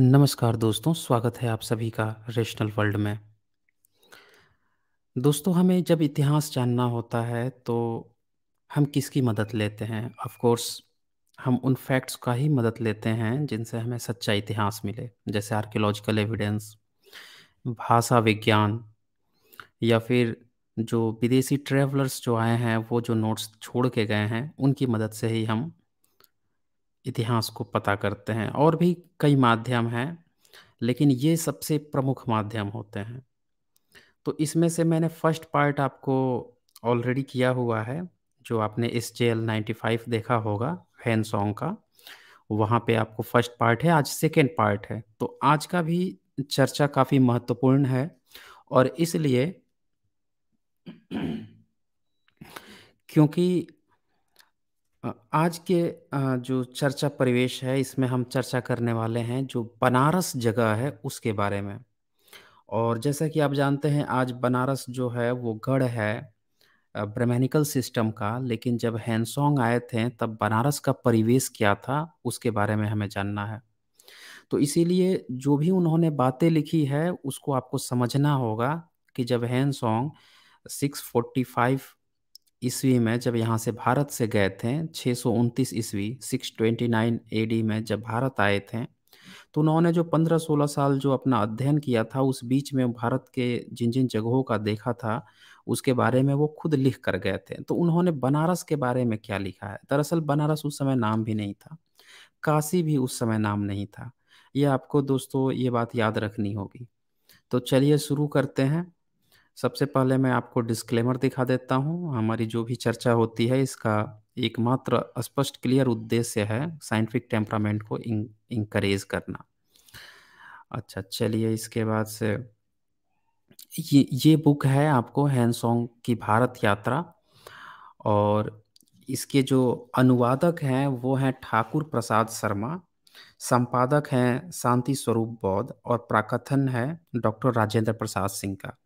नमस्कार दोस्तों स्वागत है आप सभी का रेशनल वर्ल्ड में दोस्तों हमें जब इतिहास जानना होता है तो हम किसकी मदद लेते हैं ऑफ कोर्स हम उन फैक्ट्स का ही मदद लेते हैं जिनसे हमें सच्चा इतिहास मिले जैसे आर्कियोलॉजिकल एविडेंस भाषा विज्ञान या फिर जो विदेशी ट्रेवलर्स जो आए हैं वो जो नोट्स छोड़ के गए हैं उनकी मदद से ही हम इतिहास को पता करते हैं और भी कई माध्यम हैं लेकिन ये सबसे प्रमुख माध्यम होते हैं तो इसमें से मैंने फर्स्ट पार्ट आपको ऑलरेडी किया हुआ है जो आपने S J L ninety five देखा होगा फैन सॉन्ग का वहाँ पे आपको फर्स्ट पार्ट है आज सेकेंड पार्ट है तो आज का भी चर्चा काफ़ी महत्वपूर्ण है और इसलिए क्योंकि आज के जो चर्चा परिवेश है इसमें हम चर्चा करने वाले हैं जो बनारस जगह है उसके बारे में। और जैसा कि आप जानते हैं आज बनारस जो है वो गढ़ है अ, सिस्टम का लेकिन जब हैंडसोंग आए थे तब बनारस का परिवेश क्या था उसके बारे में हमें जानना है। तो इसीलिए जो भी उन्होंने बातें लिखी है उसको आपको समझना होगा कि जब फोर्टी 645 ईस्वी में जब यहाँ से भारत से गए थे छः सौ उनतीस ईस्वी ए डी में जब भारत आए थे तो उन्होंने जो 15-16 साल जो अपना अध्ययन किया था उस बीच में भारत के जिन जिन जगहों का देखा था उसके बारे में वो खुद लिख कर गए थे तो उन्होंने बनारस के बारे में क्या लिखा है दरअसल बनारस उस समय नाम भी नहीं था काशी भी उस समय नाम नहीं था ये आपको दोस्तों ये बात याद रखनी होगी तो चलिए शुरू करते हैं सबसे पहले मैं आपको डिस्क्लेमर दिखा देता हूँ हमारी जो भी चर्चा होती है इसका एकमात्र स्पष्ट क्लियर उद्देश्य है साइंटिफिक टेम्परामेंट को इंकरेज करना अच्छा चलिए इसके बाद से ये ये बुक है आपको हैंसोंग की भारत यात्रा और इसके जो अनुवादक हैं वो हैं ठाकुर प्रसाद शर्मा संपादक हैं शांति स्वरूप बौद्ध और प्राकथन है डॉक्टर राजेंद्र प्रसाद सिंह का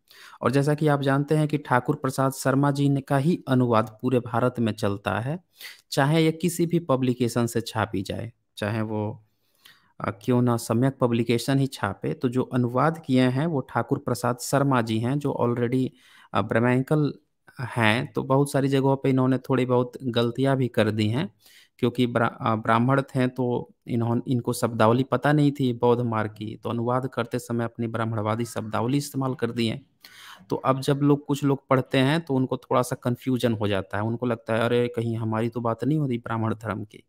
और जैसा कि आप जानते हैं कि ठाकुर प्रसाद शर्मा जी ने का ही अनुवाद पूरे भारत में चलता है चाहे ये किसी भी पब्लिकेशन से छापी जाए चाहे वो क्यों ना सम्यक पब्लिकेशन ही छापे तो जो अनुवाद किए हैं वो ठाकुर प्रसाद शर्मा जी हैं जो ऑलरेडी ब्रह्मकल हैं तो बहुत सारी जगहों पे इन्होंने थोड़ी बहुत गलतियां भी कर दी हैं क्योंकि ब्राह्मण थे तो इन्होंने इनको शब्दावली पता नहीं थी बौद्ध मार्ग की तो अनुवाद करते समय अपनी ब्राह्मणवादी शब्दावली इस्तेमाल कर दिए तो अब जब लोग कुछ लोग पढ़ते हैं तो उनको थोड़ा सा कन्फ्यूजन हो जाता है उनको लगता है अरे कहीं हमारी तो बात नहीं हो रही ब्राह्मण धर्म की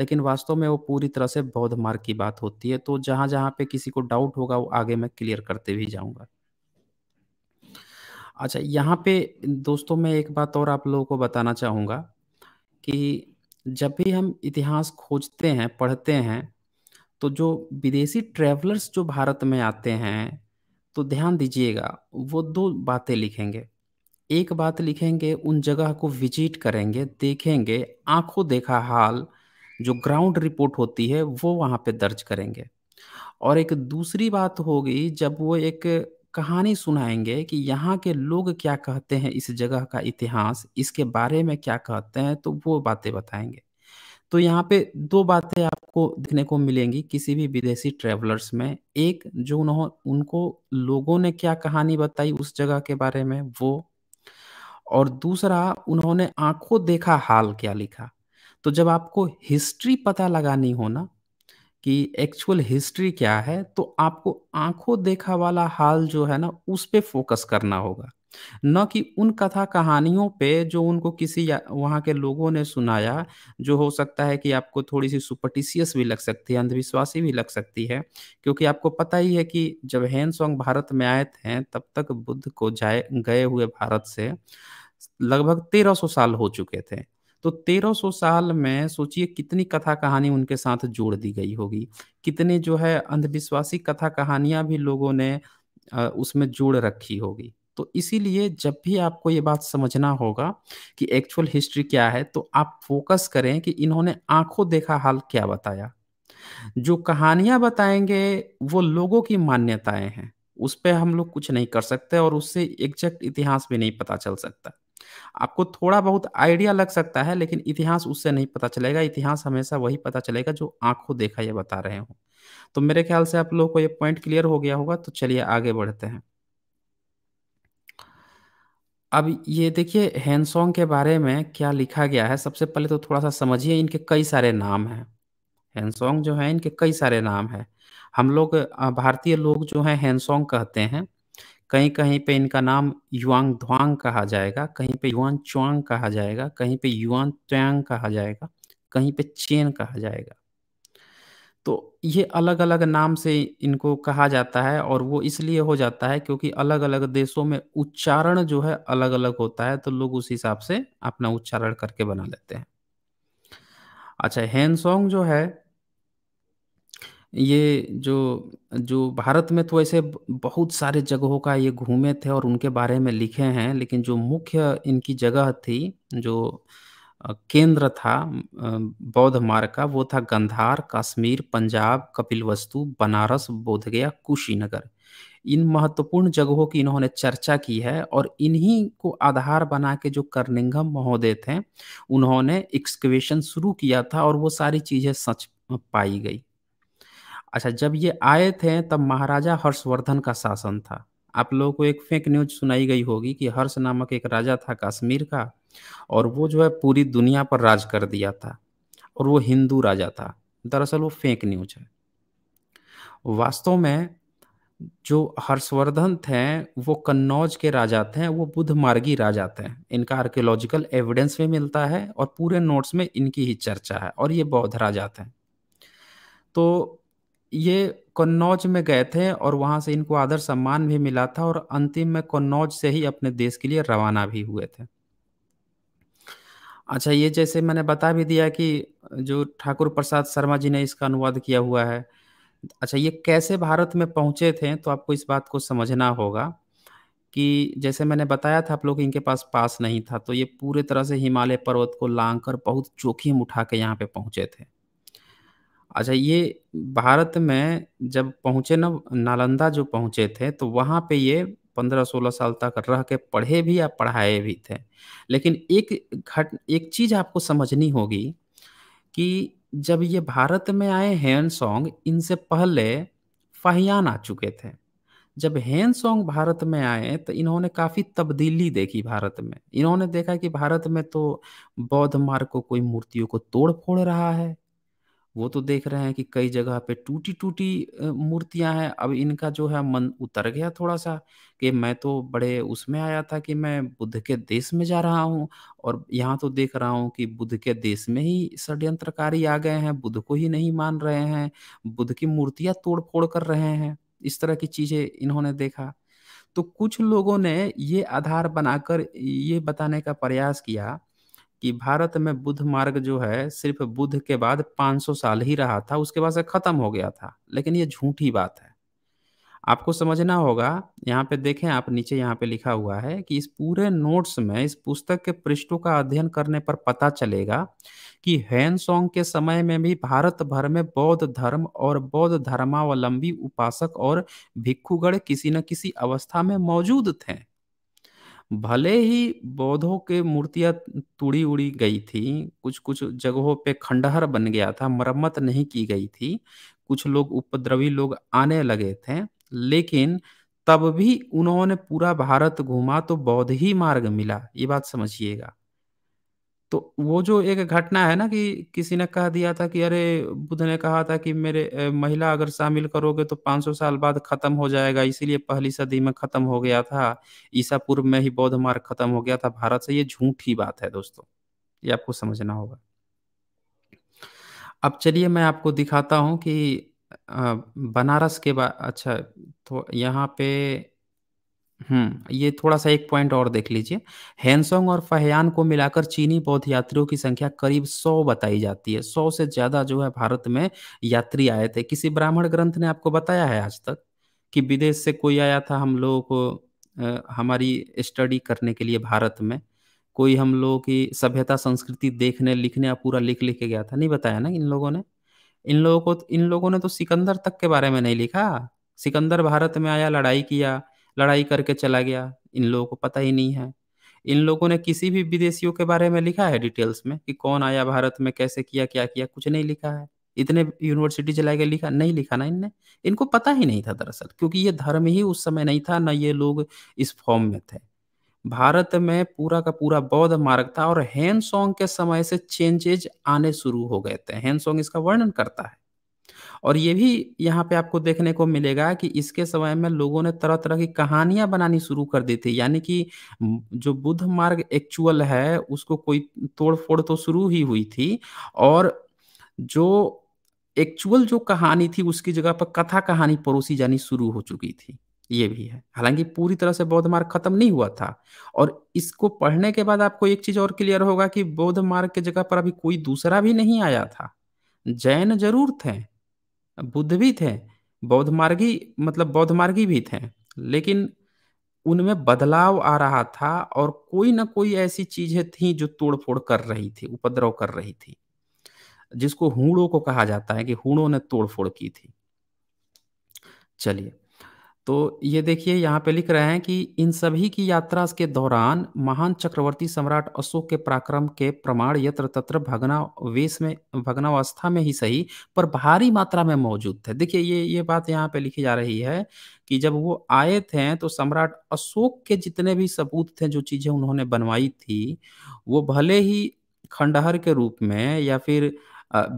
लेकिन वास्तव में वो पूरी तरह से बौद्ध मार्ग की बात होती है तो जहाँ जहाँ पे किसी को डाउट होगा वो आगे मैं क्लियर करते भी जाऊँगा अच्छा यहाँ पे दोस्तों मैं एक बात और आप लोगों को बताना चाहूँगा कि जब भी हम इतिहास खोजते हैं पढ़ते हैं तो जो विदेशी ट्रेवलर्स जो भारत में आते हैं तो ध्यान दीजिएगा वो दो बातें लिखेंगे एक बात लिखेंगे उन जगह को विजिट करेंगे देखेंगे आंखों देखा हाल जो ग्राउंड रिपोर्ट होती है वो वहाँ पे दर्ज करेंगे और एक दूसरी बात होगी जब वो एक कहानी सुनाएंगे कि यहाँ के लोग क्या कहते हैं इस जगह का इतिहास इसके बारे में क्या कहते हैं तो वो बातें बताएंगे तो यहाँ पे दो बातें आपको देखने को मिलेंगी किसी भी विदेशी ट्रेवलर्स में एक जो उन्होंने उनको लोगों ने क्या कहानी बताई उस जगह के बारे में वो और दूसरा उन्होंने आंखों देखा हाल क्या लिखा तो जब आपको हिस्ट्री पता लगानी हो ना कि एक्चुअल हिस्ट्री क्या है तो आपको आंखों देखा वाला हाल जो है ना उस पे फोकस करना होगा न कि उन कथा कहानियों पे जो उनको किसी वहां वहाँ के लोगों ने सुनाया जो हो सकता है कि आपको थोड़ी सी सुपरटिशियस भी लग सकती है अंधविश्वासी भी लग सकती है क्योंकि आपको पता ही है कि जब हेन सॉन्ग भारत में आए थे तब तक बुद्ध को जाए गए हुए भारत से लगभग तेरह सौ साल हो चुके थे तो 1300 साल में सोचिए कितनी कथा कहानी उनके साथ जोड़ दी गई होगी कितने जो है अंधविश्वासी कथा कहानियां भी लोगों ने उसमें जोड़ रखी होगी तो इसीलिए जब भी आपको ये बात समझना होगा कि एक्चुअल हिस्ट्री क्या है तो आप फोकस करें कि इन्होंने आंखों देखा हाल क्या बताया जो कहानियां बताएंगे वो लोगों की मान्यताएं हैं उस पर हम लोग कुछ नहीं कर सकते और उससे एग्जैक्ट इतिहास भी नहीं पता चल सकता आपको थोड़ा बहुत आइडिया लग सकता है लेकिन इतिहास उससे नहीं पता चलेगा इतिहास हमेशा वही पता चलेगा जो आंखों देखा ये बता रहे हो तो मेरे ख्याल से आप लोगों को ये पॉइंट क्लियर हो गया होगा तो चलिए आगे बढ़ते हैं अब ये देखिए हैंसोंग के बारे में क्या लिखा गया है सबसे पहले तो थोड़ा सा समझिए इनके कई सारे नाम हैं हैंसोंग जो है इनके कई सारे नाम हैं हम लोग भारतीय लोग जो हैं हैंसोंग कहते हैं कहीं कहीं पे इनका नाम युआंग ध्वांग कहा जाएगा कहीं पे युआन चुआंग कहा जाएगा कहीं पे युआन त्वांग कहा जाएगा कहीं पे चेन कहा जाएगा तो ये अलग अलग नाम से इनको कहा जाता है और वो इसलिए हो जाता है क्योंकि अलग अलग देशों में उच्चारण जो है अलग अलग होता है तो लोग उस हिसाब से अपना उच्चारण करके बना लेते हैं अच्छा हैंसोंग जो है ये जो जो भारत में तो ऐसे बहुत सारे जगहों का ये घूमे थे और उनके बारे में लिखे हैं, लेकिन जो मुख्य इनकी जगह थी, जो केंद्र था बौद्ध मार्ग का, वो था गंधार, कश्मीर, पंजाब, कपिलवस्तु, बनारस, बोधगया, कुशीनगर। इन महत्वपूर्ण जगहों की इन्होंने चर्चा की है और इन्हीं को आधार बना के जो कर्निंगम महोदय थे, उन्होंने एक्सकवेशन शुरू किया था और वो सारी चीज़ें सच पाई गई। अच्छा जब ये आए थे तब महाराजा हर्षवर्धन का शासन था आप लोगों को एक फेक न्यूज सुनाई गई होगी कि हर्ष नामक एक राजा था कश्मीर का और वो जो है पूरी दुनिया पर राज कर दिया था और वो हिंदू राजा था दरअसल वो फेक न्यूज है वास्तव में जो हर्षवर्धन थे वो कन्नौज के राजा थे वो बुद्ध मार्गी राजा थे इनका आर्कियोलॉजिकल एविडेंस में मिलता है और पूरे नोट्स में इनकी ही चर्चा है और ये बौद्ध राजा थे तो ये कन्नौज में गए थे और वहाँ से इनको आदर सम्मान भी मिला था और अंतिम में कन्नौज से ही अपने देश के लिए रवाना भी हुए थे अच्छा ये जैसे मैंने बता भी दिया कि जो ठाकुर प्रसाद शर्मा जी ने इसका अनुवाद किया हुआ है अच्छा ये कैसे भारत में पहुँचे थे तो आपको इस बात को समझना होगा कि जैसे मैंने बताया था आप लोग इनके पास पास नहीं था तो ये पूरे तरह से हिमालय पर्वत को लांग कर बहुत जोखिम उठा के यहाँ पे पहुँचे थे अच्छा ये भारत में जब पहुँचे ना नालंदा जो पहुँचे थे, तो वहाँ पे ये पंद्रह सोलह साल तक रह के पढ़े भी या पढ़ाए भी थे। लेकिन एक घट एक चीज़ आपको समझनी होगी कि जब ये भारत में आए हेन सॉन्ग इनसे पहले फ़ाहियान आ चुके थे। जब हेन सॉन्ग भारत में आए तो इन्होंने काफ़ी तब्दीली देखी भारत में। इन्होंने देखा कि भारत में तो बौद्ध मार्ग को कोई मूर्तियों को तोड़-फोड़ रहा है। वो तो देख रहे हैं कि कई जगह पे टूटी टूटी मूर्तियां हैं अब इनका जो है मन उतर गया थोड़ा सा कि मैं तो बड़े उसमें आया था कि मैं बुद्ध के देश में जा रहा हूँ और यहाँ तो देख रहा हूँ कि बुद्ध के देश में ही षड्यंत्रकारी आ गए हैं बुद्ध को ही नहीं मान रहे हैं बुद्ध की मूर्तियां तोड़ फोड़ कर रहे हैं इस तरह की चीजें इन्होंने देखा तो कुछ लोगों ने ये आधार बनाकर ये बताने का प्रयास किया कि भारत में बुद्ध मार्ग जो है सिर्फ बुद्ध के बाद 500 साल ही रहा था उसके बाद से खत्म हो गया था लेकिन ये झूठी बात है आपको समझना होगा यहाँ पे देखें आप नीचे यहाँ पे लिखा हुआ है कि इस पूरे नोट्स में इस पुस्तक के पृष्ठों का अध्ययन करने पर पता चलेगा कि हैन के समय में भी भारत भर में बौद्ध धर्म और बौद्ध धर्मावलंबी उपासक और भिक्खुगढ़ किसी न किसी अवस्था में मौजूद थे भले ही बौद्धों के मूर्तियां तुड़ी उड़ी गई थी कुछ कुछ जगहों पे खंडहर बन गया था मरम्मत नहीं की गई थी कुछ लोग उपद्रवी लोग आने लगे थे लेकिन तब भी उन्होंने पूरा भारत घूमा तो बौद्ध ही मार्ग मिला ये बात समझिएगा तो वो जो एक घटना है ना कि किसी ने कह दिया था कि अरे बुद्ध ने कहा था कि मेरे महिला अगर शामिल करोगे तो 500 साल बाद खत्म हो जाएगा इसीलिए पहली सदी में खत्म हो गया था ईसा पूर्व में ही बौद्ध मार्ग खत्म हो गया था भारत से ये झूठी बात है दोस्तों ये आपको समझना होगा अब चलिए मैं आपको दिखाता हूं कि बनारस के बाद अच्छा तो यहाँ पे हम्म ये थोड़ा-सा एक पॉइंट और देख लीजिए। हैंसोंग और फ़हयान को मिलाकर चीनी बौद्ध यात्रियों की संख्या करीब सौ बताई जाती है। सौ से ज़्यादा जो है भारत में यात्री आए थे। किसी ब्राह्मण ग्रंथ ने आपको बताया है आज तक कि विदेश से कोई आया था हम लोगों को हमारी स्टडी करने के लिए भारत में? कोई हम लोगों की सभ्यता, संस्कृति देखने, लिखने या पूरा लिख-लिख के गया था? नहीं बताया ना इन लोगों ने? इन लोगों को इन लोगों ने तो सिकंदर तक के बारे में नहीं लिखा। सिकंदर भारत में आया, लड़ाई किया। लड़ाई करके चला गया इन लोगों को पता ही नहीं है इन लोगों ने किसी भी विदेशियों के बारे में लिखा है डिटेल्स में कि कौन आया भारत में कैसे किया क्या किया कुछ नहीं लिखा है इतने यूनिवर्सिटी चलाए गए लिखा नहीं लिखा ना इनने इनको पता ही नहीं था दरअसल क्योंकि ये धर्म ही उस समय नहीं था ना ये लोग इस फॉर्म में थे भारत में पूरा का पूरा बौद्ध मार्ग था और हैन सॉन्ग के समय से चेंजेज आने शुरू हो गए थे हैंड सॉन्ग इसका वर्णन करता है और ये भी यहाँ पे आपको देखने को मिलेगा कि इसके समय में लोगों ने तरह तरह की कहानियां बनानी शुरू कर दी थी यानी कि जो बुद्ध मार्ग एक्चुअल है उसको कोई तोड़ फोड़ तो शुरू ही हुई थी और जो एक्चुअल जो कहानी थी उसकी जगह पर कथा कहानी परोसी जानी शुरू हो चुकी थी ये भी है हालांकि पूरी तरह से बौद्ध मार्ग खत्म नहीं हुआ था और इसको पढ़ने के बाद आपको एक चीज और क्लियर होगा कि बौद्ध मार्ग के जगह पर अभी कोई दूसरा भी नहीं आया था जैन जरूर थे बुद्ध भी थे बौद्ध मार्गी मतलब बौद्ध मार्गी भी थे लेकिन उनमें बदलाव आ रहा था और कोई ना कोई ऐसी चीजें थी जो तोड़फोड़ कर रही थी उपद्रव कर रही थी जिसको हूड़ों को कहा जाता है कि हूड़ों ने तोड़फोड़ की थी चलिए तो ये देखिए यहाँ पे लिख रहे हैं कि इन सभी की यात्रा के दौरान महान चक्रवर्ती सम्राट अशोक के पराक्रम के प्रमाण यत्र तत्र भगना वेश में भगनावस्था में ही सही पर भारी मात्रा में मौजूद थे देखिए ये ये बात यहाँ पे लिखी जा रही है कि जब वो आए थे तो सम्राट अशोक के जितने भी सबूत थे जो चीज़ें उन्होंने बनवाई थी वो भले ही खंडहर के रूप में या फिर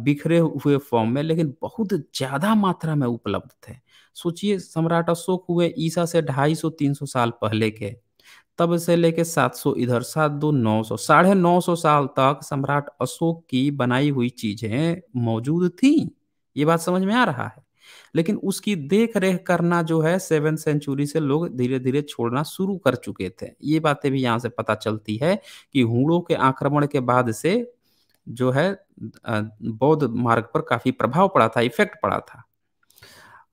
बिखरे हुए फॉर्म में लेकिन बहुत ज़्यादा मात्रा में उपलब्ध थे सोचिए सम्राट अशोक हुए ईसा से 250 300 साल पहले के तब से लेके 700 इधर सात दो नौ सौ साढ़े नौ सौ साल तक सम्राट अशोक की बनाई हुई चीजें मौजूद थी ये बात समझ में आ रहा है लेकिन उसकी देख रेख करना जो है सेवन सेंचुरी से लोग धीरे धीरे छोड़ना शुरू कर चुके थे ये बातें भी यहाँ से पता चलती है कि हुड़ों के आक्रमण के बाद से जो है बौद्ध मार्ग पर काफी प्रभाव पड़ा था इफेक्ट पड़ा था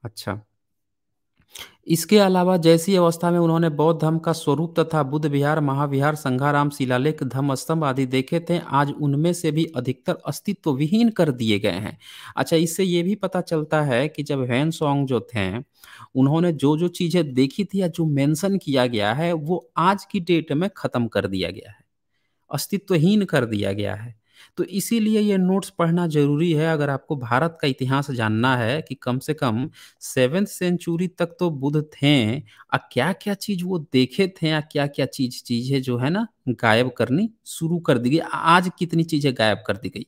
अच्छा इसके अलावा जैसी अवस्था में उन्होंने बौद्ध धर्म का स्वरूप तथा बुद्ध विहार महाविहार संघाराम शिलालेख धर्म स्तंभ आदि देखे थे आज उनमें से भी अधिकतर अस्तित्व विहीन कर दिए गए हैं अच्छा इससे ये भी पता चलता है कि जब हैन सॉन्ग जो थे उन्होंने जो जो चीजें देखी थी या जो मेंशन किया गया है वो आज की डेट में खत्म कर दिया गया है अस्तित्वहीन कर दिया गया है तो इसीलिए ये नोट्स पढ़ना जरूरी है अगर आपको भारत का इतिहास जानना है कि कम से कम सेवेंथ सेंचुरी तक तो बुद्ध थे और क्या क्या चीज वो देखे थे या क्या क्या चीज चीजें जो है ना गायब करनी शुरू कर दी गई आज कितनी चीजें गायब कर दी गई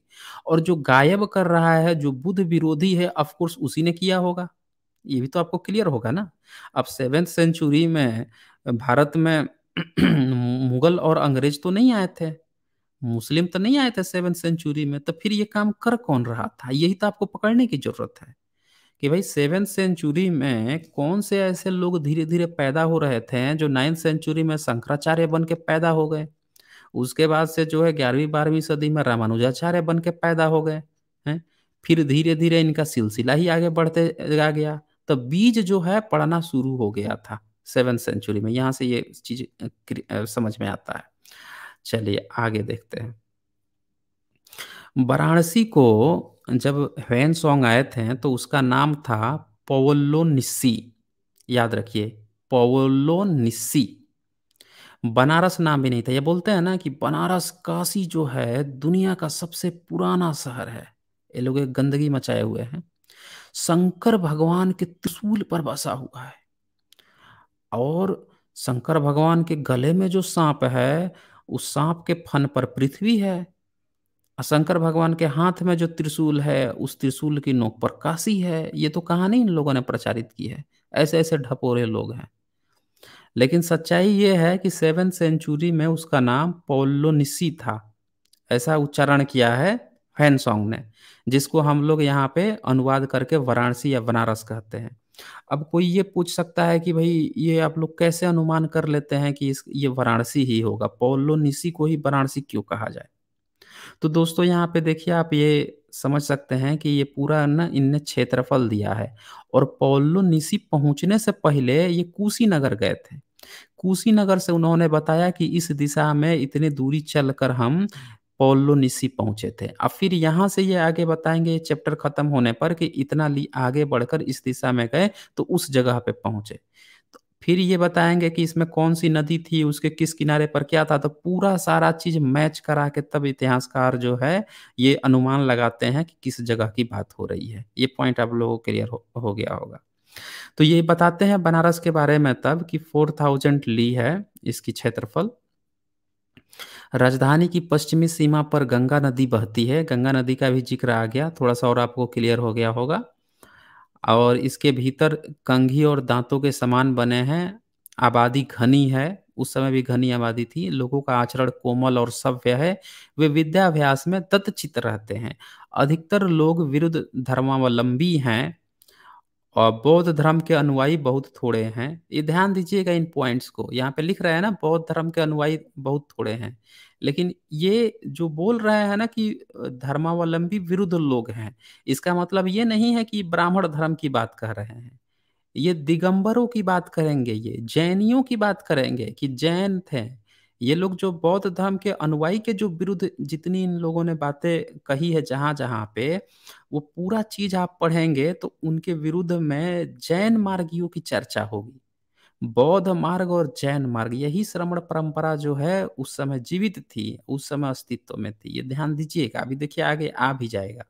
और जो गायब कर रहा है जो बुद्ध विरोधी है ऑफकोर्स उसी ने किया होगा ये भी तो आपको क्लियर होगा ना अब सेवेंथ सेंचुरी में भारत में मुगल और अंग्रेज तो नहीं आए थे मुस्लिम तो नहीं आए थे सेवन सेंचुरी में तो फिर ये काम कर कौन रहा था यही तो आपको पकड़ने की जरूरत है कि भाई सेवन सेंचुरी में कौन से ऐसे लोग धीरे धीरे पैदा हो रहे थे जो नाइन्थ सेंचुरी में शंकराचार्य बन के पैदा हो गए उसके बाद से जो है ग्यारहवीं बारहवीं सदी में रामानुजाचार्य बन के पैदा हो गए हैं फिर धीरे धीरे इनका सिलसिला ही आगे बढ़ते आ गया तो बीज जो है पढ़ना शुरू हो गया था सेवन सेंचुरी में यहाँ से ये चीज समझ में आता है चलिए आगे देखते हैं वाराणसी को जब ह्वेन सॉन्ग आए थे तो उसका नाम था पोवोलो निस्सी याद रखिए पोवोलो निस्सी बनारस नाम भी नहीं था ये बोलते हैं ना कि बनारस काशी जो है दुनिया का सबसे पुराना शहर है ये लोग एक गंदगी मचाए हुए हैं शंकर भगवान के त्रिशूल पर बसा हुआ है और शंकर भगवान के गले में जो सांप है उस सांप के फन पर पृथ्वी है शंकर भगवान के हाथ में जो त्रिशूल है उस त्रिशूल की नोक पर काशी है ये तो कहानी इन लोगों ने प्रचारित की है ऐसे ऐसे ढपोरे लोग हैं लेकिन सच्चाई ये है कि सेवन सेंचुरी में उसका नाम पोलोनिसी था ऐसा उच्चारण किया है फैन सॉन्ग ने जिसको हम लोग यहाँ पे अनुवाद करके वाराणसी या बनारस कहते हैं अब कोई ये पूछ सकता है कि भाई ये आप लोग कैसे अनुमान कर लेते हैं कि इस ये वाराणसी ही होगा पौलोनिसी को ही वाराणसी क्यों कहा जाए तो दोस्तों यहाँ पे देखिए आप ये समझ सकते हैं कि ये पूरा न इनने क्षेत्रफल दिया है और पौलोनिसी पहुंचने से पहले ये कुशीनगर गए थे कुशीनगर से उन्होंने बताया कि इस दिशा में इतनी दूरी चलकर हम पोलोनिसी पहुंचे थे अब फिर यहाँ से ये आगे बताएंगे चैप्टर खत्म होने पर कि इतना ली आगे बढ़कर इस दिशा में गए तो उस जगह पे पहुंचे तो फिर ये बताएंगे कि इसमें कौन सी नदी थी उसके किस किनारे पर क्या था तो पूरा सारा चीज मैच करा के तब इतिहासकार जो है ये अनुमान लगाते हैं कि किस जगह की बात हो रही है ये पॉइंट आप लोगों को क्लियर हो, हो गया होगा तो ये बताते हैं बनारस के बारे में तब कि फोर थाउजेंड ली है इसकी क्षेत्रफल राजधानी की पश्चिमी सीमा पर गंगा नदी बहती है गंगा नदी का भी जिक्र आ गया थोड़ा सा और आपको क्लियर हो गया होगा और इसके भीतर कंघी और दांतों के समान बने हैं आबादी घनी है उस समय भी घनी आबादी थी लोगों का आचरण कोमल और सभ्य है वे विद्याभ्यास में तत्चित रहते हैं अधिकतर लोग विरुद्ध धर्मावलंबी हैं और बौद्ध धर्म के अनुयायी बहुत थोड़े हैं ये ध्यान दीजिएगा इन पॉइंट्स को यहाँ पे लिख रहे हैं ना बौद्ध धर्म के अनुयायी बहुत थोड़े हैं लेकिन ये जो बोल रहे हैं ना कि धर्मावलंबी विरुद्ध लोग हैं इसका मतलब ये नहीं है कि ब्राह्मण धर्म की बात कर रहे हैं ये दिगंबरों की बात करेंगे ये जैनियों की बात करेंगे कि जैन थे ये लोग जो बौद्ध धर्म के अनुवाई के जो विरुद्ध जितनी इन लोगों ने बातें कही है जहाँ जहाँ पे वो पूरा चीज आप पढ़ेंगे तो उनके विरुद्ध में जैन मार्गियों की चर्चा होगी बौद्ध मार्ग और जैन मार्ग यही श्रमण परंपरा जो है उस समय जीवित थी उस समय अस्तित्व में थी ये ध्यान दीजिएगा अभी देखिए आगे आ भी जाएगा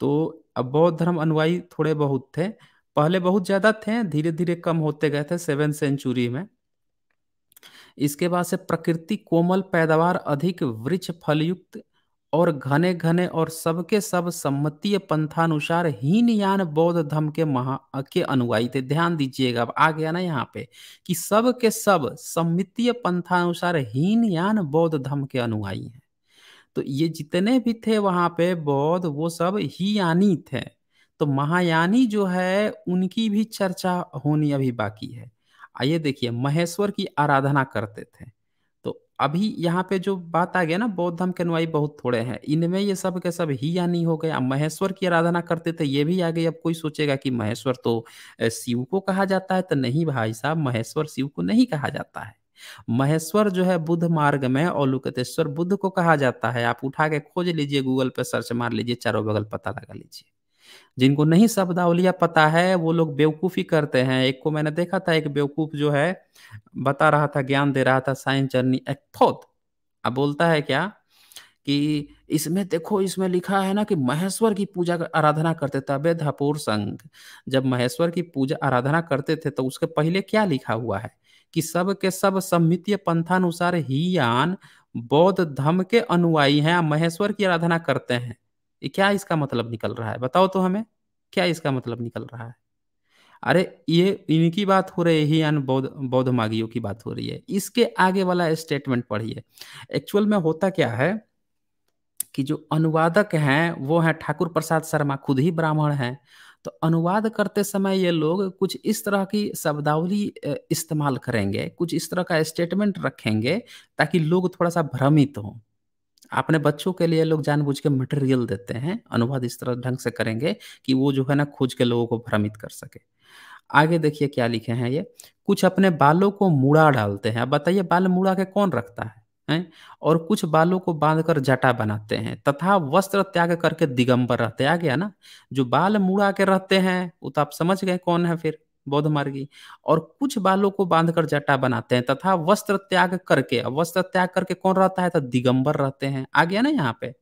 तो अब बौद्ध धर्म अनुयायी थोड़े बहुत थे पहले बहुत ज्यादा थे धीरे धीरे कम होते गए थे सेवन सेंचुरी में इसके बाद से प्रकृति कोमल पैदावार अधिक वृक्ष फलयुक्त और घने घने और सबके सब सम्मतीय पंथानुसार हीन यान बौद्ध धर्म के महा के अनुयायी थे ध्यान दीजिएगा अब आ गया ना यहाँ पे कि सब के सब सम्मितीय पंथानुसार हीन यान बौद्ध धर्म के अनुयायी हैं तो ये जितने भी थे वहां पे बौद्ध वो सब ही यानी थे तो महायानी जो है उनकी भी चर्चा होनी अभी बाकी है आइए देखिए महेश्वर की आराधना करते थे तो अभी यहाँ पे जो बात आ गया ना बौद्ध धर्म के अनुयायी बहुत थोड़े हैं इनमें ये सब के सब ही यानी हो गए महेश्वर की आराधना करते थे ये भी आ गई अब कोई सोचेगा कि महेश्वर तो शिव को कहा जाता है तो नहीं भाई साहब महेश्वर शिव को नहीं कहा जाता है महेश्वर जो है बुद्ध मार्ग में औलुकतेश्वर बुद्ध को कहा जाता है आप उठा के खोज लीजिए गूगल पे सर्च मार लीजिए चारों बगल पता लगा लीजिए जिनको नहीं शब्दावलिया पता है वो लोग बेवकूफ़ी करते हैं एक को मैंने देखा था एक बेवकूफ़ जो है बता रहा था ज्ञान दे रहा था साइंस जर्नी एक थोत अब बोलता है क्या कि इसमें देखो इसमें लिखा है ना कि महेश्वर की पूजा आराधना करते थे अबे धापुर संघ जब महेश्वर की पूजा आराधना करते थे तो उसके पहले क्या लिखा हुआ है कि सब के सब सम्मितीय पंथानुसार ही यान बौद्ध धर्म के अनुयायी हैं महेश्वर की आराधना करते हैं ये क्या इसका मतलब निकल रहा है बताओ तो हमें क्या इसका मतलब निकल रहा है अरे ये इनकी बात हो रही है यानी बौद्ध बौद्ध मागियों की बात हो रही है इसके आगे वाला स्टेटमेंट पढ़िए एक्चुअल में होता क्या है कि जो अनुवादक हैं वो हैं ठाकुर प्रसाद शर्मा खुद ही ब्राह्मण हैं तो अनुवाद करते समय ये लोग कुछ इस तरह की शब्दावली इस्तेमाल करेंगे कुछ इस तरह का स्टेटमेंट रखेंगे ताकि लोग थोड़ा सा भ्रमित हों अपने बच्चों के लिए लोग जानबूझ के मटेरियल देते हैं अनुवाद इस तरह ढंग से करेंगे कि वो जो है ना खोज के लोगों को भ्रमित कर सके आगे देखिए क्या लिखे हैं ये कुछ अपने बालों को मुड़ा डालते हैं अब बताइए बाल मुड़ा के कौन रखता है हैं और कुछ बालों को बांधकर जटा बनाते हैं तथा वस्त्र त्याग करके दिगंबर रहते आ गया ना जो बाल मुड़ा के रहते हैं वो तो आप समझ गए कौन है फिर बौद्ध मार्गी और कुछ बालों को बांधकर जटा बनाते हैं तथा वस्त्र त्याग करके वस्त्र त्याग करके कौन रहता है तो दिगंबर रहते हैं आ गया ना यहाँ पे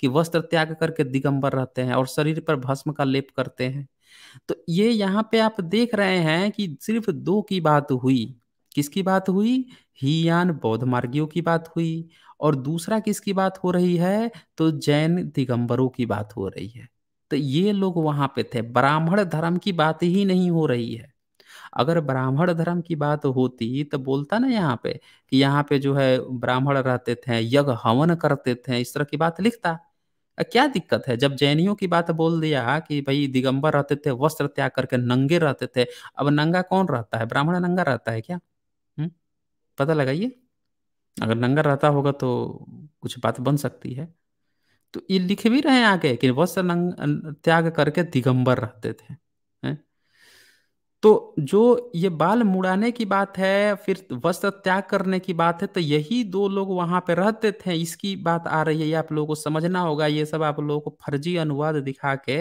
कि वस्त्र त्याग करके दिगंबर रहते हैं और शरीर पर भस्म का लेप करते हैं तो ये यहाँ पे आप देख रहे हैं कि सिर्फ दो की बात हुई किसकी बात हुई ही बौद्ध मार्गियों की बात हुई और दूसरा किसकी बात हो रही है तो जैन दिगंबरों की बात हो रही है तो ये लोग वहां पे थे ब्राह्मण धर्म की बात ही नहीं हो रही है अगर ब्राह्मण धर्म की बात होती तो बोलता ना यहाँ पे कि यहाँ पे जो है ब्राह्मण रहते थे यज्ञ हवन करते थे इस तरह की बात लिखता क्या दिक्कत है जब जैनियों की बात बोल दिया कि भाई दिगंबर रहते थे वस्त्र त्याग करके नंगे रहते थे अब नंगा कौन रहता है ब्राह्मण नंगा रहता है क्या हुँ? पता लगाइए अगर नंगा रहता होगा तो कुछ बात बन सकती है तो ये लिख भी रहे हैं आगे कि वस्त्र नंग त्याग करके दिगंबर रहते थे तो जो ये बाल मुड़ाने की बात है फिर वस्त्र त्याग करने की बात है तो यही दो लोग वहां पे रहते थे इसकी बात आ रही है ये आप लोगों को समझना होगा ये सब आप लोगों को फर्जी अनुवाद दिखा के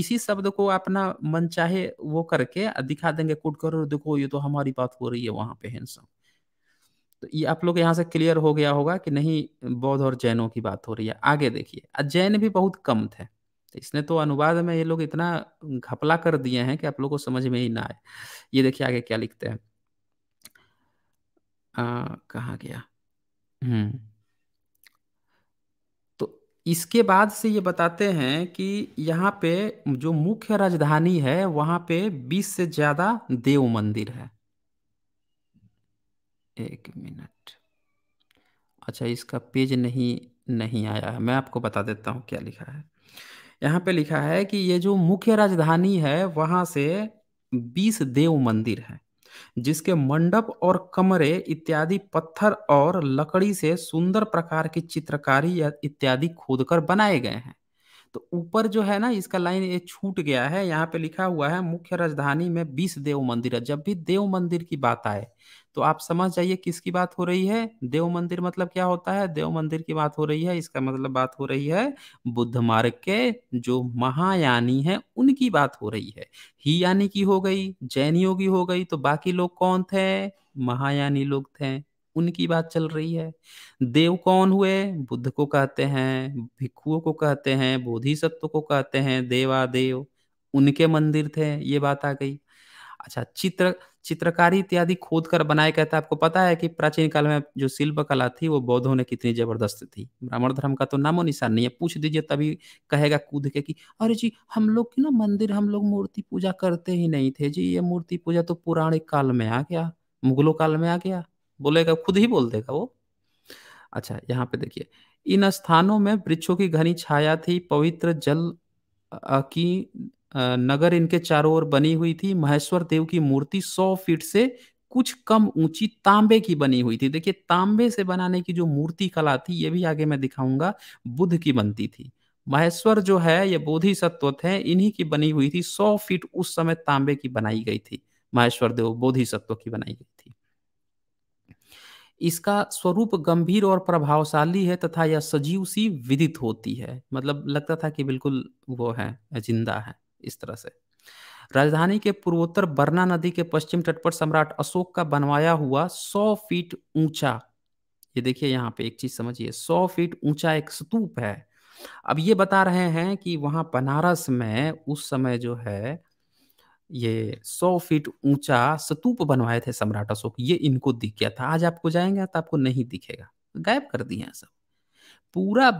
इसी शब्द को अपना मन चाहे वो करके दिखा देंगे कुट करो देखो ये तो हमारी बात हो रही है वहां पे हिंसा तो ये आप लोग यहाँ से क्लियर हो गया होगा कि नहीं बौद्ध और जैनों की बात हो रही है आगे देखिए जैन भी बहुत कम थे इसने तो अनुवाद में ये लोग इतना घपला कर दिए हैं कि आप लोग को समझ में ही ना आए ये देखिए आगे क्या लिखते हैं कहा गया हम्म तो इसके बाद से ये बताते हैं कि यहाँ पे जो मुख्य राजधानी है वहां पे बीस से ज्यादा देव मंदिर है एक मिनट अच्छा इसका पेज नहीं नहीं आया है मैं आपको बता देता हूँ क्या लिखा है यहाँ पे लिखा है कि ये जो मुख्य राजधानी है वहां से बीस देव मंदिर है जिसके मंडप और कमरे इत्यादि पत्थर और लकड़ी से सुंदर प्रकार की चित्रकारी इत्यादि खोदकर बनाए गए हैं तो ऊपर जो है ना इसका लाइन ये छूट गया है यहाँ पे लिखा हुआ है मुख्य राजधानी में बीस देव मंदिर है जब भी देव मंदिर की बात आए तो आप समझ जाइए किसकी बात हो रही है देव मंदिर मतलब क्या होता है देव मंदिर की बात हो रही है इसका मतलब बात हो रही है बुद्ध मार्ग के जो महायानी है उनकी बात हो रही है ही यानी की हो गई जैन योगी हो गई तो बाकी लोग कौन थे महायानी लोग थे उनकी बात चल रही है देव कौन हुए बुद्ध को कहते हैं भिक्खुओं को कहते हैं बोधिसत्व को कहते हैं देवा देव उनके मंदिर थे ये बात आ गई अच्छा चित्र चित्रकारी इत्यादि खोद कर बनाए गए थे आपको पता है कि प्राचीन काल में जो शिल्प कला थी वो बौद्धों ने कितनी जबरदस्त थी ब्राह्मण धर्म का तो नामो निशान नहीं है पूछ दीजिए तभी कहेगा कूद के कि अरे जी हम लोग की ना मंदिर हम लोग मूर्ति पूजा करते ही नहीं थे जी ये मूर्ति पूजा तो पुराणिक काल में आ गया मुगलों काल में आ गया बोलेगा खुद ही बोल देगा वो अच्छा यहाँ पे देखिए इन स्थानों में वृक्षों की घनी छाया थी पवित्र जल की नगर इनके चारों ओर बनी हुई थी महेश्वर देव की मूर्ति सौ फीट से कुछ कम ऊंची तांबे की बनी हुई थी देखिए तांबे से बनाने की जो मूर्ति कला थी ये भी आगे मैं दिखाऊंगा बुद्ध की बनती थी महेश्वर जो है ये बोधि सत्व थे इन्हीं की बनी हुई थी सौ फीट उस समय तांबे की बनाई गई थी महेश्वर देव बोधि सत्व की बनाई गई थी इसका स्वरूप गंभीर और प्रभावशाली है तथा यह सजीव सी विदित होती है मतलब लगता था कि बिल्कुल वो है जिंदा है इस तरह से राजधानी के पूर्वोत्तर बरना नदी के पश्चिम तट पर सम्राट अशोक का बनवाया हुआ सौ फीट ऊंचा ये देखिए यहाँ पे एक चीज समझिए सौ फीट ऊंचा एक स्तूप है अब ये बता रहे हैं कि वहां बनारस में उस समय जो है ये सौ फीट ऊंचा स्तूप बनवाए थे सम्राट अशोक ये इनको दिख गया था आज आपको जाएंगे तो आपको नहीं दिखेगा गायब कर दिए हैं सब पूरा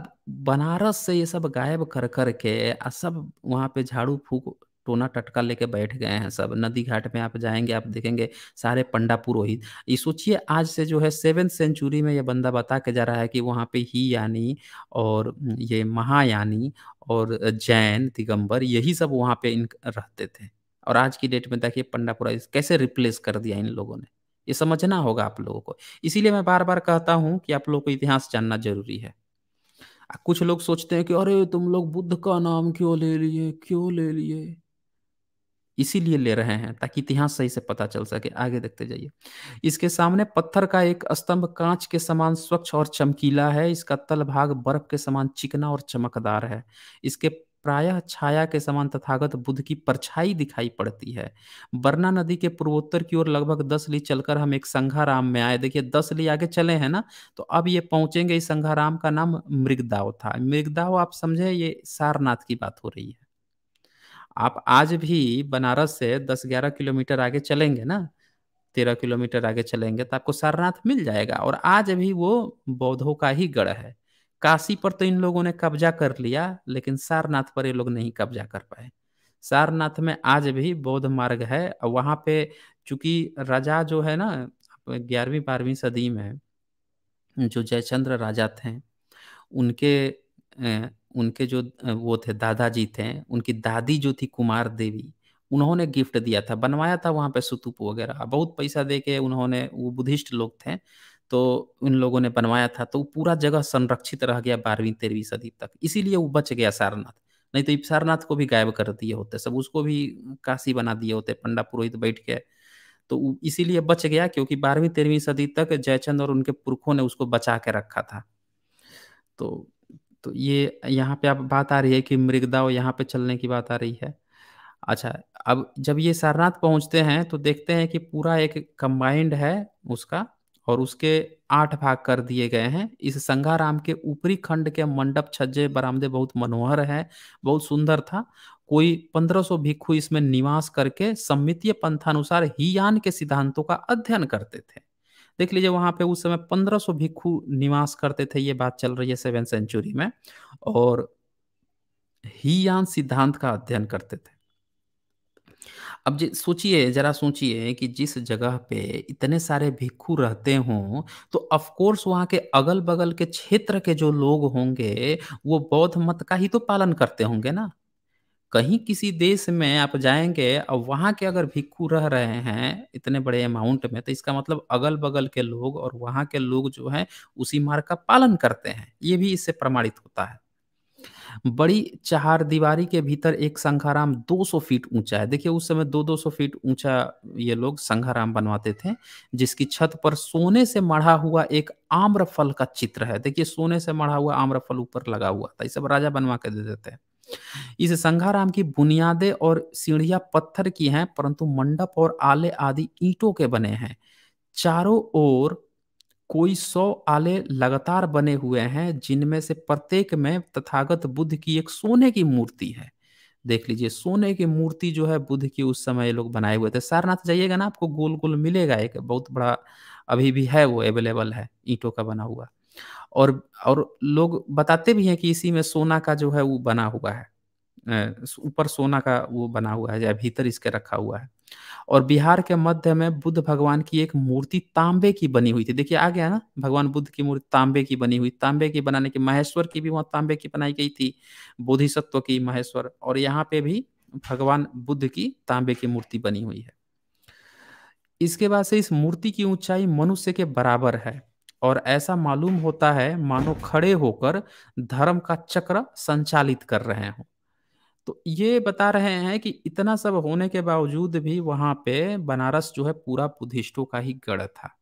बनारस से ये सब गायब कर कर के आ सब वहाँ पे झाड़ू फूक टोना टटका लेके बैठ गए हैं सब नदी घाट में आप जाएंगे आप देखेंगे सारे पंडा पुरोहित ये सोचिए आज से जो है सेवेंथ सेंचुरी में ये बंदा बता के जा रहा है कि वहाँ पे ही यानी और ये महायानी और जैन दिगंबर यही सब वहाँ पे इन रहते थे और आज की डेट में देखिए पंडा पुरोहित कैसे रिप्लेस कर दिया इन लोगों ने ये समझना होगा आप लोगों को इसीलिए मैं बार बार कहता हूँ कि आप लोगों को इतिहास जानना जरूरी है कुछ लोग सोचते हैं कि अरे तुम लोग बुद्ध का नाम क्यों ले लिए क्यों ले लिए इसीलिए ले रहे हैं ताकि इतिहास सही से पता चल सके आगे देखते जाइए इसके सामने पत्थर का एक स्तंभ कांच के समान स्वच्छ और चमकीला है इसका तल भाग बर्फ के समान चिकना और चमकदार है इसके प्रायः छाया के समान तथागत बुद्ध की परछाई दिखाई पड़ती है बरना नदी के पूर्वोत्तर की ओर लगभग दस ली चलकर हम एक संघाराम में आए देखिए दस ली आगे चले हैं ना तो अब ये पहुंचेंगे इस संघाराम का नाम मृगदाव था मृगदाव आप समझे ये सारनाथ की बात हो रही है आप आज भी बनारस से दस ग्यारह किलोमीटर आगे चलेंगे ना तेरह किलोमीटर आगे चलेंगे तो आपको सारनाथ मिल जाएगा और आज भी वो बौद्धों का ही गढ़ है काशी पर तो इन लोगों ने कब्जा कर लिया लेकिन सारनाथ पर ये लोग नहीं कब्जा कर पाए सारनाथ में आज भी बौद्ध मार्ग है और वहां पे चूंकि राजा जो है ना ग्यारहवीं बारहवीं सदी में जो जयचंद्र राजा थे उनके उनके जो वो थे दादाजी थे उनकी दादी जो थी कुमार देवी उन्होंने गिफ्ट दिया था बनवाया था वहां पे सुतुप वगैरह बहुत पैसा दे के उन्होंने वो बुद्धिस्ट लोग थे तो उन लोगों ने बनवाया था तो पूरा जगह संरक्षित रह गया बारहवीं तेरहवीं सदी तक इसीलिए वो बच गया सारनाथ नहीं तो सारनाथ को भी गायब कर दिए होते सब उसको भी काशी बना दिए होते पंडा पुरोहित बैठ के तो इसीलिए बच गया क्योंकि बारहवीं तेरहवीं सदी तक जयचंद और उनके पुरखों ने उसको बचा के रखा था तो तो ये यहाँ पे आप बात आ रही है कि मृगदाव यहाँ पे चलने की बात आ रही है अच्छा अब जब ये सारनाथ पहुंचते हैं तो देखते हैं कि पूरा एक कंबाइंड है उसका और उसके आठ भाग कर दिए गए हैं इस संघाराम के ऊपरी खंड के मंडप छज्जे बरामदे बहुत मनोहर है बहुत सुंदर था कोई 1500 भिक्षु इसमें निवास करके सम्मितीय पंथानुसार ही यान के सिद्धांतों का अध्ययन करते थे देख लीजिए वहां पे उस समय 1500 भिक्षु निवास करते थे ये बात चल रही है सेवन सेंचुरी में और यान सिद्धांत का अध्ययन करते थे अब जी सोचिए जरा सोचिए कि जिस जगह पे इतने सारे भिक्षु रहते हों तो ऑफ कोर्स वहाँ के अगल बगल के क्षेत्र के जो लोग होंगे वो बौद्ध मत का ही तो पालन करते होंगे ना कहीं किसी देश में आप जाएंगे और वहाँ के अगर भिक्षु रह रहे हैं इतने बड़े अमाउंट में तो इसका मतलब अगल बगल के लोग और वहाँ के लोग जो हैं उसी मार्ग का पालन करते हैं ये भी इससे प्रमाणित होता है बड़ी चार दीवारी के भीतर एक संघाराम 200 फीट ऊंचा है देखिए उस समय दो दो सौ फीट ऊंचा ये लोग संघाराम बनवाते थे जिसकी छत पर सोने से मढ़ा हुआ एक आम्र फल का चित्र है देखिए सोने से मढ़ा हुआ आम्र फल ऊपर लगा हुआ था इसे राजा बनवा के दे देते हैं इस संघाराम की बुनियादे और सीढ़ियां पत्थर की हैं परंतु मंडप और आले आदि ईंटों के बने हैं चारों ओर कोई सौ आले लगातार बने हुए हैं जिनमें से प्रत्येक में तथागत बुद्ध की एक सोने की मूर्ति है देख लीजिए सोने की मूर्ति जो है बुद्ध की उस समय लोग बनाए हुए थे सारनाथ जाइएगा ना आपको गोल गोल मिलेगा एक बहुत बड़ा अभी भी है वो अवेलेबल है ईंटों का बना हुआ और और लोग बताते भी हैं कि इसी में सोना का जो है वो बना हुआ है ऊपर सोना का वो बना हुआ है या भीतर इसके रखा हुआ है और बिहार के मध्य में बुद्ध भगवान की एक मूर्ति तांबे की बनी हुई थी देखिए आ गया ना भगवान बुद्ध की मूर्ति तांबे की बनी हुई तांबे की बनाने की महेश्वर की भी वहां तांबे की बनाई गई थी बोधिसत्व की महेश्वर और यहाँ पे भी भगवान बुद्ध की तांबे की मूर्ति बनी हुई है इसके बाद से इस मूर्ति की ऊंचाई मनुष्य के बराबर है और ऐसा मालूम होता है मानो खड़े होकर धर्म का चक्र संचालित कर रहे हों तो ये बता रहे हैं कि इतना सब होने के बावजूद भी वहां पे बनारस जो है पूरा बुद्धिस्टों का ही गढ़ था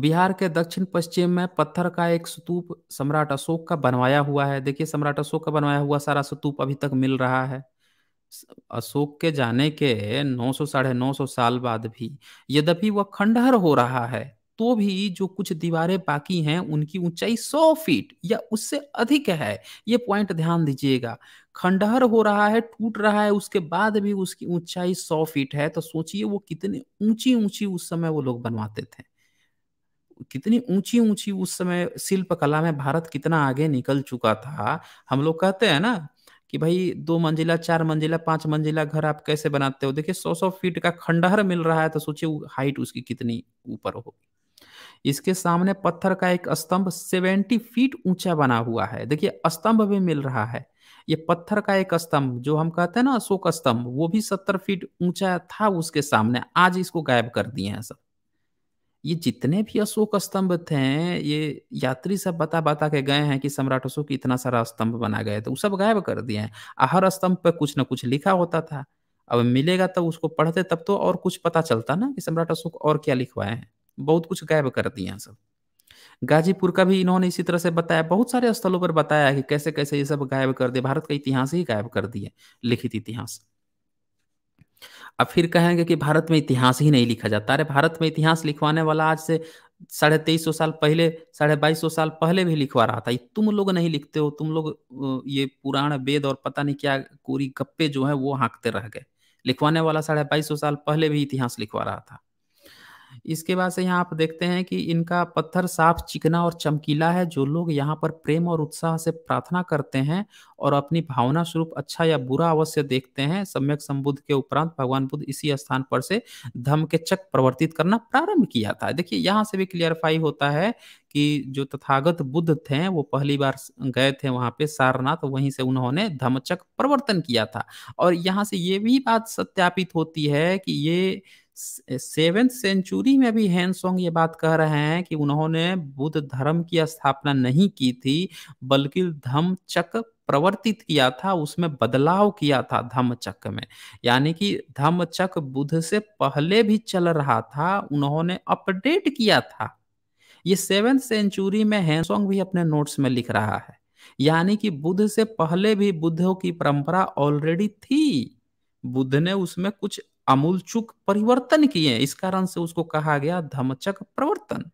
बिहार के दक्षिण पश्चिम में पत्थर का एक स्तूप सम्राट अशोक का बनवाया हुआ है देखिए सम्राट अशोक का बनवाया हुआ सारा स्तूप अभी तक मिल रहा है अशोक के जाने के 900 साढ़े नौ साल बाद भी यद्यपि वह खंडहर हो रहा है तो भी जो कुछ दीवारें बाकी हैं उनकी ऊंचाई 100 फीट या उससे अधिक है ये पॉइंट ध्यान दीजिएगा खंडहर हो रहा है टूट रहा है उसके बाद भी उसकी ऊंचाई 100 फीट है तो सोचिए वो कितनी ऊंची ऊंची उस समय वो लोग बनवाते थे कितनी ऊंची ऊंची उस समय शिल्प कला में भारत कितना आगे निकल चुका था हम लोग कहते हैं ना कि भाई दो मंजिला चार मंजिला पांच मंजिला घर आप कैसे बनाते हो देखिए सौ सौ फीट का खंडहर मिल रहा है तो सोचिए हाइट उसकी कितनी ऊपर होगी इसके सामने पत्थर का एक स्तंभ सेवेंटी फीट ऊंचा बना हुआ है देखिए स्तंभ भी मिल रहा है ये पत्थर का एक स्तंभ जो हम कहते हैं ना अशोक स्तंभ वो भी सत्तर फीट ऊंचा था उसके सामने आज इसको गायब कर दिए हैं सब ये जितने भी अशोक स्तंभ थे ये यात्री सब बता बता के गए हैं कि सम्राट अशोक इतना सारा स्तंभ बना गए थे तो वो सब गायब कर दिए हैं हर स्तंभ पर कुछ ना कुछ लिखा होता था अब मिलेगा तब उसको पढ़ते तब तो और कुछ पता चलता ना कि सम्राट अशोक और क्या लिखवाए हैं बहुत कुछ गायब कर दिया सब गाजीपुर का भी इन्होंने इसी तरह से बताया बहुत सारे स्थलों पर बताया कि कैसे कैसे ये सब गायब कर दिए भारत का इतिहास ही गायब कर दिए लिखित इतिहास अब फिर कहेंगे कि भारत में इतिहास ही नहीं लिखा जाता अरे भारत में इतिहास लिखवाने वाला आज से साढ़े तेईस सौ साल पहले साढ़े बाईस सौ साल पहले भी लिखवा रहा था तुम लोग नहीं लिखते हो तुम लोग ये पुराण वेद और पता नहीं क्या कोरी गप्पे जो है वो हाँकते रह गए लिखवाने वाला साढ़े बाईस सौ साल पहले भी इतिहास लिखवा रहा था इसके बाद से यहाँ आप देखते हैं कि इनका पत्थर साफ चिकना और चमकीला है जो लोग यहाँ पर प्रेम और उत्साह से प्रार्थना करते हैं और अपनी भावना स्वरूप अच्छा या बुरा अवश्य देखते हैं सम्यक संबुद्ध के उपरांत भगवान बुद्ध इसी स्थान पर से धम के चक प्रवर्तित करना प्रारंभ किया था देखिए यहाँ से भी क्लियरफाई होता है कि जो तथागत बुद्ध थे वो पहली बार गए थे वहां पे सारनाथ तो वहीं से उन्होंने धमचक प्रवर्तन किया था और यहाँ से ये भी बात सत्यापित होती है कि ये सेवेंथ सेंचुरी में भी हैंसोंग ये बात कह रहे हैं कि उन्होंने बुद्ध धर्म की स्थापना नहीं की थी बल्कि चक्र प्रवर्तित किया था उसमें बदलाव किया था चक्र में यानी कि चक्र बुद्ध से पहले भी चल रहा था उन्होंने अपडेट किया था ये सेवेंथ सेंचुरी में हैंसोंग भी अपने नोट्स में लिख रहा है यानी कि बुद्ध से पहले भी बुद्धों की परंपरा ऑलरेडी थी बुद्ध ने उसमें कुछ अमूलचूक परिवर्तन किए इस कारण से उसको कहा गया धमचक प्रवर्तन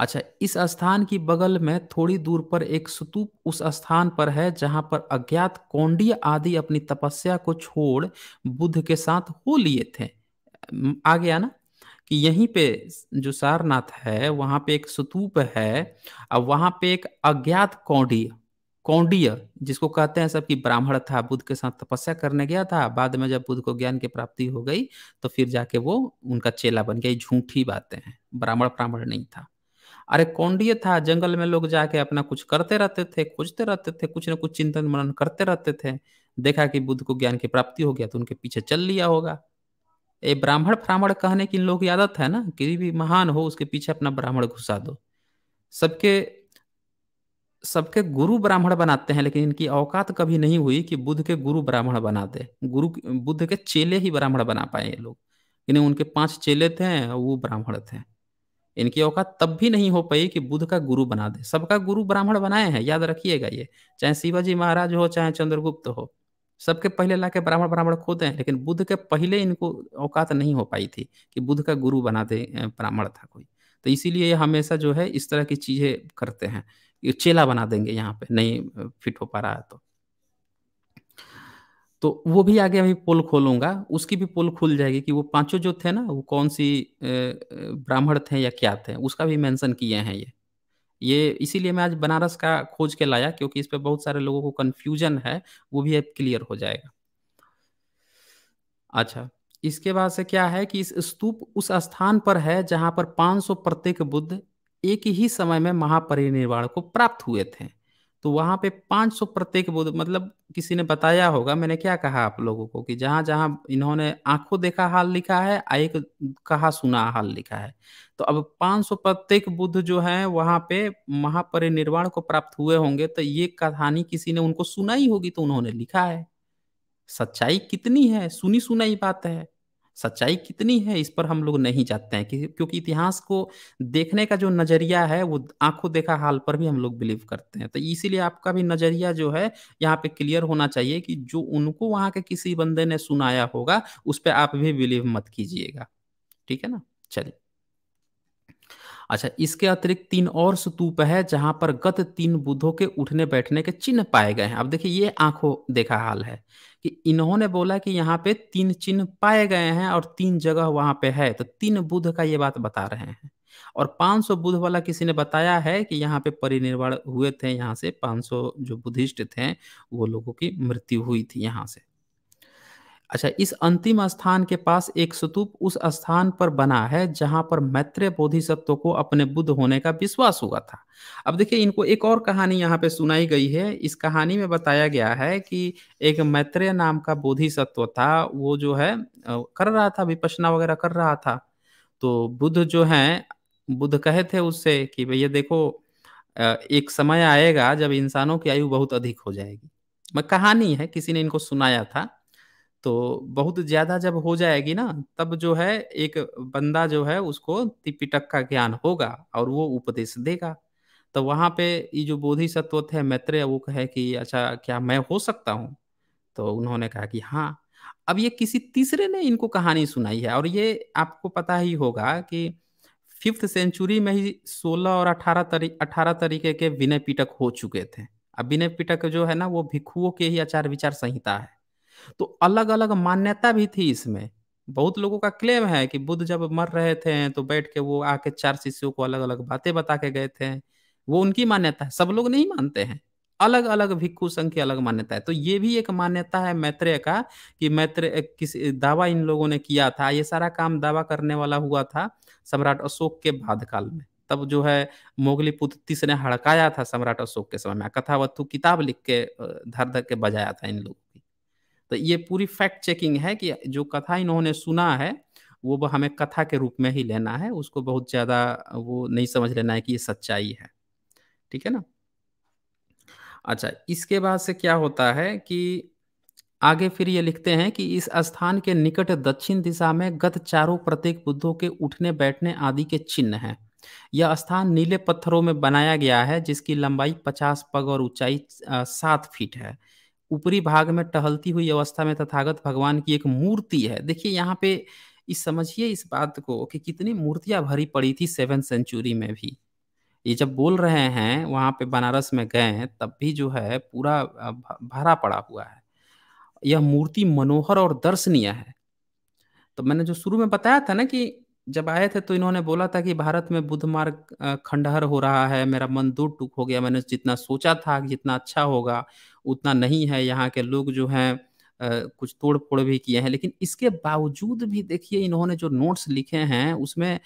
अच्छा इस स्थान की बगल में थोड़ी दूर पर एक स्तूप उस स्थान पर है जहां पर अज्ञात कौंडीय आदि अपनी तपस्या को छोड़ बुद्ध के साथ हो लिए थे आ गया ना कि यहीं पे जो सारनाथ है वहां पे एक स्तूप है और वहां पे एक अज्ञात कौंडी कौंडीय जिसको कहते हैं सब कि ब्राह्मण था बुद्ध के साथ तपस्या करने गया था बाद में जब बुद्ध को ज्ञान की प्राप्ति हो गई तो फिर जाके वो उनका चेला बन गया झूठी बातें हैं ब्राह्मण ब्राह्मण नहीं था अरे कौंडीय था जंगल में लोग जाके अपना कुछ करते रहते थे खोजते रहते थे कुछ ना कुछ चिंतन मनन करते रहते थे देखा कि बुद्ध को ज्ञान की प्राप्ति हो गया तो उनके पीछे चल लिया होगा ये ब्राह्मण ब्राह्मण कहने की इन लोगों की आदत है ना कि भी महान हो उसके पीछे अपना ब्राह्मण घुसा दो सबके सबके गुरु ब्राह्मण बनाते हैं लेकिन इनकी औकात कभी नहीं हुई कि बुद्ध के गुरु ब्राह्मण बना दे गुरु बुद्ध के चेले ही ब्राह्मण बना पाए ये लोग इन्हें उनके पांच चेले थे वो ब्राह्मण थे इनकी औकात तब भी नहीं हो पाई कि बुद्ध का गुरु बना दे सबका गुरु ब्राह्मण बनाए हैं याद रखिएगा ये चाहे शिवाजी महाराज हो चाहे चंद्रगुप्त हो सबके पहले लाके ब्राह्मण ब्राह्मण खोदे हैं लेकिन बुद्ध के पहले इनको औकात नहीं हो पाई थी कि बुद्ध का गुरु बना दे ब्राह्मण था कोई तो इसीलिए हमेशा जो है इस तरह की चीजें करते हैं ये चेला बना देंगे यहाँ पे नहीं फिट हो पा रहा है तो तो वो भी आगे अभी पोल खोलूंगा उसकी भी पोल खुल जाएगी कि वो पांचों जो थे ना वो कौन सी ब्राह्मण थे या क्या थे उसका भी मेंशन किए हैं ये ये इसीलिए मैं आज बनारस का खोज के लाया क्योंकि इस पर बहुत सारे लोगों को कंफ्यूजन है वो भी अब क्लियर हो जाएगा अच्छा इसके बाद से क्या है कि इस स्तूप उस स्थान पर है जहां पर 500 प्रत्येक बुद्ध एक ही समय में महापरिनिर्वाण को प्राप्त हुए थे तो वहां पे 500 प्रत्येक बुद्ध मतलब किसी ने बताया होगा मैंने क्या कहा आप लोगों को कि जहां जहां इन्होंने आंखों देखा हाल लिखा है एक कहा सुना हाल लिखा है तो अब 500 प्रत्येक बुद्ध जो है वहां पे महापरिनिर्वाण को प्राप्त हुए होंगे तो ये कहानी किसी ने उनको सुनाई होगी तो उन्होंने लिखा है सच्चाई कितनी है सुनी सुनाई बात है सच्चाई कितनी है इस पर हम लोग नहीं जाते हैं कि, क्योंकि इतिहास को देखने का जो नजरिया है वो आंखों देखा हाल पर भी हम लोग बिलीव करते हैं तो इसीलिए आपका भी नजरिया जो है यहाँ पे क्लियर होना चाहिए कि जो उनको वहां के किसी बंदे ने सुनाया होगा उस पर आप भी बिलीव मत कीजिएगा ठीक है ना चलिए अच्छा इसके अतिरिक्त तीन और स्तूप है जहां पर गत तीन बुद्धों के उठने बैठने के चिन्ह पाए गए हैं अब देखिए ये आंखों देखा हाल है कि इन्होंने बोला कि यहाँ पे तीन चिन्ह पाए गए हैं और तीन जगह वहां पे है तो तीन बुध का ये बात बता रहे हैं और 500 बुध वाला किसी ने बताया है कि यहाँ पे परिनिर्वाण हुए थे यहाँ से 500 जो बुद्धिस्ट थे वो लोगों की मृत्यु हुई थी यहाँ से अच्छा इस अंतिम स्थान के पास एक स्तूप उस स्थान पर बना है जहां पर मैत्रेय बोधिसत्व को अपने बुद्ध होने का विश्वास हुआ था अब देखिए इनको एक और कहानी यहाँ पे सुनाई गई है इस कहानी में बताया गया है कि एक मैत्रेय नाम का बोधिसत्व था वो जो है कर रहा था विपसना वगैरह कर रहा था तो बुद्ध जो है बुद्ध कहे थे उससे कि भैया देखो एक समय आएगा जब इंसानों की आयु बहुत अधिक हो जाएगी मैं कहानी है किसी ने इनको सुनाया था तो बहुत ज्यादा जब हो जाएगी ना तब जो है एक बंदा जो है उसको तिपिटक का ज्ञान होगा और वो उपदेश देगा तो वहां पे ये जो बोधिसत्व थे मैत्रेय वो कहे कि अच्छा क्या मैं हो सकता हूँ तो उन्होंने कहा कि हाँ अब ये किसी तीसरे ने इनको कहानी सुनाई है और ये आपको पता ही होगा कि फिफ्थ सेंचुरी में ही सोलह और अठारह तरी अठारह तरीके के विनय पिटक हो चुके थे अब विनय पिटक जो है ना वो भिक्खुओं के ही आचार विचार संहिता है तो अलग अलग मान्यता भी थी इसमें बहुत लोगों का क्लेम है कि बुद्ध जब मर रहे थे तो बैठ के वो आके चार शिष्यों को अलग अलग बातें बता के गए थे वो उनकी मान्यता है सब लोग नहीं मानते हैं अलग अलग भिक्खु संघ की अलग मान्यता है तो ये भी एक मान्यता है मैत्रेय का कि मैत्रेय किस दावा इन लोगों ने किया था ये सारा काम दावा करने वाला हुआ था सम्राट अशोक के बाद काल में तब जो है मोगली तीस ने हड़काया था सम्राट अशोक के समय में कथावत्तु किताब लिख के धर धर के बजाया था इन लोग तो ये पूरी फैक्ट चेकिंग है कि जो कथा इन्होंने सुना है वो हमें कथा के रूप में ही लेना है उसको बहुत ज़्यादा वो नहीं समझ लेना है कि ये सच्चाई है ठीक है ना अच्छा इसके बाद से क्या होता है कि आगे फिर ये लिखते हैं कि इस स्थान के निकट दक्षिण दिशा में गत चारों प्रत्येक बुद्धों के उठने बैठने आदि के चिन्ह हैं यह स्थान नीले पत्थरों में बनाया गया है जिसकी लंबाई पचास पग और ऊंचाई सात फीट है ऊपरी भाग में टहलती हुई अवस्था में तथागत भगवान की एक मूर्ति है देखिए यहाँ पे इस समझिए इस बात को कि कितनी मूर्तियां भरी पड़ी थी सेवन सेंचुरी में भी ये जब बोल रहे हैं वहाँ पे बनारस में गए हैं तब भी जो है पूरा भरा पड़ा हुआ है यह मूर्ति मनोहर और दर्शनीय है तो मैंने जो शुरू में बताया था ना कि जब आए थे तो इन्होंने बोला था कि भारत में बुद्ध मार्ग खंडहर हो रहा है मेरा मन दो टूक हो गया मैंने जितना सोचा था जितना अच्छा होगा उतना नहीं है यहाँ के लोग जो हैं कुछ तोड़ फोड़ भी किए हैं लेकिन इसके बावजूद भी देखिए इन्होंने जो नोट्स लिखे हैं उसमें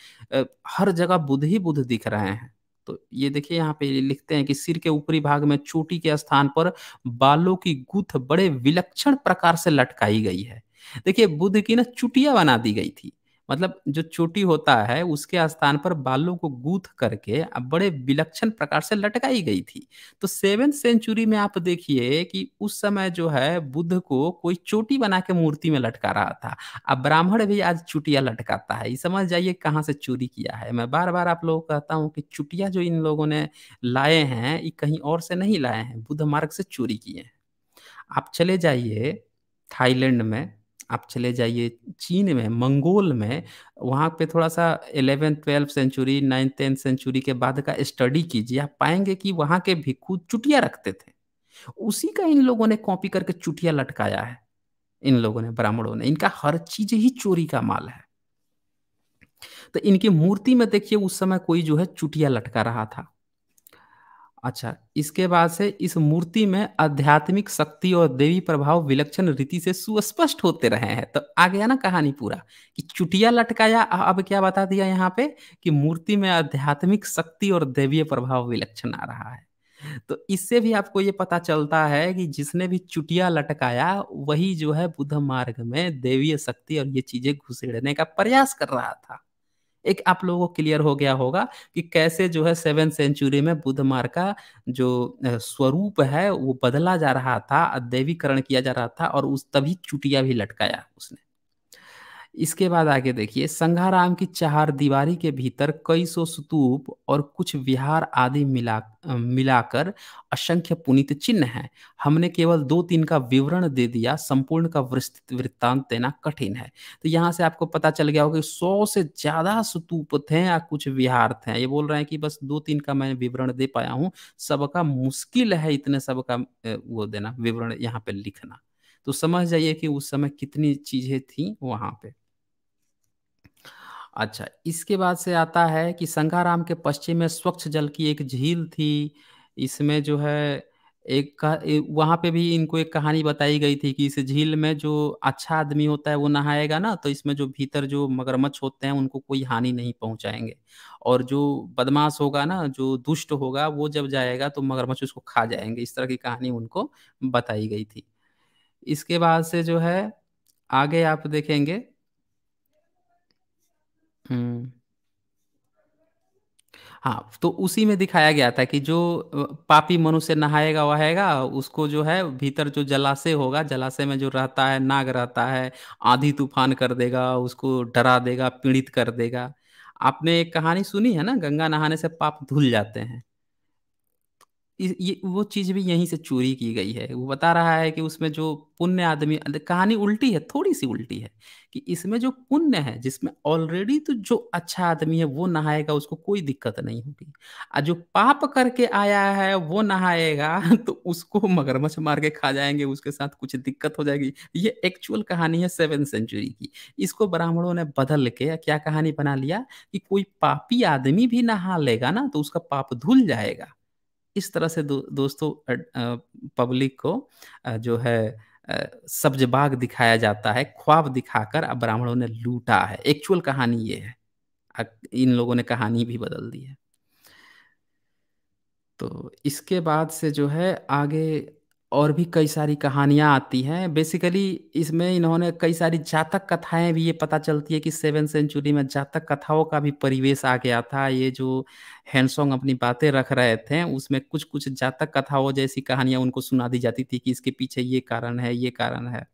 हर जगह बुध ही बुध दिख रहे हैं तो ये देखिए यहाँ पे लिखते हैं कि सिर के ऊपरी भाग में चोटी के स्थान पर बालों की गुथ बड़े विलक्षण प्रकार से लटकाई गई है देखिए बुध की ना चुटिया बना दी गई थी मतलब जो चोटी होता है उसके स्थान पर बालों को गूथ करके बड़े विलक्षण प्रकार से लटकाई गई थी तो सेवन सेंचुरी में आप देखिए कि उस समय जो है बुद्ध को कोई चोटी बना के मूर्ति में लटका रहा था अब ब्राह्मण भी आज चुटिया लटकाता है ये समझ जाइए कहाँ से चोरी किया है मैं बार बार आप लोगों को कहता हूँ कि चुटिया जो इन लोगों ने लाए हैं ये कहीं और से नहीं लाए हैं बुद्ध मार्ग से चोरी किए हैं आप चले जाइए थाईलैंड में आप चले जाइए चीन में मंगोल में वहाँ पे थोड़ा सा eleventh twelfth century ninth tenth century के बाद का स्टडी कीजिए आप पाएंगे कि वहाँ के भिक्खु चुटिया रखते थे उसी का इन लोगों ने कॉपी करके चुटिया लटकाया है इन लोगों ने ब्राह्मणों ने इनका हर चीज ही चोरी का माल है तो इनकी मूर्ति में देखिए उस समय कोई जो है चुटिया लटका रहा था अच्छा इसके बाद से इस मूर्ति में आध्यात्मिक शक्ति और देवी प्रभाव विलक्षण रीति से सुस्पष्ट होते रहे हैं तो आ गया ना कहानी पूरा कि चुटिया लटकाया अब क्या बता दिया यहाँ पे कि मूर्ति में आध्यात्मिक शक्ति और देवीय प्रभाव विलक्षण आ रहा है तो इससे भी आपको ये पता चलता है कि जिसने भी चुटिया लटकाया वही जो है बुद्ध मार्ग में देवीय शक्ति और ये चीजें घुसेड़ने का प्रयास कर रहा था एक आप लोगों को क्लियर हो गया होगा कि कैसे जो है सेवन सेंचुरी में बुद्ध मार्ग का जो स्वरूप है वो बदला जा रहा था देवीकरण किया जा रहा था और उस तभी चुटिया भी लटकाया उसने इसके बाद आगे देखिए संघाराम की चार दीवारी के भीतर कई सौ स्तूप और कुछ विहार आदि मिला मिलाकर असंख्य पुनित चिन्ह है हमने केवल दो तीन का विवरण दे दिया संपूर्ण का वृत्तांत देना कठिन है तो यहाँ से आपको पता चल गया होगा सौ से ज्यादा स्तूप थे या कुछ विहार थे ये बोल रहे हैं कि बस दो तीन का मैं विवरण दे पाया हूँ सबका मुश्किल है इतने सबका वो देना विवरण यहाँ पे लिखना तो समझ जाइए कि उस समय कितनी चीजें थी वहां पे अच्छा इसके बाद से आता है कि संगाराम के पश्चिम में स्वच्छ जल की एक झील थी इसमें जो है एक वहाँ पे भी इनको एक कहानी बताई गई थी कि इस झील में जो अच्छा आदमी होता है वो नहाएगा ना तो इसमें जो भीतर जो मगरमच्छ होते हैं उनको कोई हानि नहीं पहुँचाएंगे और जो बदमाश होगा ना जो दुष्ट होगा वो जब जाएगा तो मगरमच्छ उसको खा जाएंगे इस तरह की कहानी उनको बताई गई थी इसके बाद से जो है आगे आप देखेंगे हम्म। हाँ, तो उसी में दिखाया गया था कि जो पापी मनुष्य नहाएगा वहाएगा उसको जो है भीतर जो जलाशय होगा, जलाशय में जो रहता है, नाग रहता है, आधी तूफान कर देगा, उसको डरा देगा, पीड़ित कर देगा। आपने एक कहानी सुनी है ना, गंगा नहाने से पाप धुल जाते हैं। ये वो चीज भी यहीं से चोरी की गई है वो बता रहा है कि उसमें जो पुण्य आदमी कहानी उल्टी है थोड़ी सी उल्टी है कि इसमें जो पुण्य है जिसमें ऑलरेडी तो जो अच्छा आदमी है वो नहाएगा उसको कोई दिक्कत नहीं होगी और जो पाप करके आया है वो नहाएगा तो उसको मगरमच्छ मार के खा जाएंगे उसके साथ कुछ दिक्कत हो जाएगी ये एक्चुअल कहानी है सेवन सेंचुरी की इसको ब्राह्मणों ने बदल के क्या कहानी बना लिया कि कोई पापी आदमी भी नहा लेगा ना तो उसका पाप धुल जाएगा इस तरह से दो, दोस्तों पब्लिक को जो है सब्जबाग दिखाया जाता है ख्वाब दिखाकर अब ब्राह्मणों ने लूटा है एक्चुअल कहानी ये है इन लोगों ने कहानी भी बदल दी है तो इसके बाद से जो है आगे और भी कई सारी कहानियाँ आती हैं बेसिकली इसमें इन्होंने कई सारी जातक कथाएं भी ये पता चलती है कि सेवन सेंचुरी में जातक कथाओं का भी परिवेश आ गया था ये जो हैंडसोंग अपनी बातें रख रहे थे उसमें कुछ कुछ जातक कथाओं जैसी कहानियाँ उनको सुना दी जाती थी कि इसके पीछे ये कारण है ये कारण है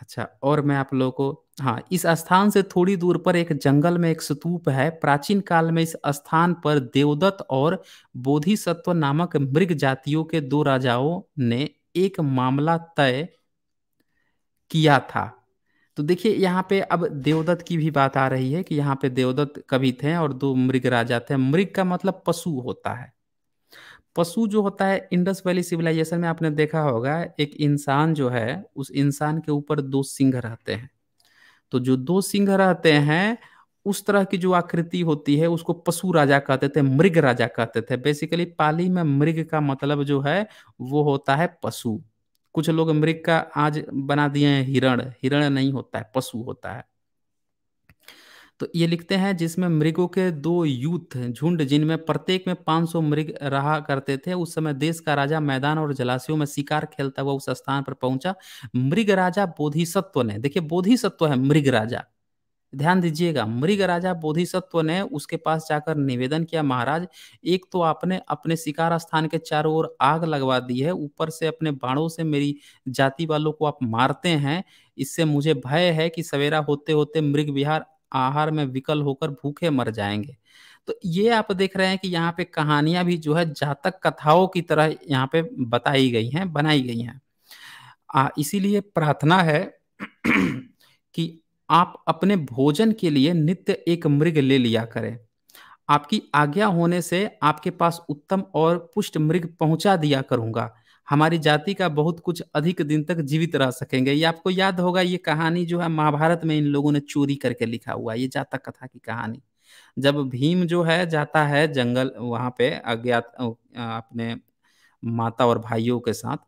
अच्छा और मैं आप लोगों को हाँ इस स्थान से थोड़ी दूर पर एक जंगल में एक स्तूप है प्राचीन काल में इस स्थान पर देवदत्त और बोधिसत्व नामक मृग जातियों के दो राजाओं ने एक मामला तय किया था तो देखिए यहाँ पे अब देवदत्त की भी बात आ रही है कि यहाँ पे देवदत्त कवि थे और दो मृग राजा थे मृग का मतलब पशु होता है पशु जो होता है इंडस वैली सिविलाइजेशन में आपने देखा होगा एक इंसान जो है उस इंसान के ऊपर दो सिंह रहते हैं तो जो दो सिंह रहते हैं उस तरह की जो आकृति होती है उसको पशु राजा कहते थे मृग राजा कहते थे बेसिकली पाली में मृग का मतलब जो है वो होता है पशु कुछ लोग मृग का आज बना दिए हैं हिरण हिरण नहीं होता है पशु होता है तो ये लिखते हैं जिसमें मृगों के दो यूथ झुंड जिनमें प्रत्येक में 500 मृग रहा करते थे उस समय देश का राजा मैदान और जलाशयों में शिकार खेलता हुआ उस स्थान पर पहुंचा मृग राजा बोधिसत्व ने देखिए बोधिसत्व है मृग राजा ध्यान दीजिएगा मृग राजा बोधिसत्व ने उसके पास जाकर निवेदन किया महाराज एक तो आपने अपने शिकार स्थान के चारों ओर आग लगवा दी है ऊपर से अपने बाणों से मेरी जाति वालों को आप मारते हैं इससे मुझे भय है कि सवेरा होते होते मृग विहार आहार में विकल होकर भूखे मर जाएंगे तो ये आप देख रहे हैं कि यहाँ पे कहानियां भी जो है जातक कथाओं की तरह यहाँ पे बताई गई हैं बनाई गई हैं इसीलिए प्रार्थना है कि आप अपने भोजन के लिए नित्य एक मृग ले लिया करें आपकी आज्ञा होने से आपके पास उत्तम और पुष्ट मृग पहुंचा दिया करूंगा हमारी जाति का बहुत कुछ अधिक दिन तक जीवित रह सकेंगे ये आपको याद होगा ये कहानी जो है महाभारत में इन लोगों ने चोरी करके लिखा हुआ ये जातक कथा की कहानी जब भीम जो है जाता है जंगल वहां पे अज्ञात अपने माता और भाइयों के साथ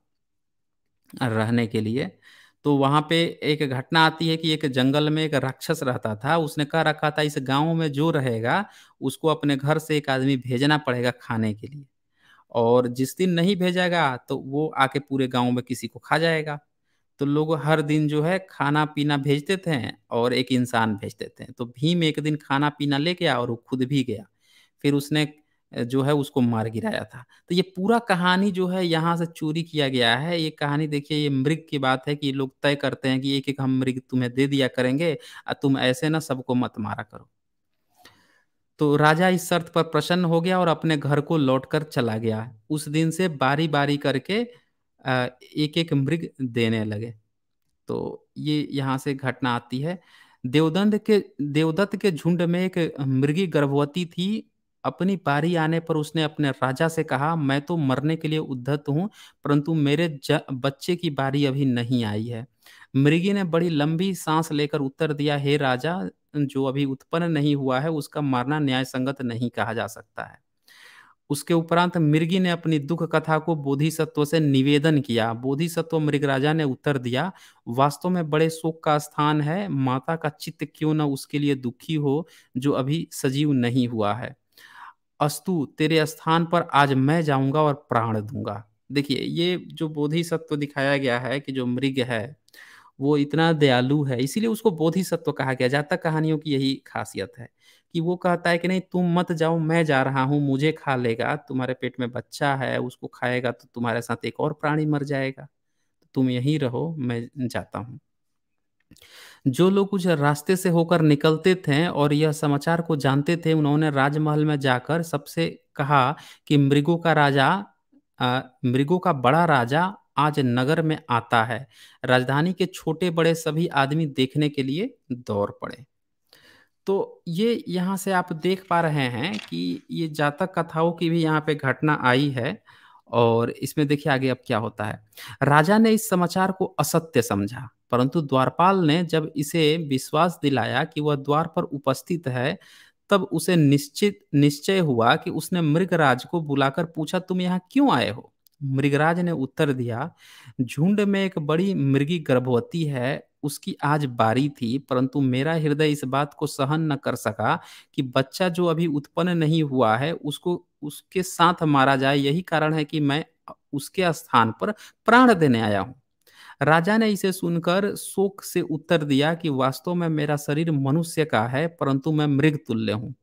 रहने के लिए तो वहां पे एक घटना आती है कि एक जंगल में एक राक्षस रहता था उसने कहा रखा था इस गांव में जो रहेगा उसको अपने घर से एक आदमी भेजना पड़ेगा खाने के लिए और जिस दिन नहीं भेजेगा तो वो आके पूरे गांव में किसी को खा जाएगा तो लोग हर दिन जो है खाना पीना भेजते थे और एक इंसान भेजते थे तो भीम एक दिन खाना पीना ले गया और वो खुद भी गया फिर उसने जो है उसको मार गिराया था तो ये पूरा कहानी जो है यहाँ से चोरी किया गया है ये कहानी देखिए ये मृग की बात है कि लोग तय करते हैं कि एक एक हम मृग तुम्हें दे दिया करेंगे और तुम ऐसे ना सबको मत मारा करो तो राजा इस शर्त पर प्रसन्न हो गया और अपने घर को लौटकर चला गया उस दिन से बारी बारी करके एक एक मृग देने लगे तो ये यहाँ से घटना आती है देवदंत के देवदत्त के झुंड में एक मृगी गर्भवती थी अपनी बारी आने पर उसने अपने राजा से कहा मैं तो मरने के लिए उद्धत हूँ परंतु मेरे बच्चे की बारी अभी नहीं आई है मृगी ने बड़ी लंबी सांस लेकर उत्तर दिया हे राजा जो अभी उत्पन्न नहीं हुआ है उसका मारना न्याय संगत नहीं कहा जा सकता है उसके उपरांत मृगी ने अपनी दुख कथा को बोधिसत्व से निवेदन किया बोधिसत्व राजा ने उत्तर दिया वास्तव में बड़े शोक का स्थान है माता का चित्त क्यों न उसके लिए दुखी हो जो अभी सजीव नहीं हुआ है अस्तु तेरे स्थान पर आज मैं जाऊंगा और प्राण दूंगा देखिए ये जो बोधिसत्व दिखाया गया है कि जो मृग है वो इतना दयालु है इसीलिए उसको बोधिसत्व कहा गया जातक कहानियों की यही खासियत है कि वो कहता है कि नहीं तुम मत जाओ मैं जा रहा हूँ मुझे खा लेगा तुम्हारे पेट में बच्चा है उसको खाएगा तो तुम्हारे साथ एक और प्राणी मर जाएगा तो तुम यहीं रहो मैं जाता हूँ जो लोग कुछ रास्ते से होकर निकलते थे और यह समाचार को जानते थे उन्होंने राजमहल में जाकर सबसे कहा कि मृगों का राजा मृगों का बड़ा राजा आज नगर में आता है राजधानी के छोटे बड़े सभी आदमी देखने के लिए दौड़ पड़े तो ये यहाँ से आप देख पा रहे हैं कि ये जातक कथाओं की भी यहाँ पे घटना आई है और इसमें देखिए आगे अब क्या होता है राजा ने इस समाचार को असत्य समझा परंतु द्वारपाल ने जब इसे विश्वास दिलाया कि वह द्वार पर उपस्थित है तब उसे निश्चित निश्चय हुआ कि उसने मृगराज को बुलाकर पूछा तुम यहाँ क्यों आए हो मृगराज ने उत्तर दिया झुंड में एक बड़ी मृगी गर्भवती है उसकी आज बारी थी परंतु मेरा हृदय इस बात को सहन न कर सका कि बच्चा जो अभी उत्पन्न नहीं हुआ है उसको उसके साथ मारा जाए यही कारण है कि मैं उसके स्थान पर प्राण देने आया हूँ राजा ने इसे सुनकर शोक से उत्तर दिया कि वास्तव में मेरा शरीर मनुष्य का है परंतु मैं मृग तुल्य हूँ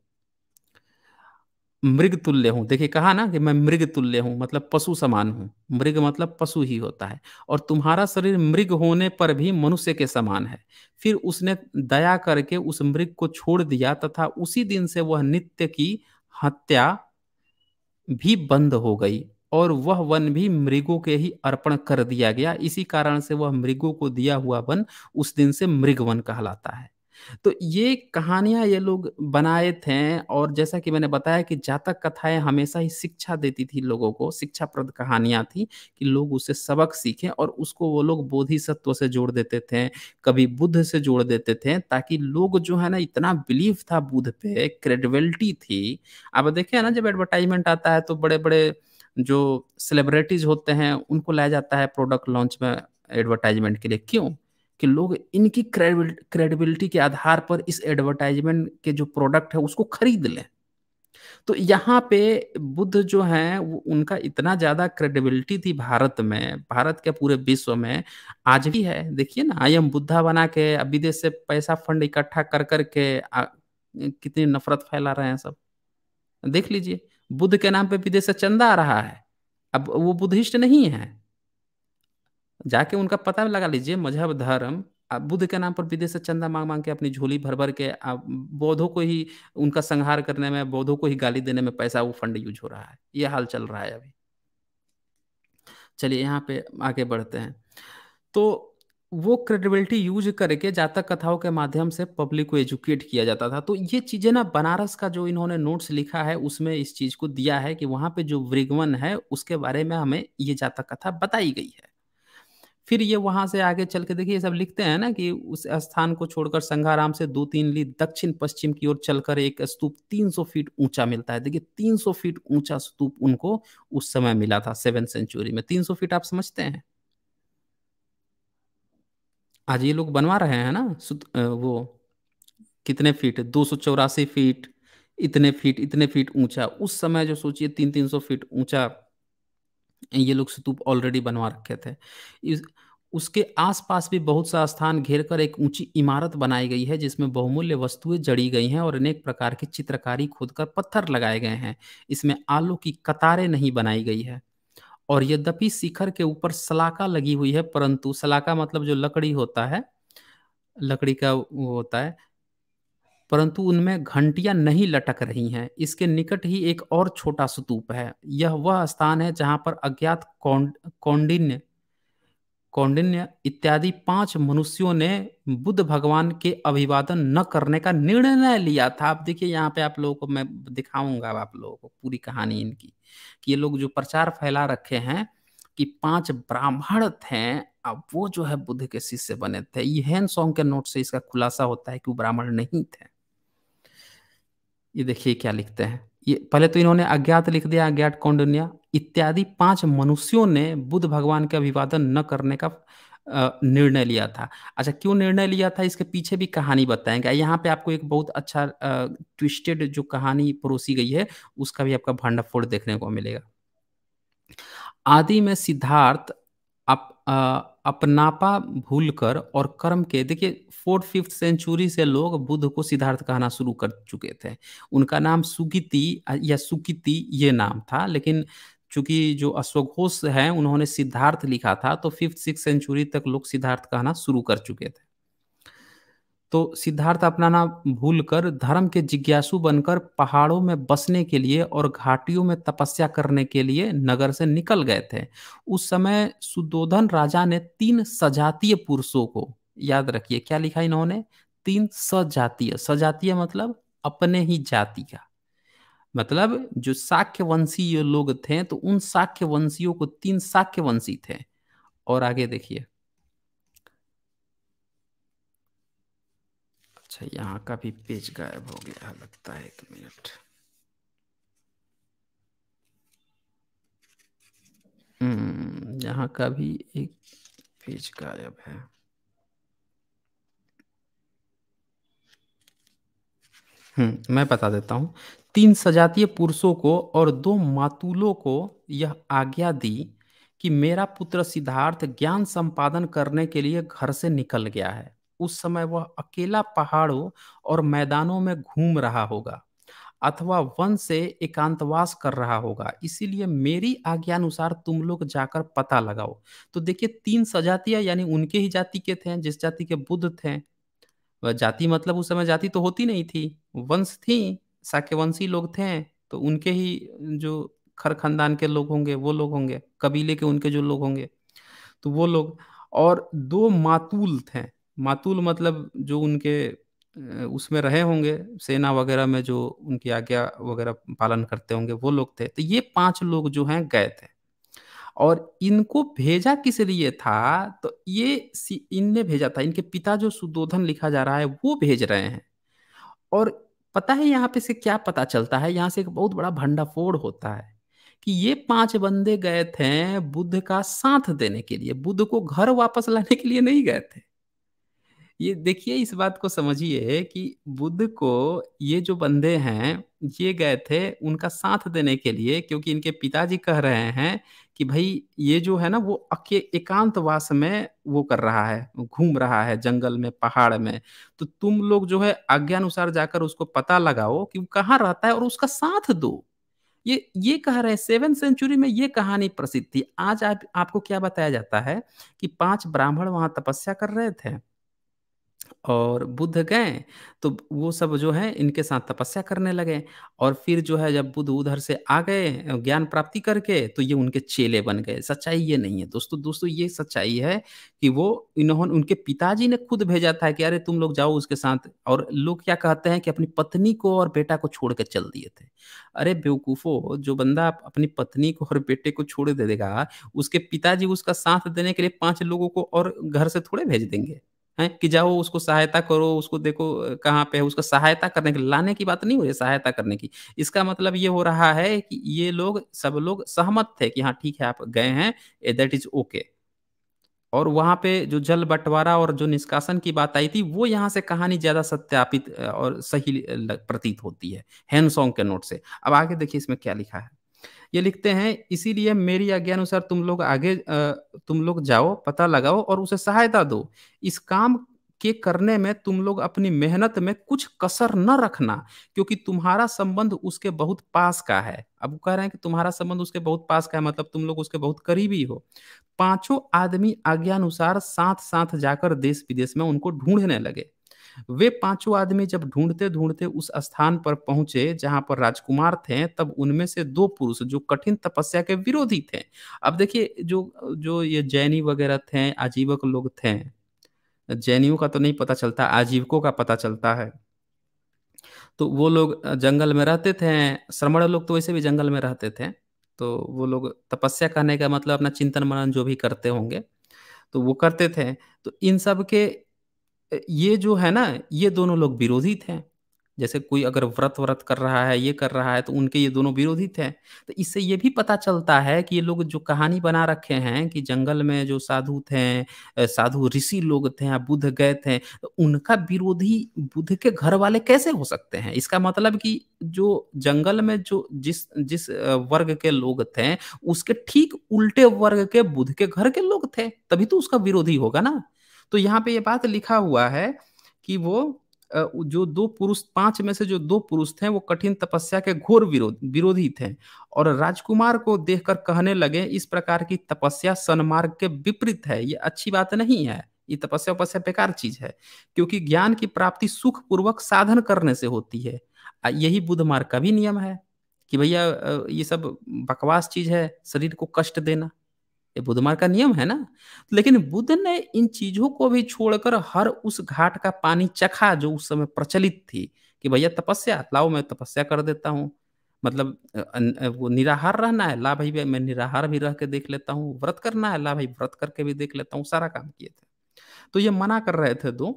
मृग तुल्य हूँ देखिए कहा ना कि मैं मृग तुल्य हूँ मतलब पशु समान हूँ मृग मतलब पशु ही होता है और तुम्हारा शरीर मृग होने पर भी मनुष्य के समान है फिर उसने दया करके उस मृग को छोड़ दिया तथा उसी दिन से वह नित्य की हत्या भी बंद हो गई और वह वन भी मृगों के ही अर्पण कर दिया गया इसी कारण से वह मृगों को दिया हुआ वन उस दिन से मृग वन कहलाता है तो ये कहानियाँ ये लोग बनाए थे और जैसा कि मैंने बताया कि जातक कथाएं हमेशा ही शिक्षा देती थी लोगों को शिक्षाप्रद कहानियाँ थी कि लोग उसे सबक सीखें और उसको वो लोग बोधि सत्व से जोड़ देते थे कभी बुद्ध से जोड़ देते थे ताकि लोग जो है ना इतना बिलीव था बुद्ध पे क्रेडिबिलिटी थी अब देखे ना जब एडवर्टाइजमेंट आता है तो बड़े बड़े जो सेलिब्रिटीज होते हैं उनको लाया जाता है प्रोडक्ट लॉन्च में एडवर्टाइजमेंट के लिए क्यों कि लोग इनकी क्रेडिबिलिटी के आधार पर इस एडवर्टाइजमेंट के जो प्रोडक्ट है उसको खरीद लें तो यहाँ पे बुद्ध जो हैं उनका इतना ज़्यादा क्रेडिबिलिटी थी भारत में भारत के पूरे विश्व में आज भी है देखिए ना आई एम बुद्धा बना के विदेश से पैसा फंड इकट्ठा कर करके कितनी नफरत फैला रहे हैं सब देख लीजिए बुद्ध के नाम पे विदेश से चंदा आ रहा है अब वो बुद्धिस्ट नहीं है जाके उनका पता लगा लीजिए मजहब धर्म बुद्ध के नाम पर विदेश से चंदा मांग मांग के अपनी झोली भर भर के आप बौद्धों को ही उनका संहार करने में बौद्धों को ही गाली देने में पैसा वो फंड यूज हो रहा है ये हाल चल रहा है अभी चलिए यहाँ पे आगे बढ़ते हैं तो वो क्रेडिबिलिटी यूज करके जातक कथाओं के माध्यम से पब्लिक को एजुकेट किया जाता था तो ये चीजें ना बनारस का जो इन्होंने नोट्स लिखा है उसमें इस चीज को दिया है कि वहां पे जो वृगवन है उसके बारे में हमें ये जातक कथा बताई गई है फिर ये वहां से आगे चल के देखिए सब लिखते हैं ना कि उस स्थान को छोड़कर संघाराम से दो तीन ली दक्षिण पश्चिम की ओर चलकर एक स्तूप 300 फीट ऊंचा मिलता है देखिए 300 फीट ऊंचा स्तूप उनको उस समय मिला था सेवन सेंचुरी में 300 फीट आप समझते हैं आज ये लोग बनवा रहे हैं ना वो कितने फीट दो फीट इतने फीट इतने फीट ऊंचा उस समय जो सोचिए तीन तीन सौ फीट ऊंचा ये लोग स्तूप ऑलरेडी बनवा रखे थे इस उसके आसपास भी बहुत सा स्थान घेर कर एक ऊंची इमारत बनाई गई है जिसमें बहुमूल्य वस्तुएं जड़ी गई हैं और अनेक प्रकार की चित्रकारी खोदकर पत्थर लगाए गए हैं इसमें आलू की कतारें नहीं बनाई गई है और यद्यपि शिखर के ऊपर सलाका लगी हुई है परंतु सलाका मतलब जो लकड़ी होता है लकड़ी का वो होता है परंतु उनमें घंटियां नहीं लटक रही हैं इसके निकट ही एक और छोटा स्तूप है यह वह स्थान है जहां पर अज्ञात कौंडिन्य कौंडिन्य इत्यादि पांच मनुष्यों ने बुद्ध भगवान के अभिवादन न करने का निर्णय लिया था आप देखिए यहाँ पे आप लोगों को मैं दिखाऊंगा आप लोगों को पूरी कहानी इनकी कि ये लोग जो प्रचार फैला रखे हैं कि पांच ब्राह्मण थे अब वो जो है बुद्ध के शिष्य बने थे ये हैन सॉन्ग के नोट से इसका खुलासा होता है कि वो ब्राह्मण नहीं थे ये देखिए क्या लिखते हैं ये पहले तो इन्होंने अज्ञात लिख दिया अज्ञात कौंडन्या इत्यादि पांच मनुष्यों ने बुद्ध भगवान के अभिवादन न करने का निर्णय लिया था अच्छा क्यों निर्णय लिया था इसके पीछे भी कहानी बताएंगे यहाँ पे आपको एक बहुत अच्छा ट्विस्टेड जो कहानी परोसी गई है उसका भी आपका भंडाफोड़ देखने को मिलेगा आदि में सिद्धार्थ आप अपनापा भूलकर और कर्म के देखिए फोर्थ फिफ्थ सेंचुरी से लोग बुद्ध को सिद्धार्थ कहना शुरू कर चुके थे उनका नाम सुगीति या सुकीति ये नाम था लेकिन चूंकि जो अश्वघोष है उन्होंने सिद्धार्थ लिखा था तो फिफ्थ सिक्स सेंचुरी तक लोग सिद्धार्थ कहना शुरू कर चुके थे तो सिद्धार्थ अपना नाम भूल कर धर्म के जिज्ञासु बनकर पहाड़ों में बसने के लिए और घाटियों में तपस्या करने के लिए नगर से निकल गए थे उस समय सुदोधन राजा ने तीन सजातीय पुरुषों को याद रखिए क्या लिखा इन्होंने तीन सजातीय सजातीय मतलब अपने ही जाति का मतलब जो साख्य वंशी लोग थे तो उन साख्य वंशियों को तीन साख्य वंशी थे और आगे देखिए अच्छा यहाँ का भी पेज गायब हो गया लगता है एक मिनट हम्म, यहाँ का भी एक पेज गायब है हम्म मैं बता देता हूँ तीन सजातीय पुरुषों को और दो मातुलों को यह आज्ञा दी कि मेरा पुत्र सिद्धार्थ ज्ञान संपादन करने के लिए घर से निकल गया है उस समय वह अकेला पहाड़ों और मैदानों में घूम रहा होगा अथवा वन से एकांतवास कर रहा होगा इसीलिए मेरी आज्ञा अनुसार तुम लोग जाकर पता लगाओ तो देखिए तीन सजातीय यानी उनके ही जाति के थे जिस जाति के बुद्ध थे जाति मतलब उस समय जाति तो होती नहीं थी वंश थी साक्यवंशी लोग थे तो उनके ही जो खर खानदान के लोग होंगे वो लोग होंगे कबीले के उनके जो लोग होंगे तो वो लोग और दो मातूल थे मातुल मतलब जो उनके उसमें रहे होंगे सेना वगैरह में जो उनकी आज्ञा वगैरह पालन करते होंगे वो लोग थे तो ये पांच लोग जो हैं गए थे और इनको भेजा किस लिए था तो ये इनने भेजा था इनके पिता जो सुदोधन लिखा जा रहा है वो भेज रहे हैं और पता है यहाँ पे से क्या पता चलता है यहाँ से एक बहुत बड़ा भंडाफोड़ होता है कि ये पांच बंदे गए थे बुद्ध का साथ देने के लिए बुद्ध को घर वापस लाने के लिए नहीं गए थे ये देखिए इस बात को समझिए कि बुद्ध को ये जो बंदे हैं ये गए थे उनका साथ देने के लिए क्योंकि इनके पिताजी कह रहे हैं कि भाई ये जो है ना वो अके एकांतवास में वो कर रहा है घूम रहा है जंगल में पहाड़ में तो तुम लोग जो है आज्ञानुसार जाकर उसको पता लगाओ कि वो कहाँ रहता है और उसका साथ दो ये ये कह रहे हैं सेवन सेंचुरी में ये कहानी प्रसिद्ध थी आज आप, आपको क्या बताया जाता है कि पांच ब्राह्मण वहां तपस्या कर रहे थे और बुद्ध गए तो वो सब जो है इनके साथ तपस्या करने लगे और फिर जो है जब बुद्ध उधर से आ गए ज्ञान प्राप्ति करके तो ये उनके चेले बन गए सच्चाई ये नहीं है दोस्तों दोस्तों ये सच्चाई है कि वो इन्होंने उनके पिताजी ने खुद भेजा था कि अरे तुम लोग जाओ उसके साथ और लोग क्या कहते हैं कि अपनी पत्नी को और बेटा को छोड़ के चल दिए थे अरे बेवकूफ़ो जो बंदा अपनी पत्नी को और बेटे को छोड़ दे देगा उसके पिताजी उसका साथ देने के लिए पाँच लोगों को और घर से थोड़े भेज देंगे है कि जाओ उसको सहायता करो उसको देखो कहाँ पे है उसका सहायता करने की लाने की बात नहीं हो रही सहायता करने की इसका मतलब ये हो रहा है कि ये लोग सब लोग सहमत थे कि हाँ ठीक है आप गए हैं दैट इज ओके और वहाँ पे जो जल बंटवारा और जो निष्कासन की बात आई थी वो यहाँ से कहानी ज्यादा सत्यापित और सही प्रतीत होती है हैंडसोंग के नोट से अब आगे देखिए इसमें क्या लिखा है ये लिखते हैं इसीलिए मेरी आज्ञा अनुसार तुम लोग आगे तुम लोग जाओ पता लगाओ और उसे सहायता दो इस काम के करने में तुम लोग अपनी मेहनत में कुछ कसर न रखना क्योंकि तुम्हारा संबंध उसके बहुत पास का है अब कह रहे हैं कि तुम्हारा संबंध उसके बहुत पास का है मतलब तुम लोग उसके बहुत करीबी हो पांचों आदमी आज्ञानुसार साथ साथ जाकर देश विदेश में उनको ढूंढने लगे वे पांचों आदमी जब ढूंढते ढूंढते उस स्थान पर पहुंचे जहां पर राजकुमार थे तब उनमें से दो पुरुष जो कठिन तपस्या के विरोधी थे अब देखिए जो जो ये जैनी वगैरह थे आजीवक लोग थे जैनियों का तो नहीं पता चलता आजीवकों का पता चलता है तो वो लोग जंगल में रहते थे श्रमण लोग तो वैसे भी जंगल में रहते थे तो वो लोग तपस्या करने का मतलब अपना चिंतन मनन जो भी करते होंगे तो वो करते थे तो इन सब के ये जो है ना ये दोनों लोग विरोधी थे जैसे कोई अगर व्रत व्रत कर रहा है ये कर रहा है तो उनके ये दोनों विरोधी थे तो इससे ये भी पता चलता है कि ये लोग जो कहानी बना रखे हैं कि जंगल में जो साधु थे साधु ऋषि लोग थे या बुद्ध गए थे तो उनका विरोधी बुद्ध के घर वाले कैसे हो सकते हैं इसका मतलब कि जो जंगल में जो जिस जिस वर्ग के लोग थे उसके ठीक उल्टे वर्ग के बुद्ध के घर के लोग थे तभी तो उसका विरोधी होगा ना तो यहाँ पे ये बात लिखा हुआ है कि वो जो दो पुरुष पांच में से जो दो पुरुष थे वो कठिन तपस्या के घोर विरोध विरोधी थे और राजकुमार को देखकर कहने लगे इस प्रकार की तपस्या सनमार्ग के विपरीत है ये अच्छी बात नहीं है ये तपस्या उपस्या बेकार चीज है क्योंकि ज्ञान की प्राप्ति सुख पूर्वक साधन करने से होती है यही बुद्ध मार्ग का भी नियम है कि भैया ये सब बकवास चीज है शरीर को कष्ट देना ये बुद्ध मार्ग का नियम है ना लेकिन बुद्ध ने इन चीजों को भी छोड़कर हर उस घाट का पानी चखा जो उस समय प्रचलित थी कि भैया तपस्या लाओ मैं तपस्या कर देता हूँ मतलब वो निराहार रहना है ला भाई मैं निराहार भी रह के देख लेता हूँ व्रत करना है ला भाई व्रत करके भी देख लेता हूँ सारा काम किए थे तो ये मना कर रहे थे दो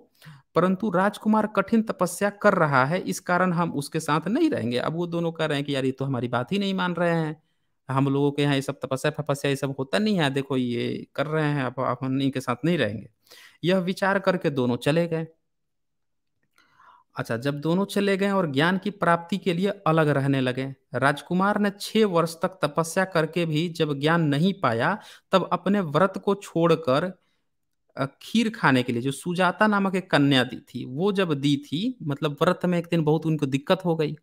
परंतु राजकुमार कठिन तपस्या कर रहा है इस कारण हम उसके साथ नहीं रहेंगे अब वो दोनों कह रहे हैं कि यार ये तो हमारी बात ही नहीं मान रहे हैं हम लोगों के यहाँ ये सब तपस्या फपस्या ये सब होता नहीं है देखो ये कर रहे हैं अब आप इनके साथ नहीं रहेंगे यह विचार करके दोनों चले गए अच्छा जब दोनों चले गए और ज्ञान की प्राप्ति के लिए अलग रहने लगे राजकुमार ने छह वर्ष तक तपस्या करके भी जब ज्ञान नहीं पाया तब अपने व्रत को छोड़कर खीर खाने के लिए जो सुजाता नामक एक कन्या दी थी वो जब दी थी मतलब व्रत में एक दिन बहुत उनको दिक्कत हो गई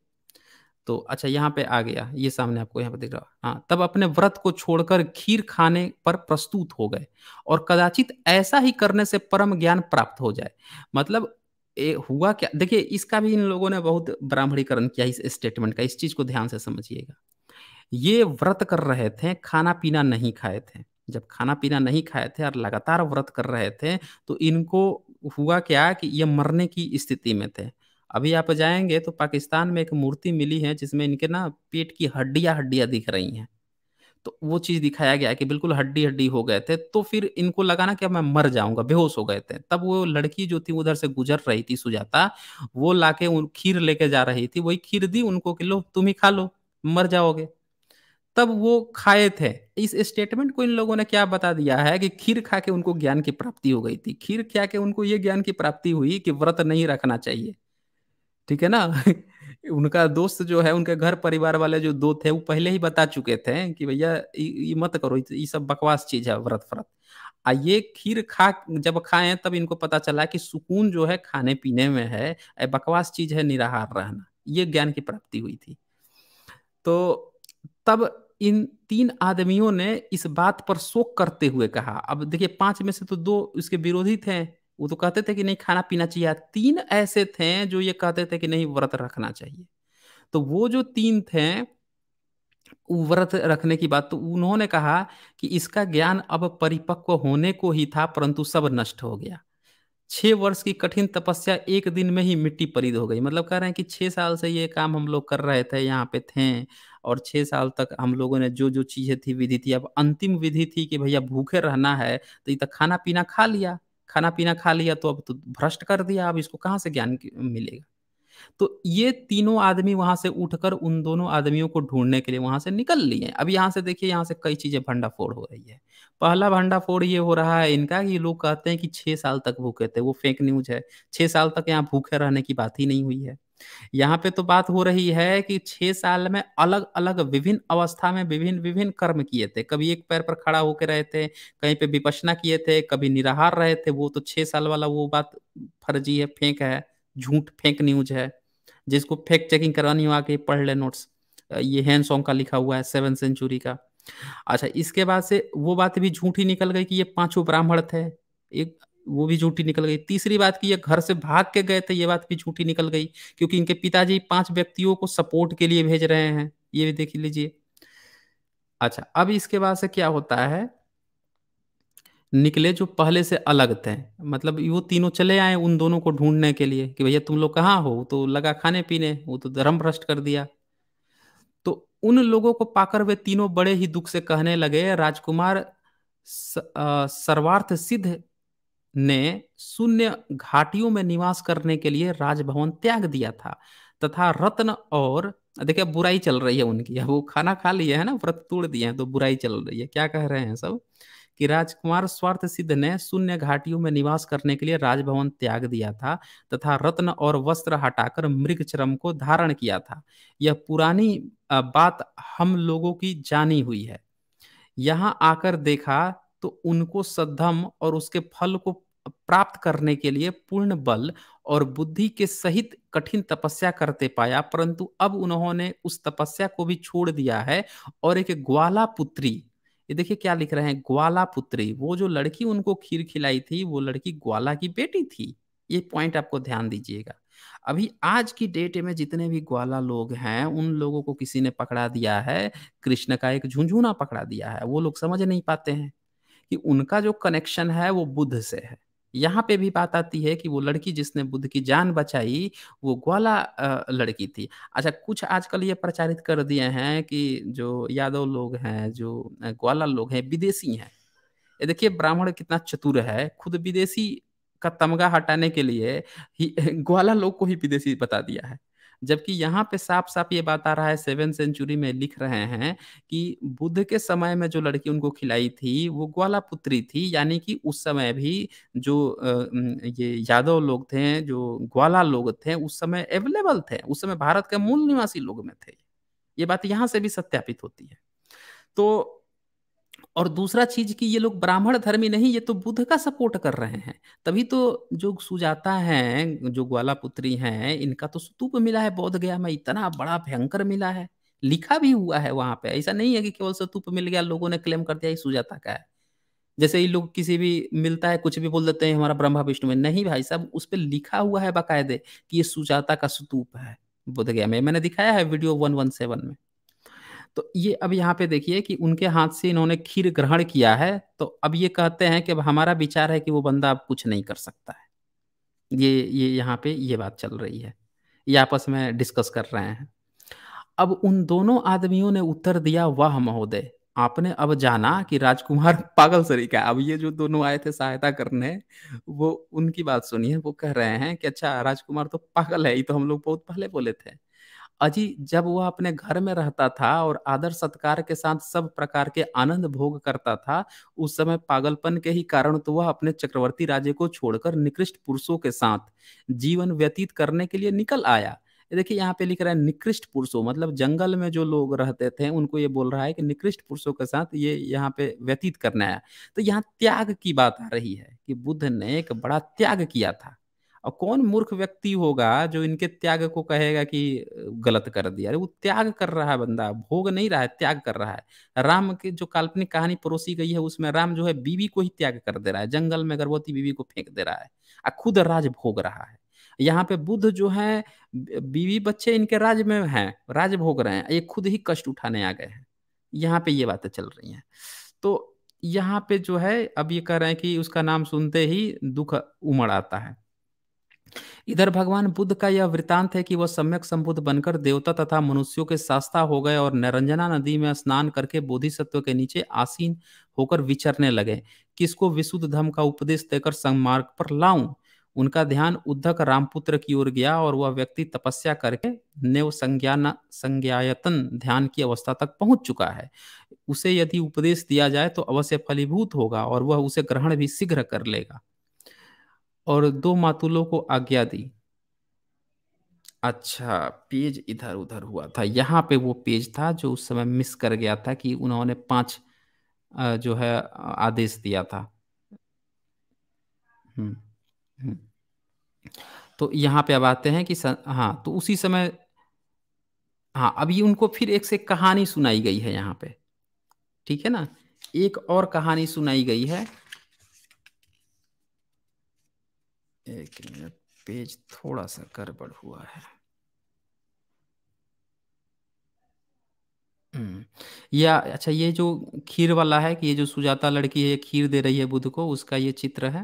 तो अच्छा यहाँ पे आ गया ये सामने आपको यहाँ पे दिख रहा हाँ तब अपने व्रत को छोड़कर खीर खाने पर प्रस्तुत हो गए और कदाचित ऐसा ही करने से परम ज्ञान प्राप्त हो जाए मतलब ए, हुआ क्या देखिए इसका भी इन लोगों ने बहुत ब्राह्मणीकरण किया इस स्टेटमेंट का इस चीज को ध्यान से समझिएगा ये व्रत कर रहे थे खाना पीना नहीं खाए थे जब खाना पीना नहीं खाए थे और लगातार व्रत कर रहे थे तो इनको हुआ क्या कि ये मरने की स्थिति में थे अभी आप जाएंगे तो पाकिस्तान में एक मूर्ति मिली है जिसमें इनके ना पेट की हड्डियां हड्डियां दिख रही हैं तो वो चीज दिखाया गया कि बिल्कुल हड्डी हड्डी हो गए थे तो फिर इनको लगा ना कि अब मैं मर जाऊंगा बेहोश हो गए थे तब वो लड़की जो थी उधर से गुजर रही थी सुजाता वो लाके उन खीर लेके जा रही थी वही खीर दी उनको कि लो तुम ही खा लो मर जाओगे तब वो खाए थे इस स्टेटमेंट को इन लोगों ने क्या बता दिया है कि खीर खा के उनको ज्ञान की प्राप्ति हो गई थी खीर खा के उनको ये ज्ञान की प्राप्ति हुई कि व्रत नहीं रखना चाहिए ठीक है ना उनका दोस्त जो है उनके घर परिवार वाले जो दो थे वो पहले ही बता चुके थे कि भैया ये मत करो ये सब बकवास चीज है व्रत व्रत आ ये खीर खा जब खाएं तब इनको पता चला कि सुकून जो है खाने पीने में है बकवास चीज है निराहार रहना ये ज्ञान की प्राप्ति हुई थी तो तब इन तीन आदमियों ने इस बात पर शोक करते हुए कहा अब देखिए पांच में से तो दो इसके विरोधी थे वो तो कहते थे कि नहीं खाना पीना चाहिए तीन ऐसे थे जो ये कहते थे कि नहीं व्रत रखना चाहिए तो वो जो तीन थे व्रत रखने की बात तो उन्होंने कहा कि इसका ज्ञान अब परिपक्व होने को ही था परंतु सब नष्ट हो गया छह वर्ष की कठिन तपस्या एक दिन में ही मिट्टी परिद हो गई मतलब कह रहे हैं कि छह साल से ये काम हम लोग कर रहे थे यहाँ पे थे और छह साल तक हम लोगों ने जो जो चीज़ें थी विधि थी अब अंतिम विधि थी कि भैया भूखे रहना है तो ये तो खाना पीना खा लिया खाना पीना खा लिया तो अब तो भ्रष्ट कर दिया अब इसको कहाँ से ज्ञान मिलेगा तो ये तीनों आदमी वहां से उठकर उन दोनों आदमियों को ढूंढने के लिए वहां से निकल लिए अब यहाँ से देखिए यहाँ से कई चीजें भंडाफोड़ हो रही है पहला भंडाफोड़ ये हो रहा है इनका कि लोग कहते हैं कि छह साल तक भूखे थे वो फेक न्यूज है छह साल तक यहाँ भूखे रहने की बात ही नहीं हुई है यहाँ पे तो बात हो रही है कि छह साल में अलग अलग विभिन्न अवस्था में विभिन्न विभिन्न कर्म किए थे कभी एक पैर पर खड़ा होकर रहे थे कहीं पे विपसना किए थे कभी निराहार रहे थे वो तो छह साल वाला वो बात फर्जी है फेंक है झूठ फेंक न्यूज है जिसको फेक चेकिंग करानी हो आके पढ़ ले नोट्स ये हैंड सॉन्ग का लिखा हुआ है सेवन सेंचुरी का अच्छा इसके बाद से वो बात भी झूठी निकल गई कि ये पांचों ब्राह्मण थे एक वो भी झूठी निकल गई तीसरी बात की ये घर से भाग के गए थे ये बात भी झूठी निकल गई क्योंकि इनके पिताजी पांच व्यक्तियों को सपोर्ट के लिए भेज रहे हैं ये भी देख लीजिए अच्छा अब इसके बाद से क्या होता है निकले जो पहले से अलग थे मतलब वो तीनों चले आए उन दोनों को ढूंढने के लिए कि भैया तुम लोग कहाँ हो तो लगा खाने पीने वो तो धर्म भ्रष्ट कर दिया तो उन लोगों को पाकर वे तीनों बड़े ही दुख से कहने लगे राजकुमार सर्वार्थ सिद्ध ने शून्य घाटियों में निवास करने के लिए राजभवन त्याग दिया था तथा रत्न और देखिए बुराई चल रही है उनकी अब वो खाना खा लिए है ना व्रत तोड़ दिए हैं तो बुराई चल रही है क्या कह रहे हैं सब कि राजकुमार स्वार्थ सिद्ध ने शून्य घाटियों में निवास करने के लिए राजभवन त्याग दिया था तथा रत्न और वस्त्र हटाकर मृग चरम को धारण किया था यह पुरानी बात हम लोगों की जानी हुई है यहाँ आकर देखा तो उनको सद्धम और उसके फल को प्राप्त करने के लिए पूर्ण बल और बुद्धि के सहित कठिन तपस्या करते पाया परंतु अब उन्होंने उस तपस्या को भी छोड़ दिया है और एक ग्वाला पुत्री ये देखिए क्या लिख रहे हैं ग्वाला पुत्री वो जो लड़की उनको खीर खिलाई थी वो लड़की ग्वाला की बेटी थी ये पॉइंट आपको ध्यान दीजिएगा अभी आज की डेट में जितने भी ग्वाला लोग हैं उन लोगों को किसी ने पकड़ा दिया है कृष्ण का एक झुंझुना पकड़ा दिया है वो लोग समझ नहीं पाते हैं कि उनका जो कनेक्शन है वो बुद्ध से है यहाँ पे भी बात आती है कि वो लड़की जिसने बुद्ध की जान बचाई वो ग्वाला लड़की थी अच्छा कुछ आजकल ये प्रचारित कर दिए हैं कि जो यादव लोग हैं जो ग्वाला लोग हैं विदेशी हैं ये देखिए ब्राह्मण कितना चतुर है खुद विदेशी का तमगा हटाने के लिए ही ग्वाला लोग को ही विदेशी बता दिया है जबकि यहाँ पे साफ साफ ये बात आ रहा है सेवन सेंचुरी में लिख रहे हैं कि बुद्ध के समय में जो लड़की उनको खिलाई थी वो ग्वाला पुत्री थी यानी कि उस समय भी जो ये यादव लोग थे जो ग्वाला लोग थे उस समय अवेलेबल थे उस समय भारत के मूल निवासी लोग में थे ये बात यहाँ से भी सत्यापित होती है तो और दूसरा चीज कि ये लोग ब्राह्मण धर्मी नहीं ये तो बुद्ध का सपोर्ट कर रहे हैं तभी तो जो सुजाता हैं जो ग्वाला पुत्री हैं इनका तो स्तूप मिला है बौद्ध गया में इतना बड़ा भयंकर मिला है लिखा भी हुआ है वहां पे ऐसा नहीं है कि केवल स्तूप मिल गया लोगों ने क्लेम कर दिया ये सुजाता का है जैसे ये लोग किसी भी मिलता है कुछ भी बोल देते हैं हमारा ब्रह्मा विष्णु में नहीं भाई साहब उस पर लिखा हुआ है बाकायदे कि ये सुजाता का स्तूप है बुद्ध गया में मैंने दिखाया है वीडियो वन वन सेवन में तो ये अब यहाँ पे देखिए कि उनके हाथ से इन्होंने खीर ग्रहण किया है तो अब ये कहते हैं कि अब हमारा विचार है कि वो बंदा अब कुछ नहीं कर सकता है ये ये यहाँ पे ये बात चल रही है ये आपस में डिस्कस कर रहे हैं अब उन दोनों आदमियों ने उत्तर दिया वह महोदय आपने अब जाना कि राजकुमार पागल सरीका अब ये जो दोनों आए थे सहायता करने वो उनकी बात सुनिए वो कह रहे हैं कि अच्छा राजकुमार तो पागल है ये तो हम लोग बहुत पहले बोले थे अजी जब वह अपने घर में रहता था और आदर सत्कार के साथ सब प्रकार के आनंद भोग करता था उस समय पागलपन के ही कारण तो वह अपने चक्रवर्ती राजे को छोड़कर निकृष्ट पुरुषों के साथ जीवन व्यतीत करने के लिए निकल आया देखिए यहाँ पे लिख रहा है निकृष्ट पुरुषों मतलब जंगल में जो लोग रहते थे उनको ये बोल रहा है कि निकृष्ट पुरुषों के साथ ये यहाँ पे व्यतीत करने आया तो यहाँ त्याग की बात आ रही है कि बुद्ध ने एक बड़ा त्याग किया था और कौन मूर्ख व्यक्ति होगा जो इनके त्याग को कहेगा कि गलत कर दिया अरे वो त्याग कर रहा है बंदा भोग नहीं रहा है त्याग कर रहा है राम की जो काल्पनिक कहानी परोसी गई है उसमें राम जो है बीवी को ही त्याग कर दे रहा है जंगल में गर्भवती बीवी को फेंक दे रहा है और खुद राज भोग रहा है यहाँ पे बुद्ध जो है बीवी बच्चे इनके राज में हैं राज भोग रहे हैं ये खुद ही कष्ट उठाने आ गए हैं यहाँ पे ये बातें चल रही हैं तो यहाँ पे जो है अब ये कह रहे हैं कि उसका नाम सुनते ही दुख उमड़ आता है इधर भगवान बुद्ध का यह वृतांत है कि वह सम्यक संबुद्ध बनकर देवता तथा मनुष्यों के सास्ता हो गए और निरंजना नदी में स्नान करके बोधिसत्व के नीचे आसीन होकर विचरने लगे किसको विशुद्ध धर्म का उपदेश देकर संगमार्ग पर लाऊं उनका ध्यान उद्धक रामपुत्र की ओर गया और वह व्यक्ति तपस्या करके नेव संज्ञान संज्ञायतन ध्यान की अवस्था तक पहुंच चुका है उसे यदि उपदेश दिया जाए तो अवश्य फलीभूत होगा और वह उसे ग्रहण भी शीघ्र कर लेगा और दो मातुलों को आज्ञा दी अच्छा पेज इधर उधर हुआ था यहाँ पे वो पेज था जो उस समय मिस कर गया था कि उन्होंने पांच जो है आदेश दिया था हम्म, हम्म तो यहाँ पे अब आते हैं कि सन, हाँ तो उसी समय हाँ अभी उनको फिर एक से कहानी सुनाई गई है यहाँ पे ठीक है ना एक और कहानी सुनाई गई है एक मिनट पेज थोड़ा सा गड़बड़ हुआ है हम्म, या अच्छा ये जो खीर वाला है कि ये जो सुजाता लड़की है ये खीर दे रही है बुद्ध को उसका ये चित्र है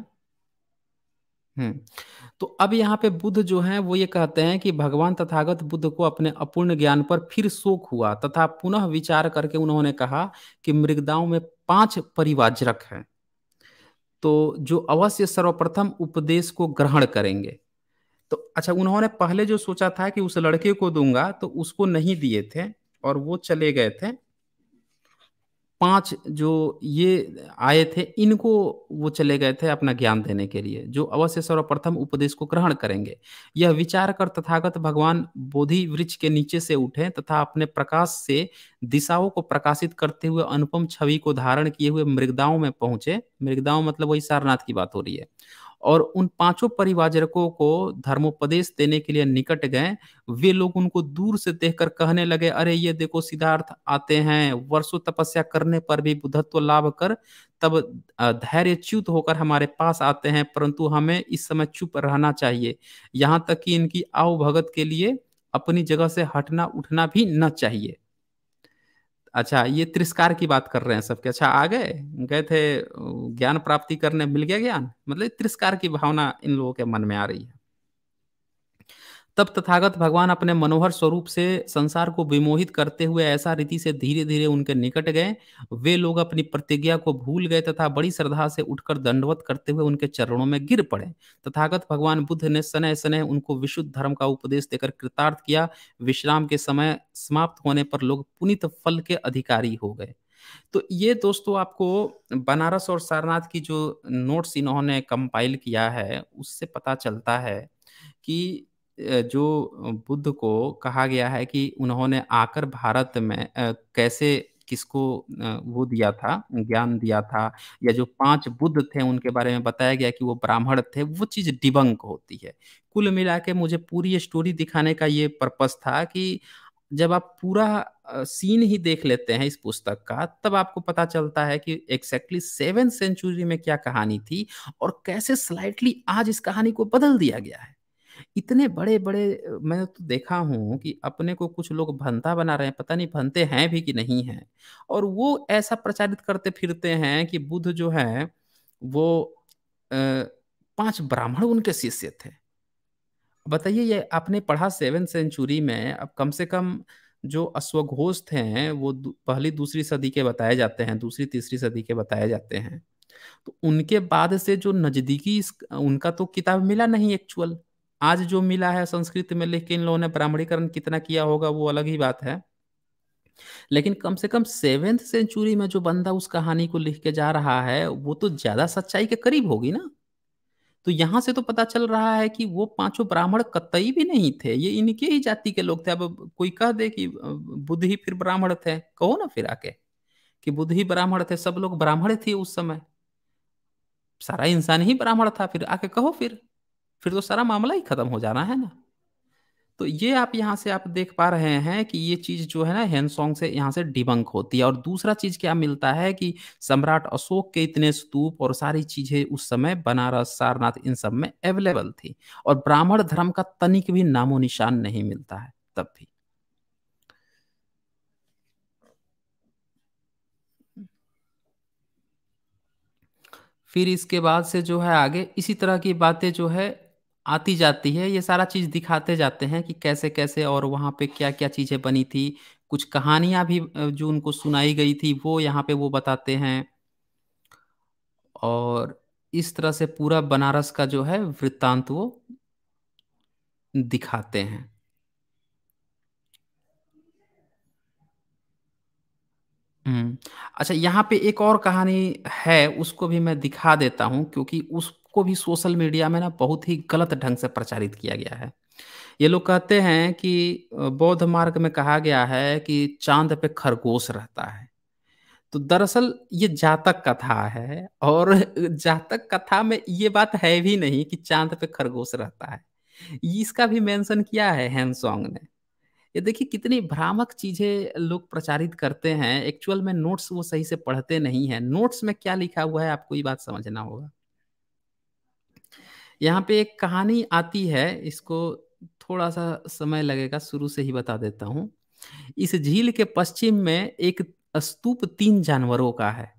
हम्म तो अब यहाँ पे बुद्ध जो है वो ये कहते हैं कि भगवान तथागत बुद्ध को अपने अपूर्ण ज्ञान पर फिर शोक हुआ तथा पुनः विचार करके उन्होंने कहा कि मृगदाओं में पांच परिवाजरक हैं तो जो अवश्य सर्वप्रथम उपदेश को ग्रहण करेंगे तो अच्छा उन्होंने पहले जो सोचा था कि उस लड़के को दूंगा तो उसको नहीं दिए थे और वो चले गए थे पांच जो ये आए थे इनको वो चले गए थे अपना ज्ञान देने के लिए जो अवश्य सर्वप्रथम उपदेश को ग्रहण करेंगे यह विचार कर तथागत भगवान बोधि वृक्ष के नीचे से उठे तथा अपने प्रकाश से दिशाओं को प्रकाशित करते हुए अनुपम छवि को धारण किए हुए मृगदाओं में पहुंचे मृगदाओं मतलब वही सारनाथ की बात हो रही है और उन पांचों परिवाजकों को धर्मोपदेश देने के लिए निकट गए वे लोग उनको दूर से देखकर कहने लगे अरे ये देखो सिद्धार्थ आते हैं वर्षों तपस्या करने पर भी बुद्धत्व लाभ कर तब धैर्यच्युत होकर हमारे पास आते हैं परंतु हमें इस समय चुप रहना चाहिए यहाँ तक कि इनकी आव भगत के लिए अपनी जगह से हटना उठना भी न चाहिए अच्छा ये तिरस्कार की बात कर रहे हैं सबके अच्छा आ गए गए थे ज्ञान प्राप्ति करने मिल गया ज्ञान मतलब तिरस्कार की भावना इन लोगों के मन में आ रही है तब तथागत भगवान अपने मनोहर स्वरूप से संसार को विमोहित करते हुए ऐसा रीति से धीरे धीरे उनके निकट गए वे लोग अपनी प्रतिज्ञा को भूल गए तथा बड़ी श्रद्धा से उठकर दंडवत करते हुए उनके चरणों में गिर पड़े तथागत भगवान बुद्ध ने सनय सनय उनको विशुद्ध धर्म का उपदेश देकर कृतार्थ किया विश्राम के समय समाप्त होने पर लोग पुनित फल के अधिकारी हो गए तो ये दोस्तों आपको बनारस और सारनाथ की जो नोट्स इन्होंने कंपाइल किया है उससे पता चलता है कि जो बुद्ध को कहा गया है कि उन्होंने आकर भारत में कैसे किसको वो दिया था, ज्ञान दिया था या जो पांच बुद्ध थे उनके बारे में बताया गया कि वो ब्राह्मण थे, वो चीज़ डिबंक होती है। कुल मिला के मुझे पूरी स्टोरी दिखाने का ये पर्पज़ था कि जब आप पूरा सीन ही देख लेते हैं इस पुस्तक का, तब आपको पता चलता है कि एक्सैक्टली सेवेंथ सेंचुरी में क्या कहानी थी और कैसे स्लाइटली आज इस कहानी को बदल दिया गया है। इतने बड़े बड़े मैं तो देखा हूँ कि अपने को कुछ लोग भंता बना रहे हैं पता नहीं भंते हैं भी कि नहीं हैं और वो ऐसा प्रचारित करते फिरते हैं कि बुद्ध जो है वो पांच ब्राह्मण उनके शिष्य थे बताइए ये आपने पढ़ा सेवन सेंचुरी में अब कम से कम जो अश्वघोष थे वो दू, पहली दूसरी सदी के बताए जाते हैं दूसरी तीसरी सदी के बताए जाते हैं तो उनके बाद से जो नजदीकी उनका तो किताब मिला नहीं एक्चुअल आज जो मिला है संस्कृत में लिख के इन लोगों ने ब्राह्मणीकरण कितना किया होगा वो अलग ही बात है लेकिन कम से कम सेवेंथ सेंचुरी में जो बंदा उस कहानी को लिख के जा रहा है वो तो ज्यादा सच्चाई के करीब होगी ना तो यहाँ से तो पता चल रहा है कि वो पांचों ब्राह्मण कतई भी नहीं थे ये इनके ही जाति के लोग थे अब कोई कह दे कि बुद्ध ही फिर ब्राह्मण थे कहो ना फिर आके कि बुद्ध ही ब्राह्मण थे सब लोग ब्राह्मण थे उस समय सारा इंसान ही ब्राह्मण था फिर आके कहो फिर फिर तो सारा मामला ही खत्म हो जाना है ना तो ये आप यहाँ से आप देख पा रहे हैं कि ये चीज जो है ना हेनसोंग से यहाँ से डिबंक होती है और दूसरा चीज क्या मिलता है कि सम्राट अशोक के इतने स्तूप और सारी चीजें उस समय बनारस सारनाथ इन सब में अवेलेबल थी और ब्राह्मण धर्म का तनिक भी नामो निशान नहीं मिलता है तब भी फिर इसके बाद से जो है आगे इसी तरह की बातें जो है आती जाती है ये सारा चीज दिखाते जाते हैं कि कैसे कैसे और वहाँ पे क्या क्या चीजें बनी थी कुछ कहानियां भी जो उनको सुनाई गई थी वो यहाँ पे वो बताते हैं और इस तरह से पूरा बनारस का जो है वृत्तांत वो दिखाते हैं हम्म, अच्छा यहाँ पे एक और कहानी है उसको भी मैं दिखा देता हूँ क्योंकि उस को भी सोशल मीडिया में ना बहुत ही गलत ढंग से प्रचारित किया गया है ये लोग कहते हैं कि बौद्ध मार्ग में कहा गया है कि चांद पे खरगोश रहता है तो दरअसल ये जातक कथा है और जातक कथा में ये बात है भी नहीं कि चांद पे खरगोश रहता है इसका भी मेंशन किया है हैंसोंग ने ये देखिए कितनी भ्रामक चीजें लोग प्रचारित करते हैं एक्चुअल में नोट्स वो सही से पढ़ते नहीं है नोट्स में क्या लिखा हुआ है आपको ये बात समझना होगा यहाँ पे एक कहानी आती है इसको थोड़ा सा समय लगेगा शुरू से ही बता देता हूँ इस झील के पश्चिम में एक स्तूप तीन जानवरों का है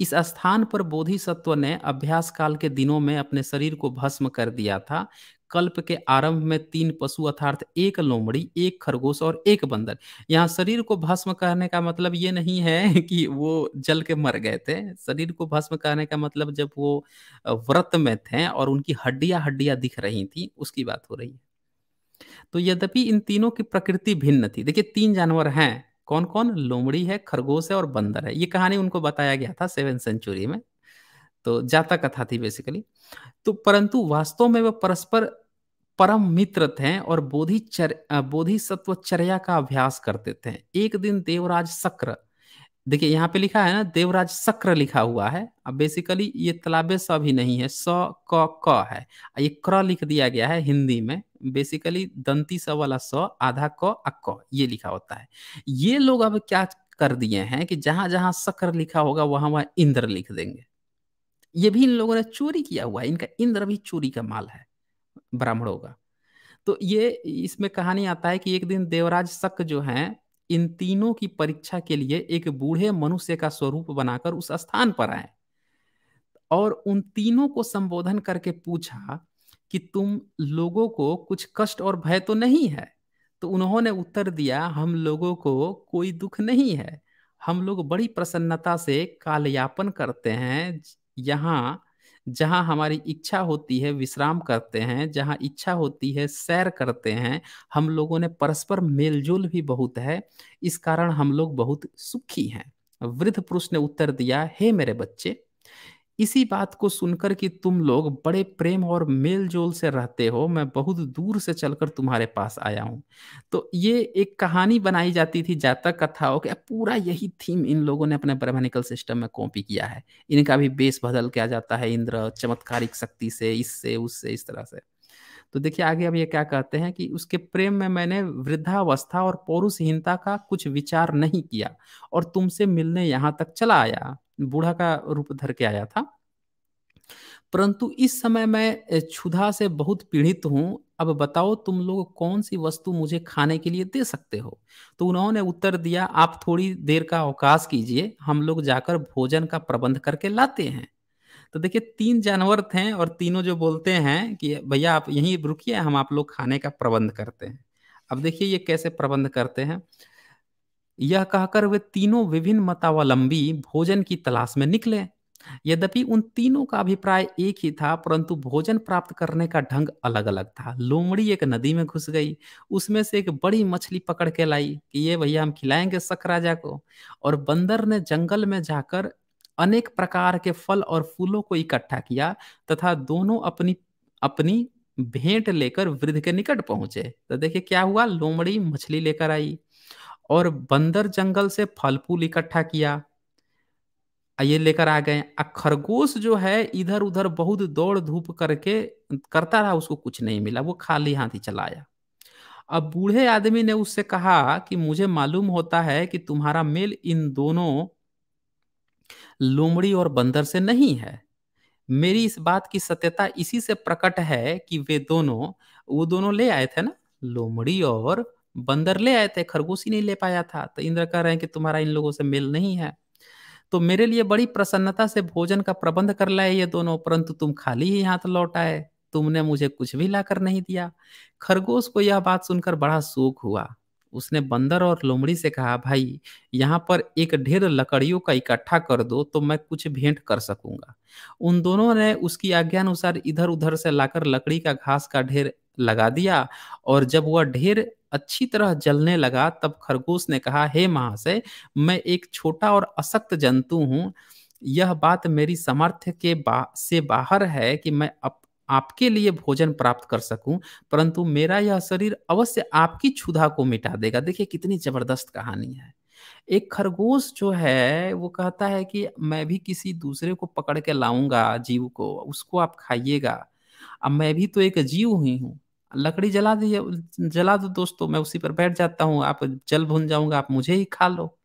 इस स्थान पर बोधिसत्व ने अभ्यास काल के दिनों में अपने शरीर को भस्म कर दिया था कल्प के आरंभ में तीन पशु अर्थात एक लोमड़ी एक खरगोश और एक बंदर यहाँ शरीर को भस्म करने का मतलब ये नहीं है कि वो जल के मर गए थे शरीर को भस्म करने का मतलब जब वो व्रत में थे और उनकी हड्डियां हड्डियां दिख रही थी उसकी बात हो रही है तो यद्यपि इन तीनों की प्रकृति भिन्न थी देखिए तीन जानवर हैं कौन कौन लोमड़ी है खरगोश है और बंदर है ये कहानी उनको बताया गया था सेवन सेंचुरी में तो जाता कथा थी बेसिकली तो परंतु वास्तव में वह परस्पर परम मित्र थे और बोधिचर बोधिसत्व चर्या का अभ्यास करते थे एक दिन देवराज सक्र देखिए यहाँ पे लिखा है ना देवराज सक्र लिखा हुआ है अब बेसिकली ये तलाबे स भी नहीं है स क क है ये क्र लिख दिया गया है हिंदी में बेसिकली दंती स वाला स आधा क अक ये लिखा होता है ये लोग अब क्या कर दिए हैं कि जहां जहां शक्र लिखा होगा वहां वहां इंद्र लिख देंगे ये भी इन लोगों ने चोरी किया हुआ है इनका इंद्र भी चोरी का माल है ब्राह्मण होगा तो ये इसमें कहानी आता है कि एक दिन देवराज शक जो हैं इन तीनों की परीक्षा के लिए एक बूढ़े मनुष्य का स्वरूप बनाकर उस स्थान पर आए और उन तीनों को संबोधन करके पूछा कि तुम लोगों को कुछ कष्ट और भय तो नहीं है तो उन्होंने उत्तर दिया हम लोगों को कोई दुख नहीं है हम लोग बड़ी प्रसन्नता से कालयापन करते हैं यहाँ जहाँ हमारी इच्छा होती है विश्राम करते हैं जहाँ इच्छा होती है सैर करते हैं हम लोगों ने परस्पर मेलजोल भी बहुत है इस कारण हम लोग बहुत सुखी हैं वृद्ध पुरुष ने उत्तर दिया हे मेरे बच्चे इसी बात को सुनकर कि तुम लोग बड़े प्रेम और मेल जोल से रहते हो मैं बहुत दूर से चलकर तुम्हारे पास आया हूँ तो ये एक कहानी बनाई जाती थी जातक कथाओं के पूरा यही थीम इन लोगों ने अपने ब्रह्मनिकल सिस्टम में कॉपी किया है इनका भी बेस बदल किया जाता है इंद्र चमत्कारिक शक्ति से इससे उससे इस तरह से तो देखिए आगे अब ये क्या कहते हैं कि उसके प्रेम में मैंने वृद्धावस्था और पौरुषहीनता का कुछ विचार नहीं किया और तुमसे मिलने यहाँ तक चला आया बूढ़ा का रूप धर के आया था परंतु इस समय मैं क्षुधा से बहुत पीड़ित हूं अब बताओ तुम लोग कौन सी वस्तु मुझे खाने के लिए दे सकते हो तो उन्होंने उत्तर दिया आप थोड़ी देर का अवकाश कीजिए हम लोग जाकर भोजन का प्रबंध करके लाते हैं तो देखिए तीन जानवर थे और तीनों जो बोलते हैं कि भैया आप यहीं रुकिए हम आप लोग खाने का प्रबंध करते हैं अब देखिए ये कैसे प्रबंध करते हैं यह कहकर वे तीनों विभिन्न मतावलंबी भोजन की तलाश में निकले यद्यपि उन तीनों का अभिप्राय एक ही था परंतु भोजन प्राप्त करने का ढंग अलग अलग था लोमड़ी एक नदी में घुस गई उसमें से एक बड़ी मछली पकड़ के लाई कि ये भैया हम खिलाएंगे सख राजा को और बंदर ने जंगल में जाकर अनेक प्रकार के फल और फूलों को इकट्ठा किया तथा दोनों अपनी अपनी भेंट लेकर वृद्ध के निकट पहुंचे तो देखिए क्या हुआ लोमड़ी मछली लेकर आई और बंदर जंगल से फल फूल इकट्ठा किया ये लेकर आ गए खरगोश जो है इधर उधर बहुत दौड़ धूप करके करता रहा उसको कुछ नहीं मिला वो खाली हाथ ही चलाया अब बूढ़े आदमी ने उससे कहा कि मुझे मालूम होता है कि तुम्हारा मेल इन दोनों लोमड़ी और बंदर से नहीं है मेरी इस बात की सत्यता इसी से प्रकट है कि वे दोनों वो दोनों ले आए थे ना लोमड़ी और बंदर ले आए थे खरगोश ही नहीं ले पाया था तो इंद्र कह रहे हैं कि तुम्हारा इन लोगों से मेल नहीं है तो मेरे लिए बड़ी प्रसन्नता से भोजन का प्रबंध कर लाए ये दोनों परंतु तुम खाली ही हाथ लौट आए तुमने मुझे कुछ भी लाकर नहीं दिया खरगोश को यह बात सुनकर बड़ा शोक हुआ उसने बंदर और लोमड़ी से कहा भाई यहाँ पर एक ढेर लकड़ियों का इकट्ठा कर दो तो मैं कुछ भेंट कर सकूंगा उन दोनों ने उसकी आज्ञा अनुसार इधर उधर से लाकर लकड़ी का घास का ढेर लगा दिया और जब वह ढेर अच्छी तरह जलने लगा तब खरगोश ने कहा हे महाशय मैं एक छोटा और असक्त जंतु हूँ यह बात मेरी सामर्थ्य के बा, से बाहर है कि मैं अप, आपके लिए भोजन प्राप्त कर सकूं परंतु मेरा यह शरीर अवश्य आपकी क्षुधा को मिटा देगा देखिए कितनी जबरदस्त कहानी है एक खरगोश जो है वो कहता है कि मैं भी किसी दूसरे को पकड़ के लाऊंगा जीव को उसको आप खाइएगा अब मैं भी तो एक जीव ही हूँ लकड़ी जला दी जला दो दोस्तों मैं उसी पर बैठ जाता हूँ आप जल भून जाऊंगा आप मुझे ही खा लो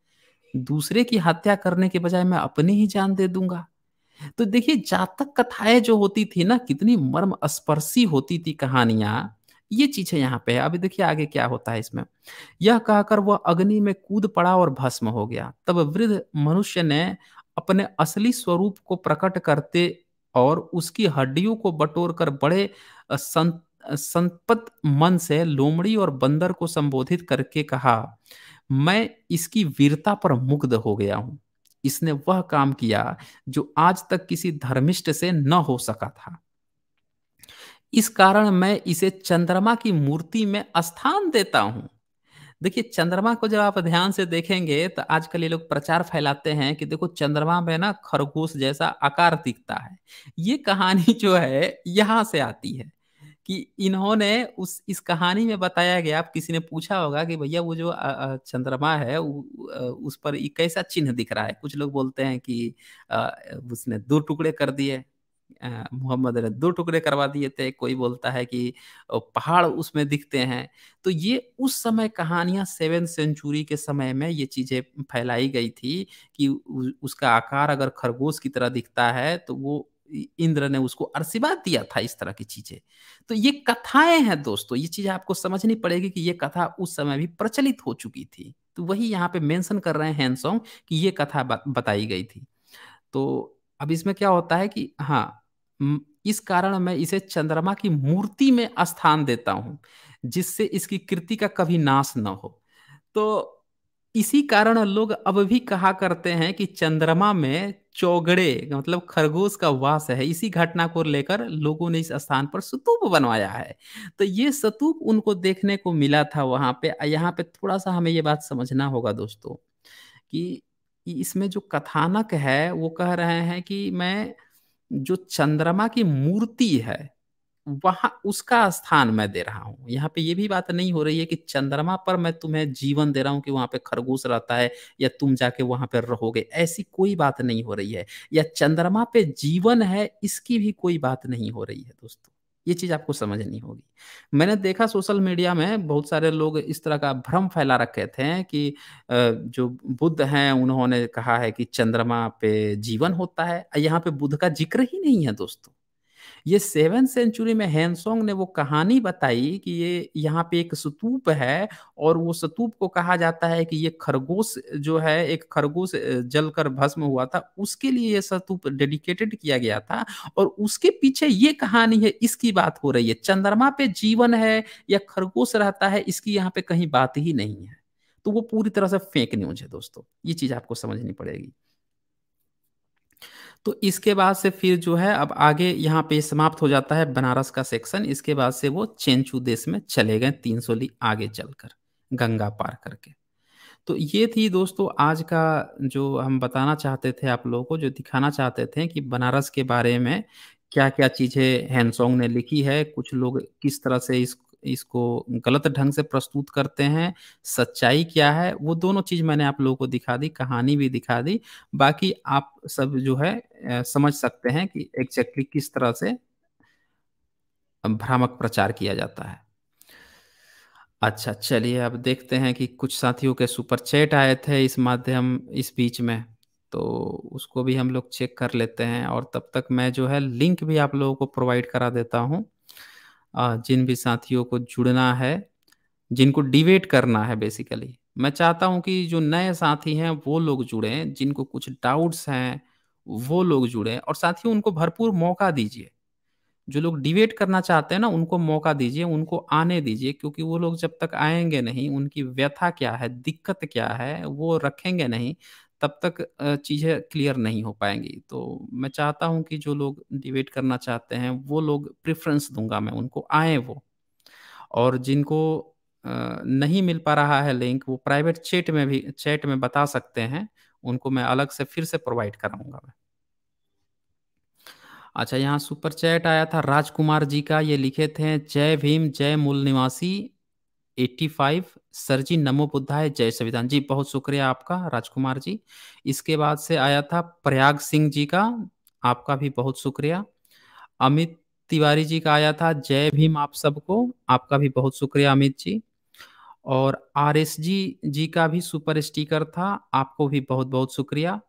दूसरे की हत्या करने के बजाय मैं अपनी ही जान दे दूंगा तो देखिए जातक कथाएं जो होती थी ना कितनी मर्म स्पर्शी होती थी कहानियां ये चीजें यहाँ पे है अभी देखिए आगे क्या होता है इसमें यह कहकर वह अग्नि में कूद पड़ा और भस्म हो गया तब वृद्ध मनुष्य ने अपने असली स्वरूप को प्रकट करते और उसकी हड्डियों को बटोर कर बड़े संत संपत मन से लोमड़ी और बंदर को संबोधित करके कहा मैं इसकी वीरता पर मुग्ध हो गया हूं इसने वह काम किया जो आज तक किसी धर्मिष्ट से न हो सका था इस कारण मैं इसे चंद्रमा की मूर्ति में स्थान देता हूं देखिए चंद्रमा को जब आप ध्यान से देखेंगे तो आजकल ये लोग प्रचार फैलाते हैं कि देखो चंद्रमा में ना खरगोश जैसा आकार दिखता है ये कहानी जो है यहां से आती है कि इन्होंने उस इस कहानी में बताया गया आप किसी ने पूछा होगा कि भैया वो जो चंद्रमा है उस पर कैसा चिन्ह दिख रहा है कुछ लोग बोलते हैं कि उसने दो टुकड़े कर दिए मोहम्मद ने दो टुकड़े करवा दिए थे कोई बोलता है कि पहाड़ उसमें दिखते हैं तो ये उस समय कहानियां सेवन सेंचुरी के समय में ये चीजें फैलाई गई थी कि उसका आकार अगर खरगोश की तरह दिखता है तो वो इंद्र ने उसको आशीर्वाद दिया था इस तरह की चीजें तो ये कथाएं हैं दोस्तों ये चीज आपको समझनी पड़ेगी कि ये कथा उस समय भी प्रचलित हो चुकी थी तो वही यहाँ पे मेंशन कर रहे हैं हैंसोंग कि ये कथा बताई गई थी तो अब इसमें क्या होता है कि हाँ इस कारण मैं इसे चंद्रमा की मूर्ति में स्थान देता हूँ जिससे इसकी कृति का कभी नाश न हो तो इसी कारण लोग अब भी कहा करते हैं कि चंद्रमा में चौगड़े मतलब खरगोश का वास है इसी घटना को लेकर लोगों ने इस स्थान पर सतूप बनवाया है तो ये सतूप उनको देखने को मिला था वहां पे यहाँ पे थोड़ा सा हमें ये बात समझना होगा दोस्तों कि इसमें जो कथानक है वो कह रहे हैं कि मैं जो चंद्रमा की मूर्ति है वहां उसका स्थान मैं दे रहा हूँ यहाँ पे ये भी बात नहीं हो रही है कि चंद्रमा पर मैं तुम्हें जीवन दे रहा हूँ कि वहां पे खरगोश रहता है या तुम जाके वहां पर रहोगे ऐसी कोई बात नहीं हो रही है या चंद्रमा पे जीवन है इसकी भी कोई बात नहीं हो रही है दोस्तों ये चीज आपको समझनी होगी मैंने देखा सोशल मीडिया में बहुत सारे लोग इस तरह का भ्रम फैला रखे थे कि जो बुद्ध हैं उन्होंने कहा है कि चंद्रमा पे जीवन होता है यहाँ पे बुद्ध का जिक्र ही नहीं है दोस्तों ये सेवन सेंचुरी में हैंसोंग ने वो कहानी बताई कि ये यहाँ पे एक स्तूप है और वो स्तूप को कहा जाता है कि ये खरगोश जो है एक खरगोश जलकर भस्म हुआ था उसके लिए ये स्तूप डेडिकेटेड किया गया था और उसके पीछे ये कहानी है इसकी बात हो रही है चंद्रमा पे जीवन है या खरगोश रहता है इसकी यहाँ पे कहीं बात ही नहीं है तो वो पूरी तरह से फेंक न्यूज है दोस्तों ये चीज आपको समझनी पड़ेगी तो इसके बाद से फिर जो है अब आगे यहाँ पे समाप्त हो जाता है बनारस का सेक्शन इसके बाद से वो चेंचू देश में चले गए तीन सौ ली आगे चलकर गंगा पार करके तो ये थी दोस्तों आज का जो हम बताना चाहते थे आप लोगों को जो दिखाना चाहते थे कि बनारस के बारे में क्या क्या चीज़ें हैंसोंग ने लिखी है कुछ लोग किस तरह से इस इसको गलत ढंग से प्रस्तुत करते हैं सच्चाई क्या है वो दोनों चीज मैंने आप लोगों को दिखा दी कहानी भी दिखा दी बाकी आप सब जो है समझ सकते हैं कि एग्जैक्टली किस तरह से भ्रामक प्रचार किया जाता है अच्छा चलिए अब देखते हैं कि कुछ साथियों के सुपर चैट आए थे इस माध्यम इस बीच में तो उसको भी हम लोग चेक कर लेते हैं और तब तक मैं जो है लिंक भी आप लोगों को प्रोवाइड करा देता हूँ जिन भी साथियों को जुड़ना है जिनको डिबेट करना है बेसिकली मैं चाहता हूं कि जो नए साथी हैं वो लोग जुड़ें जिनको कुछ डाउट्स हैं वो लोग जुड़ें और साथियों उनको भरपूर मौका दीजिए जो लोग डिबेट करना चाहते हैं ना उनको मौका दीजिए उनको आने दीजिए क्योंकि वो लोग जब तक आएंगे नहीं उनकी व्यथा क्या है दिक्कत क्या है वो रखेंगे नहीं तब तक चीज़ें क्लियर नहीं हो पाएंगी तो मैं चाहता हूं कि जो लोग डिबेट करना चाहते हैं वो लोग प्रेफरेंस दूंगा मैं उनको आए वो और जिनको नहीं मिल पा रहा है लिंक वो प्राइवेट चैट में भी चैट में बता सकते हैं उनको मैं अलग से फिर से प्रोवाइड कराऊंगा मैं अच्छा यहाँ सुपर चैट आया था राजकुमार जी का ये लिखे थे जय भीम जय मूल निवासी 85 सर जी नमो बुद्धाय जय संविधान जी बहुत शुक्रिया आपका राजकुमार जी इसके बाद से आया था प्रयाग सिंह जी का आपका भी बहुत शुक्रिया अमित तिवारी जी का आया था जय भीम आप सबको आपका भी बहुत शुक्रिया अमित जी और आर एस जी जी का भी सुपर स्टिकर था आपको भी बहुत बहुत शुक्रिया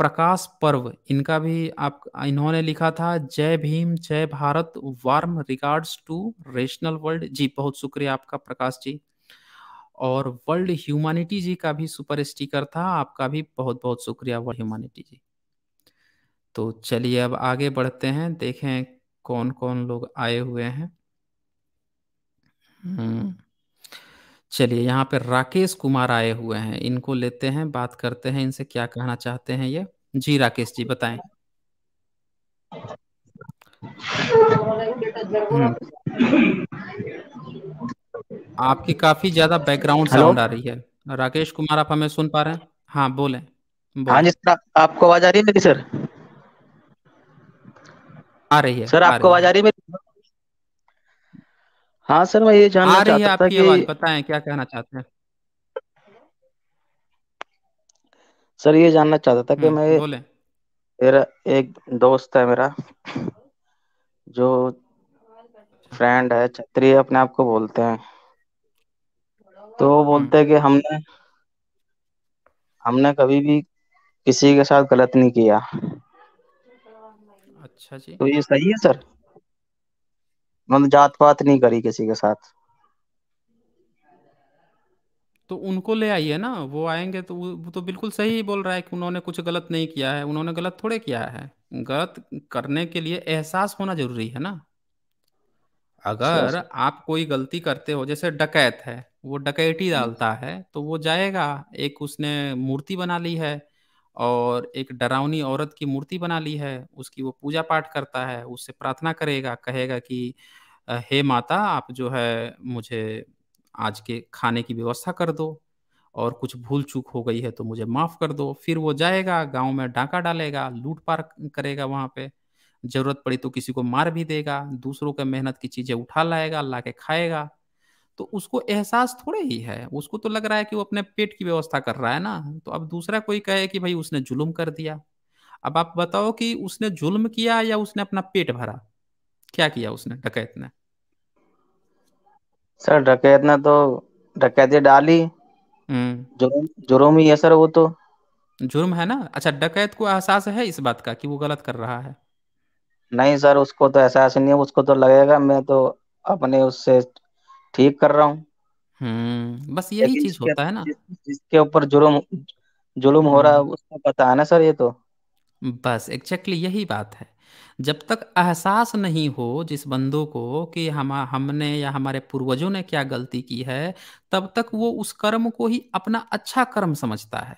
प्रकाश पर्व इनका भी आप इन्होंने लिखा था जय भीम जय Bharat warm regards to rational world ji बहुत शुक्रिया आपका प्रकाश जी और वर्ल्ड ह्यूमैनिटी जी का भी सुपर स्टिकर था आपका भी बहुत बहुत शुक्रिया वर्ल्ड ह्यूमैनिटी जी तो चलिए अब आगे बढ़ते हैं देखें कौन कौन लोग आए हुए हैं हम्म चलिए यहाँ पे राकेश कुमार आए हुए हैं इनको लेते हैं बात करते हैं इनसे क्या कहना चाहते हैं ये जी राकेश जी बताएं हम्म। आपकी काफी ज्यादा बैकग्राउंड साउंड आ रही है राकेश कुमार आप हमें सुन पा रहे हैं हाँ बोले हाँ जी सर आपको आवाज आ रही है मेरी सर आ रही है सर आपको आवाज आ रही है मेरी हाँ सर मैं ये जानना आ रही है चाहता था आपकी आवाज कि बताएं क्या कहना चाहते हैं सर ये जानना चाहता था कि हम्म, मैं बोले मेरा एक दोस्त है मेरा जो फ्रेंड है छत्री अपने आप को बोलते हैं तो वो हम्म। बोलते हैं कि हमने हमने कभी भी किसी के साथ गलत नहीं किया अच्छा जी तो ये सही है सर मतलब जात पात नहीं करी किसी के साथ तो उनको ले आइए ना वो आएंगे तो वो तो बिल्कुल सही बोल रहा है कि उन्होंने कुछ गलत नहीं किया है उन्होंने गलत थोड़े किया है गलत करने के लिए एहसास होना जरूरी है ना अगर अच्छा, अच्छा। आप कोई गलती करते हो जैसे डकैत है वो डकैती हम्म। डालता है तो वो जाएगा एक उसने मूर्ति बना ली है और एक डरावनी औरत की मूर्ति बना ली है उसकी वो पूजा पाठ करता है उससे प्रार्थना करेगा कहेगा कि हे माता आप जो है मुझे आज के खाने की व्यवस्था कर दो और कुछ भूल चूक हो गई है तो मुझे माफ कर दो फिर वो जाएगा गांव में डाका डालेगा लूट पार करेगा वहां पे जरूरत पड़ी तो किसी को मार भी देगा दूसरों के मेहनत की चीजें उठा लाएगा ला के खाएगा तो उसको एहसास थोड़े ही है उसको तो लग रहा है कि वो अपने पेट की व्यवस्था कर रहा है ना तो अब दूसरा कोई कहे कि भाई उसने जुल्म कर दिया अब आप बताओ कि उसने जुल्म किया या उसने अपना पेट भरा क्या किया उसने डकैत ने सर डकैत ने तो डकैत डाली हम्म। जुर्म जुर्म ही है सर वो तो जुर्म है ना अच्छा डकैत को एहसास है इस बात का कि वो गलत कर रहा है नहीं सर उसको तो एहसास नहीं है उसको तो लगेगा मैं तो अपने उससे ठीक कर रहा हूँ हम्म, बस यही चीज होता है ना जिसके ऊपर जुर्म जुलुम हो रहा है हम्म। उसको पता है ना सर ये तो बस एग्जैक्टली exactly यही बात है जब तक एहसास नहीं हो जिस बंदों को कि हम हमने या हमारे पूर्वजों ने क्या गलती की है तब तक वो उस कर्म को ही अपना अच्छा कर्म समझता है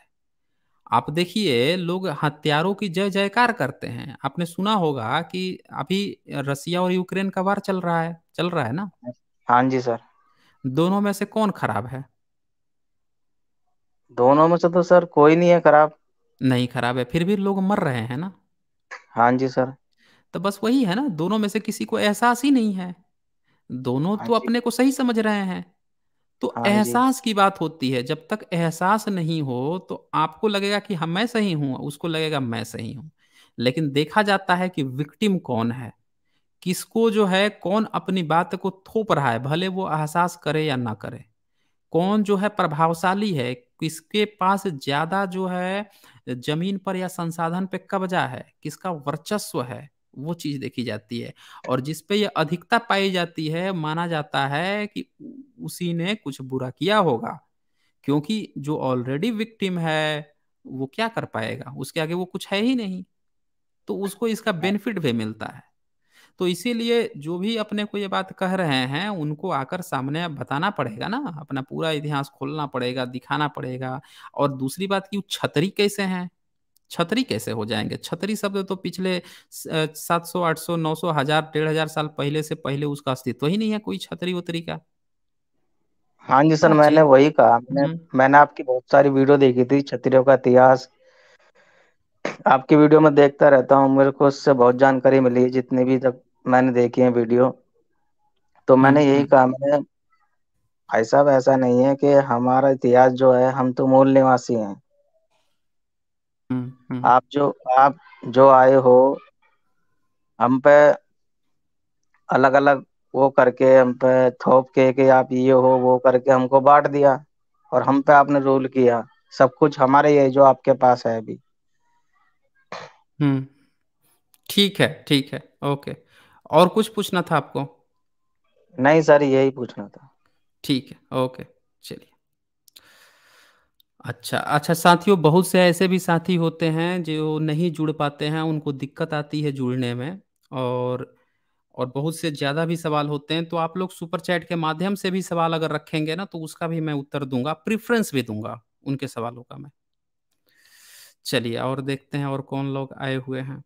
आप देखिए लोग हथियारों की जय जयकार करते हैं आपने सुना होगा कि अभी रसिया और यूक्रेन का वार चल रहा है चल रहा है ना हाँ जी सर दोनों में से कौन खराब है दोनों में से तो सर कोई नहीं है खराब नहीं खराब है फिर भी लोग मर रहे हैं ना हाँ जी सर तो बस वही है ना दोनों में से किसी को एहसास ही नहीं है दोनों हाँ तो अपने को सही समझ रहे हैं तो हाँ एहसास की बात होती है जब तक एहसास नहीं हो तो आपको लगेगा कि हम हाँ, मैं सही हूँ उसको लगेगा मैं सही हूँ लेकिन देखा जाता है कि विक्टिम कौन है किसको जो है कौन अपनी बात को थोप रहा है भले वो एहसास करे या ना करे कौन जो है प्रभावशाली है किसके पास ज्यादा जो है जमीन पर या संसाधन पे कब्जा है किसका वर्चस्व है वो चीज देखी जाती है और जिसपे ये अधिकता पाई जाती है माना जाता है कि उसी ने कुछ बुरा किया होगा क्योंकि जो ऑलरेडी विक्टिम है वो क्या कर पाएगा उसके आगे वो कुछ है ही नहीं तो उसको इसका बेनिफिट हाँ। भी मिलता है तो इसीलिए जो भी अपने को ये बात कह रहे हैं उनको आकर सामने बताना पड़ेगा ना अपना पूरा इतिहास खोलना पड़ेगा दिखाना पड़ेगा और दूसरी बात कि छतरी कैसे हैं छतरी कैसे हो जाएंगे छतरी शब्द तो पिछले सात सौ आठ सौ नौ सौ हजार डेढ़ हजार साल पहले से पहले उसका अस्तित्व तो ही नहीं है कोई छतरी उतरी का हाँ जी सर हाँ मैंने वही कहा मैंने हम्म। मैंने आपकी बहुत सारी वीडियो देखी थी छतरियों का इतिहास आपकी वीडियो में देखता रहता हूँ मेरे को उससे बहुत जानकारी मिली है जितनी भी तक मैंने देखी है वीडियो तो मैंने हम्म, यही हम्म। कहा मैंने ऐसा वैसा ऐसा नहीं है कि हमारा इतिहास जो है हम तो मूल निवासी हैं हम्म। आप जो आप जो आए हो हम पे अलग अलग वो करके हम पे थोप के कि आप ये हो वो करके हमको बांट दिया और हम पे आपने रूल किया सब कुछ हमारे ये जो आपके पास है अभी हम्म ठीक है ठीक है ओके और कुछ पूछना था आपको नहीं सर यही पूछना था ठीक है ओके चलिए अच्छा, अच्छा साथियों बहुत से ऐसे भी साथी होते हैं जो नहीं जुड़ पाते हैं, उनको दिक्कत आती है जुड़ने में और और बहुत से ज़्यादा भी सवाल होते हैं, तो आप लोग सुपर चैट के माध्यम से भी सवाल अगर रखेंगे ना, तो उसका भी मैं उत्तर दूंगा प्रिफ्रेंस भी दूंगा उनके सवालों का मैं। चलिए और देखते हैं और कौन लोग आए हुए हैं।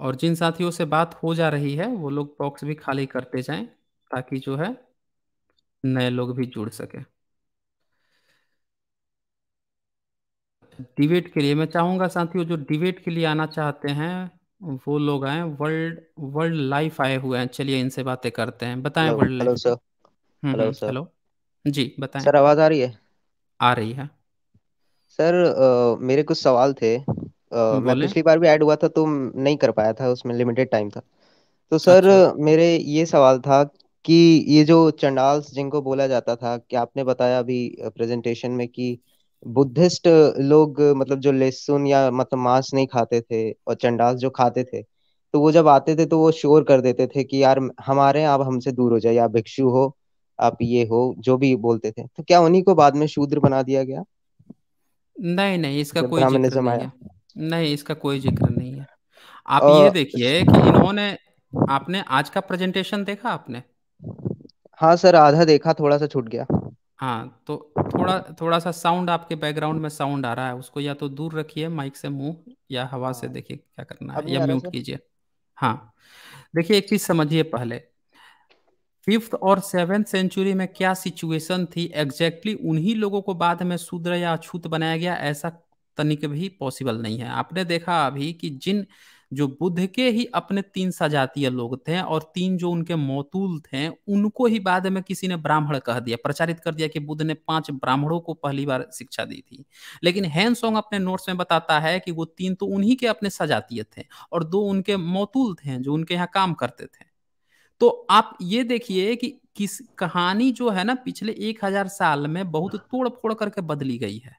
और जिन साथियों से बात हो जा रही है, वो लोग बॉक्स भी खाली करते जाए ताकि जो है नए लोग भी जुड़ सके डिबेट के लिए मैं चाहूंगा साथियों जो डिबेट के लिए आना चाहते हैं वो लोग आए वर्ल्ड वर्ल्ड लाइफ आए हुए हैं चलिए इनसे बातें करते हैं बताएं वर्ल्ड लाइफ हम्म, हेलो सर हम्म, हेलो सर हेलो जी बताएं सर आवाज़ आ रही है आ रही है सर आ, मेरे कुछ सवाल थे आ, हम्म, मैं पिछली बार भी ऐड हुआ था तो नहीं कर पाया था उसमें लिमिटेड टाइम था तो सर अच्छा। मेरे ये सवाल था कि ये जो चंडाल्स जिनको बोला जाता था कि आपने बताया अभी प्रेजेंटेशन में कि बुद्धिस्ट लोग मतलब जो लहसुन या मतलब मांस नहीं खाते थे और चंडाल्स जो खाते थे तो वो जब आते थे तो वो शोर कर देते थे कि यार हमारे आप हमसे दूर हो जाए आप भिक्षु हो आप ये हो जो भी बोलते थे तो क्या उन्हीं को बाद में शूद्र बना दिया गया नहीं नहीं इसका जब कोई जिक्र नहीं है नहीं इसका कोई जिक्र नहीं है आप और... ये देखिए कि इन्होंने आपने आज का प्रेजेंटेशन देखा आपने हाँ सर आधा देखा थोड़ा सा छूट गया हाँ तो थोड़ा थोड़ा सा साउंड आपके बैकग्राउंड में साउंड आ रहा है उसको या तो दूर रखिए माइक से मुंह या हवा से देखिए क्या करना है या म्यूट कीजिए हाँ देखिए एक चीज समझिए पहले फिफ्थ और सेवेंथ सेंचुरी में क्या सिचुएशन थी एग्जैक्टली exactly उन्हीं लोगों को बाद में शूद्र या अछूत बनाया गया ऐसा तनिक भी पॉसिबल नहीं है आपने देखा अभी कि जिन जो बुद्ध के ही अपने तीन सजातीय लोग थे और तीन जो उनके मौतूल थे उनको ही बाद में किसी ने ब्राह्मण कह दिया प्रचारित कर दिया कि बुद्ध ने पांच ब्राह्मणों को पहली बार शिक्षा दी थी लेकिन सॉन्ग अपने नोट्स में बताता है कि वो तीन तो उन्हीं के अपने सजातीय थे और दो उनके मौतूल थे जो उनके यहाँ काम करते थे तो आप ये देखिए कि किस कहानी जो है ना पिछले एक हजार साल में बहुत तोड़ फोड़ करके बदली गई है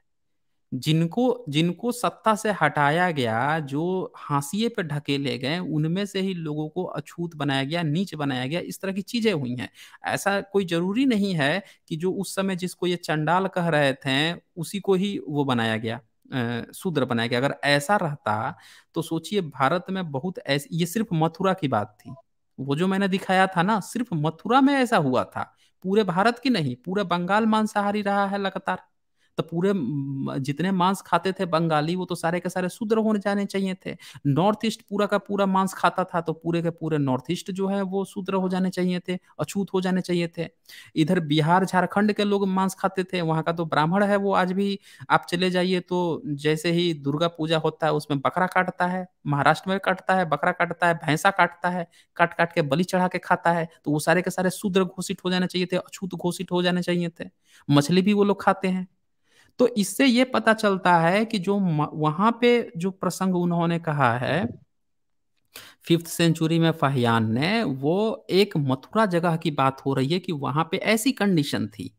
जिनको जिनको सत्ता से हटाया गया जो हाशिए पर ढकेले गए उनमें से ही लोगों को अछूत बनाया गया नीच बनाया गया इस तरह की चीजें हुई हैं ऐसा कोई जरूरी नहीं है कि जो उस समय जिसको ये चंडाल कह रहे थे उसी को ही वो बनाया गया शूद्र बनाया गया अगर ऐसा रहता तो सोचिए भारत में बहुत ऐसी ये सिर्फ मथुरा की बात थी वो जो मैंने दिखाया था ना सिर्फ मथुरा में ऐसा हुआ था पूरे भारत की नहीं पूरा बंगाल मांसाहारी रहा है लगातार तो पूरे जितने मांस खाते थे बंगाली वो तो सारे के सारे शूद्र होने जाने चाहिए थे नॉर्थ ईस्ट पूरा का पूरा मांस खाता था तो पूरे के पूरे नॉर्थ ईस्ट जो है वो शूद्र हो जाने चाहिए थे अछूत हो जाने चाहिए थे इधर बिहार झारखंड के लोग मांस खाते थे वहाँ का तो ब्राह्मण है वो आज भी आप चले जाइए तो जैसे ही दुर्गा पूजा होता है उसमें बकरा काटता है महाराष्ट्र में काटता है बकरा काटता है भैंसा काटता है काट काट के बलि चढ़ा के खाता है तो वो सारे के सारे शूद्र घोषित हो जाने चाहिए थे अछूत घोषित हो जाने चाहिए थे मछली भी वो लोग खाते हैं तो इससे ये पता चलता है कि जो वहां पे जो प्रसंग उन्होंने कहा है फिफ्थ सेंचुरी में फाहियान ने वो एक मथुरा जगह की बात हो रही है कि वहां पे ऐसी कंडीशन थी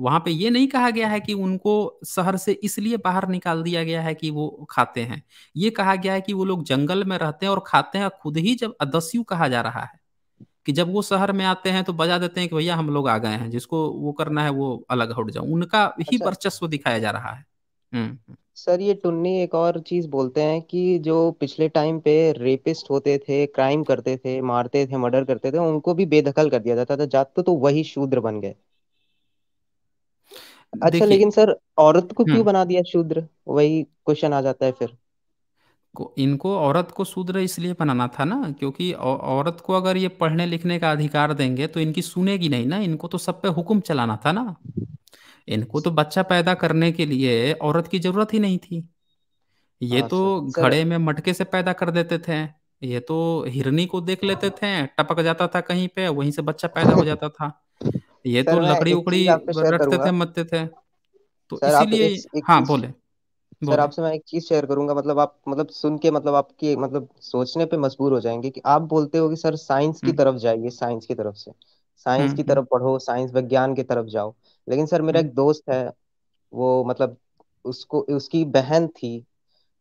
वहां पे ये नहीं कहा गया है कि उनको शहर से इसलिए बाहर निकाल दिया गया है कि वो खाते हैं ये कहा गया है कि वो लोग जंगल में रहते हैं और खाते हैं खुद ही जब अदस्यु कहा जा रहा है कि जब वो शहर में आते हैं तो बजा देते हैं कि भैया हम लोग आ गए हैं जिसको वो करना है वो अलग हट जाओ उनका ही अच्छा। वर्चस्व दिखाया जा रहा है हम्म, हम्म। सर ये टुन्नी एक और चीज बोलते हैं कि जो पिछले टाइम पे रेपिस्ट होते थे क्राइम करते थे मारते थे मर्डर करते थे उनको भी बेदखल कर दिया जाता था जाते तो, तो वही शूद्र बन गए अच्छा लेकिन सर औरत को क्यों हम्म। बना दिया शूद्र वही क्वेश्चन आ जाता है फिर को इनको औरत को शूद्र इसलिए बनाना था ना क्योंकि औरत को अगर ये पढ़ने लिखने का अधिकार देंगे तो इनकी सुनेगी नहीं ना इनको तो सब पे हुक्म चलाना था ना इनको तो बच्चा पैदा करने के लिए औरत की जरूरत ही नहीं थी ये हाँ तो घड़े में मटके से पैदा कर देते थे ये तो हिरनी को देख लेते थे टपक जाता था कहीं पे वहीं से बच्चा पैदा हो जाता था ये तो सर मैं लकड़ी उकड़ी आपसे शेयर रटते करूंगा थे मतते थे तो सर आप इसीलिए एक एक हाँ चीज बोले सर आपसे मैं एक चीज शेयर करूंगा मतलब आप मतलब सुन के मतलब आपकी मतलब सोचने पे मजबूर हो जाएंगे कि आप बोलते हो कि सर साइंस की हम्म। तरफ जाइए साइंस की तरफ से साइंस हम्म, की हम्म। तरफ पढ़ो साइंस विज्ञान की तरफ जाओ लेकिन सर मेरा एक दोस्त है वो मतलब उसको उसकी बहन थी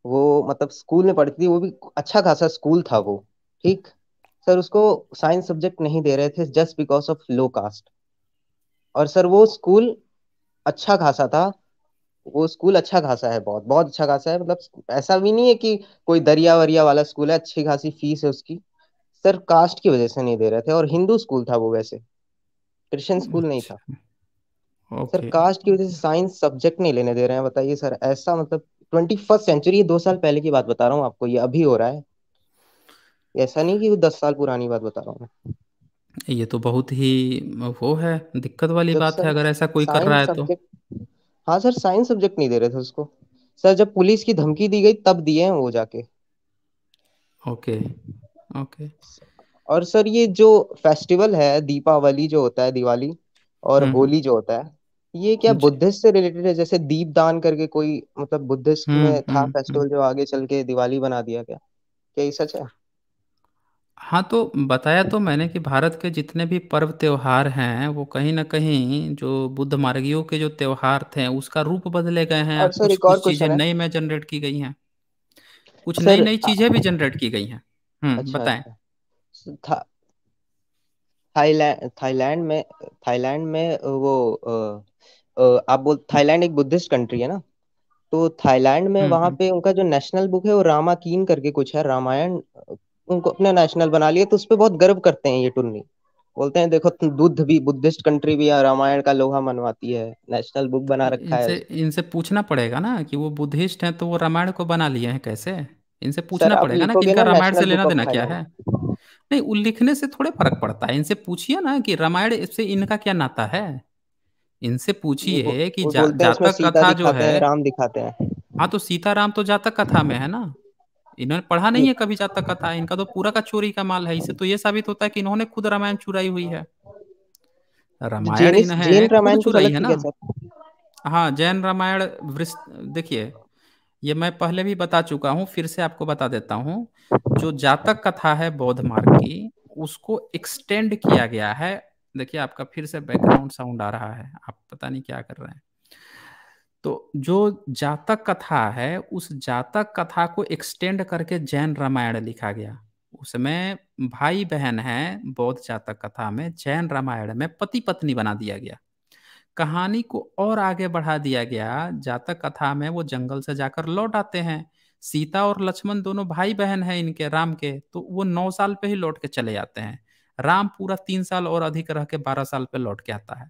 वो मतलब स्कूल में पढ़ती थी वो भी अच्छा खासा स्कूल था वो ठीक सर उसको साइंस सब्जेक्ट नहीं दे रहे थे just because of low cost और सर वो स्कूल अच्छा खासा था वो स्कूल अच्छा खासा है बहुत बहुत अच्छा खासा है मतलब ऐसा भी नहीं है कि कोई दरिया वरिया वाला स्कूल है अच्छी खासी फीस है उसकी सिर्फ कास्ट की वजह से नहीं दे रहे थे और हिंदू स्कूल था वो वैसे क्रिश्चियन स्कूल नहीं था okay. अच्छा। सर कास्ट की वजह से साइंस सब्जेक्ट नहीं लेने दे रहे हैं बताइए सर ऐसा मतलब ट्वेंटी फर्स्ट सेंचुरी दो साल पहले की बात बता रहा हूँ आपको ये अभी हो रहा है ऐसा नहीं कि वो दस साल पुरानी बात बता रहा हूँ ये तो बहुत ही वो है दिक्कत वाली बात है अगर ऐसा कोई कर रहा है तो हाँ सर साइंस सब्जेक्ट नहीं दे रहे थे उसको सर जब पुलिस की धमकी दी गई तब दिए हैं वो जाके ओके ओके और सर ये जो फेस्टिवल है दीपावली जो होता है दिवाली और हम्म। होली जो होता है ये क्या अच्छा। बुद्धिस्ट से रिलेटेड है जैसे दीप दान करके कोई मतलब बुद्धिस्ट हम्म, में था फेस्टिवल हम्म, जो आगे चल के दिवाली बना दिया क्या क्या ये सच है हाँ, तो बताया तो मैंने कि भारत के जितने भी पर्व त्योहार हैं, वो कहीं ना कहीं जो बुद्ध मार्गियों के जो त्योहार थे, उसका रूप बदले गए हैं। और अब सर कुछ एक और कुछ चीज़ें क्वेश्चन है। नई में जनरेट की गई हैं। कुछ सर नई-नई चीज़ें भी जनरेट की गई हैं। हम्म अच्छा बताएं अच्छा। स थाईलैंड थाईलैंड में थाईलैंड में वो अ अ, आप बोल थाईलैंड एक बुद्धिस्ट कंट्री है ना? तो थाईलैंड में वहां हम्म, वहाँ हम्म। पे उनका जो नेशनल बुक है वो रामाकीन करके कुछ है, रामायण उनको अपना नेशनल बना लिया तो उस पर बहुत गर्व करते हैं ये टुन्नी बोलते हैं देखो बुद्ध भी बुद्धिस्ट कंट्री भी रामायण का लोहा मनवाती है नेशनल बुक बना रखा इनसे, है इनसे पूछना पड़ेगा ना कि वो बुद्धिस्ट हैं तो वो रामायण को बना लिए हैं कैसे इनसे पूछना पड़ेगा ना कि इनका रामायण से लेना देना क्या है नहीं वो लिखने से थोड़े फर्क पड़ता है इनसे पूछिए ना कि रामायण से इनका क्या नाता है इनसे पूछिए कि जातक कथा जो है राम दिखाते हैं हाँ तो सीताराम तो जातक कथा में है ना इन्होंने पढ़ा नहीं है कभी जातक कथा इनका तो पूरा का चोरी का माल है इसे तो ये साबित होता है कि इन्होंने खुद रामायण चुराई हुई है रामायण है रामायण चुराई है ना हाँ जैन रामायण देखिए ये मैं पहले भी बता चुका हूँ फिर से आपको बता देता हूँ जो जातक कथा है बौद्ध मार्ग की उसको एक्सटेंड किया गया है देखिए आपका फिर से बैकग्राउंड साउंड आ रहा है आप पता नहीं क्या कर रहे हैं तो जो जातक कथा है उस जातक कथा को एक्सटेंड करके जैन रामायण लिखा गया उसमें भाई बहन है बौद्ध जातक कथा में जैन रामायण में पति पत्नी बना दिया गया कहानी को और आगे बढ़ा दिया गया जातक कथा में वो जंगल से जाकर लौट आते हैं सीता और लक्ष्मण दोनों भाई बहन हैं इनके राम के तो वो नौ साल पे ही लौट के चले जाते हैं राम पूरा तीन साल और अधिक रह के बारह साल पे लौट के आता है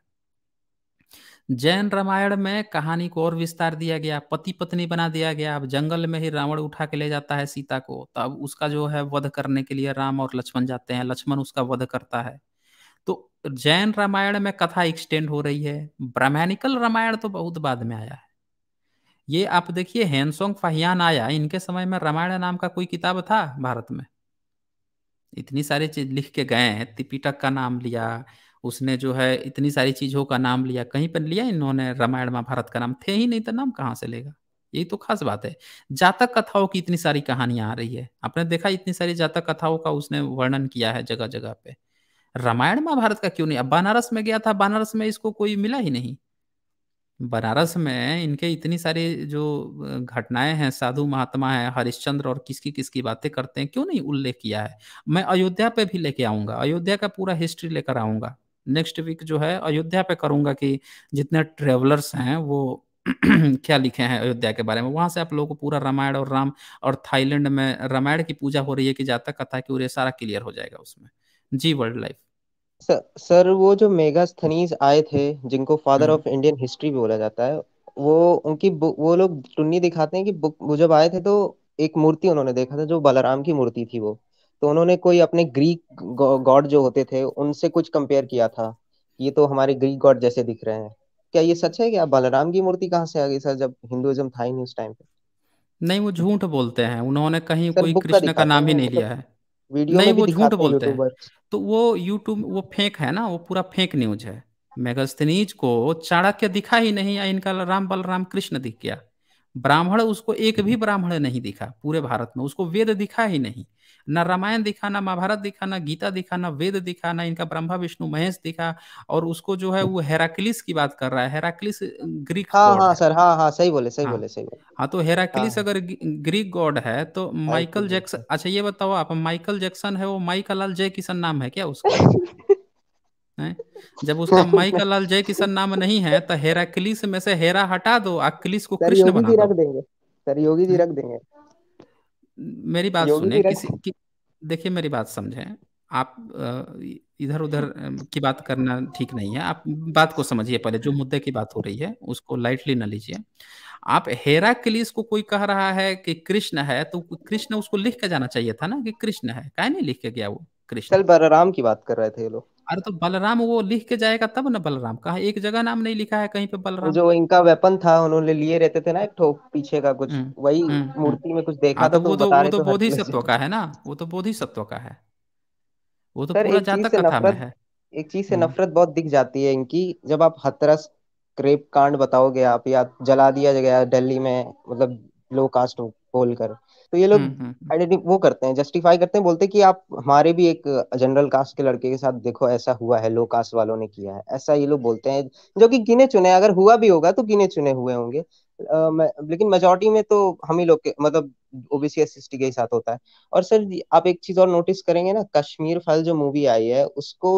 जैन रामायण में कहानी को और विस्तार दिया गया पति पत्नी बना दिया गया अब जंगल में ही रावण उठा के ले जाता है सीता को तब तो उसका जो है वध करने के लिए राम और लक्ष्मण जाते हैं लक्ष्मण उसका वध करता है तो जैन रामायण में कथा एक्सटेंड हो रही है ब्राह्मणिकल रामायण तो बहुत बाद में आया है ये आप देखिए हेनसोंग फाहियान आया इनके समय में रामायण नाम का कोई किताब था भारत में इतनी सारी चीज लिख के गए हैं त्रिपिटक का नाम लिया उसने जो है इतनी सारी चीजों का नाम लिया कहीं पर लिया इन्होंने रामायण महाभारत का नाम थे ही नहीं तो नाम कहाँ से लेगा यही तो खास बात है जातक कथाओं की इतनी सारी कहानियां आ रही है आपने देखा इतनी सारी जातक कथाओं का उसने वर्णन किया है जगह जगह पे रामायण महाभारत का क्यों नहीं अब बनारस में गया था बनारस में इसको कोई मिला ही नहीं बनारस में इनके इतनी सारी जो घटनाएं हैं साधु महात्मा है हरिश्चंद्र और किसकी किसकी बातें करते हैं क्यों नहीं उल्लेख किया है मैं अयोध्या पे भी लेके आऊंगा अयोध्या का पूरा हिस्ट्री लेकर आऊंगा नेक्स्ट वीक जो है अयोध्या पे करूंगा कि जितने ट्रेवलर्स हैं वो क्या लिखे हैं अयोध्या के बारे में वहां से आप लोगों को पूरा रामायण और राम और थाईलैंड में रामायण की पूजा हो रही है कि जाता कथा की सारा क्लियर हो जाएगा उसमें जी वर्ल्ड लाइफ सर, वो जो मेगा स्थनीज आए थे जिनको फादर ऑफ इंडियन हिस्ट्री भी बोला जाता है वो उनकी वो लोग टुन्नी दिखाते हैं कि बुक वो जब आए थे तो एक मूर्ति उन्होंने देखा था जो बलराम की मूर्ति थी वो तो उन्होंने कोई अपने ग्रीक गॉड जो होते थे उनसे कुछ कंपेयर किया था ये तो हमारे ग्रीक गॉड जैसे दिख रहे हैं क्या ये सच है क्या बलराम की मूर्ति कहाँ से आ गई सर जब हिंदुइज्म था ही नहीं उस टाइम पे नहीं वो झूठ बोलते हैं उन्होंने कहीं कोई कृष्ण का नाम ही नहीं मतलब लिया है वीडियो नहीं वो झूठ बोलते हैं तो वो यूट्यूब वो फेक है ना वो पूरा फेक न्यूज है मेगस्थनीज को चाणक्य दिखा ही नहीं या इनका राम बलराम कृष्ण दिख गया ब्राह्मण उसको एक भी ब्राह्मण नहीं दिखा पूरे भारत में उसको वेद दिखा ही नहीं ना रामायण दिखा ना महाभारत दिखा ना गीता दिखा ना वेद दिखा ना इनका ब्रह्मा विष्णु महेश दिखा और उसको जो है वो हेराक्लिस की बात कर रहा है हेराक्लिस ग्रीक हाँ हाँ सर हाँ हाँ सही बोले सही हाँ, बोले सही बोले हाँ तो हेराक्लिस हाँ। अगर ग्रीक गॉड है तो माइकल जैक्सन अच्छा ये बताओ आप माइकल जैक्सन है वो माई लाल जय किशन नाम है क्या उसका जब उसका माई लाल जय किशन नाम नहीं है तो हेराक्लिस में से हेरा हटा दो अक्लिस को कृष्ण बना दो देंगे सर योगी जी रख देंगे मेरी बात सुने किसी देखिए मेरी बात समझें आप इधर उधर की बात करना ठीक नहीं है आप बात को समझिए पहले जो मुद्दे की बात हो रही है उसको लाइटली ना लीजिए आप हेरा क्लिस को कोई कह रहा है कि कृष्ण है तो कृष्ण उसको लिख के जाना चाहिए था ना कि कृष्ण है काहे नहीं लिख के गया वो कृष्ण बलराम की बात कर रहे थे ये लोग अरे तो बलराम वो लिख के जाएगा तब ना बलराम कहा एक जगह नाम नहीं लिखा है कहीं पे बलराम जो इनका वेपन था उन्होंने लिए रहते थे ना एक ठोक पीछे का कुछ हम्म, वही हम्म, हम्म। मूर्ति में कुछ देखा हाँ, था तो, तो वो तो वो तो बोधि सत्व का है ना वो तो बोधि सत्व का है वो तो पूरा जातक कथा में है एक चीज से नफरत बहुत दिख जाती है इनकी जब आप हतरस क्रेप कांड बताओगे आप या जला दिया गया दिल्ली में मतलब लो कास्ट बोलकर तो ये लोग हम्म, हम्म, हम्म। वो करते हैं जस्टिफाई करते हैं बोलते हैं कि आप हमारे भी एक जनरल कास्ट के लड़के के साथ देखो ऐसा हुआ है लो कास्ट वालों ने किया है ऐसा ये लोग बोलते हैं जो कि गिने चुने अगर हुआ भी होगा तो गिने चुने हुए होंगे लेकिन मेजोरिटी में तो हम ही लोग मतलब ओबीसी एस के ही साथ होता है और सर आप एक चीज और नोटिस करेंगे ना कश्मीर फाइल जो मूवी आई है उसको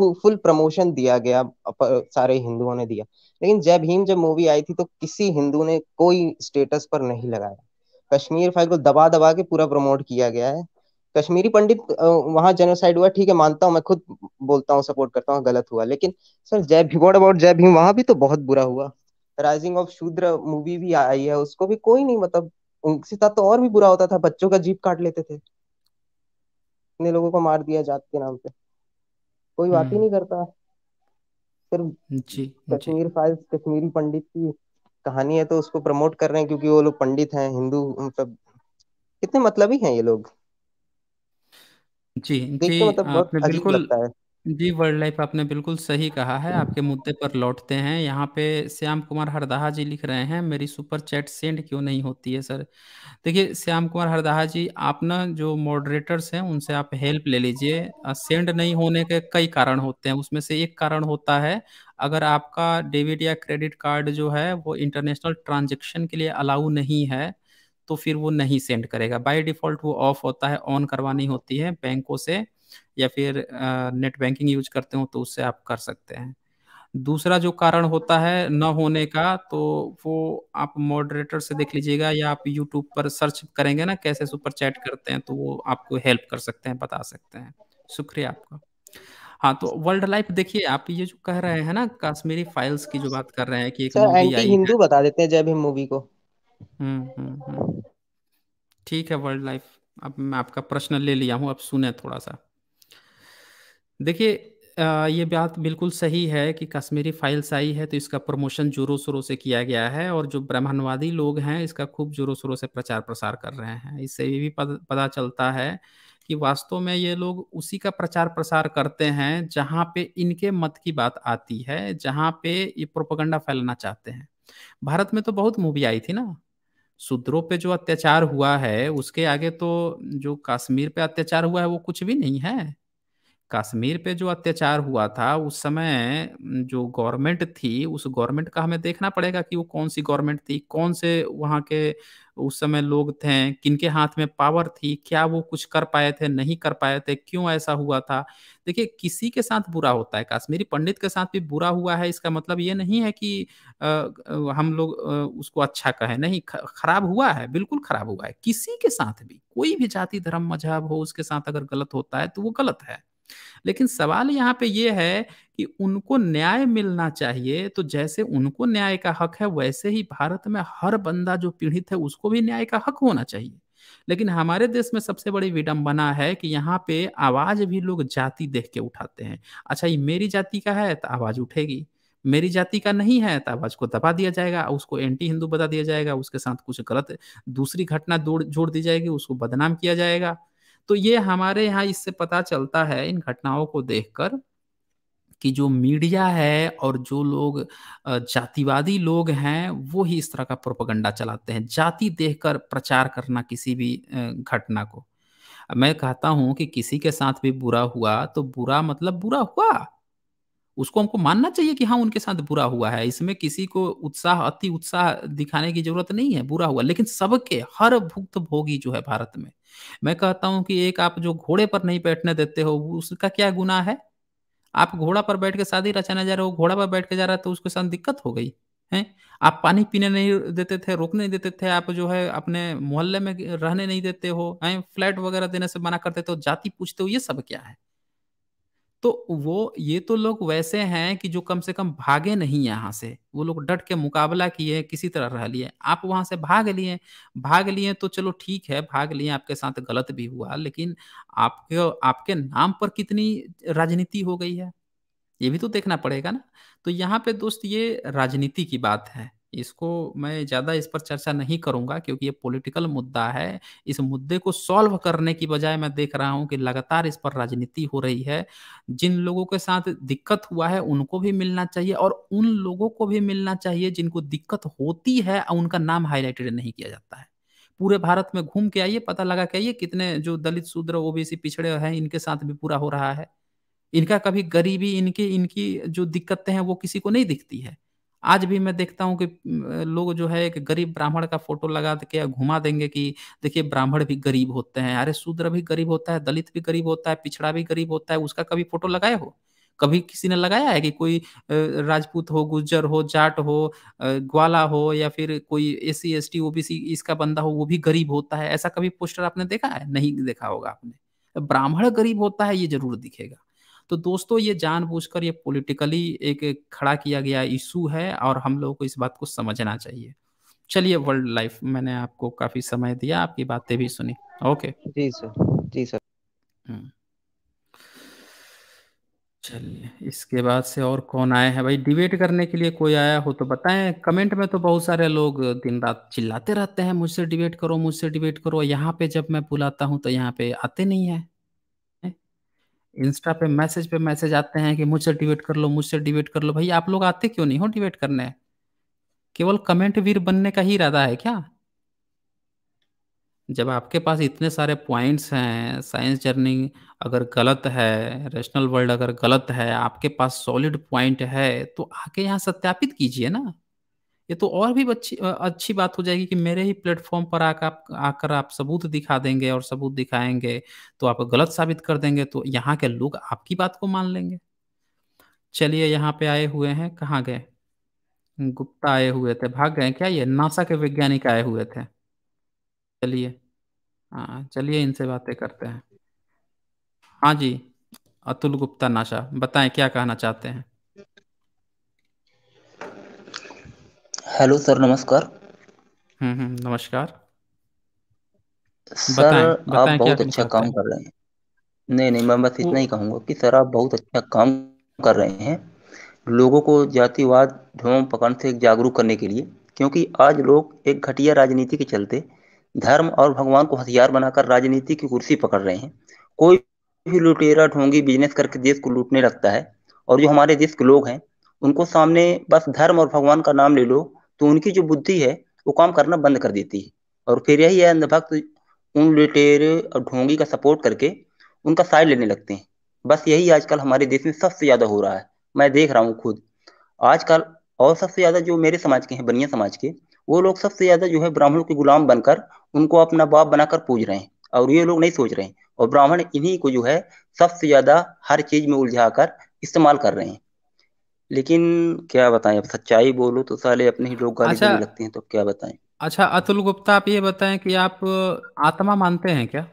फुल प्रमोशन दिया गया सारे हिंदुओं ने दिया लेकिन जय भीम जब मूवी आई थी तो किसी हिंदू ने कोई स्टेटस पर नहीं लगाया कश्मीर फाइल को दबा दबा के पूरा प्रमोट किया गया है कश्मीरी पंडित वहाँ जेनोसाइड हुआ ठीक है मानता हूँ मैं खुद बोलता हूँ सपोर्ट करता हूँ गलत हुआ लेकिन सर जय भीम वॉट अबाउट जय भीम वहाँ भी तो बहुत बुरा हुआ राइजिंग ऑफ शूद्र मूवी भी आई है उसको भी कोई नहीं मतलब उनसे तो और भी बुरा होता था बच्चों का जीप काट लेते थे इतने लोगों को मार दिया जात के नाम पे कोई बात ही हम्म। नहीं करता सिर्फ कश्मीर फाइल्स कश्मीरी पंडित की कहानी है तो उसको प्रमोट कर रहे हैं क्योंकि वो लोग पंडित हैं हिंदू मतलब कितने मतलब ही हैं ये लोग जी जी मतलब आपने तो बिल्कुल लगता है जी वर्ल्ड लाइफ आपने बिल्कुल सही कहा है आपके मुद्दे पर लौटते हैं यहाँ पे श्याम कुमार हरदाहा जी लिख रहे हैं मेरी सुपर चैट सेंड क्यों नहीं होती है सर देखिए श्याम कुमार हरदाहा जी आप ना जो मॉडरेटर्स हैं उनसे आप हेल्प ले लीजिए सेंड नहीं होने के कई कारण होते हैं उसमें से एक कारण होता है अगर आपका डेबिट या क्रेडिट कार्ड जो है वो इंटरनेशनल ट्रांजेक्शन के लिए अलाउ नहीं है तो फिर वो नहीं सेंड करेगा बाई डिफॉल्ट वो ऑफ होता है ऑन करवानी होती है बैंकों से या फिर नेट बैंकिंग यूज करते हो तो उससे आप कर सकते हैं दूसरा जो कारण होता है न होने का तो वो आप मॉडरेटर से देख लीजिएगा या आप यूट्यूब पर सर्च करेंगे ना कैसे सुपर चैट करते हैं तो वो आपको हेल्प कर सकते हैं बता सकते हैं शुक्रिया आपका हाँ तो वर्ल्ड लाइफ देखिए आप ये जो कह रहे हैं ना कश्मीरी फाइल्स की जो बात कर रहे हैं कि एक सर हिंदू बता देते हैं जब हम मूवी को हम्म, हम्म, हम्म ठीक है वर्ल्ड लाइफ अब मैं आपका प्रश्न ले लिया हूँ अब सुने थोड़ा सा देखिए ये बात बिल्कुल सही है कि कश्मीरी फाइल्स आई है तो इसका प्रमोशन जोरों शोरों से किया गया है और जो ब्राह्मणवादी लोग हैं इसका खूब जोरों शोरों से प्रचार प्रसार कर रहे हैं इससे ये भी पता चलता है कि वास्तव में ये लोग उसी का प्रचार प्रसार करते हैं जहाँ पे इनके मत की बात आती है जहाँ पे ये प्रोपोगंडा फैलाना चाहते हैं भारत में तो बहुत मूवी आई थी ना शूद्रों पे जो अत्याचार हुआ है उसके आगे तो जो कश्मीर पे अत्याचार हुआ है वो कुछ भी नहीं है कश्मीर पे जो अत्याचार हुआ था उस समय जो गवर्नमेंट थी उस गवर्नमेंट का हमें देखना पड़ेगा कि वो कौन सी गवर्नमेंट थी कौन से वहाँ के उस समय लोग थे किनके हाथ में पावर थी क्या वो कुछ कर पाए थे नहीं कर पाए थे क्यों ऐसा हुआ था देखिए किसी के साथ बुरा होता है कश्मीरी पंडित के साथ भी बुरा हुआ है इसका मतलब ये नहीं है कि आ, हम लोग उसको अच्छा कहें नहीं खराब हुआ है बिल्कुल खराब हुआ है किसी के साथ भी कोई भी जाति धर्म मजहब हो उसके साथ अगर गलत होता है तो वो गलत है लेकिन सवाल यहाँ पे ये है कि उनको न्याय मिलना चाहिए तो जैसे उनको न्याय का हक है वैसे ही भारत में हर बंदा जो पीड़ित है उसको भी न्याय का हक होना चाहिए लेकिन हमारे देश में सबसे बड़ी विडंबना है कि यहाँ पे आवाज भी लोग जाति देख के उठाते हैं अच्छा ये मेरी जाति का है तो आवाज उठेगी मेरी जाति का नहीं है तो आवाज को दबा दिया जाएगा उसको एंटी हिंदू बता दिया जाएगा उसके साथ कुछ गलत दूसरी घटना जोड़ दी जाएगी उसको बदनाम किया जाएगा तो ये हमारे यहाँ इससे पता चलता है इन घटनाओं को देखकर कि जो मीडिया है और जो लोग जातिवादी लोग हैं वो ही इस तरह का प्रोपगंडा चलाते हैं जाति देखकर प्रचार करना किसी भी घटना को मैं कहता हूं कि किसी के साथ भी बुरा हुआ तो बुरा मतलब बुरा हुआ उसको हमको मानना चाहिए कि हाँ उनके साथ बुरा हुआ है इसमें किसी को उत्साह अति उत्साह दिखाने की जरूरत नहीं है बुरा हुआ लेकिन सबके हर भुक्त भोगी जो है भारत में मैं कहता हूं कि एक आप जो घोड़े पर नहीं बैठने देते हो उसका क्या गुना है आप घोड़ा पर बैठ के शादी रचाने जा रहे हो घोड़ा पर बैठ के जा रहा है तो उसके साथ दिक्कत हो गई है आप पानी पीने नहीं देते थे रोकने नहीं देते थे आप जो है अपने मोहल्ले में रहने नहीं देते हो हैं फ्लैट वगैरह देने से मना करते थे जाति पूछते हो ये सब क्या है तो वो ये तो लोग वैसे हैं कि जो कम से कम भागे नहीं यहाँ से वो लोग डट के मुकाबला किए किसी तरह रह लिए आप वहां से भाग लिए भाग लिए तो चलो ठीक है भाग लिए आपके साथ गलत भी हुआ लेकिन आपके आपके नाम पर कितनी राजनीति हो गई है ये भी तो देखना पड़ेगा ना तो यहाँ पे दोस्त ये राजनीति की बात है इसको मैं ज़्यादा इस पर चर्चा नहीं करूंगा क्योंकि ये पॉलिटिकल मुद्दा है इस मुद्दे को सॉल्व करने की बजाय मैं देख रहा हूं कि लगातार इस पर राजनीति हो रही है जिन लोगों के साथ दिक्कत हुआ है उनको भी मिलना चाहिए और उन लोगों को भी मिलना चाहिए जिनको दिक्कत होती है और उनका नाम हाईलाइटेड नहीं किया जाता है पूरे भारत में घूम के आइए पता लगा के आइए कितने जो दलित शूद्र ओबीसी पिछड़े हैं इनके साथ भी पूरा हो रहा है इनका कभी गरीबी इनकी इनकी जो दिक्कतें हैं वो किसी को नहीं दिखती है आज भी मैं देखता हूँ कि लोग जो है एक गरीब ब्राह्मण का फोटो लगा के घुमा देंगे कि देखिए ब्राह्मण भी गरीब होते हैं अरे शूद्र भी गरीब होता है दलित भी गरीब होता है पिछड़ा भी गरीब होता है उसका कभी फोटो लगाए हो कभी किसी ने लगाया है कि कोई राजपूत हो गुज्जर हो जाट हो ग्वाला हो या फिर कोई S C S T OBC इसका बंदा हो वो भी गरीब होता है ऐसा कभी पोस्टर आपने देखा है नहीं देखा होगा आपने ब्राह्मण गरीब होता है ये जरूर दिखेगा तो दोस्तों ये जानबूझकर ये पॉलिटिकली एक खड़ा किया गया इशू है और हम लोगों को इस बात को समझना चाहिए चलिए वर्ल्ड लाइफ मैंने आपको काफी समय दिया आपकी बातें भी सुनी ओके जी सर जी सर हम्म। चलिए इसके बाद से और कौन आए हैं भाई डिबेट करने के लिए कोई आया हो तो बताएं कमेंट में तो बहुत सारे लोग दिन रात चिल्लाते रहते हैं मुझसे डिबेट करो मुझसे डिबेट करो यहाँ पे जब मैं बुलाता हूँ तो यहाँ पे आते नहीं है इंस्टा पे मैसेज पे मैसेज आते हैं कि मुझसे डिबेट कर लो मुझसे डिबेट कर लो भाई आप लोग आते क्यों नहीं हो डिबेट करने केवल कमेंट वीर बनने का ही इरादा है क्या जब आपके पास इतने सारे पॉइंट्स हैं साइंस जर्नी अगर गलत है रेशनल वर्ल्ड अगर गलत है आपके पास सॉलिड पॉइंट है तो आके यहाँ सत्यापित कीजिए ना ये तो और भी अच्छी अच्छी बात हो जाएगी कि मेरे ही प्लेटफॉर्म पर आकर आप आकर आप सबूत दिखा देंगे और सबूत दिखाएंगे तो आप गलत साबित कर देंगे तो यहाँ के लोग आपकी बात को मान लेंगे चलिए यहाँ पे आए हुए हैं कहाँ गए गुप्ता आए हुए थे भाग गए क्या ये नासा के वैज्ञानिक आए हुए थे चलिए हाँ चलिए इनसे बातें करते हैं हाँ जी अतुल गुप्ता नाशा बताएं क्या कहना चाहते हैं हेलो सर नमस्कार हम्म हम्म, नमस्कार सर बताएं आप बताएं क्या बहुत अच्छा काम है कर रहे हैं नहीं नहीं मैं बस इतना ही कहूंगा कि सर आप बहुत अच्छा काम कर रहे हैं लोगों को जातिवाद ढोंग पकड़ से जागरूक करने के लिए क्योंकि आज लोग एक घटिया राजनीति के चलते धर्म और भगवान को हथियार बनाकर राजनीति की कुर्सी पकड़ रहे हैं कोई भी लुटेरा ढोंगी बिजनेस करके देश को लूटने लगता है और जो हमारे देश के लोग हैं उनको सामने बस धर्म और भगवान का नाम ले लो तो उनकी जो बुद्धि है वो काम करना बंद कर देती है और फिर यही है अंधभक्त उन लुटेरे और ढोंगी का सपोर्ट करके उनका साइड लेने लगते हैं बस यही आजकल हमारे देश में सबसे ज़्यादा हो रहा है मैं देख रहा हूँ खुद आजकल और सबसे ज़्यादा जो मेरे समाज के हैं बनिया समाज के वो लोग सबसे ज़्यादा जो है ब्राह्मणों के गुलाम बनकर उनको अपना बाप बनाकर पूज रहे हैं और ये लोग नहीं सोच रहे हैं और ब्राह्मण इन्हीं को जो है सबसे ज़्यादा हर चीज़ में उलझा कर इस्तेमाल कर रहे हैं लेकिन क्या बताएं अब सच्चाई बोलो तो साले अपने ही लोग गाली अच्छा, देने लगते हैं तो क्या बताएं अच्छा अतुल गुप्ता आप ये बताएं कि आप आत्मा मानते हैं क्या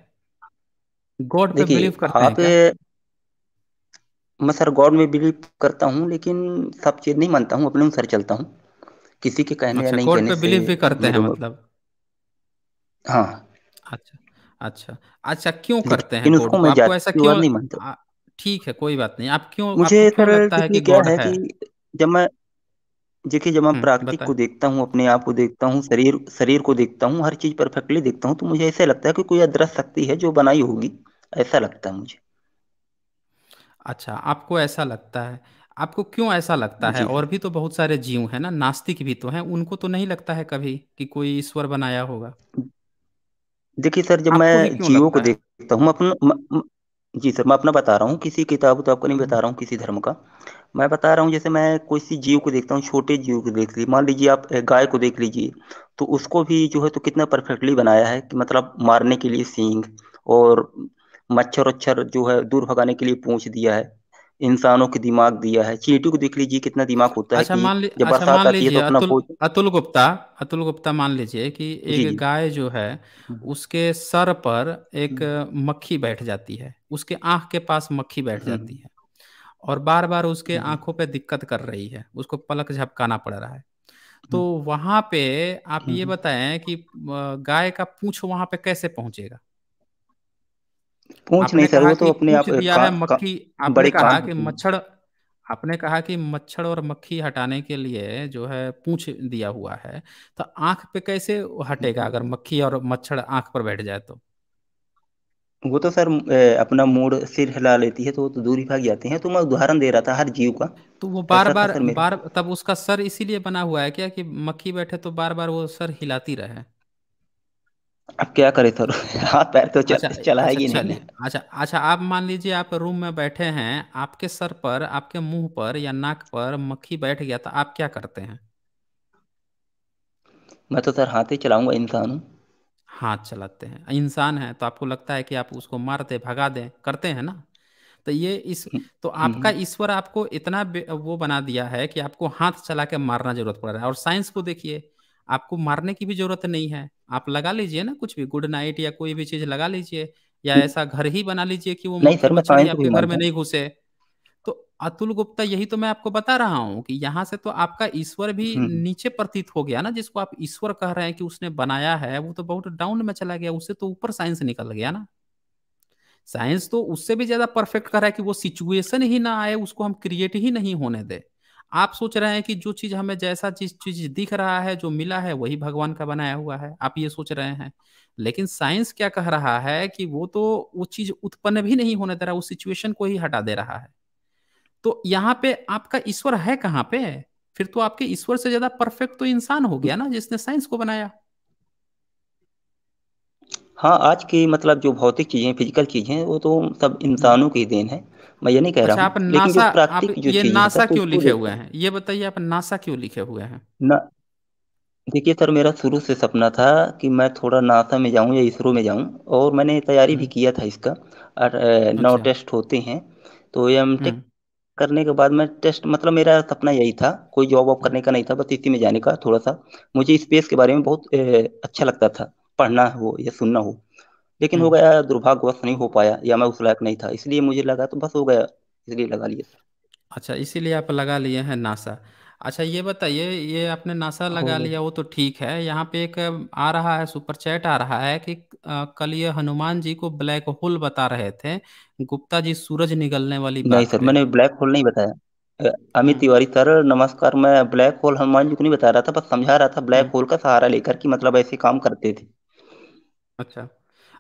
गॉड पे बिलीव करते आप हैं क्या मैं सर गॉड में बिलीव करता हूँ लेकिन सब चीज नहीं मानता हूँ अपने अनुसार चलता हूँ किसी के कहने अच्छा, या नहीं गॉड कहने पे बिलीव भी करते हैं मतलब हाँ अच्छा अच्छा अच्छा क्यों करते हैं उसको मैं आपको ऐसा क्यों नहीं मानता ठीक है कोई बात नहीं आप क्यों मुझे आपको क्यों सर लगता है कि क्या गॉड है कि जब मैं देखिए जब मैं हम्म प्राकृतिक बताएं को देखता हूँ अपने आप को देखता हूँ शरीर शरीर को देखता हूँ हर चीज परफेक्टली देखता हूँ तो मुझे ऐसा लगता है कि कोई अदृश्य शक्ति है जो बनाई होगी ऐसा लगता है मुझे अच्छा आपको ऐसा लगता है आपको क्यों ऐसा लगता है जी और भी तो बहुत सारे जीव हैं ना नास्तिक भी तो हैं उनको तो नहीं लगता है कभी कि कोई ईश्वर बनाया होगा देखिए सर जब आपको ये मैं क्यों जीवों को लगता है देखता हूँ अपन जी सर मैं अपना बता रहा हूँ किसी किताब तो आपको नहीं बता रहा हूँ किसी धर्म का मैं बता रहा हूँ जैसे मैं किसी जीव को देखता हूँ छोटे जीव को देख लीजिए मान लीजिए आप गाय को देख लीजिए तो उसको भी जो है तो कितना परफेक्टली बनाया है कि मतलब मारने के लिए सींग और मच्छर उच्छर जो है दूर भगाने के लिए पूछ दिया है इंसानों के दिमाग दिया है चीटू को देख लीजिए कितना दिमाग होता अच्छा, है मान जब अच्छा, मान आती है तो अपना अतुल, अतुल गुप्ता अतुल गुप्ता मान लीजिए कि एक गाय जो है उसके सर पर एक हम्म। मक्खी बैठ जाती है उसके आंख के पास मक्खी बैठ हम्म। जाती है और बार बार उसके हम्म। आंखों पे दिक्कत कर रही है उसको पलक झपकाना पड़ रहा है तो वहां पे आप ये बताएं कि गाय का पूछ वहां पे कैसे पहुंचेगा पूछ नहीं सर वो तो अपने आप दिया है मक्खी आपने कहा कि मच्छर आपने कहा कि मच्छर और मक्खी हटाने के लिए जो है पूछ दिया हुआ है तो आंख पे कैसे हटेगा अगर मक्खी और मच्छर आंख पर बैठ जाए तो वो तो सर अपना मूड सिर हिला लेती है तो वो तो दूरी भाग जाते हैं तो मैं उदाहरण दे रहा था हर जीव का तो वो बार बार बार तब उसका सर इसीलिए बना हुआ है क्या कि मक्खी बैठे तो बार बार वो सर हिलाती रहे अब क्या करे थोड़ा तो हाथ पैर तो चल, अच्छा, चलाएगी अच्छा, नहीं अच्छा अच्छा आप मान लीजिए आप रूम में बैठे हैं आपके सर पर आपके मुंह पर या नाक पर मक्खी बैठ गया तो आप क्या करते हैं मैं तो सर हाथ ही चलाऊंगा इंसान हूँ हाथ चलाते हैं इंसान है तो आपको लगता है कि आप उसको मार दे भगा दे करते हैं ना तो ये इस हम्म, तो आपका हम्म। ईश्वर आपको इतना वो बना दिया है कि आपको हाथ चला के मारना जरूरत पड़ रहा है और साइंस को देखिए आपको मारने की भी जरूरत नहीं है आप लगा लीजिए ना कुछ भी गुड नाइट या कोई भी चीज लगा लीजिए या हम्म। ऐसा घर ही बना लीजिए कि वो नहीं सर मैं आपके तो घर में नहीं घुसे तो अतुल गुप्ता यही तो मैं आपको बता रहा हूँ कि यहाँ से तो आपका ईश्वर भी हम्म। नीचे प्रतीत हो गया ना जिसको आप ईश्वर कह रहे हैं कि उसने बनाया है वो तो बहुत डाउन में चला गया उससे तो ऊपर साइंस निकल गया ना साइंस तो उससे भी ज्यादा परफेक्ट कर रहा है कि वो सिचुएशन ही ना आए उसको हम क्रिएट ही नहीं होने दे आप सोच रहे हैं कि जो चीज हमें जैसा चीज चीज दिख रहा है जो मिला है वही भगवान का बनाया हुआ है आप ये सोच रहे हैं लेकिन साइंस क्या कह रहा है कि वो तो वो चीज उत्पन्न भी नहीं होने दे रहा उस सिचुएशन को ही हटा दे रहा है तो यहाँ पे आपका ईश्वर है कहाँ पे फिर तो आपके ईश्वर से ज्यादा परफेक्ट तो इंसान हो गया ना जिसने साइंस को बनाया हाँ आज की मतलब जो भौतिक चीजें फिजिकल चीजें वो तो सब इंसानों की देन है मैं ये नहीं कह अच्छा, रहा हूँ लेकिन जो प्राकृतिक जो ये नासा तो क्यों लिखे हुए हैं ये बताइए आप नासा क्यों लिखे हुए हैं ना देखिए सर मेरा शुरू से सपना था कि मैं थोड़ा नासा में जाऊं या इसरो में जाऊं और मैंने तैयारी भी हम्म। किया था इसका और नौ अच्छा। टेस्ट होते हैं तो एम टेक हम्म। करने के बाद मैं टेस्ट मतलब मेरा सपना यही था कोई जॉब वॉब करने का नहीं था बस इसी में जाने का थोड़ा सा मुझे स्पेस के बारे में बहुत अच्छा लगता था पढ़ना हो या सुनना हो लेकिन हो हम्म। गया दुर्भाग्यवश नहीं हो पाया या मैं उस लायक नहीं था इसलिए मुझे लगा तो बस हो गया इसलिए लगा लिया अच्छा इसीलिए आप लगा लिए हैं नासा अच्छा ये बताइए ये आपने नासा हाँ, लगा हाँ। लिया वो तो ठीक है यहाँ पे एक आ रहा है सुपर चैट आ रहा है कि आ, कल ये हनुमान जी को ब्लैक होल बता रहे थे गुप्ता जी सूरज निकलने वाली बात नहीं सर मैंने ब्लैक होल नहीं बताया अमित हाँ। तिवारी सर नमस्कार मैं ब्लैक होल हनुमान जी को नहीं बता रहा था बस समझा रहा था ब्लैक होल का सहारा लेकर कि मतलब ऐसे काम करते थे अच्छा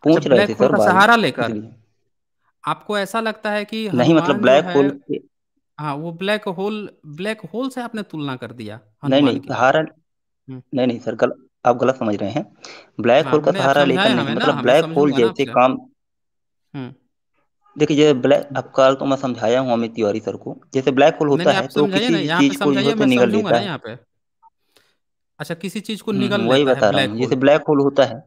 पूछ रहे थे सर सहारा लेकर आपको ऐसा लगता है कि नहीं मतलब ब्लैक होल हाँ वो ब्लैक होल ब्लैक होल से आपने तुलना कर दिया नहीं नहीं सहारा हम्म। नहीं नहीं सर गल, आप गलत समझ रहे हैं ब्लैक होल हाँ, का सहारा लेकर नहीं मतलब ब्लैक होल जैसे काम हम्म। देखिए जैसे ब्लैक आपका तो मैं समझाया हूँ अमित तिवारी सर को जैसे ब्लैक होल तो अच्छा, हम्म, होता है तो किसी चीज को जो तो निगल लेता है अच्छा किसी चीज को निगल वही बता रहा हूँ जैसे ब्लैक होल होता है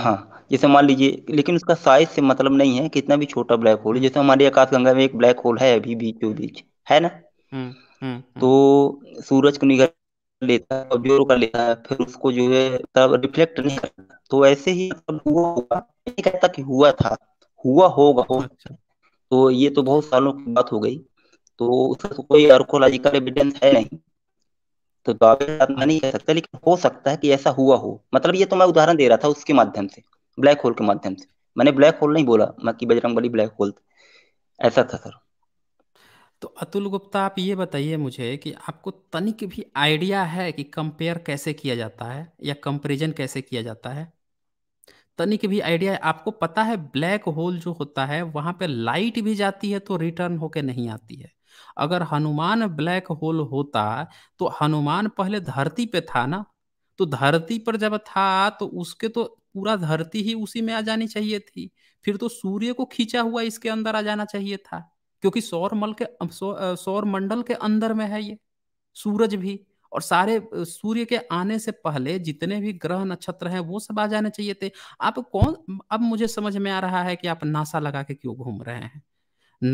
हाँ जैसे मान लीजिए लेकिन उसका साइज से मतलब नहीं है कितना भी छोटा ब्लैक होल जैसे हमारे गंगा में एक ब्लैक होल है अभी बीचो बीच है ना हम्म, हम्म, हम्म। तो सूरज को निगर लेता है ऑब्जर्व कर लेता है फिर उसको जो है तब रिफ्लेक्ट नहीं करता तो ऐसे ही मतलब हुआ होगा नहीं कहता कि हुआ था हुआ होगा हो अच्छा। तो ये तो बहुत सालों की बात हो गई तो उसका तो कोई आर्कोलॉजिकल एविडेंस है नहीं तो दावे तो नहीं कह सकता लेकिन हो सकता है कि ऐसा हुआ हो मतलब ये तो मैं उदाहरण दे रहा था उसके माध्यम से ब्लैक होल के माध्यम से मैंने ब्लैक होल नहीं बोला मैं कि बजरंग बली ब्लैक होल ऐसा था सर तो अतुल गुप्ता आप ये बताइए मुझे कि आपको तनिक भी आइडिया है कि कंपेयर कैसे किया जाता है या कंपेरिजन कैसे किया जाता है तनिक भी आइडिया आपको पता है ब्लैक होल जो होता है वहां पे लाइट भी जाती है तो रिटर्न होके नहीं आती है अगर हनुमान ब्लैक होल होता तो हनुमान पहले धरती पे था ना तो धरती पर जब था तो उसके तो पूरा धरती ही उसी में आ जानी चाहिए थी फिर तो सूर्य को खींचा हुआ इसके अंदर आ जाना चाहिए था क्योंकि सौर मल के सौर मंडल के अंदर में है ये सूरज भी और सारे सूर्य के आने से पहले जितने भी ग्रह नक्षत्र हैं वो सब आ जाने चाहिए थे आप कौन अब मुझे समझ में आ रहा है कि आप नासा लगा के क्यों घूम रहे हैं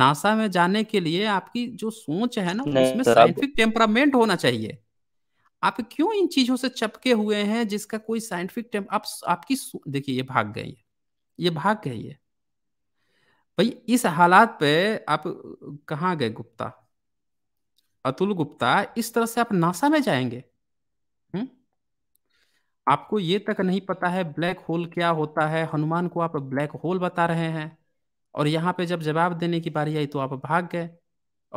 नासा में जाने के लिए आपकी जो सोच है ना उसमें साइंटिफिक टेम्परामेंट होना चाहिए आप क्यों इन चीजों से चपके हुए हैं जिसका कोई साइंटिफिक टेम आप आपकी देखिए ये भाग गई है ये भाग गई है भाई इस हालात पे आप कहाँ गए गुप्ता अतुल गुप्ता इस तरह से आप नासा में जाएंगे हुँ? आपको ये तक नहीं पता है ब्लैक होल क्या होता है हनुमान को आप ब्लैक होल बता रहे हैं और यहाँ पे जब जवाब देने की बारी आई तो आप भाग गए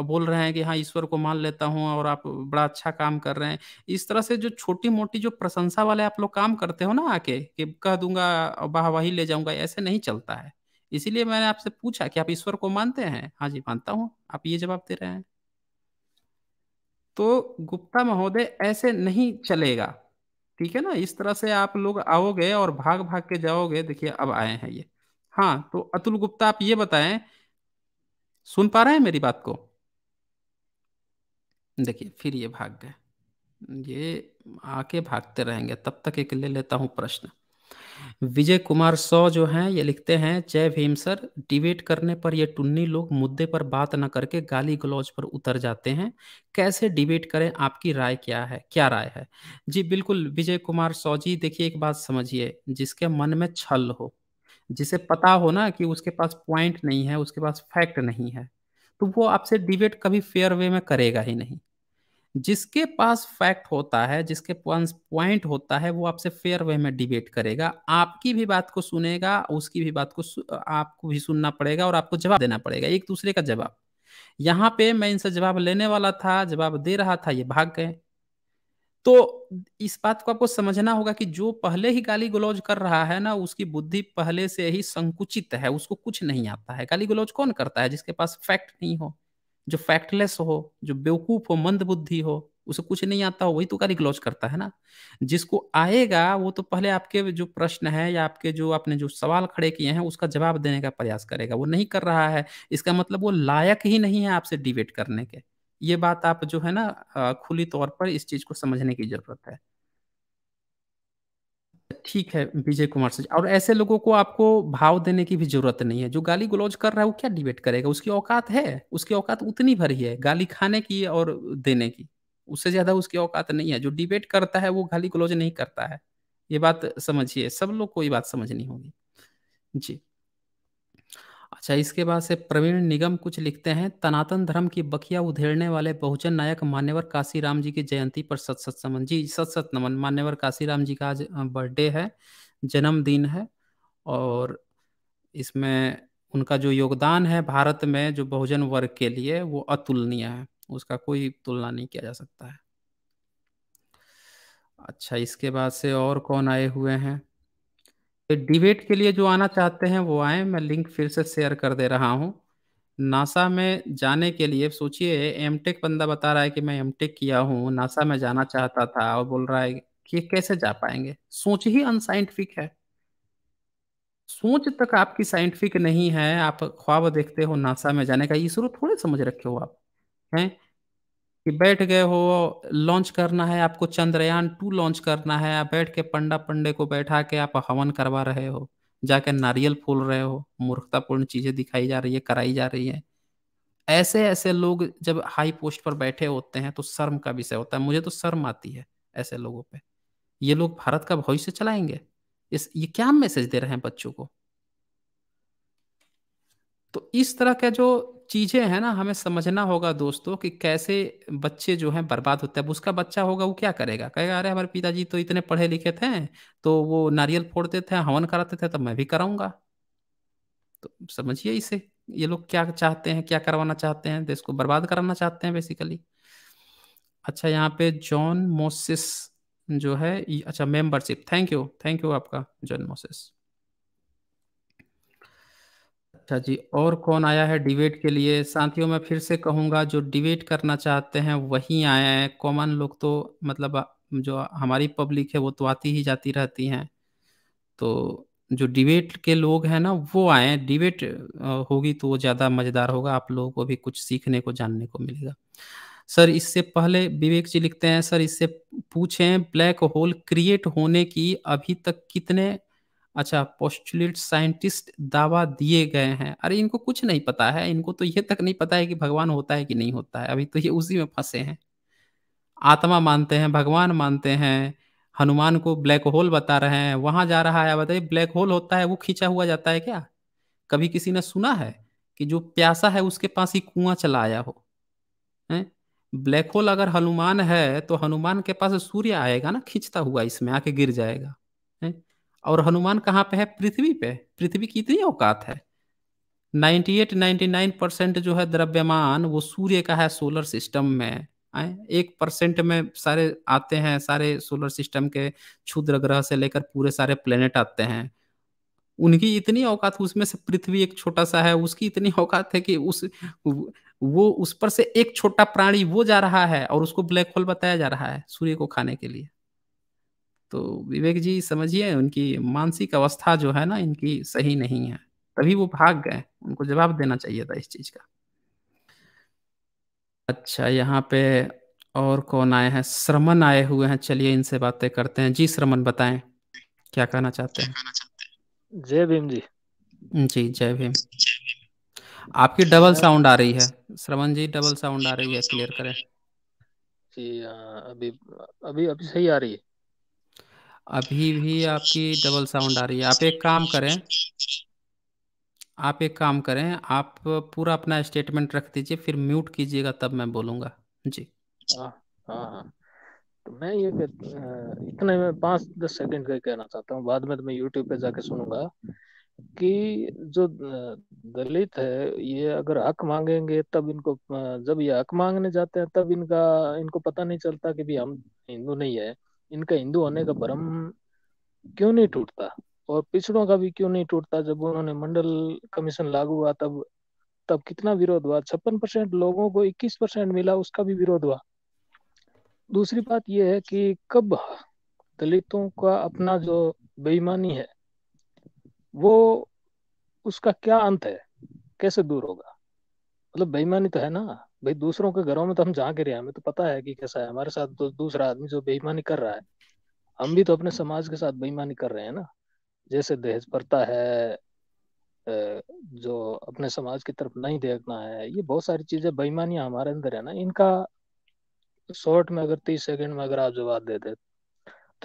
बोल रहे हैं कि हाँ ईश्वर को मान लेता हूँ और आप बड़ा अच्छा काम कर रहे हैं इस तरह से जो छोटी मोटी जो प्रशंसा वाले आप लोग काम करते हो ना आके कि कह दूंगा वाह वही ले जाऊंगा ऐसे नहीं चलता है इसीलिए मैंने आपसे पूछा कि आप ईश्वर को मानते हैं हाँ जी मानता हूँ आप ये जवाब दे रहे हैं तो गुप्ता महोदय ऐसे नहीं चलेगा ठीक है ना इस तरह से आप लोग आओगे और भाग भाग के जाओगे देखिए अब आए हैं ये हाँ तो अतुल गुप्ता आप ये बताएं सुन पा रहे हैं मेरी बात को देखिए फिर ये भाग गए ये आके भागते रहेंगे तब तक एक ले लेता हूँ प्रश्न विजय कुमार सौ जो हैं ये लिखते हैं जय भीम सर डिबेट करने पर ये टुन्नी लोग मुद्दे पर बात न करके गाली गलौज पर उतर जाते हैं कैसे डिबेट करें आपकी राय क्या है क्या राय है जी बिल्कुल विजय कुमार सौ जी देखिए एक बात समझिए जिसके मन में छल हो जिसे पता हो ना कि उसके पास पॉइंट नहीं है उसके पास फैक्ट नहीं है तो वो आपसे डिबेट कभी फेयर वे में करेगा ही नहीं जिसके पास फैक्ट होता है जिसके पास पॉइंट होता है वो आपसे फेयर वे में डिबेट करेगा आपकी भी बात को सुनेगा उसकी भी बात को आपको भी सुनना पड़ेगा और आपको जवाब देना पड़ेगा एक दूसरे का जवाब यहाँ पे मैं इनसे जवाब लेने वाला था जवाब दे रहा था ये भाग गए तो इस बात को आपको समझना होगा कि जो पहले ही गाली गलौज कर रहा है ना उसकी बुद्धि पहले से ही संकुचित है उसको कुछ नहीं आता है गाली गलौज कौन करता है जिसके पास फैक्ट नहीं हो जो फैक्टलेस हो जो बेवकूफ हो मंद बुद्धि हो उसे कुछ नहीं आता हो वही तो गाली गलौज करता है ना जिसको आएगा वो तो पहले आपके जो प्रश्न है या आपके जो आपने जो सवाल खड़े किए हैं उसका जवाब देने का प्रयास करेगा वो नहीं कर रहा है इसका मतलब वो लायक ही नहीं है आपसे डिबेट करने के ये बात आप जो है ना खुली तौर पर इस चीज को समझने की जरूरत है ठीक है विजय कुमार सिंह और ऐसे लोगों को आपको भाव देने की भी जरूरत नहीं है जो गाली गलौज कर रहा है वो क्या डिबेट करेगा उसकी औकात है उसकी औकात उतनी भरी है गाली खाने की और देने की उससे ज्यादा उसकी औकात नहीं है जो डिबेट करता है वो गाली गलौज नहीं करता है ये बात समझिए सब लोग को ये बात समझनी होगी जी अच्छा इसके बाद से प्रवीण निगम कुछ लिखते हैं तनातन धर्म की बखिया उधेड़ने वाले बहुजन नायक मान्यवर काशीराम जी की जयंती पर सत सत समन जी सत सत नमन मान्यवर काशीराम जी का आज बर्थडे है जन्मदिन है और इसमें उनका जो योगदान है भारत में जो बहुजन वर्ग के लिए वो अतुलनीय है उसका कोई तुलना नहीं किया जा सकता है अच्छा इसके बाद से और कौन आए हुए हैं तो डिबेट के लिए जो आना चाहते हैं वो आए मैं लिंक फिर से शेयर कर दे रहा हूँ नासा में जाने के लिए सोचिए एम टेक बंदा बता रहा है कि मैं एम टेक किया हूँ नासा में जाना चाहता था और बोल रहा है कि कैसे जा पाएंगे सोच ही अनसाइंटिफिक है सोच तक आपकी साइंटिफिक नहीं है आप ख्वाब देखते हो नासा में जाने का इसरो थोड़े समझ रखे हो आप हैं कि बैठ गए हो लॉन्च करना है आपको चंद्रयान टू लॉन्च करना है आप बैठ के पंडा पंडे को बैठा के आप हवन करवा रहे हो जाके नारियल फूल रहे हो मूर्खतापूर्ण चीजें दिखाई जा रही है कराई जा रही है ऐसे ऐसे लोग जब हाई पोस्ट पर बैठे होते हैं तो शर्म का विषय होता है मुझे तो शर्म आती है ऐसे लोगों पे ये लोग भारत का भविष्य चलाएंगे इस ये क्या मैसेज दे रहे हैं बच्चों को तो इस तरह का जो चीजें हैं ना हमें समझना होगा दोस्तों कि कैसे बच्चे जो हैं बर्बाद होते हैं अब उसका बच्चा होगा वो क्या करेगा कहेगा अरे हमारे पिताजी तो इतने पढ़े लिखे थे तो वो नारियल फोड़ते थे हवन कराते थे तो मैं भी कराऊंगा तो समझिए इसे ये लोग क्या चाहते हैं क्या करवाना चाहते हैं देश को बर्बाद कराना चाहते हैं बेसिकली अच्छा यहाँ पे जॉन मोसिस जो है अच्छा membership thank you thank you आपका जॉन मोसिस अच्छा जी और कौन आया है डिबेट के लिए साथियों मैं फिर से कहूंगा जो डिबेट करना चाहते हैं वही आए हैं कॉमन लोग तो मतलब जो हमारी पब्लिक है वो तो आती ही जाती रहती हैं तो जो डिबेट के लोग हैं ना वो आए डिबेट होगी तो वो ज़्यादा मज़ेदार होगा आप लोगों को भी कुछ सीखने को जानने को मिलेगा सर इससे पहले विवेक जी लिखते हैं सर इससे पूछें ब्लैक होल क्रिएट होने की अभी तक कितने अच्छा पोस्टुलेट साइंटिस्ट दावा दिए गए हैं अरे इनको कुछ नहीं पता है इनको तो ये तक नहीं पता है कि भगवान होता है कि नहीं होता है अभी तो ये उसी में फंसे हैं आत्मा मानते हैं भगवान मानते हैं हनुमान को ब्लैक होल बता रहे हैं वहां जा रहा है बताइए ब्लैक होल होता है वो खींचा हुआ जाता है क्या कभी किसी ने सुना है कि जो प्यासा है उसके पास ही कुआं चला आया हो है? ब्लैक होल अगर हनुमान है तो हनुमान के पास सूर्य आएगा ना खींचता हुआ इसमें आके गिर जाएगा है? और हनुमान कहाँ पे है पृथ्वी पे पृथ्वी की इतनी औकात है 98 99 परसेंट जो है द्रव्यमान वो सूर्य का है सोलर सिस्टम में एक परसेंट में सारे आते हैं सारे सोलर सिस्टम के क्षुद्र ग्रह से लेकर पूरे सारे प्लेनेट आते हैं उनकी इतनी औकात उसमें से पृथ्वी एक छोटा सा है उसकी इतनी औकात है कि उस वो उस पर से एक छोटा प्राणी वो जा रहा है और उसको ब्लैक होल बताया जा रहा है सूर्य को खाने के लिए तो विवेक जी समझिए उनकी मानसिक अवस्था जो है ना इनकी सही नहीं है तभी वो भाग गए उनको जवाब देना चाहिए था इस चीज का अच्छा यहाँ पे और कौन आए हैं श्रमण आए हुए हैं चलिए इनसे बातें करते हैं जी श्रमण बताएं क्या कहना चाहते हैं जय भीम जी जी जय भीम आपकी डबल साउंड आ रही है श्रवण जी डबल साउंड आ रही है क्लियर करें जी अभी अभी अभी सही आ रही है अभी भी आपकी डबल साउंड आ रही है आप एक काम करें आप एक काम करें आप पूरा अपना स्टेटमेंट रख दीजिए फिर म्यूट कीजिएगा तब मैं बोलूंगा जी हाँ, हाँ, हाँ। तो मैं ये इतने में पाँच दस सेकंड का कहना चाहता हूँ बाद में तो मैं यूट्यूब पे जाके सुनूंगा कि जो दलित है ये अगर हक मांगेंगे तब इनको जब ये हक मांगने जाते हैं तब इनका इनको पता नहीं चलता कि भी हम हिंदू नहीं है इनका हिंदू होने का भ्रम क्यों नहीं टूटता और पिछड़ों का भी क्यों नहीं टूटता जब उन्होंने मंडल कमीशन लागू हुआ तब तब कितना विरोध हुआ छप्पन परसेंट लोगों को इक्कीस परसेंट मिला उसका भी विरोध हुआ दूसरी बात यह है कि कब दलितों का अपना जो बेईमानी है वो उसका क्या अंत है कैसे दूर होगा मतलब बेईमानी तो है ना भाई दूसरों के घरों में तो हम झांक रहे हैं हमें तो पता है कि कैसा है हमारे साथ तो दूसरा आदमी जो बेईमानी कर रहा है हम भी तो अपने समाज के साथ बेईमानी कर रहे हैं ना जैसे दहेज पड़ता है जो अपने समाज की तरफ नहीं देखना है ये बहुत सारी चीजें बेईमानियां हमारे अंदर है ना इनका शॉर्ट में अगर तीस सेकंड में अगर आप जवाब दे दे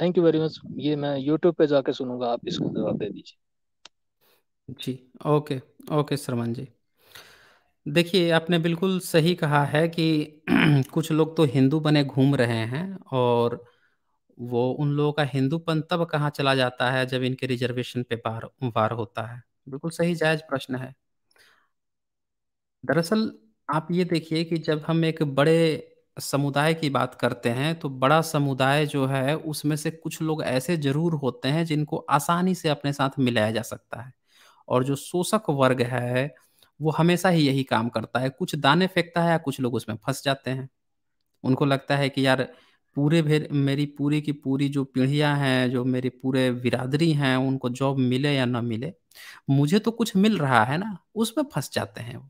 थैंक यू वेरी मच ये मैं यूट्यूब पे जाके सुनूंगा आप इसको जवाब दे दीजिए जी ओके ओके सरमान जी देखिए, आपने बिल्कुल सही कहा है कि कुछ लोग तो हिंदू बने घूम रहे हैं और वो उन लोगों का हिंदूपन तब कहाँ चला जाता है जब इनके रिज़र्वेशन पे बार वार होता है। बिल्कुल सही जायज़ प्रश्न है। दरअसल, आप ये देखिए कि जब हम एक बड़े समुदाय की बात करते हैं, तो बड़ा समुदाय जो है, उसमें से कुछ लोग ऐसे ज़रूर होते हैं जिनको आसानी से अपने साथ मिलाया जा सकता है और जो शोषक वर्ग है वो हमेशा ही यही काम करता है कुछ दाने फेंकता है या कुछ लोग उसमें फंस जाते हैं उनको लगता है कि यार पूरे मेरी पूरी की पूरी जो पीढ़ियां हैं जो मेरे पूरे बिरादरी हैं उनको जॉब मिले या ना मिले मुझे तो कुछ मिल रहा है ना उसमें फंस जाते हैं वो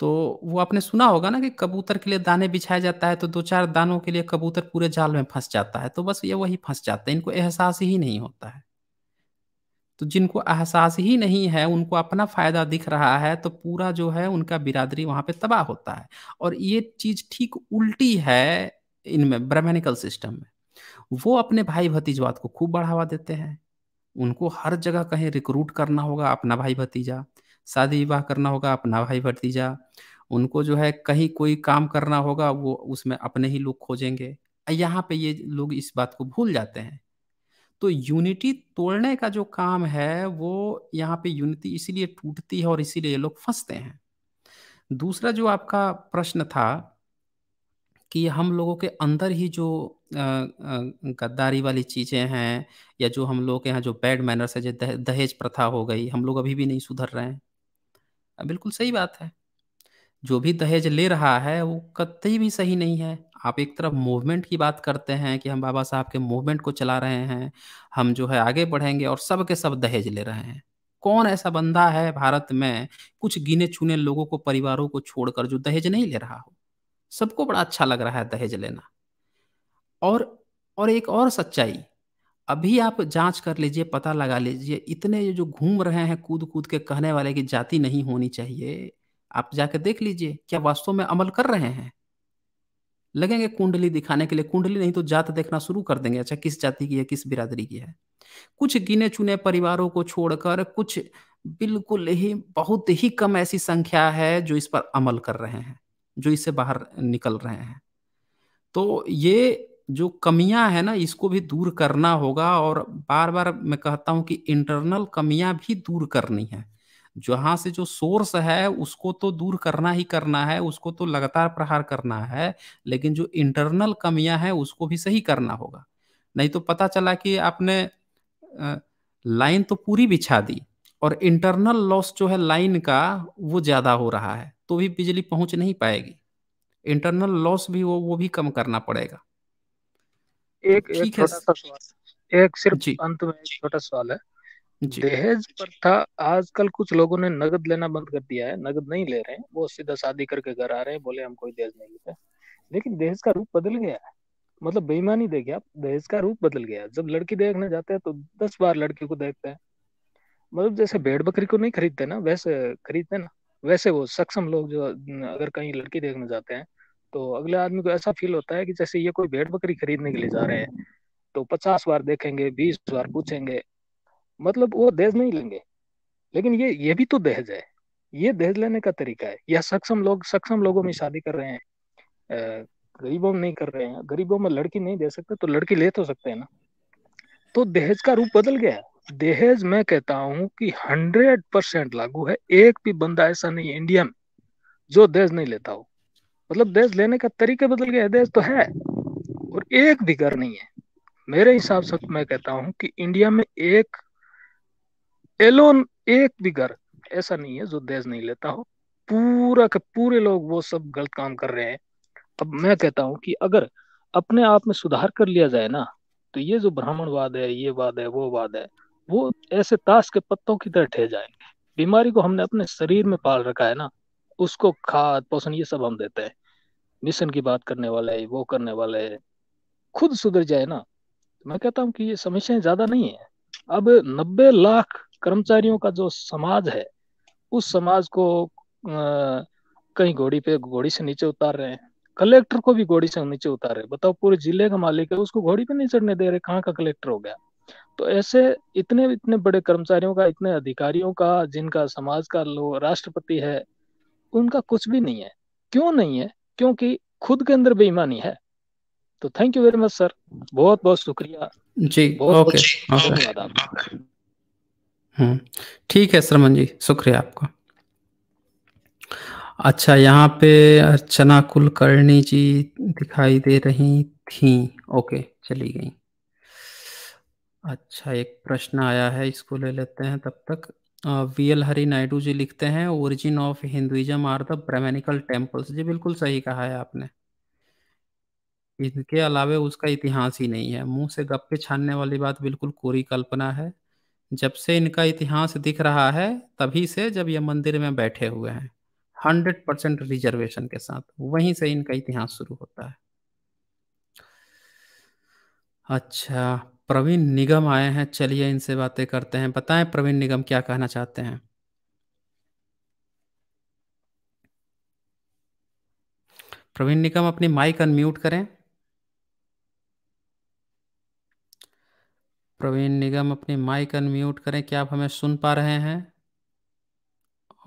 तो वो आपने सुना होगा ना कि कबूतर के लिए दाने बिछाया जाता है तो दो चार दानों के लिए कबूतर पूरे जाल में फंस जाता है तो बस ये वही फंस जाते हैं इनको एहसास ही नहीं होता है तो जिनको एहसास ही नहीं है उनको अपना फ़ायदा दिख रहा है तो पूरा जो है उनका बिरादरी वहाँ पे तबाह होता है और ये चीज़ ठीक उल्टी है इनमें ब्राह्मणिकल सिस्टम में वो अपने भाई भतीजवाद को खूब बढ़ावा देते हैं उनको हर जगह कहीं रिक्रूट करना होगा अपना भाई भतीजा शादी विवाह करना होगा अपना भाई भतीजा उनको जो है कहीं कोई काम करना होगा वो उसमें अपने ही लोग खोजेंगे यहाँ पे ये लोग इस बात को भूल जाते हैं तो यूनिटी तोड़ने का जो काम है वो यहाँ पे यूनिटी इसीलिए टूटती है और इसीलिए ये लोग फंसते हैं दूसरा जो आपका प्रश्न था कि हम लोगों के अंदर ही जो गद्दारी वाली चीज़ें हैं या जो हम लोग के यहाँ जो बैड मैनर्स है जो दहेज प्रथा हो गई हम लोग अभी भी नहीं सुधर रहे हैं बिल्कुल सही बात है जो भी दहेज ले रहा है वो कतई भी सही नहीं है आप एक तरफ मूवमेंट की बात करते हैं कि हम बाबा साहब के मूवमेंट को चला रहे हैं हम जो है आगे बढ़ेंगे और सब के सब दहेज ले रहे हैं कौन ऐसा बंदा है भारत में कुछ गिने चुने लोगों को परिवारों को छोड़कर जो दहेज नहीं ले रहा हो सबको बड़ा अच्छा लग रहा है दहेज लेना और और एक और सच्चाई अभी आप जांच कर लीजिए पता लगा लीजिए इतने जो घूम रहे हैं कूद कूद के कहने वाले की जाति नहीं होनी चाहिए आप जाके देख लीजिए क्या वास्तव में अमल कर रहे हैं लगेंगे कुंडली दिखाने के लिए कुंडली नहीं तो जात देखना शुरू कर देंगे अच्छा किस जाति की है किस बिरादरी की है कुछ गिने चुने परिवारों को छोड़कर कुछ बिल्कुल ही बहुत ही कम ऐसी संख्या है जो इस पर अमल कर रहे हैं जो इससे बाहर निकल रहे हैं तो ये जो कमियां है ना इसको भी दूर करना होगा और बार बार मैं कहता हूं कि इंटरनल कमियां भी दूर करनी है जहां से जो सोर्स है उसको तो दूर करना ही करना है उसको तो लगातार प्रहार करना है लेकिन जो इंटरनल कमियां हैं उसको भी सही करना होगा नहीं तो पता चला कि आपने लाइन तो पूरी बिछा दी और इंटरनल लॉस जो है लाइन का वो ज्यादा हो रहा है तो भी बिजली पहुंच नहीं पाएगी इंटरनल लॉस भी वो वो भी कम करना पड़ेगा एक एक छोटा सा सवाल एक सिर्फ अंत में छोटा सवाल है दहेज प्रथा आजकल कुछ लोगों ने नगद लेना बंद कर दिया है नगद नहीं ले रहे हैं वो सीधा शादी करके घर आ रहे हैं बोले हम कोई दहेज नहीं लेते लेकिन दहेज का रूप बदल गया है मतलब बेईमानी देखिए आप दहेज का रूप बदल गया है जब लड़की देखने जाते हैं तो दस बार लड़की को देखते हैं मतलब जैसे भेड़ बकरी को नहीं खरीदते ना वैसे खरीदते ना वैसे वो सक्षम लोग जो अगर कहीं लड़की देखने जाते हैं तो अगले आदमी को ऐसा फील होता है कि जैसे ये कोई भेड़ बकरी खरीदने के लिए जा रहे हैं तो पचास बार देखेंगे बीस बार पूछेंगे मतलब वो दहेज नहीं लेंगे लेकिन ये ये भी तो दहेज है ये दहेज लेने का तरीका है यह सक्षम लोग सक्षम लोगों में शादी कर रहे हैं गरीबों में नहीं कर रहे हैं गरीबों में लड़की नहीं दे सकते तो लड़की ले तो सकते हैं ना तो दहेज का रूप बदल गया दहेज मैं कहता हूँ कि हंड्रेड परसेंट लागू है एक भी बंदा ऐसा नहीं इंडिया में जो दहेज नहीं लेता हो मतलब दहेज लेने का तरीका बदल गया दहेज तो है और एक भी घर नहीं है मेरे हिसाब से मैं कहता हूँ कि इंडिया में एक एलोन एक भी घर ऐसा नहीं है जो दहेज नहीं लेता हो पूरा के पूरे लोग वो सब गलत काम कर रहे हैं अब मैं कहता हूँ कि अगर अपने आप में सुधार कर लिया जाए ना तो ये जो ब्राह्मणवाद है ये वाद है वो वाद है वो ऐसे ताश के पत्तों की तरह ठह जाएंगे बीमारी को हमने अपने शरीर में पाल रखा है ना उसको खाद पोषण ये सब हम देते हैं मिशन की बात करने वाला है वो करने वाला है खुद सुधर जाए ना तो मैं कहता हूँ कि ये समस्याएं ज्यादा नहीं है अब नब्बे लाख कर्मचारियों का जो समाज है उस समाज को कहीं घोड़ी पे घोड़ी से नीचे उतार रहे हैं कलेक्टर को भी घोड़ी से नीचे उतार रहे हैं बताओ पूरे जिले का मालिक है उसको घोड़ी पे नहीं चढ़ने दे रहे कहाँ का कलेक्टर हो गया तो ऐसे इतने इतने बड़े कर्मचारियों का इतने अधिकारियों का जिनका समाज का लोग राष्ट्रपति है उनका कुछ भी नहीं है क्यों नहीं है क्योंकि खुद के अंदर बेईमानी है तो thank you very much sir बहुत बहुत शुक्रिया जी बहुत ओके धन्यवाद आपका हम्म ठीक है श्रमण जी शुक्रिया आपका अच्छा यहाँ पे अर्चना कुलकर्णी जी दिखाई दे रही थी ओके चली गई अच्छा एक प्रश्न आया है इसको ले लेते हैं तब तक वी एल हरी नायडू जी लिखते हैं origin of Hinduism are the Brahmanical temples जी बिल्कुल सही कहा है आपने इनके अलावे उसका इतिहास ही नहीं है मुंह से गप्पे छानने वाली बात बिल्कुल कोरी कल्पना है जब से इनका इतिहास दिख रहा है तभी से जब ये मंदिर में बैठे हुए हैं हंड्रेड परसेंट रिजर्वेशन के साथ वहीं से इनका इतिहास शुरू होता है अच्छा प्रवीण निगम आए हैं चलिए इनसे बातें करते हैं बताएं प्रवीण निगम क्या कहना चाहते हैं प्रवीण निगम अपनी माइक अनम्यूट करें प्रवीण निगम अपनी माइक अनम्यूट करें क्या आप हमें सुन पा रहे हैं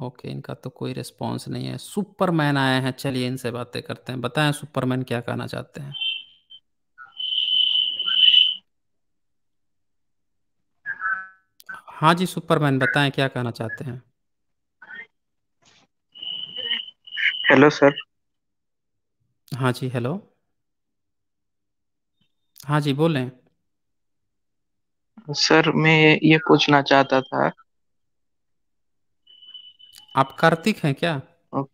ओके इनका तो कोई रिस्पांस नहीं है सुपरमैन आए हैं चलिए इनसे बातें करते हैं बताएं सुपरमैन क्या कहना चाहते हैं हाँ जी सुपरमैन बताएं क्या कहना चाहते हैं हेलो सर हाँ जी हेलो हाँ जी बोलें सर मैं ये पूछना चाहता था आप कार्तिक हैं क्या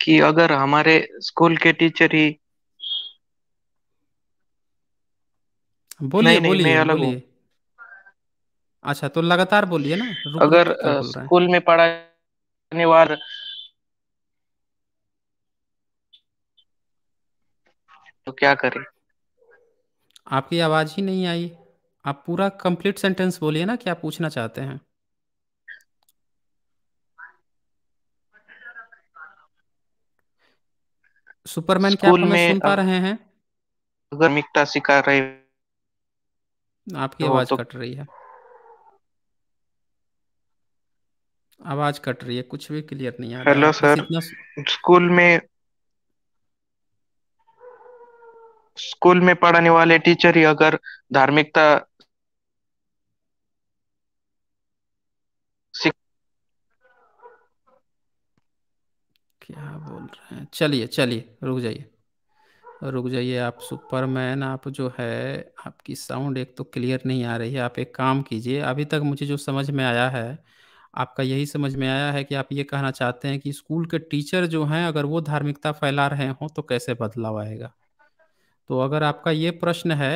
कि अगर हमारे स्कूल के टीचर ही बोलिए नहीं, नहीं, अलग अच्छा तो लगातार बोलिए ना अगर स्कूल में पढ़ाने वाले तो क्या करें आपकी आवाज ही नहीं आई आप पूरा कंप्लीट सेंटेंस बोलिए ना क्या पूछना चाहते हैं सुपरमैन क्या आप हमें सुन पा रहे हैं गर्मिकता सिखा रहे आपकी तो, आवाज तो कट रही है आवाज कट रही है कुछ भी क्लियर नहीं आ रहा हेलो सर इतना स्कूल में स्कूल में पढ़ाने वाले टीचर ही अगर धार्मिकता क्या बोल रहे हैं चलिए चलिए रुक जाइए रुक जाइए आप सुपरमैन आप जो है आपकी साउंड एक तो क्लियर नहीं आ रही है आप एक काम कीजिए अभी तक मुझे जो समझ में आया है आपका यही समझ में आया है कि आप ये कहना चाहते हैं कि स्कूल के टीचर जो हैं अगर वो धार्मिकता फैला रहे हों तो कैसे बदलाव आएगा तो अगर आपका ये प्रश्न है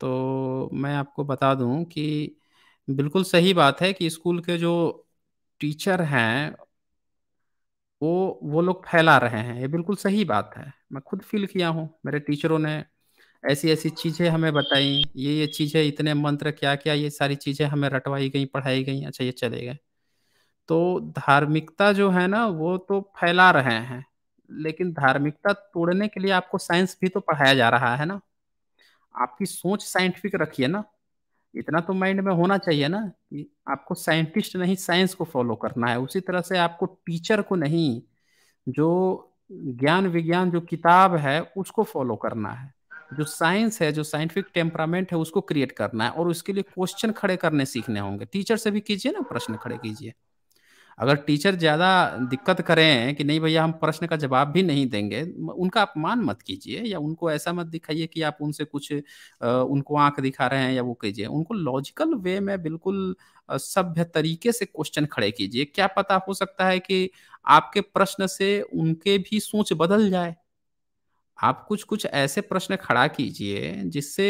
तो मैं आपको बता दूं कि बिल्कुल सही बात है कि स्कूल के जो टीचर हैं वो वो लोग फैला रहे हैं ये बिल्कुल सही बात है मैं खुद फील किया हूँ मेरे टीचरों ने ऐसी ऐसी चीज़ें हमें बताई ये ये चीज़ें इतने मंत्र क्या क्या ये सारी चीज़ें हमें रटवाई गई पढ़ाई गई अच्छा ये चले गए तो धार्मिकता जो है ना वो तो फैला रहे हैं लेकिन धार्मिकता तोड़ने के लिए आपको साइंस भी तो पढ़ाया जा रहा है ना आपकी सोच साइंटिफिक रखिए ना इतना तो माइंड में होना चाहिए ना कि आपको साइंटिस्ट नहीं साइंस को फॉलो करना है उसी तरह से आपको टीचर को नहीं जो ज्ञान विज्ञान जो किताब है उसको फॉलो करना है जो साइंस है जो साइंटिफिक टेम्परामेंट है उसको क्रिएट करना है और उसके लिए क्वेश्चन खड़े करने सीखने होंगे टीचर से भी कीजिए ना प्रश्न खड़े कीजिए अगर टीचर ज़्यादा दिक्कत करें कि नहीं भैया हम प्रश्न का जवाब भी नहीं देंगे उनका अपमान मत कीजिए या उनको ऐसा मत दिखाइए कि आप उनसे कुछ उनको आंख दिखा रहे हैं या वो कीजिए उनको लॉजिकल वे में बिल्कुल सभ्य तरीके से क्वेश्चन खड़े कीजिए क्या पता हो सकता है कि आपके प्रश्न से उनके भी सोच बदल जाए आप कुछ कुछ ऐसे प्रश्न खड़ा कीजिए जिससे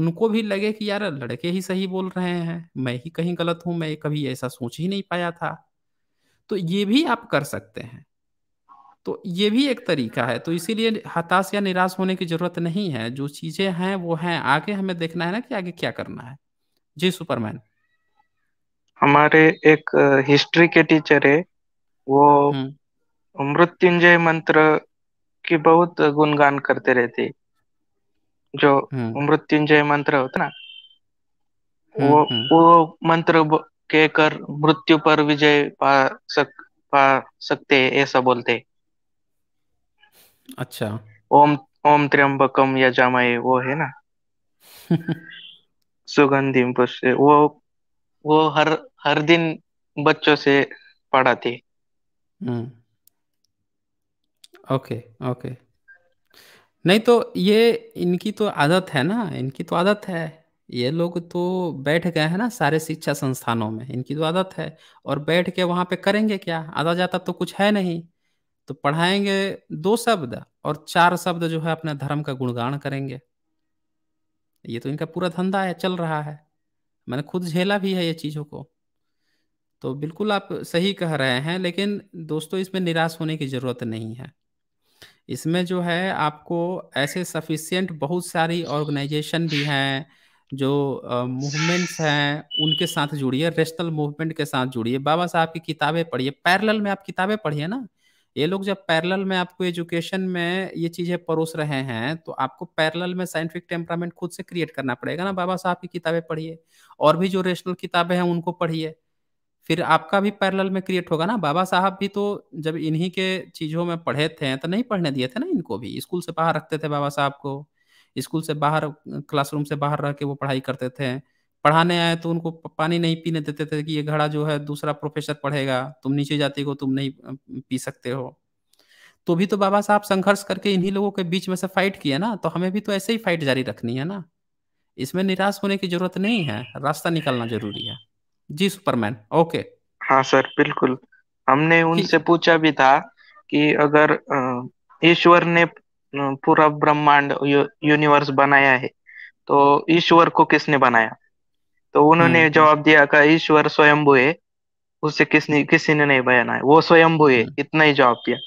उनको भी लगे कि यार लड़के ही सही बोल रहे हैं मैं ही कहीं गलत हूँ मैं कभी ऐसा सोच ही नहीं पाया था तो ये भी आप कर सकते हैं तो ये भी एक तरीका है तो इसीलिए हताश या निराश होने की जरूरत नहीं है जो चीजें हैं वो हैं आगे हमें देखना है ना कि आगे क्या करना है जी सुपरमैन हमारे एक हिस्ट्री के टीचर है वो हम्म। मृत्युंजय मंत्र की बहुत गुणगान करते रहते जो हम्म। मृत्युंजय मंत्र होता ना वो हम्म, वो मंत्र कहकर कर मृत्यु पर विजय पा सक पा सकते ऐसा बोलते अच्छा ओम ओम त्र्यंबकम जामाए वो है ना सुगंधि वो वो हर हर दिन बच्चों से पढ़ाते हम्म। ओके ओके नहीं तो ये इनकी तो आदत है ना इनकी तो आदत है ये लोग तो बैठ गए हैं ना सारे शिक्षा संस्थानों में इनकी तो आदत है और बैठ के वहां पे करेंगे क्या आधा जाता तो कुछ है नहीं तो पढ़ाएंगे दो शब्द और चार शब्द जो है अपने धर्म का गुणगान करेंगे ये तो इनका पूरा धंधा है चल रहा है मैंने खुद झेला भी है ये चीज़ों को तो बिल्कुल आप सही कह रहे हैं लेकिन दोस्तों इसमें निराश होने की ज़रूरत नहीं है इसमें जो है आपको ऐसे सफिशियंट बहुत सारी ऑर्गेनाइजेशन भी हैं जो मूवमेंट्स हैं उनके साथ जुड़िए रेशनल मूवमेंट के साथ जुड़िए बाबा साहब की किताबें पढ़िए पैरेलल में आप किताबें पढ़िए ना ये लोग जब पैरेलल में आपको एजुकेशन में ये चीजें परोस रहे हैं तो आपको पैरेलल में साइंटिफिक टेम्परामेंट खुद से क्रिएट करना पड़ेगा ना बाबा साहब की किताबें पढ़िए और भी जो रेशनल किताबें हैं उनको पढ़िए फिर आपका भी पैरेलल में क्रिएट होगा ना बाबा साहब भी तो जब इन्हीं के चीजों में पढ़े थे तो नहीं पढ़ने दिए थे ना इनको भी स्कूल से बाहर रखते थे बाबा साहब को स्कूल से बाहर क्लासरूम से बाहर रह के वो पढ़ाई करते थे पढ़ाने आए तो उनको पानी नहीं पीने देते थे कि ये घड़ा जो है दूसरा प्रोफेसर पढ़ेगा तुम नीचे जाते हो तुम नहीं पी सकते हो तो भी तो बाबा साहब संघर्ष करके इन्हीं लोगों के बीच में से फाइट किया ना तो हमें भी तो ऐसे ही फाइट जारी रखनी है ना इसमें निराश होने की जरूरत नहीं है रास्ता निकालना जरूरी है जी सुपरमैन ओके हाँ सर बिल्कुल हमने उनसे पूछा भी था कि अगर ईश्वर ने अं, पूरा ब्रह्मांड यूनिवर्स बनाया है तो ईश्वर को किसने बनाया तो उन्होंने हम्म, हम्म. जवाब दिया का ईश्वर स्वयं है उसे किसने किसी ने नहीं बनाया वो स्वयं है हम्म. इतना ही जवाब दिया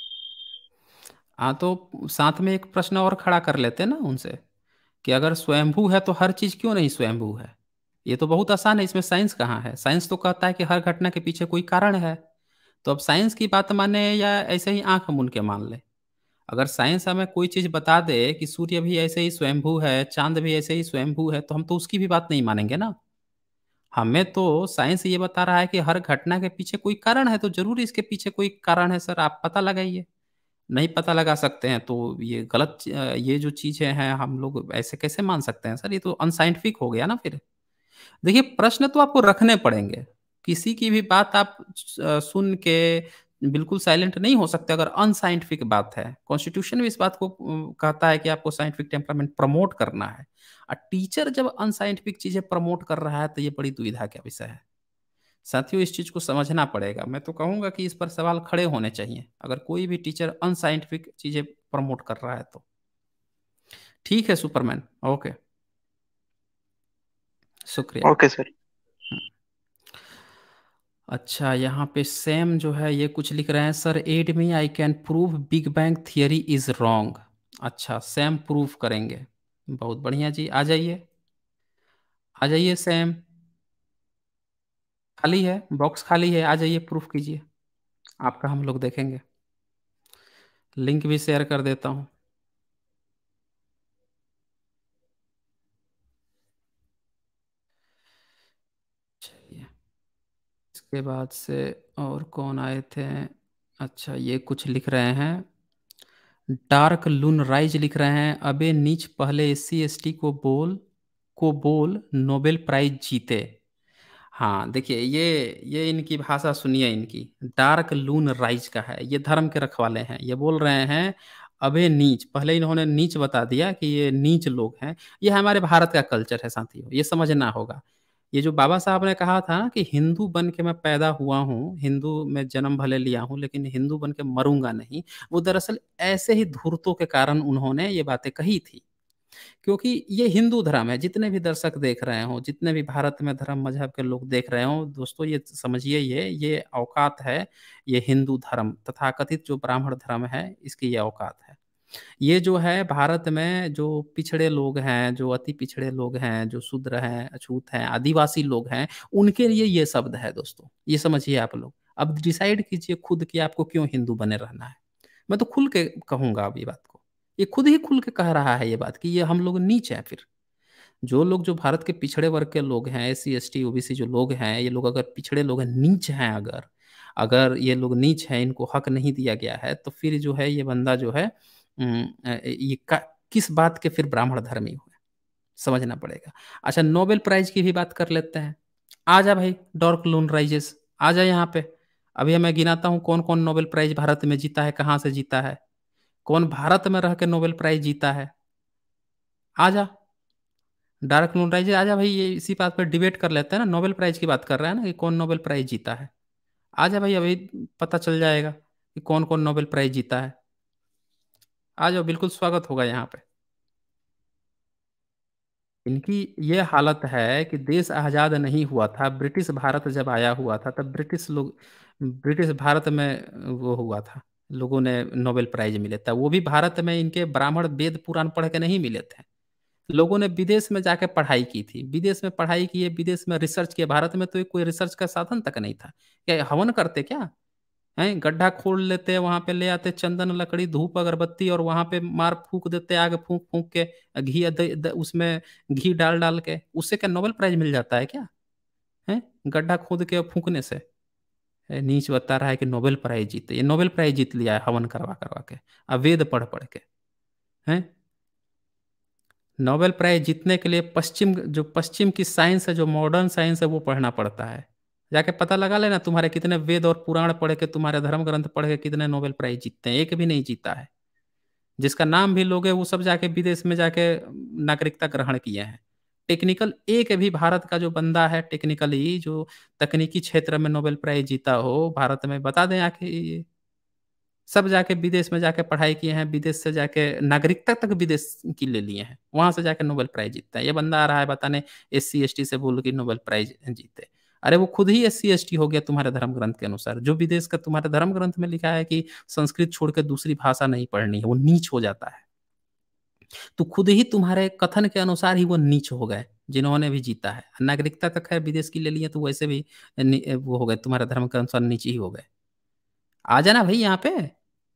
हाँ तो साथ में एक प्रश्न और खड़ा कर लेते ना उनसे कि अगर स्वयंभू है तो हर चीज क्यों नहीं स्वयंभू है ये तो बहुत आसान है इसमें साइंस कहाँ है साइंस तो कहता है कि हर घटना के पीछे कोई कारण है तो अब साइंस की बात माने या ऐसे ही आंख हम के मान ले अगर साइंस हमें कोई चीज बता दे कि सूर्य भी ऐसे ही स्वयंभू है चांद भी ऐसे ही स्वयंभू है तो हम तो उसकी भी बात नहीं मानेंगे ना हमें तो साइंस ये बता रहा है कि हर घटना के पीछे कोई कारण है तो जरूर इसके पीछे कोई कारण है सर आप पता लगाइए नहीं पता लगा सकते हैं तो ये गलत ये जो चीजें हैं हम लोग ऐसे कैसे मान सकते हैं सर ये तो अनसाइंटिफिक हो गया ना फिर देखिए प्रश्न तो आपको रखने पड़ेंगे किसी की भी बात आप सुन के बिल्कुल साइलेंट नहीं हो सकते अगर अनसाइंटिफिक बात है कॉन्स्टिट्यूशन भी इस बात को कहता है कि आपको साइंटिफिक टेम्परामेंट प्रमोट करना है और टीचर जब अनसाइंटिफिक चीजें प्रमोट कर रहा है तो ये बड़ी दुविधा का विषय है साथियों इस चीज को समझना पड़ेगा मैं तो कहूंगा कि इस पर सवाल खड़े होने चाहिए अगर कोई भी टीचर अनसाइंटिफिक चीजें प्रमोट कर रहा है तो ठीक है सुपरमैन ओके शुक्रिया ओके सर अच्छा यहाँ पे सेम जो है ये कुछ लिख रहे हैं sir add me I can prove big bang theory is wrong अच्छा सेम प्रूफ करेंगे बहुत बढ़िया जी आ जाइए आ जाइए सेम खाली है बॉक्स खाली है आ जाइए प्रूफ कीजिए आपका हम लोग देखेंगे लिंक भी शेयर कर देता हूँ उसके बाद से और कौन आए थे अच्छा ये कुछ लिख रहे हैं डार्क लून राइज लिख रहे हैं अबे नीच पहले एस सी को बोल को बोल नोबेल प्राइज जीते हाँ देखिए ये ये इनकी भाषा सुनिए इनकी डार्क लून राइज का है ये धर्म के रखवाले हैं ये बोल रहे हैं अबे नीच पहले इन्होंने नीच बता दिया कि ये नीच लोग हैं ये हमारे भारत का कल्चर है साथियों ये समझना होगा ये जो बाबा साहब ने कहा था कि हिंदू बन के मैं पैदा हुआ हूँ हिंदू में जन्म भले लिया हूँ लेकिन हिंदू बन के मरूंगा नहीं वो दरअसल ऐसे ही धूर्तों के कारण उन्होंने ये बातें कही थी क्योंकि ये हिंदू धर्म है जितने भी दर्शक देख रहे हो जितने भी भारत में धर्म मजहब के लोग देख रहे हो दोस्तों ये समझिए ये ये औकात है ये हिंदू धर्म तथाकथित जो ब्राह्मण धर्म है इसकी ये औकात है ये जो है भारत में जो पिछड़े लोग हैं जो अति पिछड़े लोग हैं जो शूद्र हैं अछूत हैं आदिवासी लोग हैं उनके लिए ये शब्द है दोस्तों ये समझिए आप लोग अब डिसाइड कीजिए खुद कि आपको क्यों हिंदू बने रहना है मैं तो खुल के कहूंगा अब ये बात को ये खुद ही खुल के कह रहा है ये बात कि ये हम लोग नीचे हैं फिर जो लोग जो भारत के पिछड़े वर्ग के लोग हैं S C S T OBC जो लोग हैं ये लोग अगर पिछड़े लोग हैं नीच हैं अगर अगर ये लोग नीच हैं इनको हक नहीं दिया गया है तो फिर जो है ये बंदा जो है हम्म, ये किस बात के फिर ब्राह्मण धर्मी हुए समझना पड़ेगा अच्छा नोबेल प्राइज की भी बात कर लेते हैं आ जा भाई डॉर्क लून राइजेस आ जा यहाँ पे अभी मैं गिनाता हूँ कौन कौन नोबेल प्राइज भारत में जीता है कहाँ से जीता है कौन भारत में रह के नोबेल प्राइज जीता है आ जा डार्क लून राइजेस आ जा भाई ये इसी बात पर डिबेट कर लेते हैं ना नोबेल प्राइज की बात कर रहा है ना कि कौन नोबेल प्राइज जीता है आ जा भाई अभी पता चल जाएगा कि कौन कौन नोबेल प्राइज जीता है आ जाओ बिल्कुल स्वागत होगा यहाँ पे इनकी ये हालत है कि देश आज़ाद नहीं हुआ था ब्रिटिश भारत जब आया हुआ था तब ब्रिटिश लोग ब्रिटिश भारत में वो हुआ था लोगों ने नोबेल प्राइज मिले था वो भी भारत में इनके ब्राह्मण वेद पुराण पढ़ के नहीं मिले थे लोगों ने विदेश में जाके पढ़ाई की थी विदेश में पढ़ाई की है विदेश में रिसर्च किया भारत में तो कोई रिसर्च का साधन तक नहीं था क्या हवन करते क्या है गड्ढा खोल लेते हैं वहां पे ले आते चंदन लकड़ी धूप अगरबत्ती और वहां पे मार फूक देते आग फूक फूक के घी उसमें घी डाल डाल के उससे क्या नोबेल प्राइज मिल जाता है क्या है गड्ढा खोद के फूकने से नीच बता रहा है कि नोबेल प्राइज जीते ये नोबेल प्राइज जीत लिया है हवन करवा करवा के अब वेद पढ़ पढ़ के हैं नोबेल प्राइज जीतने के लिए पश्चिम जो पश्चिम की साइंस है जो मॉडर्न साइंस है वो पढ़ना पड़ता है जाके पता लगा लेना तुम्हारे कितने वेद और पुराण पढ़ के तुम्हारे धर्म ग्रंथ पढ़ के कितने नोबेल प्राइज जीतते हैं एक भी नहीं जीता है जिसका नाम भी लोगे वो सब जाके विदेश में जाके नागरिकता ग्रहण किए हैं टेक्निकल एक भी भारत का जो बंदा है टेक्निकली जो तकनीकी क्षेत्र में नोबेल प्राइज जीता हो भारत में बता दें आके ये सब जाके विदेश में जाके पढ़ाई किए हैं विदेश से जाके नागरिकता तक विदेश की ले लिए हैं वहां से जाके नोबेल प्राइज जीतते है ये बंदा आ रहा है बताने एस सी एस टी से बोल के नोबेल प्राइज जीते अरे वो खुद ही एस सी हो गया तुम्हारे धर्म ग्रंथ के अनुसार जो विदेश का तुम्हारे धर्म ग्रंथ में लिखा है कि संस्कृत छोड़कर दूसरी भाषा नहीं पढ़नी है वो नीच हो जाता है तो खुद ही तुम्हारे कथन के अनुसार ही वो नीच हो गए जिन्होंने भी जीता है नागरिकता तक है विदेश की ले लिया तो वैसे भी वो हो गए तुम्हारे धर्म के अनुसार नीचे ही हो गए आ जाना भाई यहाँ पे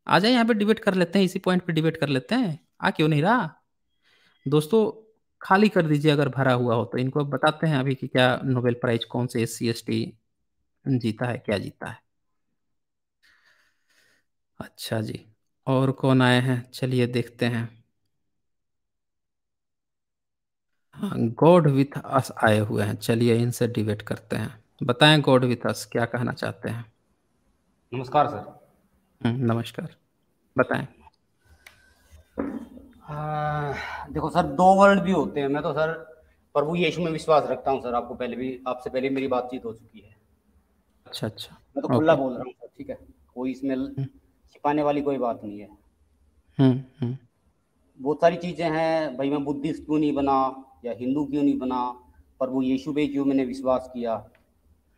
आ जाए यहाँ पे डिबेट कर लेते हैं इसी पॉइंट पे डिबेट कर लेते हैं आ क्यों नहीं रहा दोस्तों खाली कर दीजिए अगर भरा हुआ हो तो इनको बताते हैं अभी कि क्या नोबेल प्राइज कौन से एस सी जीता है क्या जीता है अच्छा जी और कौन आए हैं चलिए देखते हैं गॉड विथ अस आए हुए हैं चलिए इनसे डिबेट करते हैं बताएं गॉड विथ अस क्या कहना चाहते हैं नमस्कार सर हम्म, नमस्कार बताएं देखो सर दो वर्ल्ड भी होते हैं मैं तो सर प्रभु यीशु में विश्वास रखता हूँ सर आपको पहले भी आपसे पहले मेरी बातचीत हो चुकी है अच्छा अच्छा मैं तो खुला बोल रहा हूँ सर ठीक है कोई इसमें हम्म। छिपाने वाली कोई बात नहीं है हम्म, हम्म। बहुत सारी चीजें हैं भाई मैं बुद्धिस्ट क्यों नहीं बना या हिंदू क्यों नहीं बना प्रभु यीशु पे क्यों मैंने विश्वास किया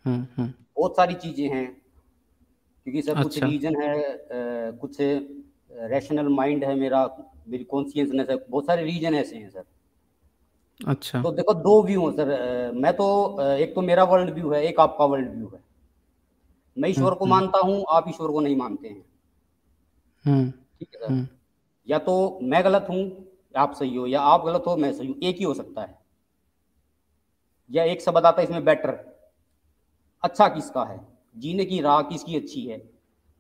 बहुत सारी चीजें हैं क्योंकि सर अच्छा। कुछ रीजन है कुछ रैशनल माइंड है मेरा मेरी कॉन्सियसनेस है बहुत सारे रीजन ऐसे हैं सर अच्छा तो देखो दो व्यू हैं सर मैं तो एक तो मेरा वर्ल्ड व्यू है एक आपका वर्ल्ड व्यू है मैं ईश्वर को हम्म, हम्म। मानता हूँ आप ईश्वर को नहीं मानते हैं हम्म, ठीक है सर या तो मैं गलत हूँ आप सही हो या आप गलत हो मैं सही हूँ एक ही हो सकता है या एक शब्द आता है इसमें बेटर अच्छा किसका है जीने की राह किसकी अच्छी है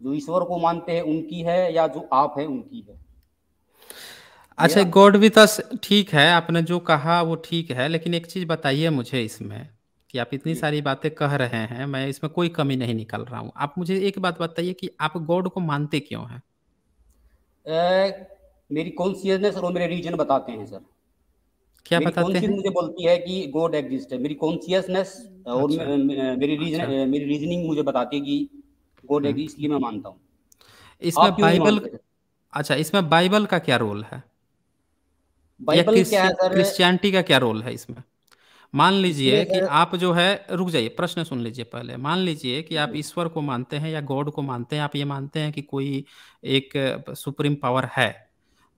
जो ईश्वर को मानते हैं उनकी है या जो आप है उनकी है अच्छा गॉड विथ अस ठीक है आपने जो कहा वो ठीक है लेकिन एक चीज बताइए मुझे इसमें कि आप इतनी सारी बातें कह रहे हैं मैं इसमें कोई कमी नहीं निकल रहा हूँ आप मुझे एक बात बताइए कि आप गॉड को मानते क्यों हैं मेरी कॉन्सियसनेस और मेरे रीजन बताते हैं सर क्या मेरी बताते हैं मुझे बोलती है कि गॉड एग्जिस्ट है मेरी कॉन्सियसनेस और अच्छा, मेरी रीजन अच्छा, मेरी रीजनिंग मुझे बताती है कि गॉड एग्जिस्ट हम्म। इसलिए मैं मानता हूँ इसमें बाइबल अच्छा इसमें बाइबल का क्या रोल है बाइबल के क्रिश्चियनिटी का क्या रोल है इसमें मान लीजिए कि आप जो है रुक जाइए प्रश्न सुन लीजिए पहले मान लीजिए कि आप ईश्वर को मानते हैं या गॉड को मानते हैं आप ये मानते हैं कि कोई एक सुप्रीम पावर है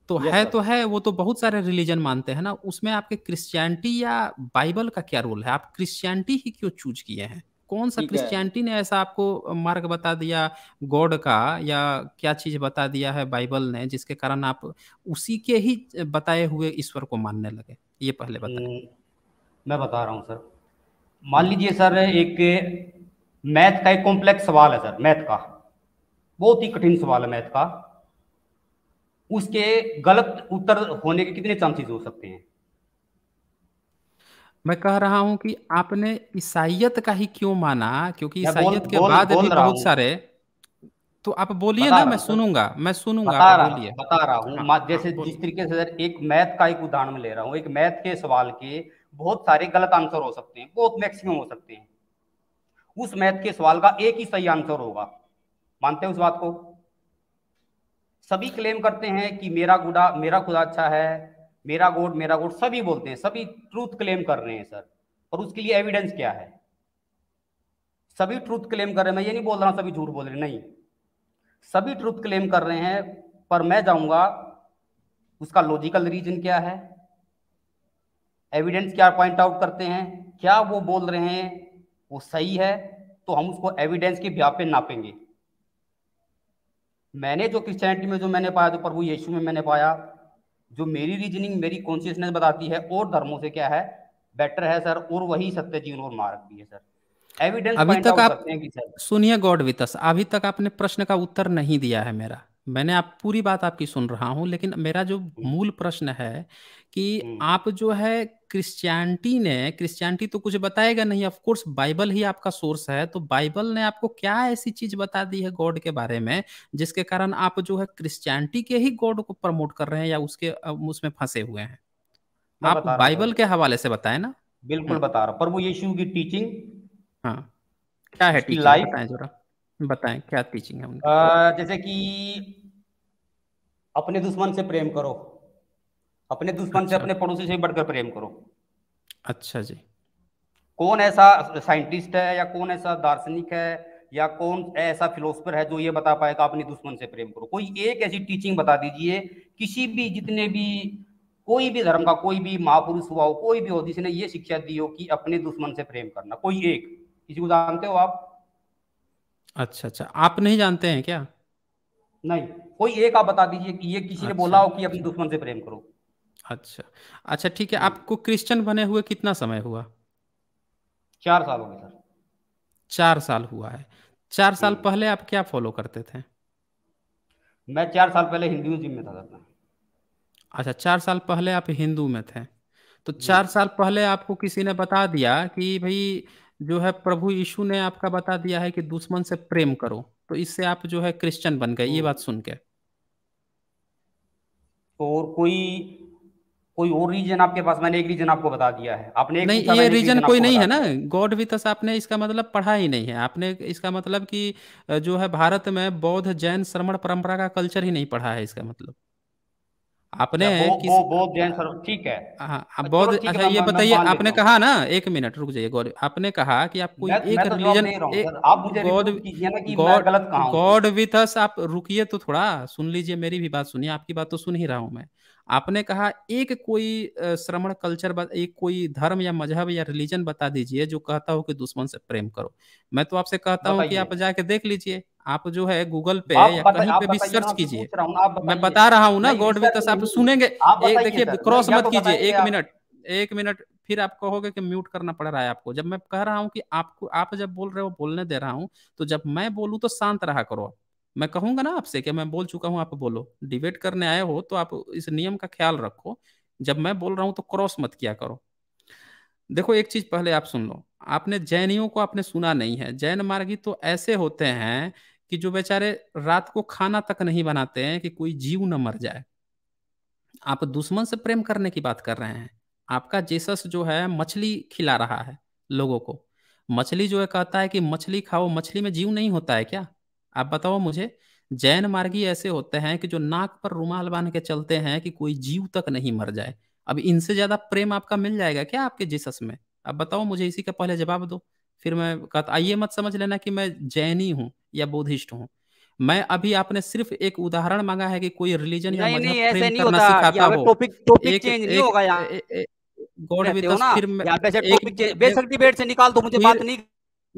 तो है तो है वो तो बहुत सारे रिलीजन मानते हैं ना उसमें आपके क्रिश्चियनिटी या बाइबल का क्या रोल है आप क्रिश्चियनिटी ही क्यों चूज किए हैं कौन सा क्रिश्चियनिटी ने ऐसा आपको मार्ग बता दिया गॉड का या क्या चीज बता दिया है बाइबल ने जिसके कारण आप उसी के ही बताए हुए ईश्वर को मानने लगे ये पहले बताए हम्म, मैं बता रहा हूँ सर मान लीजिए सर एक मैथ का एक कॉम्प्लेक्स सवाल है सर मैथ का बहुत ही कठिन सवाल है मैथ का उसके गलत उत्तर होने के कितने चांसेस हो सकते हैं मैं कह रहा हूं कि आपने ईसाइत का ही क्यों माना क्योंकि ईसाइयत के बोल, बाद बोल भी बहुत सारे तो आप बोलिए ना मैं सुनूंगा मैं सुनूंगा बता रहा, बता रहा हूँ हाँ, जैसे हाँ, जिस तरीके से एक मैथ का एक उदाहरण ले रहा हूं एक मैथ के सवाल के बहुत सारे गलत आंसर हो सकते हैं बहुत मैक्सिमम हो सकते हैं उस मैथ के सवाल का एक ही सही आंसर होगा मानते हैं उस बात को सभी क्लेम करते हैं कि मेरा गुडा मेरा खुदा अच्छा है मेरा गोड मेरा गोड सभी बोलते हैं सभी ट्रूथ क्लेम कर रहे हैं सर और उसके लिए एविडेंस क्या है सभी ट्रूथ क्लेम कर रहे हैं मैं ये नहीं बोल रहा हूँ सभी झूठ बोल रहे नहीं सभी ट्रूथ क्लेम कर रहे हैं पर मैं जाऊंगा उसका लॉजिकल रीजन क्या है एविडेंस क्या पॉइंट आउट करते हैं क्या वो बोल रहे हैं वो सही है तो हम उसको एविडेंस के ब्याह नापेंगे मैंने जो क्रिश्चियनिटी में जो मैंने पाया तो प्रभु यीशु में मैंने पाया जो मेरी रीजनिंग मेरी कॉन्शियसनेस बताती है और धर्मों से क्या है बेटर है सर और वही सत्य जीवन और मार्ग भी है सर एविडेंस अभी तक आप सुनिए गॉड वितस अभी तक आपने प्रश्न का उत्तर नहीं दिया है मेरा मैंने आप पूरी बात आपकी सुन रहा हूं लेकिन मेरा जो हम्म। मूल प्रश्न है कि हम्म। आप जो है क्रिश्चियनिटी ने क्रिश्चियनिटी तो कुछ बताएगा नहीं ऑफ कोर्स बाइबल ही आपका सोर्स है तो बाइबल ने आपको क्या ऐसी चीज बता दी है गॉड के बारे में जिसके कारण आप जो है क्रिश्चियनिटी के ही गॉड को प्रमोट कर रहे हैं या उसके उसमें फंसे हुए हैं आप बाइबल के हवाले से बताए ना बिल्कुल बता रहा प्रभु यीशु की टीचिंग हाँ क्या है लाइफ बताएं जरा बताएं क्या टीचिंग है उनकी जैसे कि अपने दुश्मन से प्रेम करो अपने दुश्मन से अच्छा। अपने पड़ोसी से बढ़कर प्रेम करो अच्छा जी कौन ऐसा साइंटिस्ट है या कौन ऐसा दार्शनिक है या कौन ऐसा फिलोसफर है जो ये बता पाएगा अपने दुश्मन से प्रेम करो कोई एक ऐसी टीचिंग बता दीजिए किसी भी जितने भी कोई भी धर्म का कोई भी महापुरुष हुआ हो कोई भी हो जिसने ये शिक्षा दी हो कि अपने दुश्मन से प्रेम करना कोई एक किसी को जानते हो आप अच्छा अच्छा आप नहीं जानते हैं क्या नहीं कोई एक आप बता दीजिए कि ये किसी अच्छा, ने बोला हो कि अपने दुश्मन से प्रेम करो अच्छा अच्छा ठीक है आपको क्रिश्चियन बने हुए कितना समय हुआ चार साल हो गए सर चार साल हुआ है चार साल पहले आप क्या फॉलो करते थे मैं चार साल पहले हिंदुइज्म में था सर अच्छा चार साल पहले आप हिंदू में थे तो चार साल पहले आपको किसी ने बता दिया कि भाई जो है प्रभु यीशु ने आपका बता दिया है कि दुश्मन से प्रेम करो तो इससे आप जो है क्रिश्चियन बन गए ये बात सुन के और कोई कोई और रीजन आपके पास मैंने एक रीजन आपको बता दिया है आपने एक नहीं ये रीजन कोई नहीं है ना गॉड विथ अस आपने इसका मतलब पढ़ा ही नहीं है आपने इसका मतलब कि जो है भारत में बौद्ध जैन श्रमण परंपरा का कल्चर ही नहीं पढ़ा है इसका मतलब आपने अच्छा, बौद्ध जैन ठीक है हाँ बौद्ध अच्छा ये बताइए आपने कहा ना एक मिनट रुक जाइए गौर आपने कहा कि आप कोई तो- एक तो रिलीजन आप गॉड गॉड विथ अस आप रुकिए तो थोड़ा सुन लीजिए मेरी भी बात सुनिए आपकी बात तो सुन ही रहा हूँ मैं आपने कहा एक कोई श्रमण कल्चर एक कोई धर्म या मजहब या रिलीजन बता दीजिए जो कहता हो कि दुश्मन से प्रेम करो मैं तो आपसे कहता हूँ कि आप जाके देख लीजिए आप जो है गूगल पे या कहीं पे भी सर्च कीजिए मैं बता रहा हूँ ना गॉड विद आप सुनेंगे एक देखिए क्रॉस मत कीजिए एक मिनट एक मिनट फिर आप कहोगे कि म्यूट करना पड़ रहा है आपको जब मैं कह रहा हूँ कि आपको आप जब बोल रहे हो बोलने दे रहा हूँ तो जब मैं बोलूँ तो शांत रहा करो आप मैं कहूंगा ना आपसे कि मैं बोल चुका हूँ आप बोलो डिबेट करने आए हो तो आप इस नियम का ख्याल रखो जब मैं बोल रहा हूँ तो क्रॉस मत किया करो देखो एक चीज पहले आप सुन लो आपने जैनियों को आपने सुना नहीं है जैन मार्गी तो ऐसे होते हैं कि जो बेचारे रात को खाना तक नहीं बनाते हैं कि कोई जीव न मर जाए आप दुश्मन से प्रेम करने की बात कर रहे हैं आपका जेसस जो है मछली खिला रहा है लोगों को मछली जो है कहता है कि मछली खाओ मछली में जीव नहीं होता है क्या आप बताओ मुझे जैन मार्गी ऐसे होते हैं कि जो नाक पर रुमाल बांध के चलते हैं कि कोई जीव तक नहीं मर जाए अब इनसे ज्यादा प्रेम आपका मिल जाएगा क्या आपके जीसस में अब बताओ मुझे इसी का पहले जवाब दो फिर मैं कहता आइए मत समझ लेना कि मैं जैनी हूँ या बोधिष्ट हूँ मैं अभी आपने सिर्फ एक उदाहरण मांगा है कि कोई रिलीजन या मजहब नहीं, प्रेम नहीं करना सिखाता हो टॉपिक टॉपिक चेंज एक, नहीं होगा यहाँ गॉड विद अस फिर मैं एक बेशक डिबेट से निकाल दो मुझे बात नहीं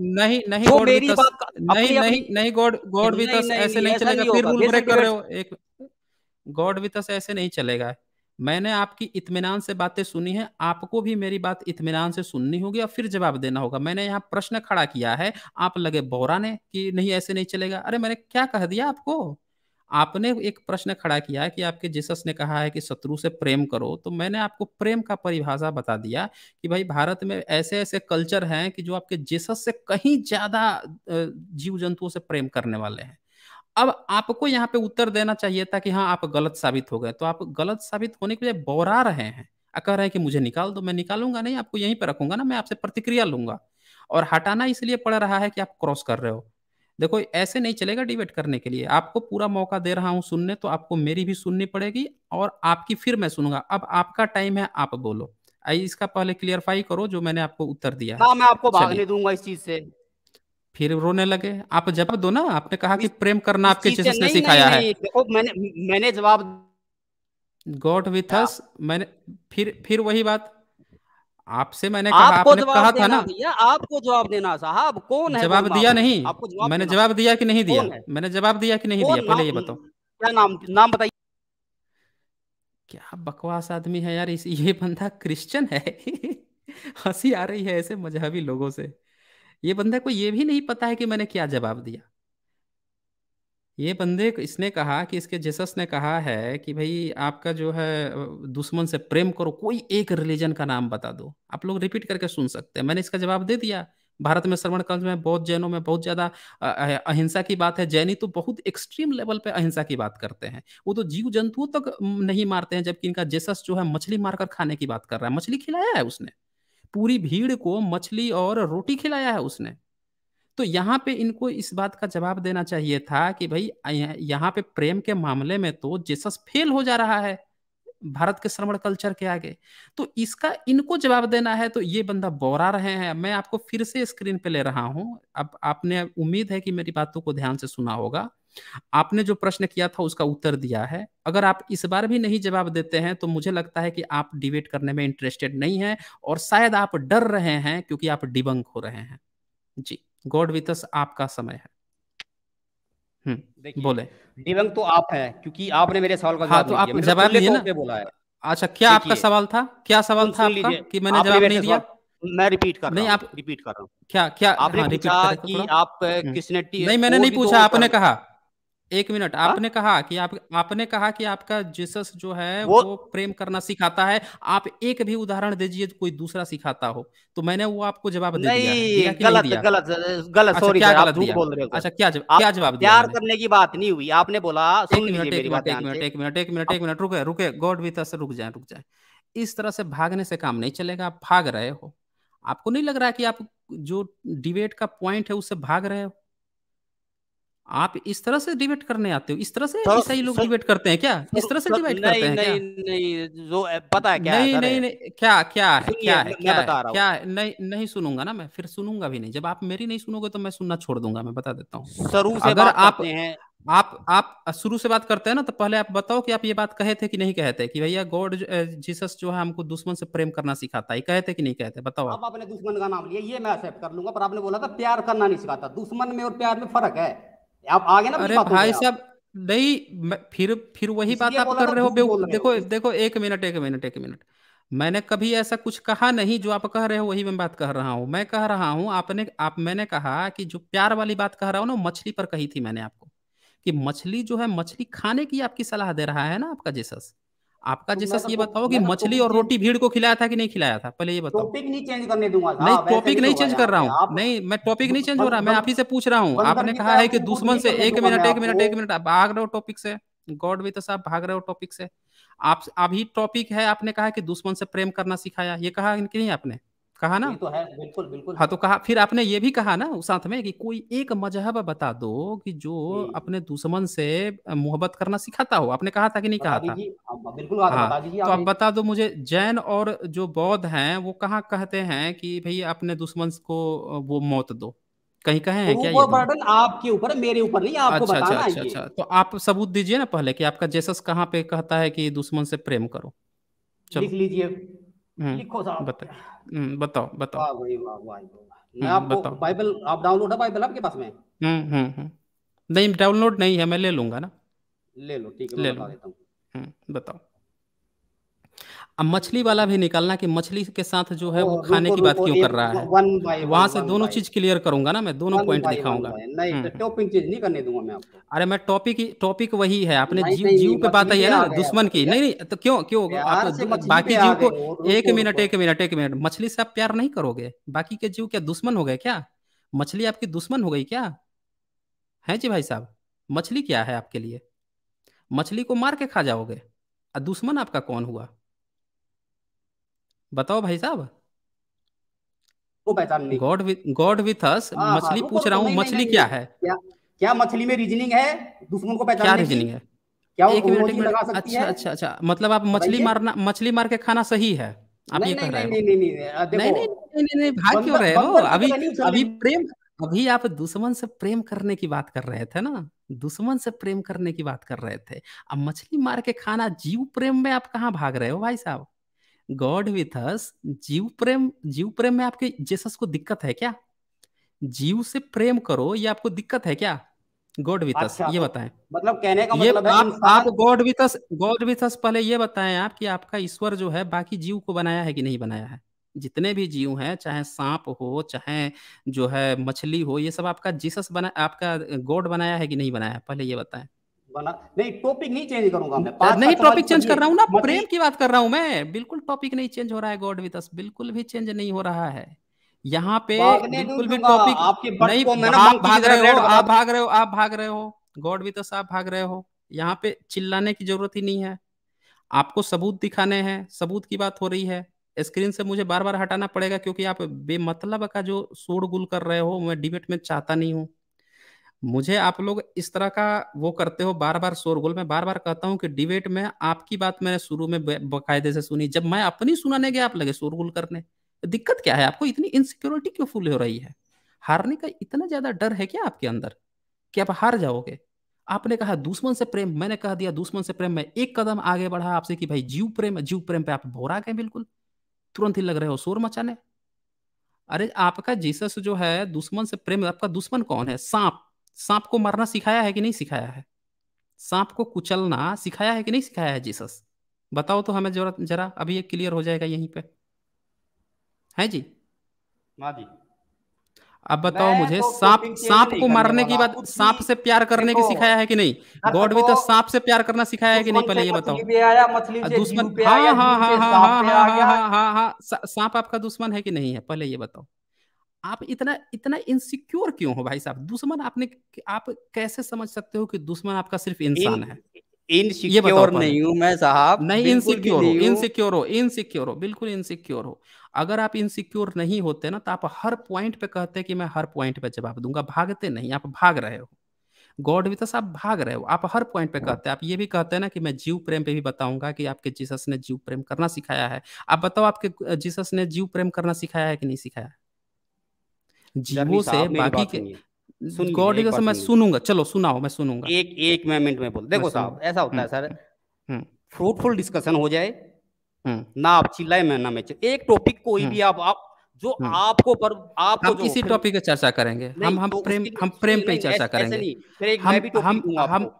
नहीं नहीं तो मेरी बात नहीं नहीं नहीं गॉड गॉड विद अस ऐसे नहीं चलेगा फिर रूल ब्रेक कर रहे हो एक गॉड विद अस ऐसे नहीं चलेगा मैंने आपकी इतमान से बातें सुनी है आपको भी मेरी बात इतमान से सुननी होगी और फिर जवाब देना होगा मैंने यहाँ प्रश्न खड़ा किया है आप लगे बोरा ने कि नहीं ऐसे नहीं चलेगा अरे मैंने क्या कह दिया आपको आपने एक प्रश्न खड़ा किया है कि आपके जीसस ने कहा है कि शत्रु से प्रेम करो तो मैंने आपको प्रेम का परिभाषा बता दिया कि भाई भारत में ऐसे ऐसे कल्चर हैं कि जो आपके जीसस से कहीं ज्यादा जीव जंतुओं से प्रेम करने वाले हैं अब आपको यहाँ पे उत्तर देना चाहिए था कि हाँ आप गलत साबित हो गए तो आप गलत साबित होने के लिए बोरा रहे हैं कह रहे हैं कि मुझे निकाल दो मैं निकालूंगा नहीं आपको यहीं पर रखूंगा ना मैं आपसे प्रतिक्रिया लूंगा और हटाना इसलिए पड़ रहा है कि आप क्रॉस कर रहे हो देखो ऐसे नहीं चलेगा डिबेट करने के लिए आपको पूरा मौका दे रहा हूं सुनने तो आपको मेरी भी सुननी पड़ेगी और आपकी फिर मैं सुनूंगा अब आपका टाइम है आप बोलो इसका पहले क्लियरफाई करो जो मैंने आपको उत्तर दिया हाँ, मैं आपको भागने दूंगा इस चीज से फिर रोने लगे आप जवाब दो ना आपने कहा कि प्रेम करना आपके जीसस ने सिखाया है देखो मैंने मैंने जवाब गॉड विथ हाँ। अस मैंने फिर फिर वही बात आपसे मैंने कहा आपको आपने कहा था ना भैया आपको जवाब देना साहब कौन है जवाब दिया नहीं आपको जवाब मैंने जवाब दिया कि नहीं दिया मैंने जवाब दिया कि नहीं दिया पहले ये बताओ क्या नाम नाम बताइए क्या बकवास आदमी है यार ये बंदा क्रिश्चियन है हंसी आ रही है ऐसे मजहबी लोगों से ये बंदा को ये भी नहीं पता है कि मैंने क्या जवाब दिया ये बंदे इसने कहा कि इसके जेसस ने कहा है कि भाई आपका जो है दुश्मन से प्रेम करो कोई एक रिलीजन का नाम बता दो आप लोग रिपीट करके सुन सकते हैं मैंने इसका जवाब दे दिया भारत में श्रवण काल में बौद्ध जैनों में बहुत ज्यादा अहिंसा की बात है जैनी तो बहुत एक्सट्रीम लेवल पे अहिंसा की बात करते हैं वो तो जीव जंतुओं तक नहीं मारते हैं जबकि इनका जेसस जो है मछली मारकर खाने की बात कर रहा है मछली खिलाया है उसने पूरी भीड़ को मछली और रोटी खिलाया है उसने तो यहाँ पे इनको इस बात का जवाब देना चाहिए था कि भाई यहाँ पे प्रेम के मामले में तो जेसस फेल हो जा रहा है भारत के श्रवण कल्चर के आगे तो इसका इनको जवाब देना है तो ये बंदा बोरा रहे हैं मैं आपको फिर से स्क्रीन पे ले रहा हूं अब आपने उम्मीद है कि मेरी बातों को ध्यान से सुना होगा आपने जो प्रश्न किया था उसका उत्तर दिया है अगर आप इस बार भी नहीं जवाब देते हैं तो मुझे लगता है कि आप डिबेट करने में इंटरेस्टेड नहीं है और शायद आप डर रहे हैं क्योंकि आप डिबंक हो रहे हैं जी गॉड विथ अस आपका समय है हम्म, बोले दिवंग तो आप है क्योंकि आपने मेरे सवाल का हाँ, तो आप जवाब दिया ना बोला है अच्छा क्या आपका सवाल था क्या सवाल था आपका कि मैंने जवाब नहीं दिया मैं रिपीट कर नहीं आप रिपीट कर रहा हूँ क्या क्या आपने हाँ, पूछा तो कि आप हम्म। किसने नहीं मैंने नहीं पूछा तो आपने कहा एक मिनट हाँ? आपने कहा कि आप आपने कहा कि आपका जीसस जो है वो, वो प्रेम करना सिखाता है आप एक भी उदाहरण दीजिए कोई दूसरा सिखाता हो तो मैंने वो आपको जवाब दे दिया नहीं गलत नहीं गलत गलत अच्छा, सॉरी क्या गलत दिया? बोल रहे हो अच्छा क्या जवाब क्या जवाब दिया प्यार करने की बात नहीं हुई आपने बोला एक मिनट एक मिनट एक मिनट एक मिनट एक मिनट एक मिनट रुके रुके गॉड विथ अस रुक जाए रुक जाए इस तरह से भागने से काम नहीं चलेगा आप भाग रहे हो आपको नहीं लग रहा कि आप जो डिबेट का पॉइंट है उससे भाग रहे हो आप इस तरह से डिबेट करने आते हो इस तरह से ईसाई लोग डिबेट करते हैं क्या इस तरह से डिबेट करते हैं नहीं नहीं जो पता है क्या नहीं नहीं क्या क्या है क्या है क्या क्या नहीं नहीं सुनूंगा ना मैं फिर सुनूंगा भी नहीं जब आप मेरी नहीं सुनोगे तो मैं सुनना छोड़ दूंगा मैं बता देता हूँ अगर आप आप आप शुरू से बात करते हैं ना तो पहले आप बताओ कि आप ये बात कहे थे कि नहीं कहे थे कि भैया गॉड जीसस जो है हमको दुश्मन से प्रेम करना सिखाता है कहे थे कि नहीं कहे थे बताओ आप आपने दुश्मन का नाम लिया ये मैं एक्सेप्ट कर लूंगा पर आपने बोला था प्यार करना नहीं सिखाता दुश्मन में और प्यार में फर्क है आप आगे ना अरे भाई साहब नहीं फिर फिर वही बात आप कर रहे हो देखो देखो एक मिनट एक मिनट एक मिनट मैंने कभी ऐसा कुछ कहा नहीं जो आप कह रहे हो वही मैं बात कह रहा हूँ मैं कह रहा हूँ आपने आप मैंने कहा कि जो प्यार वाली बात कह रहा हूँ ना मछली पर कही थी मैंने आपको कि मछली जो है मछली खाने की आपकी सलाह दे रहा है ना आपका जेसस आपका तो जैसा तो ये बताओ कि तो मछली और रोटी भीड़ को खिलाया था कि नहीं खिलाया था पहले ये बताओ टॉपिक नहीं चेंज करने दूंगा हाँ, नहीं टॉपिक नहीं चेंज कर रहा हूँ नहीं मैं टॉपिक नहीं चेंज हो रहा मैं आप ही से पूछ रहा हूँ आपने कहा है कि दुश्मन से एक मिनट एक मिनट एक मिनट भाग रहे हो टॉपिक से गॉड भी तो साहब भाग रहे हो टॉपिक से आप अभी टॉपिक है आपने कहा कि दुश्मन से प्रेम करना सिखाया ये कहा कि नहीं आपने कहा ना तो है बिल्कुल बिल्कुल हाँ तो कहा फिर आपने ये भी कहा ना साथ में कि कोई एक मजहब बता दो कि जो अपने दुश्मन से मोहब्बत करना सिखाता हो आपने कहा था कि नहीं कहा था बिल्कुल हाँ बता तो आप बता दो मुझे जैन और जो बौद्ध हैं वो कहाँ कहते हैं कि भाई अपने दुश्मन को वो मौत दो कहीं कहे हैं क्या बर्डन आपके ऊपर मेरे ऊपर नहीं आपको अच्छा, अच्छा बताना अच्छा, अच्छा, तो आप सबूत दीजिए ना पहले कि आपका जेसस कहाँ पे कहता है कि दुश्मन से प्रेम करो लिख लीजिए हम्म, लिखो साहब हम्म, बताओ बताओ वाह भाई वाह वाह हम्म, बाइबल आप डाउनलोड है बाइबल आपके पास में हम्म हम्म नहीं डाउनलोड नहीं है मैं ले लूंगा ना ले लो ठीक है ले लो बताओ अब मछली वाला भी निकालना कि मछली के साथ जो है वो, खाने की बात क्यों कर रहा है वहां से दोनों चीज क्लियर करूंगा ना मैं दोनों पॉइंट दिखाऊंगा नहीं टॉपिक हम्म। चीज नहीं करने दूंगा मैं आपको अरे मैं टॉपिक टॉपिक वही है आपने जीव जीव पे बात आई है ना दुश्मन की नहीं नहीं तो क्यों क्यों आप बाकी जीव को एक मिनट एक मिनट एक मिनट मछली से आप प्यार नहीं करोगे बाकी के जीव क्या दुश्मन हो गए क्या मछली आपकी दुश्मन हो गई क्या है जी भाई साहब मछली क्या है आपके लिए मछली को मार के खा जाओगे दुश्मन आपका कौन हुआ बताओ भाई साहब वो पहचान नहीं God with God with us मछली पूछ तो रहा हूँ मछली क्या है क्या क्या मछली में रीजनिंग है दुश्मन को पहचान क्या रीजनिंग है क्या एक मिनट एक मिनट अच्छा अच्छा अच्छा मतलब आप मछली मारना मछली मार के खाना सही है आप ये कह रहे नहीं हो नहीं नहीं नहीं नहीं नहीं भाग क्यों रहे हो अभी अभी प्रेम अभी आप दुश्मन से प्रेम करने की बात कर रहे थे ना दुश्मन से प्रेम करने की बात कर रहे थे अब मछली मार के खाना जीव प्रेम में आप कहाँ भाग रहे हो भाई साहब गॉड विथ अस जीव प्रेम जीव प्रेम में आपके जीसस को दिक्कत है क्या जीव से प्रेम करो ये आपको दिक्कत है क्या गॉड विथ अस अच्छा, ये तो बताएं मतलब कहने का ये मतलब आप, आप God with us God with us पहले ये बताएं आप कि आपका ईश्वर जो है बाकी जीव को बनाया है कि नहीं बनाया है जितने भी जीव हैं चाहे सांप हो चाहे जो है मछली हो ये सब आपका जीसस बना आपका गॉड बनाया है कि नहीं बनाया है पहले ये बताएं नहीं टॉपिक नहीं चेंज करूंगा मैं नहीं टॉपिक चेंज कर रहा हूँ ना प्रेम की बात कर रहा हूँ मैं बिल्कुल टॉपिक नहीं चेंज हो रहा है गॉड विद अस बिल्कुल भी चेंज नहीं हो रहा है यहाँ पे बिल्कुल भी टॉपिक नहीं आप भाग रहे हो आप भाग रहे हो आप भाग रहे हो गॉड विद अस आप भाग रहे हो यहाँ पे चिल्लाने की जरूरत ही नहीं है आपको सबूत दिखाने हैं सबूत की बात हो रही है स्क्रीन से मुझे बार बार हटाना पड़ेगा क्योंकि आप बेमतलब का जो शोरगुल कर रहे हो मैं डिबेट में चाहता नहीं हूँ मुझे आप लोग इस तरह का वो करते हो बार बार शोरगोल में बार बार कहता हूँ कि डिबेट में आपकी बात मैंने शुरू में बकायदे से सुनी जब मैं अपनी सुनाने गया आप लगे शोरगुल करने दिक्कत क्या है आपको इतनी इनसिक्योरिटी क्यों फूल हो रही है हारने का इतना ज्यादा डर है क्या आपके अंदर कि आप हार जाओगे आपने कहा दुश्मन से प्रेम मैंने कह दिया दुश्मन से प्रेम में एक कदम आगे बढ़ा आपसे कि भाई जीव प्रेम जीव प्रेम पे आप भोरा गए बिल्कुल तुरंत ही लग रहे हो शोर मचाने अरे आपका जीसस जो है दुश्मन से प्रेम आपका दुश्मन कौन है सांप सांप को मरना सिखाया है कि नहीं सिखाया है सांप को कुचलना सिखाया है कि नहीं सिखाया है जीसस बताओ तो हमें जरा जरा अभी ये क्लियर हो जाएगा यहीं पे है जी हाँ जी अब बताओ मुझे तो सांप सांप को मरने की बात सांप से प्यार करने की सिखाया है कि नहीं गॉड भी तो सांप से प्यार करना सिखाया है कि नहीं पहले ये बताओ दुश्मन हाँ हाँ हाँ, हाँ हाँ हाँ हाँ हाँ हाँ हाँ हाँ सांप आपका दुश्मन है कि नहीं है पहले ये बताओ आप इतना इतना इनसिक्योर क्यों हो भाई साहब दुश्मन आपने आप कैसे समझ सकते हो कि दुश्मन आपका सिर्फ इंसान है इनसिक्योर नहीं हूं मैं साहब नहीं इनसिक्योर हो इनसिक्योर हो इनसिक्योर हो बिल्कुल इनसिक्योर हो अगर आप इनसिक्योर नहीं होते ना तो आप हर पॉइंट पे कहते कि मैं हर पॉइंट पे जवाब दूंगा भागते नहीं आप भाग रहे हो गॉड विथ आप भाग रहे हो आप हर पॉइंट पे हाँ। कहते हैं आप ये भी कहते हैं ना कि मैं जीव प्रेम पे भी बताऊंगा कि आपके जीसस ने जीव प्रेम करना सिखाया है आप बताओ आपके जीसस ने जीव प्रेम करना सिखाया है कि नहीं सिखाया जीवो से बाकी के गॉड कसम मैं सुनूंगा चलो सुनाओ मैं सुनूंगा एक एक मैं मिनट में बोल देखो साहब ऐसा होता है हम्म, सर फ्रूटफुल हम्म। डिस्कशन हो जाए हम्म। ना आप चिल्लाए मैं ना मैं एक टॉपिक कोई भी आप आप जो आपको पर आप हम किसी टॉपिक पे चर्चा करेंगे हम तो हम प्रेम हम प्रेम पे चर्चा करेंगे हम हम हम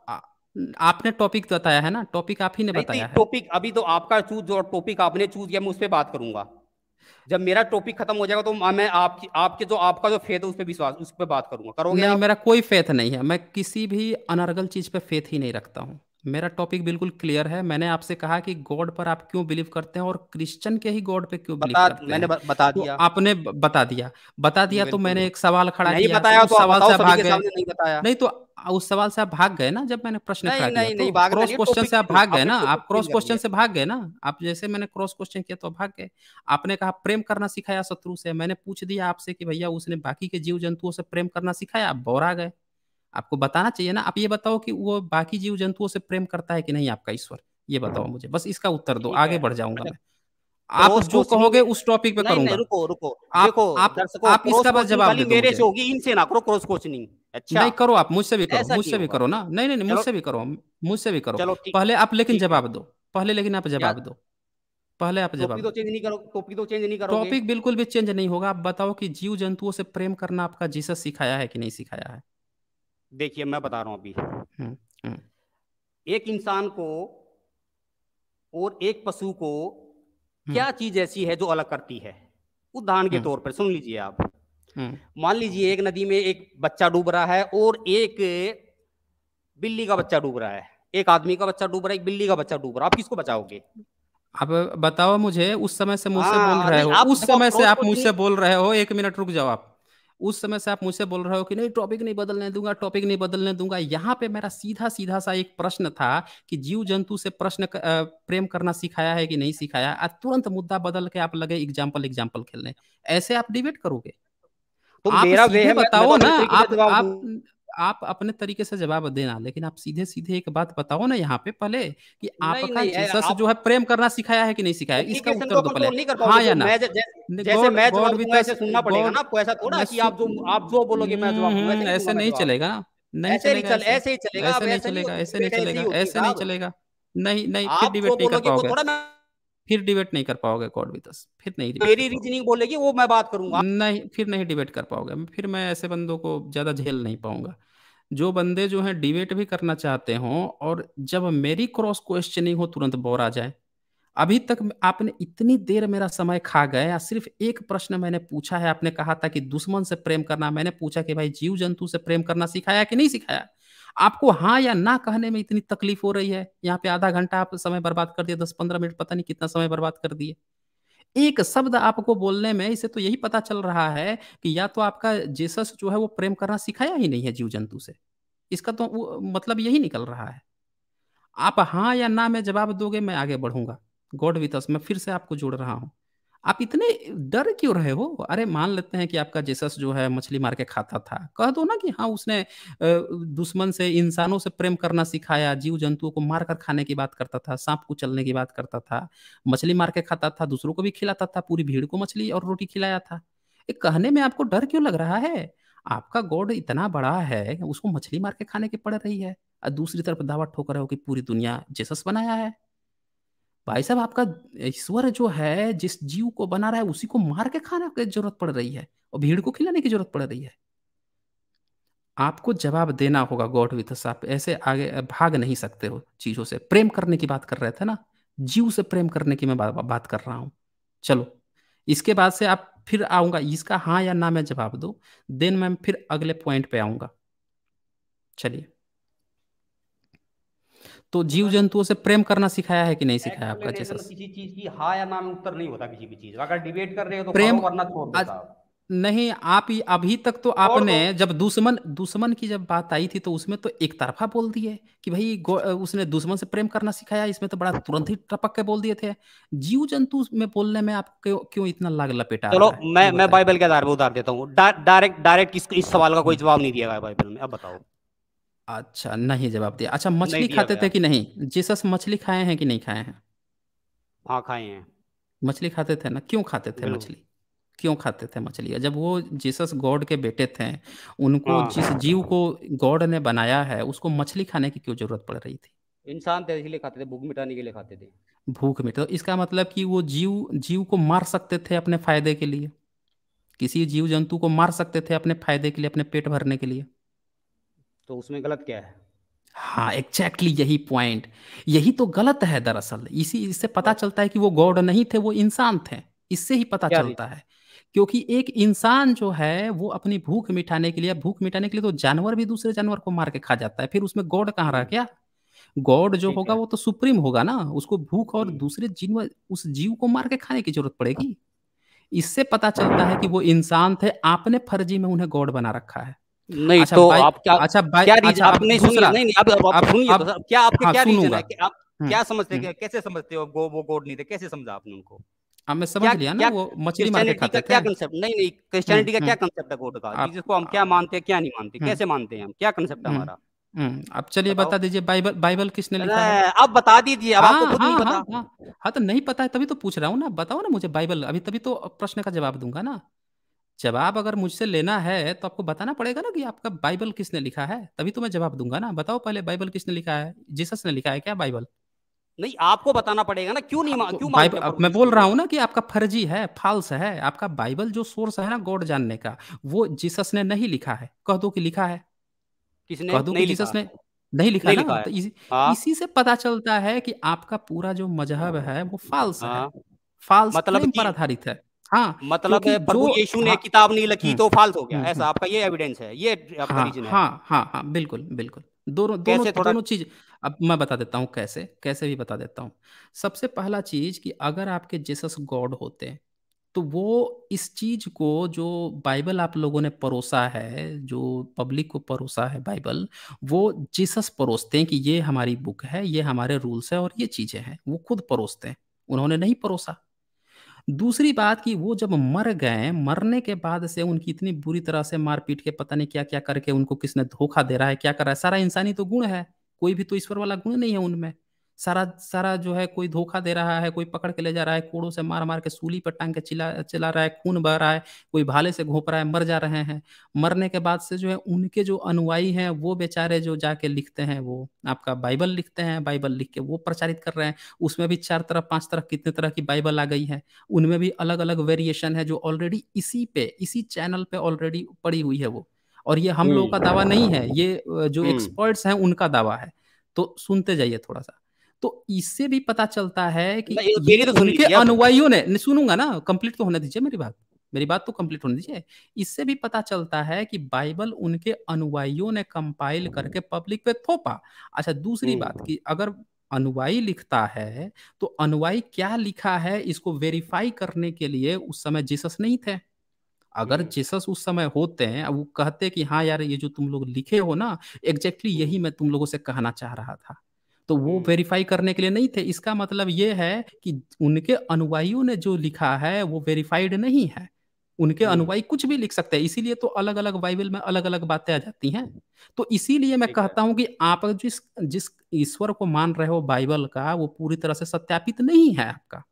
आपने टॉपिक बताया है ना टॉपिक आप ही ने बताया है टॉपिक अभी तो आपका चूज जो टॉपिक आपने चूज किया मैं उस पर बात करूंगा जब मेरा टॉपिक खत्म हो जाएगा तो मैं आपकी आपके जो आपका जो फेथ है उस पर विश्वास उस पर बात करूंगा करोगे नहीं मेरा कोई फेथ नहीं है मैं किसी भी अनर्गल चीज पे फेथ ही नहीं रखता हूँ मेरा टॉपिक बिल्कुल क्लियर है मैंने आपसे कहा कि गॉड पर आप क्यों बिलीव करते हैं और क्रिश्चियन के ही गॉड पे क्यों बिलीव करते मैंने हैं बता तो दिया तो आपने बता दिया बता दिया तो मैंने एक सवाल खड़ा नहीं किया बताया तो, तो सवाल से भाग गए नहीं तो उस सवाल से आप भाग गए ना जब मैंने प्रश्न नहीं, नहीं, नहीं, तो क्रॉस तो क्वेश्चन से आप भाग गए ना तो आप क्रॉस क्वेश्चन से भाग गए ना आप जैसे मैंने क्रॉस क्वेश्चन किया तो भाग गए आपने कहा प्रेम करना सिखाया शत्रु से मैंने पूछ दिया आपसे कि भैया उसने बाकी के जीव जंतुओं से प्रेम करना सिखाया आप बौरा गए आपको बताना चाहिए ना आप ये बताओ कि वो बाकी जीव जंतुओं से प्रेम करता है कि नहीं आपका ईश्वर ये बताओ मुझे बस इसका उत्तर दो आगे बढ़ जाऊंगा मैं आप जो कहोगे उस टॉपिक पे करूंगा रुको रुको आप आप, आप इसका बस जवाब मेरे से होगी इनसे ना करो क्रॉस कोचिंग अच्छा नहीं करो आप मुझसे भी करो मुझसे भी करो ना नहीं नहीं मुझसे भी करो मुझसे भी करो पहले आप लेकिन जवाब दो पहले लेकिन आप जवाब दो पहले आप जवाब तो चेंज नहीं करो टॉपिक तो चेंज नहीं करो टॉपिक बिल्कुल भी चेंज नहीं होगा आप बताओ कि जीव जंतुओं से प्रेम करना आपका जीसस सिखाया है कि नहीं सिखाया है देखिए मैं बता रहा हूँ अभी हम्म, हम्म। एक इंसान को और एक पशु को हम्म। क्या चीज ऐसी है जो अलग करती है उदाहरण के हम्म। तौर पर सुन लीजिए आप हम्म। मान लीजिए एक नदी में एक बच्चा डूब रहा है और एक बिल्ली का बच्चा डूब रहा है एक आदमी का बच्चा डूब रहा है एक बिल्ली का बच्चा डूब रहा है आप किसको बचाओगे आप बताओ मुझे उस समय से मुझसे हाँ, बोल रहे हो उस समय से आप मुझसे बोल रहे हो एक मिनट रुक जाओ आप उस समय से आप मुझसे बोल रहे हो कि नहीं टॉपिक नहीं बदलने दूंगा टॉपिक नहीं बदलने दूंगा यहाँ पे मेरा सीधा सीधा सा एक प्रश्न था कि जीव जंतु से प्रश्न क, प्रेम करना सिखाया है कि नहीं सिखाया आज तुरंत मुद्दा बदल के आप लगे एग्जाम्पल एग्जाम्पल खेलने ऐसे आप डिबेट करोगे तो आप मेरा वे है बताओ तो ना आप, आप आप अपने तरीके से जवाब देना लेकिन आप सीधे सीधे एक बात बताओ ना यहाँ पे पहले कि आपका आप... जो है प्रेम करना सिखाया है कि नहीं सिखाया इसका उत्तर दो पहले हाँ तो या ना जैसे ऐसे सुनना पड़ेगा ना ऐसा थोड़ा कि आप जो आप जो बोलोगे मैं हम्म, ऐसे नहीं चलेगा नहीं चलेगा ऐसे ही चलेगा ऐसे नहीं चलेगा ऐसे नहीं चलेगा ऐसे नहीं चलेगा नहीं नहीं फिर डिबेट नहीं कर पाओगे फिर डिबेट नहीं कर पाओगे गॉड विद अस फिर नहीं मेरी रीजनिंग बोलेगी वो मैं बात करूंगा नहीं फिर नहीं डिबेट कर पाओगे फिर मैं ऐसे बंदों को ज्यादा झेल नहीं पाऊंगा जो बंदे जो हैं डिबेट भी करना चाहते हो और जब मेरी क्रॉस क्वेश्चनिंग हो तुरंत बोर आ जाए अभी तक आपने इतनी देर मेरा समय खा गए सिर्फ एक प्रश्न मैंने पूछा है आपने कहा था कि दुश्मन से प्रेम करना मैंने पूछा कि भाई जीव जंतु से प्रेम करना सिखाया कि नहीं सिखाया आपको हाँ या ना कहने में इतनी तकलीफ हो रही है यहाँ पे आधा घंटा आप समय बर्बाद कर दिया दस पंद्रह मिनट पता नहीं कितना समय बर्बाद कर दिए एक शब्द आपको बोलने में इसे तो यही पता चल रहा है कि या तो आपका जेसस जो है वो प्रेम करना सिखाया ही नहीं है जीव जंतु से इसका तो मतलब यही निकल रहा है आप हाँ या ना में जवाब दोगे मैं आगे बढ़ूंगा गॉड विथ अस मैं फिर से आपको जोड़ रहा हूँ आप इतने डर क्यों रहे हो अरे मान लेते हैं कि आपका जेसस जो है मछली मार के खाता था कह दो ना कि हाँ उसने दुश्मन से इंसानों से प्रेम करना सिखाया जीव जंतुओं को मार कर खाने की बात करता था सांप को चलने की बात करता था मछली मार के खाता था दूसरों को भी खिलाता था पूरी भीड़ को मछली और रोटी खिलाया था ये कहने में आपको डर क्यों लग रहा है आपका गॉड इतना बड़ा है उसको मछली मार के खाने की पड़ रही है और दूसरी तरफ दावा ठोक रहे हो कि पूरी दुनिया जेसस बनाया है भाई साहब आपका ईश्वर जो है जिस जीव को बना रहा है उसी को मार के खाने की जरूरत पड़ रही है और भीड़ को खिलाने की जरूरत पड़ रही है आपको जवाब देना होगा गॉड विथ आप ऐसे आगे भाग नहीं सकते हो चीजों से प्रेम करने की बात कर रहे थे ना जीव से प्रेम करने की मैं बा, बात कर रहा हूँ चलो इसके बाद से आप फिर आऊंगा इसका हाँ या ना मैं जवाब दो देन मैं फिर अगले पॉइंट पे आऊंगा चलिए तो जीव जंतुओं से प्रेम करना सिखाया है कि नहीं सिखाया आपका जैसे तो किसी चीज की हा या नाम उत्तर नहीं होता किसी भी चीज अगर डिबेट कर रहे हो तो प्रेम करना छोड़ नहीं आप अभी तक तो आपने जब दुश्मन दुश्मन की जब बात आई थी तो उसमें तो एक तरफा बोल दिए कि भाई उसने दुश्मन से प्रेम करना सिखाया इसमें तो बड़ा तुरंत ही टपक के बोल दिए थे जीव जंतु में बोलने में आप क्यों इतना लाग लपेटा चलो मैं मैं बाइबल के आधार पर उतार देता हूँ डायरेक्ट डायरेक्ट इस, इस सवाल का कोई जवाब नहीं दिया गया बाइबल में अब बताओ अच्छा नहीं जवाब दिया अच्छा नहीं मछली दिया खाते गया थे कि नहीं जीसस मछली खाए हैं कि नहीं खाए हैं हाँ खाए हैं मछली खाते थे ना क्यों खाते थे बिल्कुल मछली क्यों खाते थे मछली जब वो जीसस गॉड के बेटे थे उनको हाँ जिस जीव को गॉड ने बनाया है उसको मछली खाने की क्यों जरूरत पड़ रही थी इंसान थे तो इसलिए खाते थे भूख मिटाने के लिए खाते थे भूख मिटा तो इसका मतलब कि वो जीव जीव को मार सकते थे अपने फायदे के लिए किसी जीव जंतु को मार सकते थे अपने फायदे के लिए अपने पेट भरने के लिए तो उसमें गलत क्या है हाँ एक्जैक्टली exactly यही पॉइंट यही तो गलत है दरअसल इसी इससे पता अच्छा। चलता है कि वो गॉड नहीं थे वो इंसान थे इससे ही पता चलता है क्योंकि एक इंसान जो है वो अपनी भूख मिटाने के लिए भूख मिटाने के लिए तो जानवर भी दूसरे जानवर को मार के खा जाता है फिर उसमें गॉड कहाँ रहा हम्म। क्या गॉड जो होगा वो तो सुप्रीम होगा ना उसको भूख और हम्म। दूसरे जीव उस जीव को मार के खाने की जरूरत पड़ेगी हाँ। इससे पता चलता है कि वो इंसान थे आपने फर्जी में उन्हें गॉड बना रखा है नहीं अच्छा, तो आप क्या अच्छा क्या रीजन अच्छा, आप नहीं नहीं आप सुनिए तो क्या आपके हाँ, क्या रीजन है कि आप हम्म। क्या समझते हैं हम्म। कैसे समझते हो गो वो नहीं थे कैसे समझा आपने उनको हमें हाँ, समझ लिया ना वो मछली मार के खाते क्या नहीं नहीं क्रिश्चियनिटी का हम्म, क्या है का जिसको हम क्या मानते हैं क्या नहीं मानते कैसे मानते हैं हम क्या कंसेप्ट है हमारा अब चलिए बता दीजिए बाइबल बाइबल किसने लिखा है आप बता दीजिए अब आपको हाँ, खुद नहीं पता हाँ तो नहीं पता है तभी तो पूछ रहा हूँ ना बताओ ना मुझे बाइबल अभी तभी तो प्रश्न का जवाब दूंगा ना जवाब अगर मुझसे लेना है तो आपको बताना पड़ेगा ना कि आपका बाइबल किसने लिखा है तभी तो मैं जवाब दूंगा ना बताओ पहले बाइबल किसने लिखा है जीसस ने लिखा है क्या बाइबल नहीं आपको बताना पड़ेगा ना क्यों नहीं क्यों मैं बोल रहा हूँ ना कि आपका फर्जी है फाल्स है आपका बाइबल जो सोर्स है ना गॉड जानने का वो जीसस ने नहीं लिखा है कह दो कि लिखा है किसने कह दो कि जीसस ने नहीं लिखा नहीं ना लिखा तो हाँ। इसी से पता चलता है कि आपका पूरा जो मजहब है वो फाल्स है हाँ। फाल्स मतलब पर आधारित है हाँ मतलब प्रभु यीशु ने हाँ, किताब नहीं लिखी हम्म, तो फाल्स हो गया हम्म, ऐसा हम्म। आपका ये एविडेंस है ये आपका रीजन हाँ, है हाँ हाँ हाँ बिल्कुल बिल्कुल दोनों दोनों दोनों चीज अब मैं बता देता हूँ कैसे कैसे भी बता देता हूँ सबसे पहला चीज कि अगर आपके जीसस गॉड होते तो वो इस चीज को जो बाइबल आप लोगों ने परोसा है जो पब्लिक को परोसा है बाइबल वो जीसस परोसते हैं कि ये हमारी बुक है ये हमारे रूल्स है और ये चीजें हैं वो खुद परोसते हैं उन्होंने नहीं परोसा दूसरी बात कि वो जब मर गए मरने के बाद से उनकी इतनी बुरी तरह से मारपीट के पता नहीं क्या क्या करके उनको किसने धोखा दे रहा है क्या कर रहा है सारा इंसानी तो गुण है कोई भी तो ईश्वर वाला गुण नहीं है उनमें सारा सारा जो है कोई धोखा दे रहा है कोई पकड़ के ले जा रहा है कोड़ों से मार मार के सूली पर टांग के चिला चला रहा है खून बह रहा है कोई भाले से घोप रहा है मर जा रहे हैं मरने के बाद से जो है उनके जो अनुयायी हैं वो बेचारे जो जाके लिखते हैं वो आपका बाइबल लिखते हैं बाइबल लिख के वो प्रचारित कर रहे हैं उसमें भी चार तरह पांच तरह कितने तरह की बाइबल आ गई है उनमें भी अलग अलग वेरिएशन है जो ऑलरेडी इसी पे इसी चैनल पे ऑलरेडी पड़ी हुई है वो और ये हम लोगों का हम्म। दावा नहीं है ये जो एक्सपर्ट्स हम्म। हैं उनका दावा है तो सुनते जाइए थोड़ा सा तो इससे भी पता चलता है कि तो उनके अनुयायियों ने सुनूंगा ना कंप्लीट तो होने दीजिए मेरी बात मेरी बात तो कंप्लीट होने दीजिए इससे भी पता चलता है कि बाइबल उनके अनुयायियों ने कंपाइल करके पब्लिक पे थोपा अच्छा दूसरी हम्म। बात कि अगर अनुवाई लिखता है तो अनुवाई क्या लिखा है इसको वेरीफाई करने के लिए उस समय जीसस नहीं थे अगर जीसस हम्म। उस समय होते हैं वो कहते कि हाँ यार ये जो तुम लोग लिखे हो ना एग्जैक्टली exactly यही मैं तुम लोगों से कहना चाह रहा था तो वो वेरीफाई करने के लिए नहीं थे इसका मतलब ये है कि उनके अनुवायियों ने जो लिखा है वो वेरीफाइड नहीं है उनके अनुवाई कुछ भी लिख सकते हैं इसीलिए तो अलग अलग बाइबल में अलग अलग बातें आ जाती हैं तो इसीलिए मैं कहता हूं कि आप जिस जिस ईश्वर को मान रहे हो बाइबल का वो पूरी तरह से सत्यापित नहीं है आपका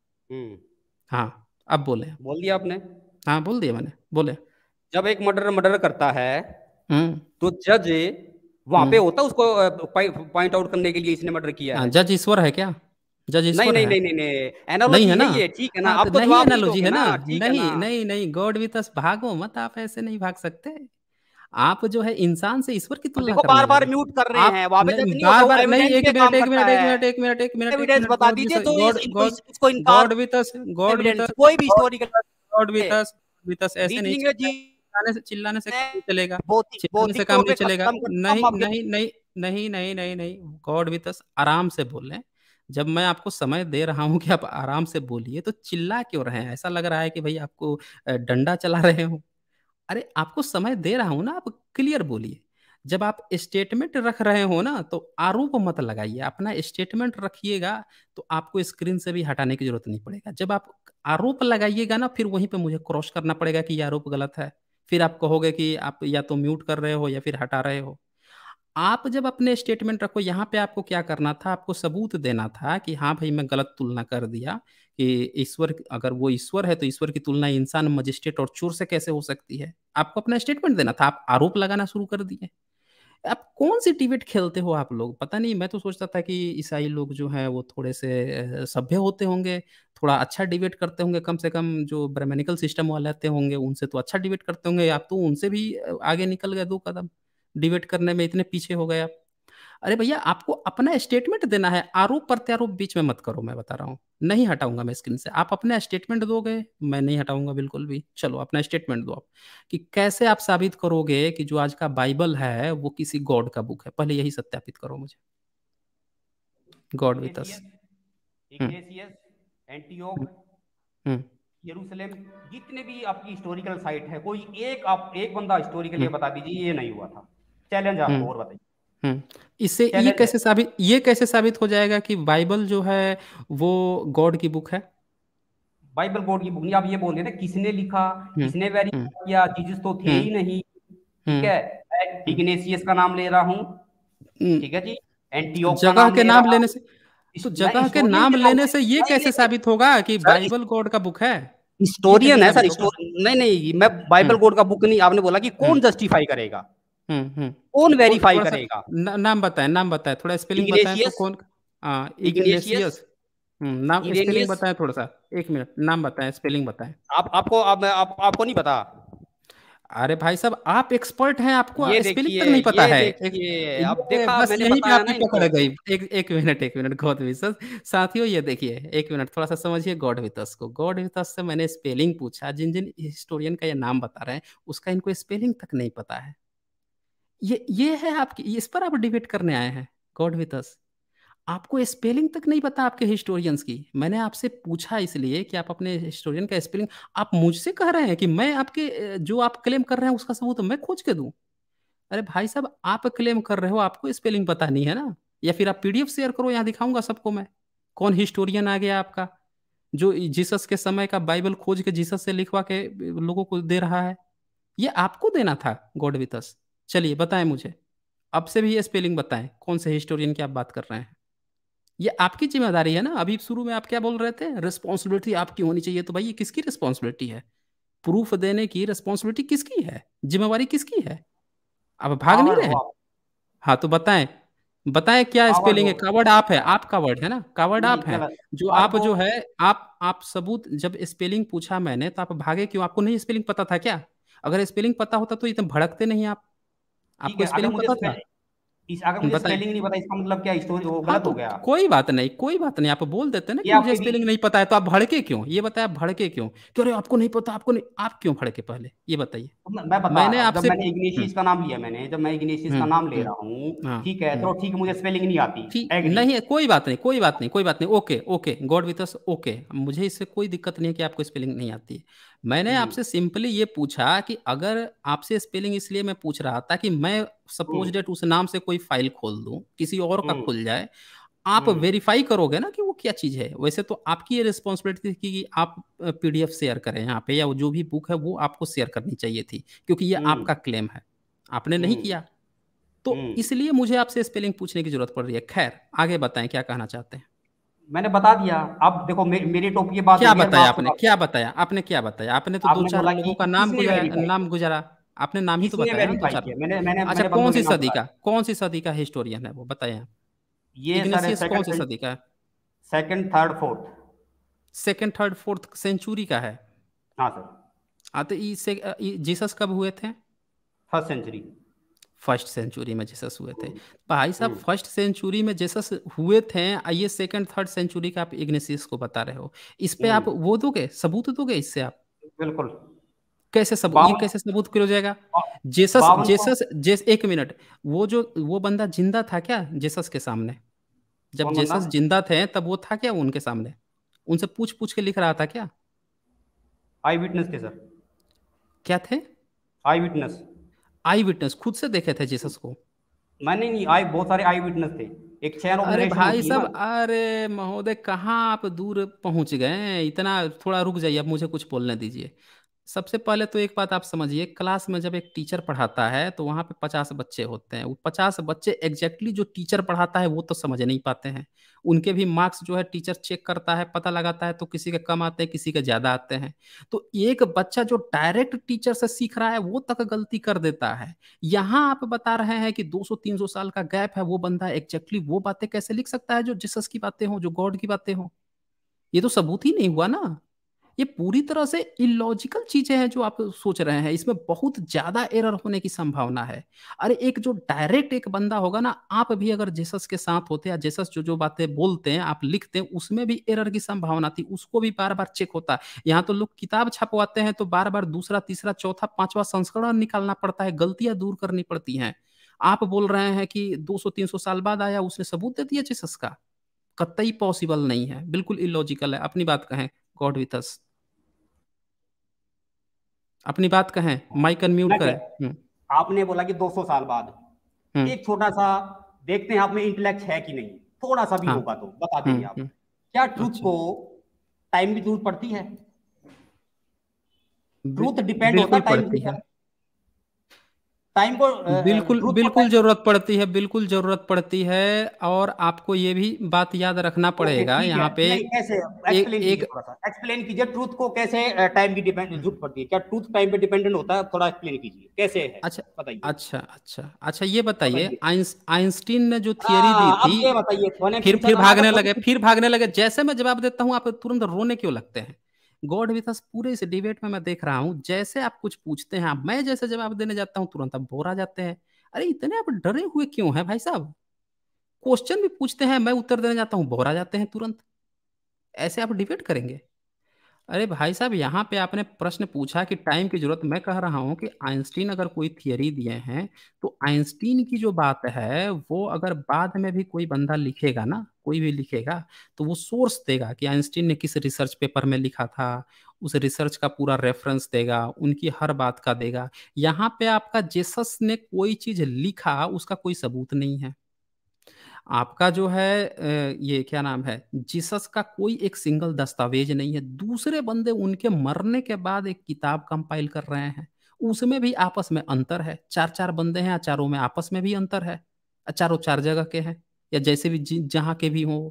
हाँ अब बोले बोल दिया आपने हाँ बोल दिया मैंने बोले जब एक मर्डर मर्डर करता है तो जज वहां हम्म। पे होता उसको पॉइंट आउट करने के लिए इसने मर्डर किया हाँ, है जज ईश्वर है क्या जज ईश्वर नहीं, नहीं नहीं नहीं एनालॉजी नहीं है ना ठीक है ना आप तो नहीं एनालॉजी है ना नहीं नहीं नहीं गॉड विद अस भागो मत आप ऐसे नहीं भाग सकते आप जो है इंसान से ईश्वर की तुलना बार बार म्यूट कर रहे हैं वहां पे तो बार बार नहीं एक मिनट एक मिनट एक मिनट एक मिनट एक मिनट एविडेंस बता दीजिए तो इसको God with us God with us कोई भी story God with us with us ऐसे नहीं चिल्लाने से चिल्लाने से काम चलेगा चिल्लाने से काम नहीं तो चलेगा नहीं नहीं नहीं नहीं नहीं नहीं नहीं गॉड विथ अस आराम से बोलें जब मैं आपको समय दे रहा हूँ कि आप आराम से बोलिए तो चिल्ला क्यों रहे हैं ऐसा लग रहा है कि भाई आपको डंडा चला रहे हो अरे आपको समय दे रहा हूँ ना आप क्लियर बोलिए जब आप स्टेटमेंट रख रहे हो ना तो आरोप मत लगाइए अपना स्टेटमेंट रखिएगा तो आपको स्क्रीन से भी हटाने की जरूरत नहीं पड़ेगा जब आप आरोप लगाइएगा ना फिर वहीं पे मुझे क्रॉस करना पड़ेगा कि ये आरोप गलत है फिर आप कहोगे कि आप या तो म्यूट कर रहे हो या फिर हटा रहे हो आप जब अपने स्टेटमेंट रखो यहाँ पे आपको क्या करना था आपको सबूत देना था कि हाँ भाई मैं गलत तुलना कर दिया कि ईश्वर अगर वो ईश्वर है तो ईश्वर की तुलना इंसान मजिस्ट्रेट और चोर से कैसे हो सकती है आपको अपना स्टेटमेंट देना था आप आरोप लगाना शुरू कर दिए आप कौन सी टिबेट खेलते हो आप लोग पता नहीं मैं तो सोचता था कि ईसाई लोग जो है वो थोड़े से सभ्य होते होंगे थोड़ा अच्छा डिबेट करते होंगे कम से कम जो ब्रह्मेनिकल सिस्टम वाले होंगे उनसे तो अच्छा डिबेट करते होंगे आप तो उनसे भी आगे निकल गए दो कदम डिबेट करने में इतने पीछे हो गए आप अरे भैया आपको अपना स्टेटमेंट देना है आरोप प्रत्यारोप बीच में मत करो मैं बता रहा हूँ नहीं हटाऊंगा मैं स्क्रीन से आप अपना स्टेटमेंट दोगे मैं नहीं हटाऊंगा बिल्कुल भी चलो अपना स्टेटमेंट दो आप कि कैसे आप साबित करोगे कि जो आज का बाइबल है वो किसी गॉड का बुक है पहले यही सत्यापित करो मुझे गॉड विद अस हम्म। हम्म। यरूशलेम जितने भी आपकी हिस्टोरिकल साइट है कोई एक आप एक बंदा हिस्टोरिकली हम्म। बता दीजिए ये नहीं हुआ था चैलेंज आपको और बताइए हम्म। इससे ये चैलेंज कैसे साबित ये कैसे साबित हो जाएगा कि बाइबल जो है वो गॉड की बुक है बाइबल गॉड की बुक नहीं आप ये बोल रहे ना किसने लिखा हम्म। किसने वेरीफाई हम्म। किया जीसस तो थे ही नहीं ठीक है इग्नेशियस का नाम ले रहा हूं ठीक है जी एंटीओक का जगह नाम के ले नाम रहा लेने से तो जगह के नाम के लेने से ये कैसे साबित होगा कि बाइबल गॉड का बुक है हिस्टोरियन है सर हिस्टोरियन नहीं नहीं मैं बाइबल गॉड का बुक नहीं आपने बोला कि कौन जस्टिफाई करेगा हम्म, हम्म। कौन वेरीफाई करेगा नाम बताए नाम बताए थोड़ा स्पेलिंग बताए तो कौन इग्नेशियस नाम स्पेलिंग तो हाँ, हम्म, थोड़ा सा एक मिनट नाम स्पेलिंग आप आपको आप, आप आपको नहीं पता अरे भाई साहब आप एक्सपर्ट हैं आपको स्पेलिंग तक नहीं पता है एक मिनट एक मिनट साथियों ये देखिए एक मिनट थोड़ा सा समझिए गॉड वितस को गॉड वितस से मैंने स्पेलिंग पूछा जिन जिन हिस्टोरियन का ये नाम बता रहे हैं उसका इनको स्पेलिंग तक नहीं पता है ये ये है आपकी इस पर आप डिबेट करने आए हैं गॉड विथ अस आपको स्पेलिंग तक नहीं पता आपके हिस्टोरियंस की मैंने आपसे पूछा इसलिए कि आप अपने हिस्टोरियन का स्पेलिंग आप मुझसे कह रहे हैं कि मैं आपके जो आप क्लेम कर रहे हैं उसका सबूत मैं खोज के दूं अरे भाई साहब आप क्लेम कर रहे हो आपको स्पेलिंग पता नहीं है ना या फिर आप पीडीएफ शेयर करो यहाँ दिखाऊंगा सबको मैं कौन हिस्टोरियन आ गया आपका जो जीसस के समय का बाइबल खोज के जीसस से लिखवा के लोगों को दे रहा है ये आपको देना था गॉड विथ अस चलिए बताएं मुझे अब से भी ये स्पेलिंग बताएं कौन से हिस्टोरियन की आप बात कर रहे हैं ये आपकी जिम्मेदारी है ना अभी शुरू में आप क्या बोल रहे थे रिस्पॉन्सिबिलिटी आपकी होनी चाहिए तो भाई ये किसकी रिस्पॉन्सिबिलिटी है प्रूफ देने की रिस्पॉन्सिबिलिटी किसकी है जिम्मेवारी किसकी है अब भाग नहीं रहे हाँ तो बताएं बताएं क्या स्पेलिंग है कावर्ड आप है आप कावर्ड है ना कावर्ड आप है जो आप जो है आप आप सबूत जब स्पेलिंग पूछा मैंने तो आप भागे क्यों आपको नहीं स्पेलिंग पता था क्या अगर स्पेलिंग पता होता तो इतना भड़कते नहीं आप आपको स्पेलिंग पता था इस अगर मुझे स्पेलिंग नहीं पता इसका मतलब क्या स्टोरी तो वो हाँ गलत तो हो गया कोई बात नहीं कोई बात नहीं आप बोल देते ना कि मुझे स्पेलिंग नहीं पता है तो आप भड़के क्यों ये बताए आप भड़के क्यों क्यों तो अरे आपको नहीं पता आपको नहीं आप क्यों भड़के पहले ये बताइए मैं बता मैंने आपसे मैंने इग्निशिस हम्म। का नाम लिया मैंने जब मैं इग्नेशियस का हम्म, नाम ले हम्म। रहा हूँ हाँ। ठीक है तो ठीक मुझे स्पेलिंग नहीं आती नहीं कोई बात नहीं कोई बात नहीं कोई बात नहीं okay okay God with us okay मुझे इससे कोई दिक्कत नहीं है कि आपको स्पेलिंग नहीं आती मैंने आपसे सिंपली ये पूछा कि अगर आपसे स्पेलिंग इसलिए मैं पूछ रहा था कि मैं सपोज हम्म। डेट उस नाम से कोई फाइल खोल दूं किसी और का हम्म। खुल जाए आप वेरीफाई हम्म। करोगे ना कि वो क्या चीज है वैसे तो आपकी ये रिस्पॉन्सिबिलिटी थी कि आप पीडीएफ शेयर करें यहाँ पे या जो भी बुक है वो आपको शेयर करनी चाहिए थी क्योंकि ये आपका क्लेम है आपने नहीं किया तो इसलिए मुझे आपसे स्पेलिंग पूछने की जरूरत पड़ रही है खैर आगे बताएं क्या कहना चाहते हैं मैंने बता दिया आप देखो मे, मेरी टोपी की बात क्या बताया आपने क्या बताया आपने क्या बताया आपने तो दो चार लोगों का नाम गुजारा नाम गुजारा आपने नाम ही तो बताया तो सर मैंने मैंने अच्छा कौन सी सदी का कौन सी सदी का हिस्टोरियन है वो बताएं ये कौन सी सदी का second third fourth second third fourth century का है हाँ सर हाँ इसे तो जीसस कब हुए थे फर्स्ट सेंचुरी फर्स्ट सेंचुरी में जीसस हुए थे भाई साहब फर्स्ट हम्म। सेंचुरी में जीसस हुए थे ये सेकंड थर्ड सेंचुरी का आप इग्नेसियस को बता रहे हो इस पे हम्म। आप वो दोगे सबूत दोगे इससे आप बिल्कुल कैसे सबूत ये कैसे सबूत हो जाएगा जेसस जेसस जेस एक मिनट वो जो वो बंदा जिंदा था क्या जेसस के सामने जब जेसस जिंदा थे तब वो था क्या उनके सामने उनसे पूछ पूछ के लिख रहा था क्या आई विटनेस थे सर क्या थे आई विटनेस आई विटनेस खुद से देखे थे जेसस को मैंने नहीं आई बहुत सारे आई विटनेस थे एक अरे भाई सब अरे महोदय कहाँ आप दूर पहुंच गए इतना थोड़ा रुक जाइए अब मुझे कुछ बोलने दीजिए सबसे पहले तो एक बात आप समझिए क्लास में जब एक टीचर पढ़ाता है तो वहाँ पे पचास बच्चे होते हैं वो पचास बच्चे एग्जैक्टली जो टीचर पढ़ाता है वो तो समझ नहीं पाते हैं उनके भी मार्क्स जो है टीचर चेक करता है पता लगाता है तो किसी के कम आते हैं किसी के ज़्यादा आते हैं तो एक बच्चा जो डायरेक्ट टीचर से सीख रहा है वो तक गलती कर देता है यहाँ आप बता रहे हैं कि दो सौ साल का गैप है वो बंदा एग्जैक्टली वो बातें कैसे लिख सकता है जो जिसस की बातें हों जो गॉड की बातें हों ये तो सबूत ही नहीं हुआ ना ये पूरी तरह से इलॉजिकल चीजें हैं जो आप सोच रहे हैं इसमें बहुत ज्यादा एरर होने की संभावना है अरे एक जो डायरेक्ट एक बंदा होगा ना आप भी अगर जेसस के साथ होते या जेसस जो जो बातें बोलते हैं आप लिखते हैं उसमें भी एरर की संभावना थी उसको भी बार बार चेक होता है यहाँ तो लोग किताब छपवाते हैं तो बार बार दूसरा तीसरा चौथा पांचवा संस्करण निकालना पड़ता है गलतियां दूर करनी पड़ती हैं आप बोल रहे हैं कि 200-300 साल बाद आया उसने सबूत दे दिया जेसस का कतई पॉसिबल नहीं है बिल्कुल इलॉजिकल है अपनी बात कहें गॉड विथ अस अपनी बात कहें माइक अनम्यूट करें हम्म। आपने बोला कि 200 साल बाद हम्म। एक छोटा सा देखते हैं आप में इंटेलेक्ट है कि नहीं थोड़ा सा भी हाँ, होगा तो बता देंगे हम्म, आप क्या ट्रूथ अच्छा। को टाइम की जरूरत पड़ती है ट्रूथ डिपेंड होता टाइम है टाइम को uh, uh, बिल्कुल बिल्कुल जरूरत पड़ती है बिल्कुल जरूरत पड़ती है और आपको ये भी बात याद रखना पड़ेगा यहाँ पे एक्सप्लेन कीजिए ट्रूथ को कैसे टाइम uh, की डिपेंड हम्म। जरूरत पड़ती है क्या ट्रूथ टाइम पे डिपेंडेंट होता है थोड़ा एक्सप्लेन कीजिए कैसे है अच्छा बताइए अच्छा अच्छा अच्छा ये बताइए आइंस्टीन ने जो थियोरी हाँ, दी थी फिर फिर भागने लगे तो- फिर भागने लगे जैसे मैं जवाब देता हूँ आप तुरंत रोने क्यों लगते हैं गॉड विथ अस पूरे इस डिबेट में मैं देख रहा हूँ जैसे आप कुछ पूछते हैं मैं जैसे जवाब देने जाता हूँ तुरंत आप बोरा जाते हैं अरे इतने आप डरे हुए क्यों हैं भाई साहब क्वेश्चन भी पूछते हैं मैं उत्तर देने जाता हूँ बोरा जाते हैं तुरंत ऐसे आप डिबेट करेंगे अरे भाई साहब यहाँ पे आपने प्रश्न पूछा कि टाइम की जरूरत मैं कह रहा हूँ कि आइंस्टीन अगर कोई थियरी दिए हैं तो आइंस्टीन की जो बात है वो अगर बाद में भी कोई बंदा लिखेगा ना कोई भी लिखेगा तो वो सोर्स देगा कि आइंस्टीन ने किस रिसर्च पेपर में लिखा था उस रिसर्च का पूरा रेफरेंस देगा उनकी हर बात का देगा यहाँ पे आपका जेसस ने कोई चीज लिखा उसका कोई सबूत नहीं है आपका जो है ये क्या नाम है जीसस का कोई एक सिंगल दस्तावेज नहीं है दूसरे बंदे उनके मरने के बाद एक किताब कंपाइल कर रहे हैं उसमें भी आपस में अंतर है चार चार बंदे हैं चारों में आपस में भी अंतर है चारों चार जगह के हैं या जैसे भी जहाँ के भी हों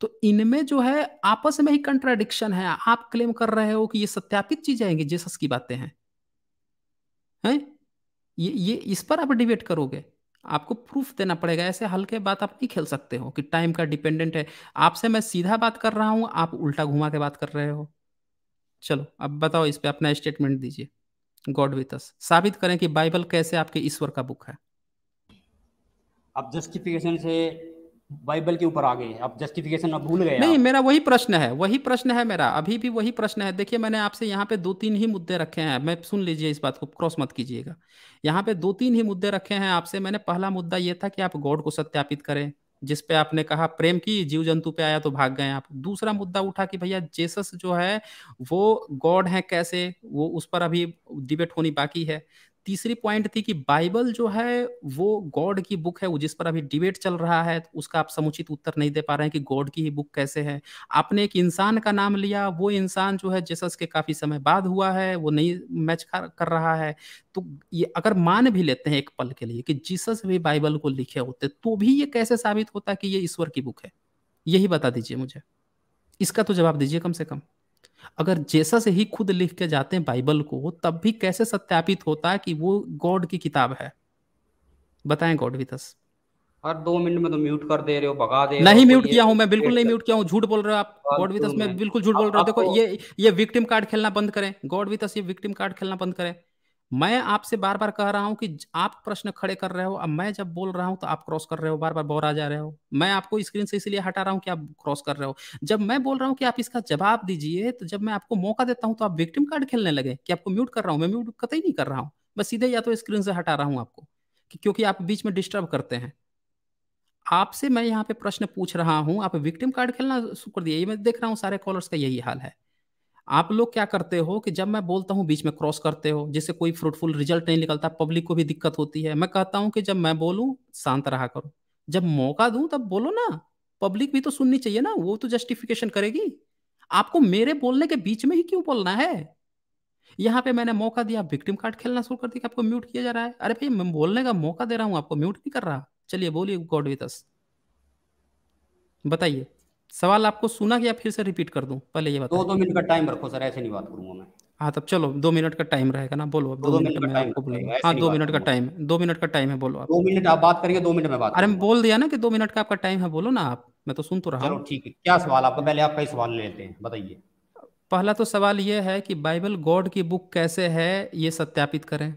तो इनमें जो है आपस में ही कंट्राडिक्शन है आप क्लेम कर रहे हो कि ये सत्यापित चीज आएंगे जीसस की बातें हैं हैं ये ये इस पर आप डिबेट करोगे आपको प्रूफ देना पड़ेगा ऐसे हल्के बात आप नहीं खेल सकते हो कि टाइम का डिपेंडेंट है आपसे मैं सीधा बात कर रहा हूँ आप उल्टा घुमा के बात कर रहे हो चलो अब बताओ इस पर अपना स्टेटमेंट दीजिए गॉड विथ अस साबित करें कि बाइबल कैसे आपके ईश्वर का बुक है आप जस्टिफिकेशन से बाइबल के ऊपर आ गए आप जस्टिफिकेशन अब भूल गए नहीं आप? मेरा वही प्रश्न है वही प्रश्न है मेरा अभी भी वही प्रश्न है देखिए मैंने आपसे यहाँ पे दो तीन ही मुद्दे रखे हैं मैं सुन लीजिए इस बात को क्रॉस मत कीजिएगा यहाँ पे दो तीन ही मुद्दे रखे हैं आपसे मैंने पहला मुद्दा ये था कि आप गॉड को सत्यापित करें जिस पे आपने कहा प्रेम की जीव जंतु पे आया तो भाग गए आप दूसरा मुद्दा उठा कि भैया जेसस जो है वो गॉड है कैसे वो उस पर अभी डिबेट होनी बाकी है तीसरी पॉइंट थी कि बाइबल जो है वो गॉड की बुक है वो जिस पर अभी डिबेट चल रहा है तो उसका आप समुचित उत्तर नहीं दे पा रहे हैं कि गॉड की ही बुक कैसे है आपने एक इंसान का नाम लिया वो इंसान जो है जेसस के काफी समय बाद हुआ है वो नहीं मैच कर रहा है तो ये अगर मान भी लेते हैं एक पल के लिए कि जीसस भी बाइबल को लिखे होते तो भी ये कैसे साबित होता कि ये ईश्वर की बुक है यही बता दीजिए मुझे इसका तो जवाब दीजिए कम से कम अगर जैसा से ही खुद लिख के जाते हैं बाइबल को तब भी कैसे सत्यापित होता है कि वो गॉड की किताब है बताएं गॉड विथस हर दो मिनट में तो म्यूट कर दे रहे हो भगा दे नहीं म्यूट किया हूं मैं बिल्कुल नहीं म्यूट किया हूं झूठ बोल रहे हो आप गॉड विथस में बिल्कुल झूठ बोल रहे हो देखो ये ये विक्टिम कार्ड खेलना बंद करें गॉड विथस ये विक्टिम कार्ड खेलना बंद करें मैं आपसे बार बार कह रहा हूं कि आप प्रश्न खड़े कर रहे हो अब मैं जब बोल रहा हूं तो आप क्रॉस कर रहे हो बार बार बोरा जा रहे हो मैं आपको स्क्रीन से इसलिए हटा रहा हूं कि आप क्रॉस कर रहे हो जब मैं बोल रहा हूं कि आप इसका जवाब दीजिए तो जब मैं आपको मौका देता हूं तो आप विक्टिम कार्ड खेलने लगे कि आपको म्यूट कर रहा हूं मैं म्यूट कतई नहीं कर रहा हूँ मैं सीधे या तो स्क्रीन से हटा रहा हूँ आपको क्योंकि आप बीच में डिस्टर्ब करते हैं आपसे मैं यहाँ पे प्रश्न पूछ रहा हूँ आप विक्टिम कार्ड खेलना शुरू कर दिया ये मैं देख रहा हूँ सारे कॉलर्स का यही हाल है आप लोग क्या करते हो कि जब मैं बोलता हूँ बीच में क्रॉस करते हो जिससे कोई फ्रूटफुल रिजल्ट नहीं निकलता पब्लिक को भी दिक्कत होती है मैं कहता हूँ कि जब मैं बोलूँ शांत रहा करो जब मौका दूं तब बोलो ना पब्लिक भी तो सुननी चाहिए ना वो तो जस्टिफिकेशन करेगी आपको मेरे बोलने के बीच में ही क्यों बोलना है यहाँ पे मैंने मौका दिया विक्टिम कार्ड खेलना शुरू कर दिया आपको म्यूट किया जा रहा है अरे भाई मैं बोलने का मौका दे रहा हूँ आपको म्यूट नहीं कर रहा चलिए बोलिए गॉड विद बताइए सवाल आपको सुना कि आप फिर से रिपीट कर दूं पहले ये बताओ दो दो मिनट का टाइम रखो सर ऐसे नहीं बात करूंगा मैं हाँ तब चलो दो मिनट का टाइम रहेगा ना बोलो अब दो, दो मिनट में आपको बोलूंगा हाँ दो मिनट का टाइम है दो मिनट का टाइम है बोलो आप दो मिनट आप बात करेंगे दो मिनट में बात अरे बोल दिया ना कि दो मिनट का आपका टाइम है बोलो ना आप मैं तो सुन तो रहा हूँ ठीक है क्या सवाल आपका पहले आप कई सवाल लेते हैं बताइए पहला तो सवाल ये है कि बाइबल गॉड की बुक कैसे है ये सत्यापित करें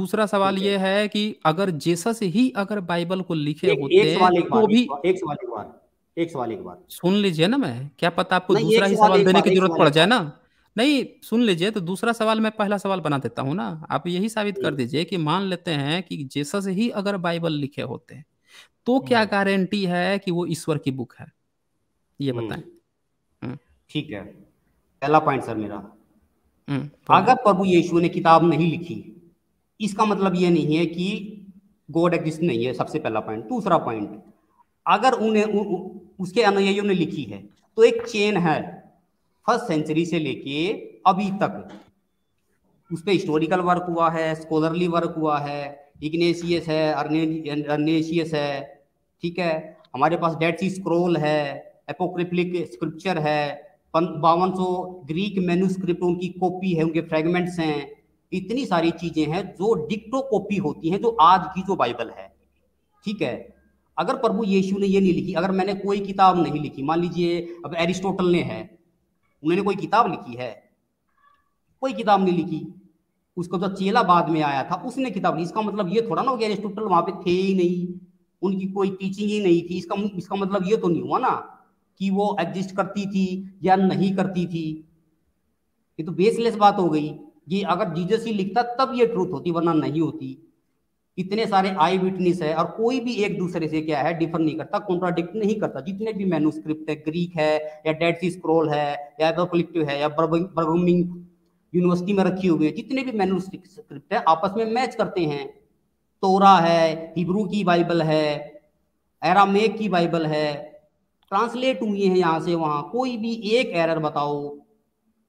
दूसरा सवाल ये है कि अगर जेसस ही अगर बाइबल को लिखे होते तो भी एक सवाल एक बार एक सवाल एक बार सुन लीजिए ना मैं क्या पता आपको दूसरा ही सवाल देने की जरूरत पड़ जाए ना नहीं सुन लीजिए तो दूसरा सवाल मैं पहला सवाल बना देता हूँ ना आप यही साबित कर दीजिए कि मान लेते हैं कि जेसस ही अगर बाइबल लिखे होते हैं तो हम्म। क्या गारंटी है कि वो ईश्वर की बुक है ये हम्म। बताएं हम्म। ठीक है पहला पॉइंट सर मेरा अगर प्रभु यीशु ने किताब नहीं लिखी इसका मतलब ये नहीं है कि गॉड एग्जिस्ट नहीं है सबसे पहला पॉइंट दूसरा पॉइंट अगर उन्हें उसके अनुयायियों ने लिखी है तो एक चेन है फर्स्ट सेंचुरी से लेके अभी तक उस पर हिस्टोरिकल वर्क हुआ है स्कॉलरली वर्क हुआ है इग्नेशियस है अर्नेशियस है ठीक है हमारे पास डेड सी स्क्रोल है एपोक्रिप्लिक स्क्रिप्चर है बावन सौ ग्रीक मेनुस्क्रिप्ट उनकी कॉपी है उनके फ्रेगमेंट्स हैं इतनी सारी चीजें हैं जो डिक्टो कॉपी होती हैं जो आज की जो बाइबल है ठीक है अगर प्रभु यीशु ने ये नहीं लिखी अगर मैंने कोई किताब नहीं लिखी मान लीजिए अब एरिस्टोटल ने है उन्होंने कोई किताब लिखी है कोई किताब नहीं लिखी उसका जो तो चेला बाद में आया था उसने किताब लिखी इसका मतलब ये थोड़ा ना हो गया एरिस्टोटल वहां पे थे ही नहीं उनकी कोई टीचिंग ही नहीं थी इसका इसका मतलब ये तो नहीं हुआ ना कि वो एग्जिस्ट करती थी या नहीं करती थी ये तो बेसलेस बात हो गई ये अगर जीजस ही लिखता तब ये ट्रूथ होती वरना नहीं होती इतने सारे आई विटनेस है और कोई भी एक दूसरे से क्या है डिफर नहीं करता कॉन्ट्राडिक्ट नहीं करता जितने भी मैनुस्क्रिप्ट है ग्रीक है या डेड सी स्क्रोल है या एपोकलिप्टिव है या बर्गुमिंग यूनिवर्सिटी में रखी हुई है जितने भी मैनुस्क्रिप्ट है आपस में मैच करते हैं तोरा है हिब्रू की बाइबल है एरामेक की बाइबल है ट्रांसलेट हुई है यहाँ से वहाँ कोई भी एक एरर बताओ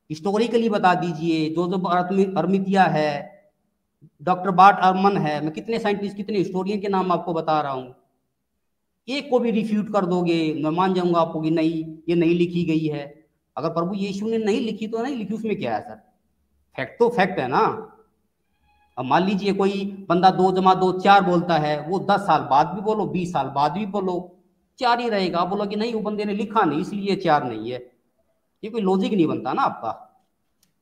हिस्टोरिकली बता दीजिए जो जो अर्मितिया है डॉक्टर बाट अरमन है मैं कितने साइंटिस्ट कितने हिस्टोरियन के नाम आपको बता रहा हूँ एक को भी रिफ्यूट कर दोगे मैं मान जाऊंगा आपको कि नहीं ये नहीं लिखी गई है अगर प्रभु यीशु ने नहीं लिखी तो नहीं लिखी उसमें क्या है सर फैक्ट तो फैक्ट है ना अब मान लीजिए कोई बंदा दो जमा दो चार बोलता है वो दस साल बाद भी बोलो बीस साल बाद भी बोलो चार ही रहेगा आप बोलो कि नहीं वो बंदे ने लिखा नहीं इसलिए चार नहीं है ये कोई लॉजिक नहीं बनता ना आपका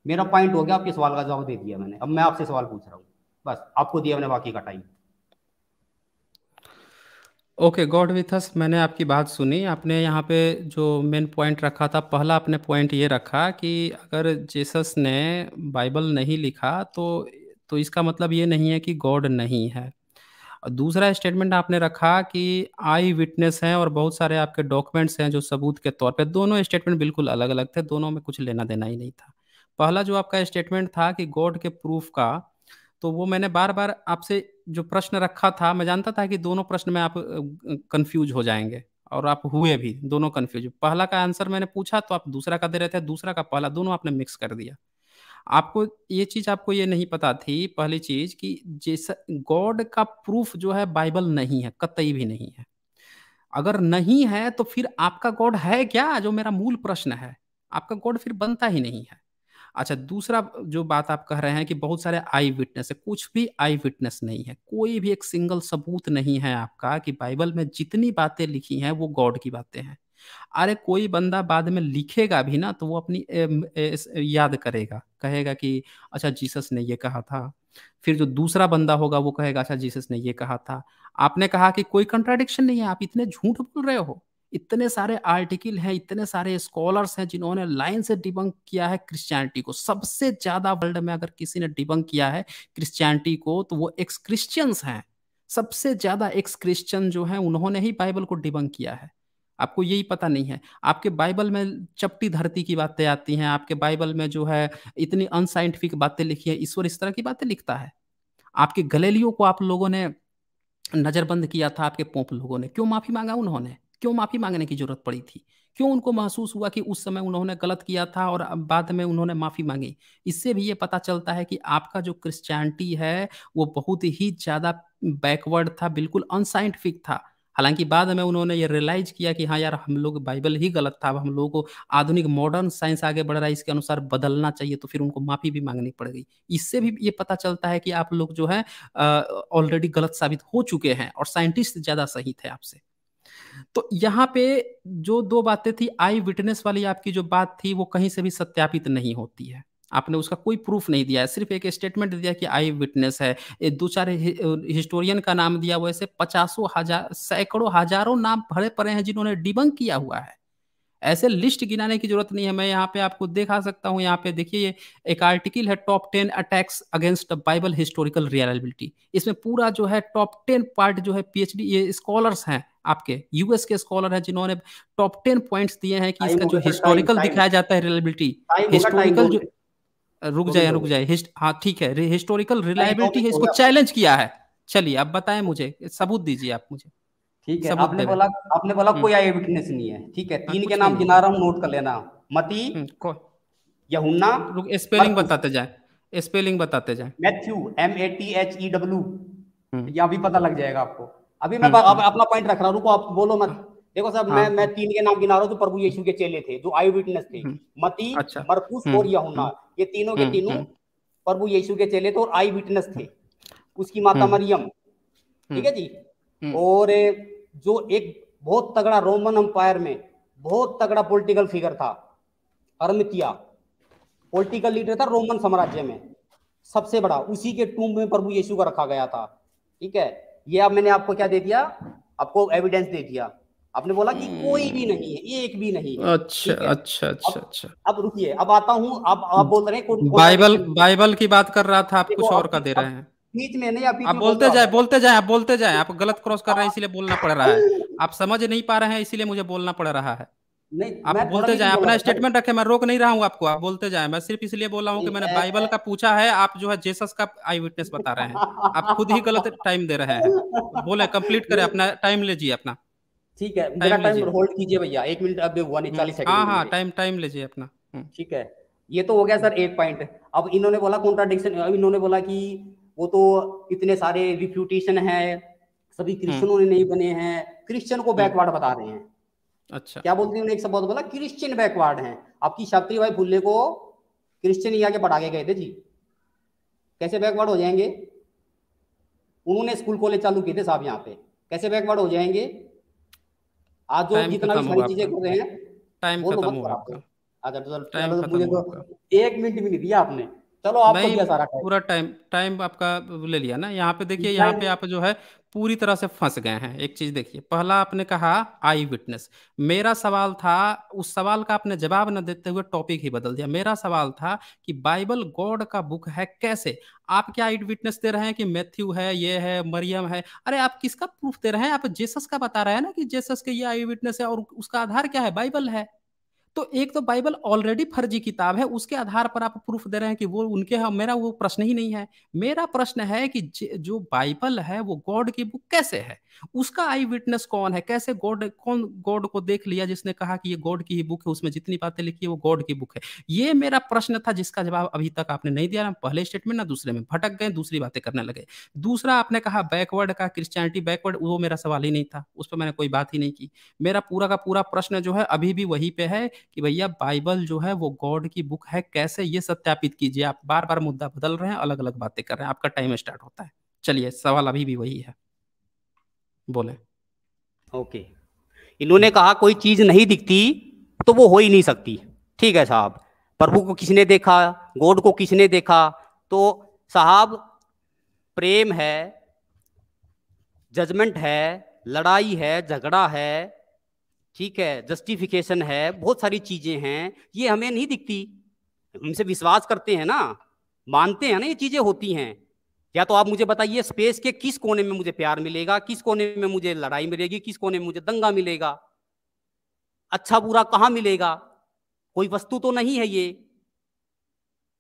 मेरा पॉइंट हो गया आपके सवाल का जवाब दे दिया मैंने अब मैं आपसे सवाल पूछ रहा हूँ बस आपको दिया मैंने बाकी का time okay God with us मैंने आपकी बात सुनी आपने यहाँ पे जो मेन पॉइंट रखा था पहला आपने पॉइंट ये रखा कि अगर जेसस ने बाइबल नहीं लिखा तो तो इसका मतलब ये नहीं है कि गॉड नहीं है और दूसरा स्टेटमेंट आपने रखा कि आई विटनेस हैं और बहुत सारे आपके डॉक्यूमेंट्स हैं जो सबूत के तौर पे दोनों स्टेटमेंट बिल्कुल अलग अलग थे दोनों में कुछ लेना देना ही नहीं था पहला जो आपका स्टेटमेंट था कि गॉड के प्रूफ का तो वो मैंने बार बार आपसे जो प्रश्न रखा था मैं जानता था कि दोनों प्रश्न में आप कंफ्यूज हो जाएंगे और आप हुए हाँ। भी दोनों कंफ्यूज पहला का आंसर मैंने पूछा तो आप दूसरा का दे रहे थे दूसरा का पहला दोनों आपने मिक्स कर दिया आपको ये चीज आपको ये नहीं पता थी पहली चीज कि जैसा गॉड का प्रूफ जो है बाइबल नहीं है कतई भी नहीं है अगर नहीं है तो फिर आपका गॉड है क्या जो मेरा मूल प्रश्न है आपका गॉड फिर बनता ही नहीं है अच्छा दूसरा जो बात आप कह रहे हैं कि बहुत सारे आई विटनेस है कुछ भी आई विटनेस नहीं है कोई भी एक सिंगल सबूत नहीं है आपका कि बाइबल में जितनी बातें लिखी हैं वो गॉड की बातें हैं अरे कोई बंदा बाद में लिखेगा भी ना तो वो अपनी ए, ए, याद करेगा कहेगा कि अच्छा जीसस ने ये कहा था फिर जो दूसरा बंदा होगा वो कहेगा अच्छा जीसस ने ये कहा था आपने कहा कि कोई कंट्राडिक्शन नहीं है आप इतने झूठ बोल रहे हो इतने सारे आर्टिकल हैं इतने सारे स्कॉलर्स हैं जिन्होंने लाइन से डिबंक किया है क्रिश्चियनिटी को सबसे ज्यादा वर्ल्ड में अगर किसी ने डिबंक किया है क्रिश्चियनिटी को तो वो एक्स क्रिश्चियंस हैं सबसे ज्यादा एक्स क्रिश्चियन जो है उन्होंने ही बाइबल को डिबंक किया है आपको यही पता नहीं है आपके बाइबल में चपटी धरती की बातें आती हैं आपके बाइबल में जो है इतनी अनसाइंटिफिक बातें लिखी है ईश्वर इस तरह की बातें लिखता है आपके गलेलियों को आप लोगों ने नजरबंद किया था आपके पोप लोगों ने क्यों माफी मांगा उन्होंने क्यों माफी मांगने की जरूरत पड़ी थी क्यों उनको महसूस हुआ कि उस समय उन्होंने गलत किया था और बाद में उन्होंने माफी मांगी इससे भी ये पता चलता है कि आपका जो क्रिश्चियनिटी है वो बहुत ही ज्यादा बैकवर्ड था बिल्कुल अनसाइंटिफिक था हालांकि बाद में उन्होंने ये रियलाइज किया कि हाँ यार हम लोग बाइबल ही गलत था अब हम लोगों को आधुनिक मॉडर्न साइंस आगे बढ़ रहा है इसके अनुसार बदलना चाहिए तो फिर उनको माफी भी मांगनी पड़ गई इससे भी ये पता चलता है कि आप लोग जो है ऑलरेडी गलत साबित हो चुके हैं और साइंटिस्ट ज्यादा सही थे आपसे तो यहाँ पे जो दो बातें थी आई विटनेस वाली आपकी जो बात थी वो कहीं से भी सत्यापित नहीं होती है आपने उसका कोई प्रूफ नहीं दिया है सिर्फ एक स्टेटमेंट दिया कि आई विटनेस है दो चार हिस्टोरियन का नाम दिया वैसे पचासों हजार सैकड़ों हजारों नाम भरे पड़े हैं जिन्होंने डिबंग किया हुआ है ऐसे लिस्ट गिनाने की जरूरत नहीं है मैं यहाँ पे आपको देखा सकता हूँ यहाँ पे देखिए ये एक आर्टिकल है top ten attacks against the Bible historical reliability इसमें पूरा जो है टॉप टेन पार्ट जो है पीएचडी ये स्कॉलर्स हैं आपके यूएस के स्कॉलर हैं जिन्होंने टॉप टेन पॉइंट्स दिए हैं कि इसका जो हिस्टोरिकल दिखाया जाता है रियलाबिलिटी हिस्टोरिकल जो रुक जाए रुक जाए हाँ ठीक है हिस्टोरिकल रिलायबिलिटी है इसको चैलेंज किया है चलिए अब बताएं मुझे सबूत दीजिए आप मुझे ठीक है आपने बोला आपने बोला हम्म। कोई आई विटनेस नहीं है ठीक है हाँ, तीन के नाम गिना रहा हूँ नोट कर लेना मती हम्म, यहुन्ना रुक स्पेलिंग बताते जाए स्पेलिंग बताते जाए Matthew M A T H E W यहाँ भी पता लग जाएगा आपको अभी मैं हम्म, अब अपना पॉइंट रख रहा हूँ रुको आप बोलो मत हाँ। देखो सर हाँ, मैं मैं तीन के नाम गिना रहा हूँ तो प्रभु यीशु के चेले थे जो आई विटनेस थे मती अच्छा। मरकुस और यहुन्ना ये तीनों के तीनों प्रभु यीशु के चेले थे और आई विटनेस थे उसकी माता मरियम ठीक है जी और जो एक बहुत तगड़ा रोमन अंपायर में बहुत तगड़ा पॉलिटिकल फिगर था अरमितिया पॉलिटिकल लीडर था रोमन साम्राज्य में सबसे बड़ा उसी के टूम में प्रभु यीशु का रखा गया था ठीक है ये अब मैंने आपको क्या दे दिया आपको एविडेंस दे दिया आपने बोला कि कोई भी नहीं है एक भी नहीं है अच्छा अच्छा, अच्छा अच्छा अच्छा अब, अब रुकिए अब आता हूँ आप आप बोल रहे हैं बाइबल बाइबल की बात कर रहा था आप कुछ और का दे रहे हैं बीच में नहीं आप आप बोलते जाए बोलते जाए आप बोलते जाए आप गलत क्रॉस कर रहे हैं इसलिए बोलना पड़ रहा है आप समझ नहीं पा रहे हैं इसीलिए मुझे बोलना पड़ रहा है नहीं आप बोलते जाए अपना स्टेटमेंट रखे मैं रोक नहीं रहा हूँ आपको आप बोलते जाए मैं सिर्फ इसलिए बोल रहा हूँ कि मैंने बाइबल का पूछा है आप जो है जेसस का आई विटनेस बता रहे हैं आप खुद ही गलत टाइम दे रहे हैं बोले कंप्लीट करें अपना टाइम लीजिए अपना ठीक है टाइम टाइम होल्ड कीजिए भैया एक मिनट अब हुआ नहीं चालीस हाँ हाँ टाइम टाइम लीजिए अपना हम्म। ठीक है ये तो हो गया सर एक पॉइंट अब इन्होंने बोला कॉन्ट्राडिक्शन इन्होंने बोला कि वो तो इतने सारे रिप्यूटेशन है सभी क्रिश्चियनों हम्म। ने नहीं बने हैं क्रिश्चियन को बैकवर्ड हम्म। बता रहे हैं अच्छा क्या बोलते हैं एक शब्द बोला क्रिश्चियन बैकवर्ड है आपकी शास्त्री भाई फुल्ले को क्रिश्चियन ही आके पढ़ा के गए थे जी कैसे बैकवर्ड हो जाएंगे उन्होंने स्कूल कॉलेज चालू किए थे साहब यहाँ पे कैसे बैकवर्ड हो जाएंगे आज जो जितना भी सारी चीजें कर रहे हैं टाइम तो खत्म हुआ आपका अच्छा चलो मुझे तो एक मिनट भी नहीं दिया आपने चलो आपको नहीं, दिया सारा टाइम पूरा टाइम टाइम आपका ले लिया ना यहाँ पे देखिए यहाँ पे आप जो है पूरी तरह से फंस गए हैं एक चीज देखिए पहला आपने कहा आई विटनेस मेरा सवाल था उस सवाल का आपने जवाब न देते हुए टॉपिक ही बदल दिया मेरा सवाल था कि बाइबल गॉड का बुक है कैसे आप क्या आई विटनेस दे रहे हैं कि मैथ्यू है ये है मरियम है अरे आप किसका प्रूफ दे रहे हैं आप जेसस का बता रहे हैं ना कि जेसस के ये आई विटनेस है और उसका आधार क्या है बाइबल है तो एक तो बाइबल ऑलरेडी फर्जी किताब है उसके आधार पर आप प्रूफ दे रहे हैं कि वो उनके हाँ, मेरा वो प्रश्न ही नहीं है मेरा प्रश्न है कि जो बाइबल है वो गॉड की बुक कैसे है उसका आई विटनेस कौन है कैसे गॉड कौन गॉड को देख लिया जिसने कहा कि ये गॉड की ही बुक है उसमें जितनी बातें लिखी है वो गॉड की बुक है ये मेरा प्रश्न था जिसका जवाब अभी तक आपने नहीं दिया ना पहले स्टेटमेंट ना दूसरे में भटक गए दूसरी बातें करने लगे दूसरा आपने कहा बैकवर्ड का क्रिश्चियनिटी बैकवर्ड वो मेरा सवाल ही नहीं था उस पर मैंने कोई बात ही नहीं की मेरा पूरा का पूरा प्रश्न जो है अभी भी वही पे है कि भैया बाइबल जो है वो गॉड की बुक है कैसे ये सत्यापित कीजिए आप बार बार मुद्दा बदल रहे हैं अलग अलग बातें कर रहे हैं आपका टाइम स्टार्ट होता है चलिए सवाल अभी भी वही है बोले ओके इन्होंने कहा कोई चीज नहीं दिखती तो वो हो ही नहीं सकती ठीक है साहब प्रभु को किसने देखा गॉड को किसने देखा तो साहब प्रेम है जजमेंट है लड़ाई है झगड़ा है ठीक है जस्टिफिकेशन है बहुत सारी चीजें हैं ये हमें नहीं दिखती हमसे विश्वास करते हैं ना मानते हैं ना ये चीजें होती हैं या तो आप मुझे बताइए स्पेस के किस कोने में मुझे प्यार मिलेगा किस कोने में मुझे लड़ाई मिलेगी किस कोने में मुझे दंगा मिलेगा अच्छा बुरा कहाँ मिलेगा कोई वस्तु तो नहीं है ये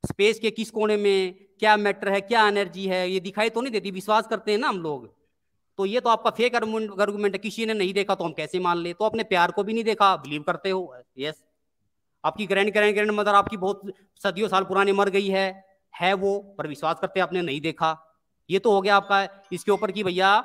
स्पेस के किस कोने में क्या मैटर है क्या एनर्जी है ये दिखाई तो नहीं देती विश्वास करते हैं ना हम लोग तो ये तो आपका फेक आर्गूमेंट है किसी ने नहीं देखा तो हम कैसे मान ले तो अपने प्यार को भी नहीं देखा बिलीव करते हो यस आपकी ग्रैंड ग्रैंड ग्रैंड मदर आपकी बहुत सदियों साल पुरानी मर गई है है वो पर विश्वास करते आपने नहीं देखा ये तो हो गया आपका इसके ऊपर कि भैया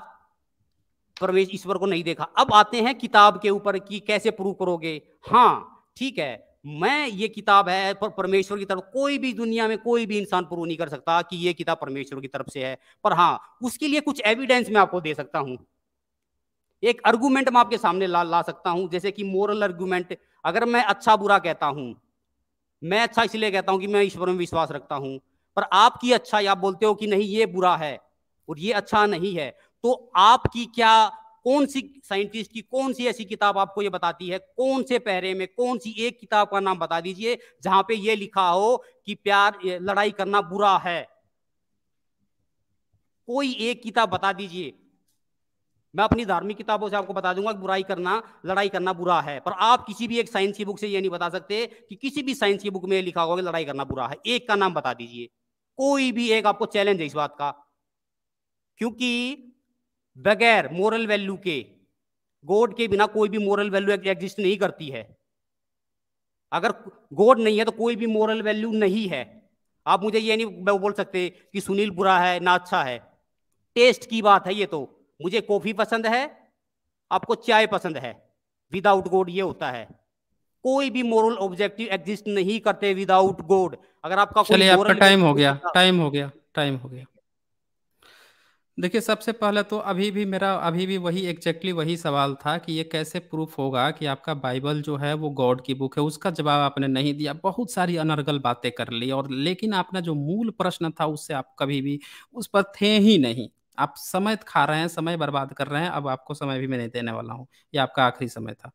प्रवेश ईश्वर को नहीं देखा अब आते हैं किताब के ऊपर कि कैसे प्रूव करोगे हाँ ठीक है मैं ये किताब है पर परमेश्वर की तरफ कोई भी दुनिया में कोई भी इंसान प्रूव नहीं कर सकता कि ये किताब परमेश्वर की तरफ से है पर हाँ उसके लिए कुछ एविडेंस मैं आपको दे सकता हूँ एक अर्गूमेंट मैं आपके सामने ला ला सकता हूँ जैसे कि मोरल अर्गूमेंट अगर मैं अच्छा बुरा कहता हूँ मैं अच्छा इसलिए कहता हूँ कि मैं ईश्वर में विश्वास रखता हूँ पर आपकी अच्छा आप बोलते हो कि नहीं ये बुरा है और ये अच्छा नहीं है तो आपकी क्या कौन सी साइंटिस्ट की कौन सी ऐसी किताब आपको ये बताती है कौन से पहरे में कौन सी एक किताब का नाम बता दीजिए जहां पे ये लिखा हो कि प्यार लड़ाई करना बुरा है कोई एक किताब बता दीजिए मैं अपनी धार्मिक किताबों से आपको बता दूंगा कि बुराई करना लड़ाई करना बुरा है पर आप किसी भी एक साइंस की बुक से ये नहीं बता सकते कि किसी भी साइंस की बुक में लिखा होगा कि लड़ाई करना बुरा है एक का नाम बता दीजिए कोई भी एक आपको चैलेंज है इस बात का क्योंकि बगैर मॉरल वैल्यू के गोड के बिना कोई भी मॉरल वैल्यू एग्जिस्ट नहीं करती है अगर गोड नहीं है तो कोई भी मॉरल वैल्यू नहीं है आप मुझे ये नहीं बोल सकते कि सुनील बुरा है ना अच्छा है टेस्ट की बात है ये तो मुझे कॉफ़ी पसंद है आपको चाय पसंद है विदाउट गोड ये होता है कोई भी मोरल ऑब्जेक्टिव एग्जिस्ट नहीं करते विदाउट गॉड अगर आपका चलिए आपका टाइम हो गया टाइम हो गया टाइम हो गया देखिए सबसे पहले तो अभी भी मेरा अभी भी वही एग्जैक्टली exactly वही सवाल था कि ये कैसे प्रूफ होगा कि आपका बाइबल जो है वो गॉड की बुक है उसका जवाब आपने नहीं दिया बहुत सारी अनर्गल बातें कर ली और लेकिन आपने जो मूल प्रश्न था उससे आप कभी भी उस पर थे ही नहीं आप समय खा रहे हैं समय बर्बाद कर रहे हैं अब आपको समय भी मैं नहीं देने वाला हूँ ये आपका आखिरी समय था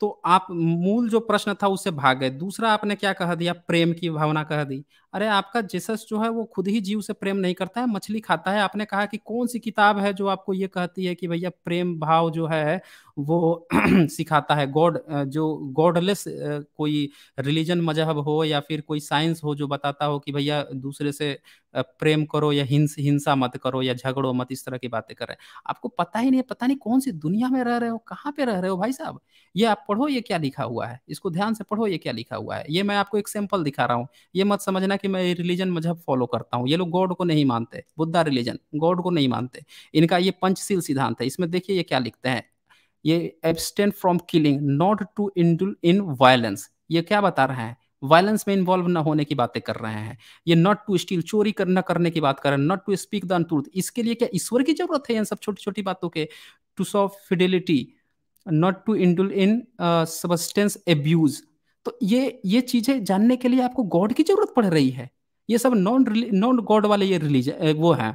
तो आप मूल जो प्रश्न था उससे भाग गए दूसरा आपने क्या कह दिया प्रेम की भावना कह दी अरे आपका जीसस जो है वो खुद ही जीव से प्रेम नहीं करता है मछली खाता है आपने कहा कि कौन सी किताब है जो आपको ये कहती है कि भैया प्रेम भाव जो है वो सिखाता है गॉड जो गॉडलेस कोई रिलीजन मजहब हो या फिर कोई साइंस हो जो बताता हो कि भैया दूसरे से प्रेम करो या हिंस हिंसा मत करो या झगड़ो मत इस तरह की बातें कर रहे हैं आपको पता ही नहीं पता नहीं कौन सी दुनिया में रह रहे हो कहाँ पे रह रहे हो भाई साहब ये आप पढ़ो ये क्या लिखा हुआ है इसको ध्यान से पढ़ो ये क्या लिखा हुआ है ये मैं आपको एक सैंपल दिखा रहा हूँ ये मत समझना कि मैं रिलीजन मजहब फॉलो करता हूँ ये लोग गॉड को नहीं मानते बुद्धा रिलीजन गॉड को नहीं मानते इनका ये पंचशील सिद्धांत है इसमें देखिए ये क्या लिखते हैं ये abstain from killing not to in in violence ये क्या बता रहे हैं वायलेंस में इन्वॉल्व न होने की बातें कर रहे हैं ये नॉट टू स्टील चोरी करना करने की बात कर रहे हैं not to speak the untruth इसके लिए क्या ईश्वर की जरूरत है इन सब छोटी छोटी बातों के टू सॉफ fidelity not to indulge in substance abuse तो ये ये चीजें जानने के लिए आपको गॉड की जरूरत पड़ रही है ये सब नॉन नॉन गॉड वाले ये रिलीजन वो है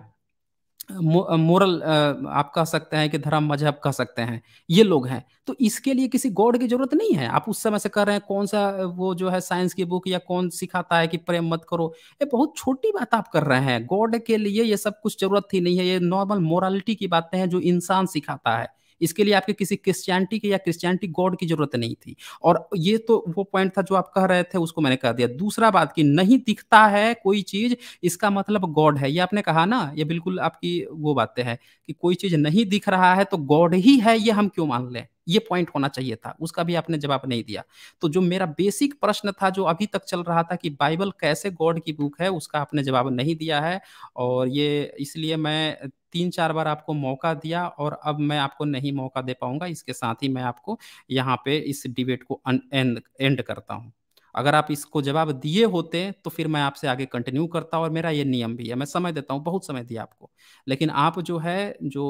मोरल आप कह सकते हैं कि धर्म मजहब कह सकते हैं ये लोग हैं तो इसके लिए किसी गॉड की जरूरत नहीं है आप उस समय से कर रहे हैं कौन सा वो जो है साइंस की बुक या कौन सिखाता है कि प्रेम मत करो ये बहुत छोटी बात आप कर रहे हैं गॉड के लिए ये सब कुछ जरूरत ही नहीं है ये नॉर्मल मोरालिटी की बातें हैं जो इंसान सिखाता है इसके लिए आपके किसी क्रिश्चियनिटी के या क्रिश्चियनिटी गॉड की जरूरत नहीं थी और ये तो वो पॉइंट था जो आप कह रहे थे उसको मैंने कह दिया दूसरा बात कि नहीं दिखता है कोई चीज इसका मतलब गॉड है ये आपने कहा ना ये बिल्कुल आपकी वो बातें हैं कि कोई चीज नहीं दिख रहा है तो गॉड ही है ये हम क्यों मान लें ये पॉइंट होना चाहिए था उसका भी आपने जवाब नहीं दिया तो जो मेरा बेसिक प्रश्न था जो अभी तक चल रहा था कि बाइबल कैसे गॉड की बुक है उसका आपने जवाब नहीं दिया है और ये इसलिए मैं तीन चार बार आपको मौका दिया और अब मैं आपको नहीं मौका दे पाऊंगा इसके साथ ही मैं आपको यहाँ पे इस डिबेट को एंड एंड करता हूँ अगर आप इसको जवाब दिए होते तो फिर मैं आपसे आगे कंटिन्यू करता और मेरा ये नियम भी है मैं समय देता हूँ बहुत समय दिया आपको लेकिन आप जो है जो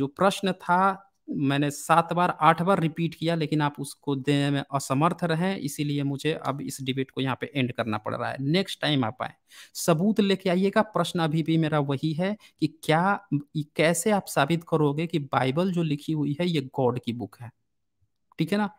जो प्रश्न था मैंने सात बार आठ बार रिपीट किया लेकिन आप उसको देने में असमर्थ रहे इसीलिए मुझे अब इस डिबेट को यहाँ पे एंड करना पड़ रहा है नेक्स्ट टाइम आप आए सबूत लेके आइएगा प्रश्न अभी भी मेरा वही है कि क्या कैसे आप साबित करोगे कि बाइबल जो लिखी हुई है ये गॉड की बुक है ठीक है ना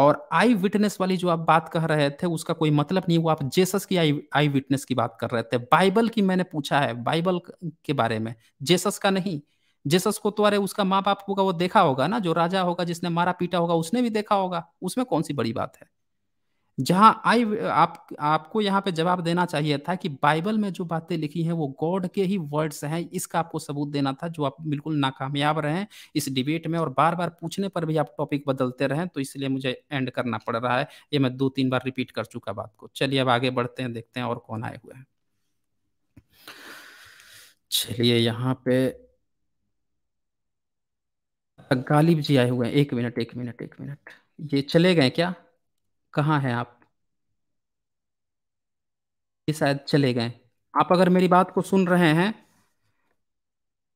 और आई विटनेस वाली जो आप बात कह रहे थे उसका कोई मतलब नहीं वो आप जेसस की आई आई विटनेस की बात कर रहे थे बाइबल की मैंने पूछा है बाइबल के बारे में जेसस का नहीं जेसस को तो अरे उसका माँ बाप होगा वो देखा होगा ना जो राजा होगा जिसने मारा पीटा होगा उसने भी देखा होगा उसमें कौन सी बड़ी बात है जहां आई आप आपको यहाँ पे जवाब देना चाहिए था कि बाइबल में जो बातें लिखी हैं वो गॉड के ही वर्ड्स हैं इसका आपको सबूत देना था जो आप बिल्कुल नाकामयाब रहे इस डिबेट में और बार बार पूछने पर भी आप टॉपिक बदलते रहें तो इसलिए मुझे एंड करना पड़ रहा है ये मैं दो तीन बार रिपीट कर चुका बात को चलिए अब आगे बढ़ते हैं देखते हैं और कौन आए हुए हैं चलिए यहाँ पे गालिब जी आए हुए हैं एक मिनट एक मिनट एक मिनट ये चले गए क्या कहाँ हैं आप ये शायद चले गए आप अगर मेरी बात को सुन रहे हैं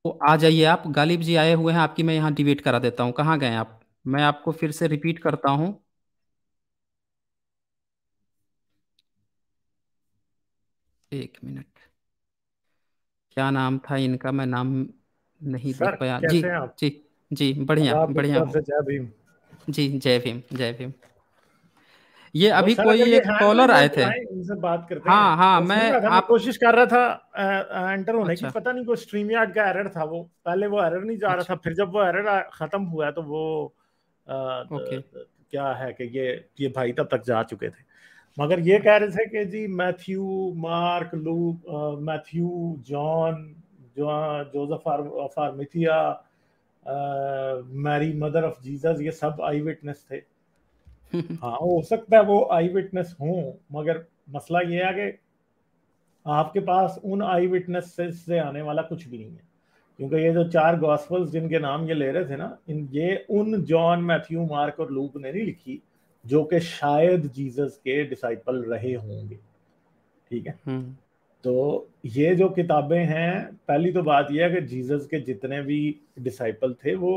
तो आ जाइए आप गालिब जी आए हुए हैं आपकी मैं यहाँ डिबेट करा देता हूँ कहाँ गए आप मैं आपको फिर से रिपीट करता हूँ एक मिनट क्या नाम था इनका मैं नाम नहीं देख पाया जी जी जी बढ़िया बढ़िया जय भीम जी जय भीम जय भीम ये तो अभी कोई एक कॉलर आए थे इनसे तो बात करते हाँ हाँ तो मैं आप कोशिश कर रहा था एंटर होने अच्छा। की पता नहीं कोई स्ट्रीम यार्ड का एरर था वो पहले वो एरर नहीं जा अच्छा। रहा था फिर जब वो एरर खत्म हुआ तो वो आ, ओके क्या है कि ये ये भाई तब तक जा चुके थे मगर ये कह रहे थे कि जी Matthew Mark Luke Matthew John जो जोसेफ फार्मिथिया मैरी मदर ऑफ जीसस ये सब आई विटनेस थे हाँ हो सकता है वो आई विटनेस हो मगर मसला ये है कि आपके पास उन आई विटनेस से आने वाला कुछ भी नहीं है क्योंकि ये जो चार गॉस्पल्स जिनके नाम ये ले रहे थे ना इन ये उन जॉन मैथ्यू मार्क और लूक ने नहीं लिखी जो कि शायद जीसस के डिसाइपल रहे होंगे ठीक है हम्म। तो ये जो किताबें हैं पहली तो बात यह है कि जीसस के जितने भी डिसाइपल थे वो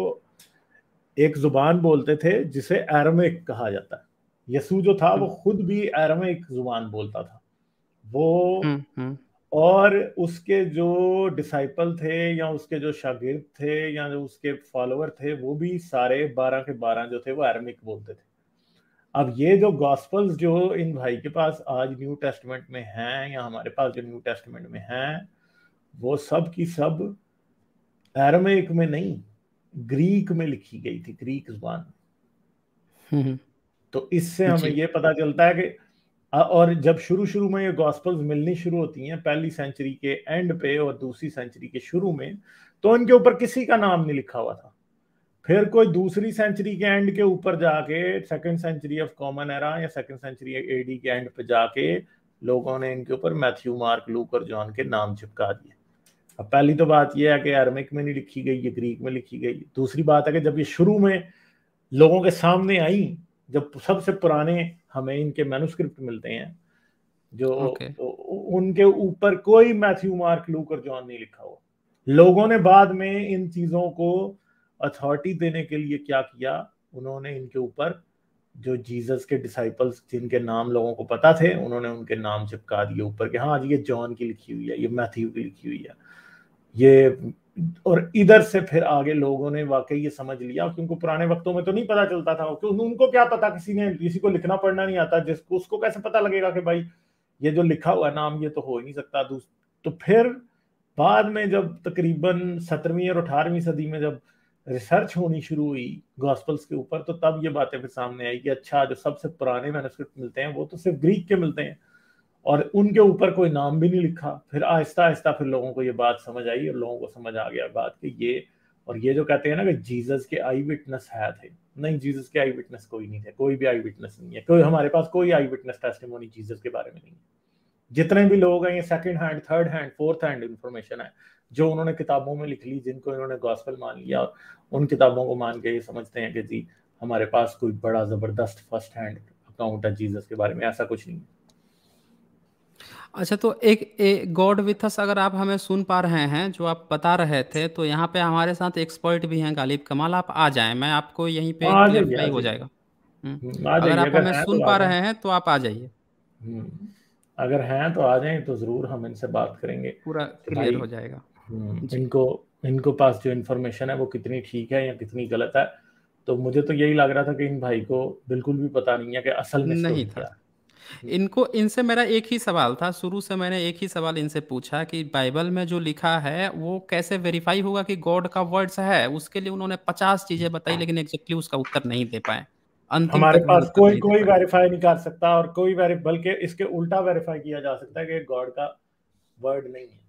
एक जुबान बोलते थे जिसे एरमिक कहा जाता है यसू जो था वो हम्म। खुद भी एरमिक जुबान बोलता था वो हम्म, हम्म। और उसके जो डिसाइपल थे या उसके जो शागिर्द थे या जो उसके फॉलोअर थे वो भी सारे बारह के बारह जो थे वो एरमिक बोलते थे अब ये जो गॉस्पल्स जो इन भाई के पास आज न्यू टेस्टमेंट में हैं या हमारे पास जो न्यू टेस्टमेंट में हैं वो सब की सब एरमेक में नहीं ग्रीक में लिखी गई थी ग्रीक जुबान हम्म, हम्म। तो इससे हमें ये पता चलता है कि और जब शुरू शुरू में ये गॉस्पल्स मिलनी शुरू होती हैं पहली सेंचुरी के एंड पे और दूसरी सेंचुरी के शुरू में तो इनके ऊपर किसी का नाम नहीं लिखा हुआ था फिर कोई दूसरी सेंचुरी के एंड के ऊपर जाके second century of common era या सेकंड सेंचुरी एडी के एंड पे जाके लोगों ने इनके ऊपर मैथ्यू मार्क लूक और जॉन के नाम चिपका दिए अब पहली तो बात यह है कि अरमिक में नहीं लिखी गई ये ग्रीक में लिखी गई दूसरी बात है कि जब ये शुरू में लोगों के सामने आई जब सबसे पुराने हमें इनके मैनुस्क्रिप्ट मिलते हैं जो okay. उनके ऊपर कोई मैथ्यू मार्क लूक और जॉन नहीं लिखा हुआ लोगों ने बाद में इन चीजों को अथॉरिटी देने के लिए क्या किया उन्होंने इनके ऊपर जो जीसस के डिसाइपल्स जिनके नाम लोगों को पता थे उन्होंने उनके नाम चिपका दिए ऊपर के हाँ ये जॉन की लिखी हुई है ये मैथ्यू की लिखी हुई है ये और इधर से फिर आगे लोगों ने वाकई ये समझ लिया क्योंकि पुराने वक्तों में तो नहीं पता चलता था क्यों उनको क्या पता किसी ने किसी को लिखना पढ़ना नहीं आता जिसको उसको कैसे पता लगेगा कि भाई ये जो लिखा हुआ नाम ये तो हो ही नहीं सकता तो फिर बाद में जब तकरीबन सत्रहवीं और अठारहवीं सदी में जब रिसर्च होनी शुरू हुई गॉस्पल्स के ऊपर तो तब ये बातें फिर सामने आई कि अच्छा जो सबसे पुराने मैनस्क्रिप्ट मिलते हैं वो तो सिर्फ ग्रीक के मिलते हैं और उनके ऊपर कोई नाम भी नहीं लिखा फिर आहिस्ता आहिस्ता फिर लोगों को ये बात समझ आई और लोगों को समझ आ गया बात कि ये और ये जो कहते हैं ना कि जीजस के आई विटनेस है थे नहीं जीजस के आई विटनेस कोई नहीं थे कोई भी आई विटनेस नहीं है कोई हमारे पास कोई आई विटनेस टेस्टिमोनी जीजस के बारे में नहीं है जितने भी लोग हैं ये second hand third hand fourth hand information है जो उन्होंने किताबों में लिख ली जिनको इन्होंने गॉस्पल मान लिया और उन किताबों को मान के ये समझते हैं कि जी हमारे पास कोई बड़ा जबरदस्त फर्स्ट हैंड अकाउंट है जीसस के बारे में ऐसा कुछ नहीं अच्छा तो एक, गॉड विथ अस अगर आप हमें सुन पा रहे हैं जो आप बता रहे थे तो यहाँ पे हमारे साथ एक्सपर्ट भी हैं गालिब कमाल आप आ जाएं मैं आपको यहीं पे क्लियर हो जाएगा हम्म, हम्म, अगर आप हमें सुन तो पा रहे हैं तो आप आ जाइए हम्म, अगर हैं तो आ जाएं तो जरूर हम इनसे बात करेंगे पूरा क्लियर हो जाएगा हम्म, जिनको इनको पास जो इन्फॉर्मेशन है वो कितनी ठीक है या कितनी गलत है तो मुझे तो यही लग रहा था कि इन भाई को बिल्कुल भी पता नहीं है कि असल में नहीं था इनको इनसे मेरा एक ही सवाल था शुरू से मैंने एक ही सवाल इनसे पूछा कि बाइबल में जो लिखा है वो कैसे वेरीफाई होगा कि गॉड का वर्ड्स है उसके लिए उन्होंने पचास चीजें बताई हाँ। लेकिन एग्जैक्टली उसका उत्तर नहीं दे पाए हमारे पास कोई कोई वेरीफाई नहीं कर सकता और कोई बल्कि इसके उल्टा वेरीफाई किया जा सकता है कि गॉड का वर्ड नहीं है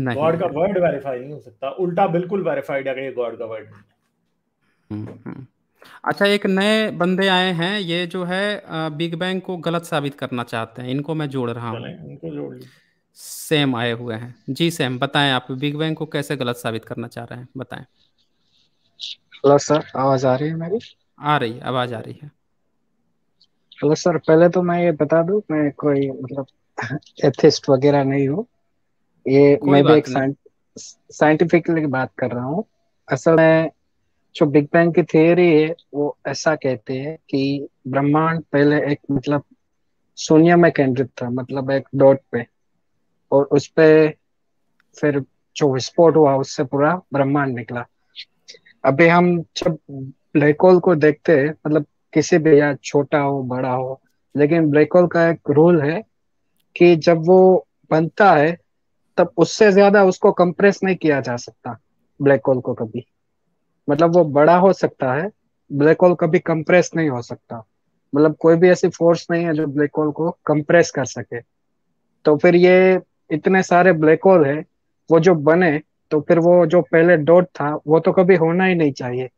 गॉड का वर्ड वेरीफाई नहीं हो सकता उल्टा बिल्कुल वेरीफाइड है कि गॉड का वर्ड हम्म, हम्म। अच्छा एक नए बंदे आए हैं ये जो है बिग बैंग को गलत साबित करना चाहते हैं इनको मैं जोड़ रहा हूँ सेम आए हुए हैं जी सेम बताएं आप बिग बैंग को कैसे गलत साबित करना चाह रहे हैं बताएं हेलो सर आवाज आ रही है मेरी आ रही है आवाज आ रही है हेलो सर पहले तो मैं ये बता दूं मैं कोई मतलब एथिस्ट वगैरह नहीं हूँ ये मैं भी एक साइंटिफिकली बात कर रहा हूँ असल में जो बिग बैंग की थियोरी है वो ऐसा कहते हैं कि ब्रह्मांड पहले एक मतलब शून्य में केंद्रित था मतलब एक डॉट पे और उस पे फिर जो विस्फोट हुआ उससे पूरा ब्रह्मांड निकला अभी हम जब ब्लैक होल को देखते हैं मतलब किसी भी या छोटा हो बड़ा हो लेकिन ब्लैक होल का एक रोल है कि जब वो बनता है तब उससे ज्यादा उसको कंप्रेस नहीं किया जा सकता ब्लैक होल को कभी मतलब वो बड़ा हो सकता है ब्लैक होल कभी कंप्रेस नहीं हो सकता मतलब कोई भी ऐसी फोर्स नहीं है जो ब्लैक होल को कंप्रेस कर सके तो फिर ये इतने सारे ब्लैक होल है वो जो बने तो फिर वो जो पहले डॉट था वो तो कभी होना ही नहीं चाहिए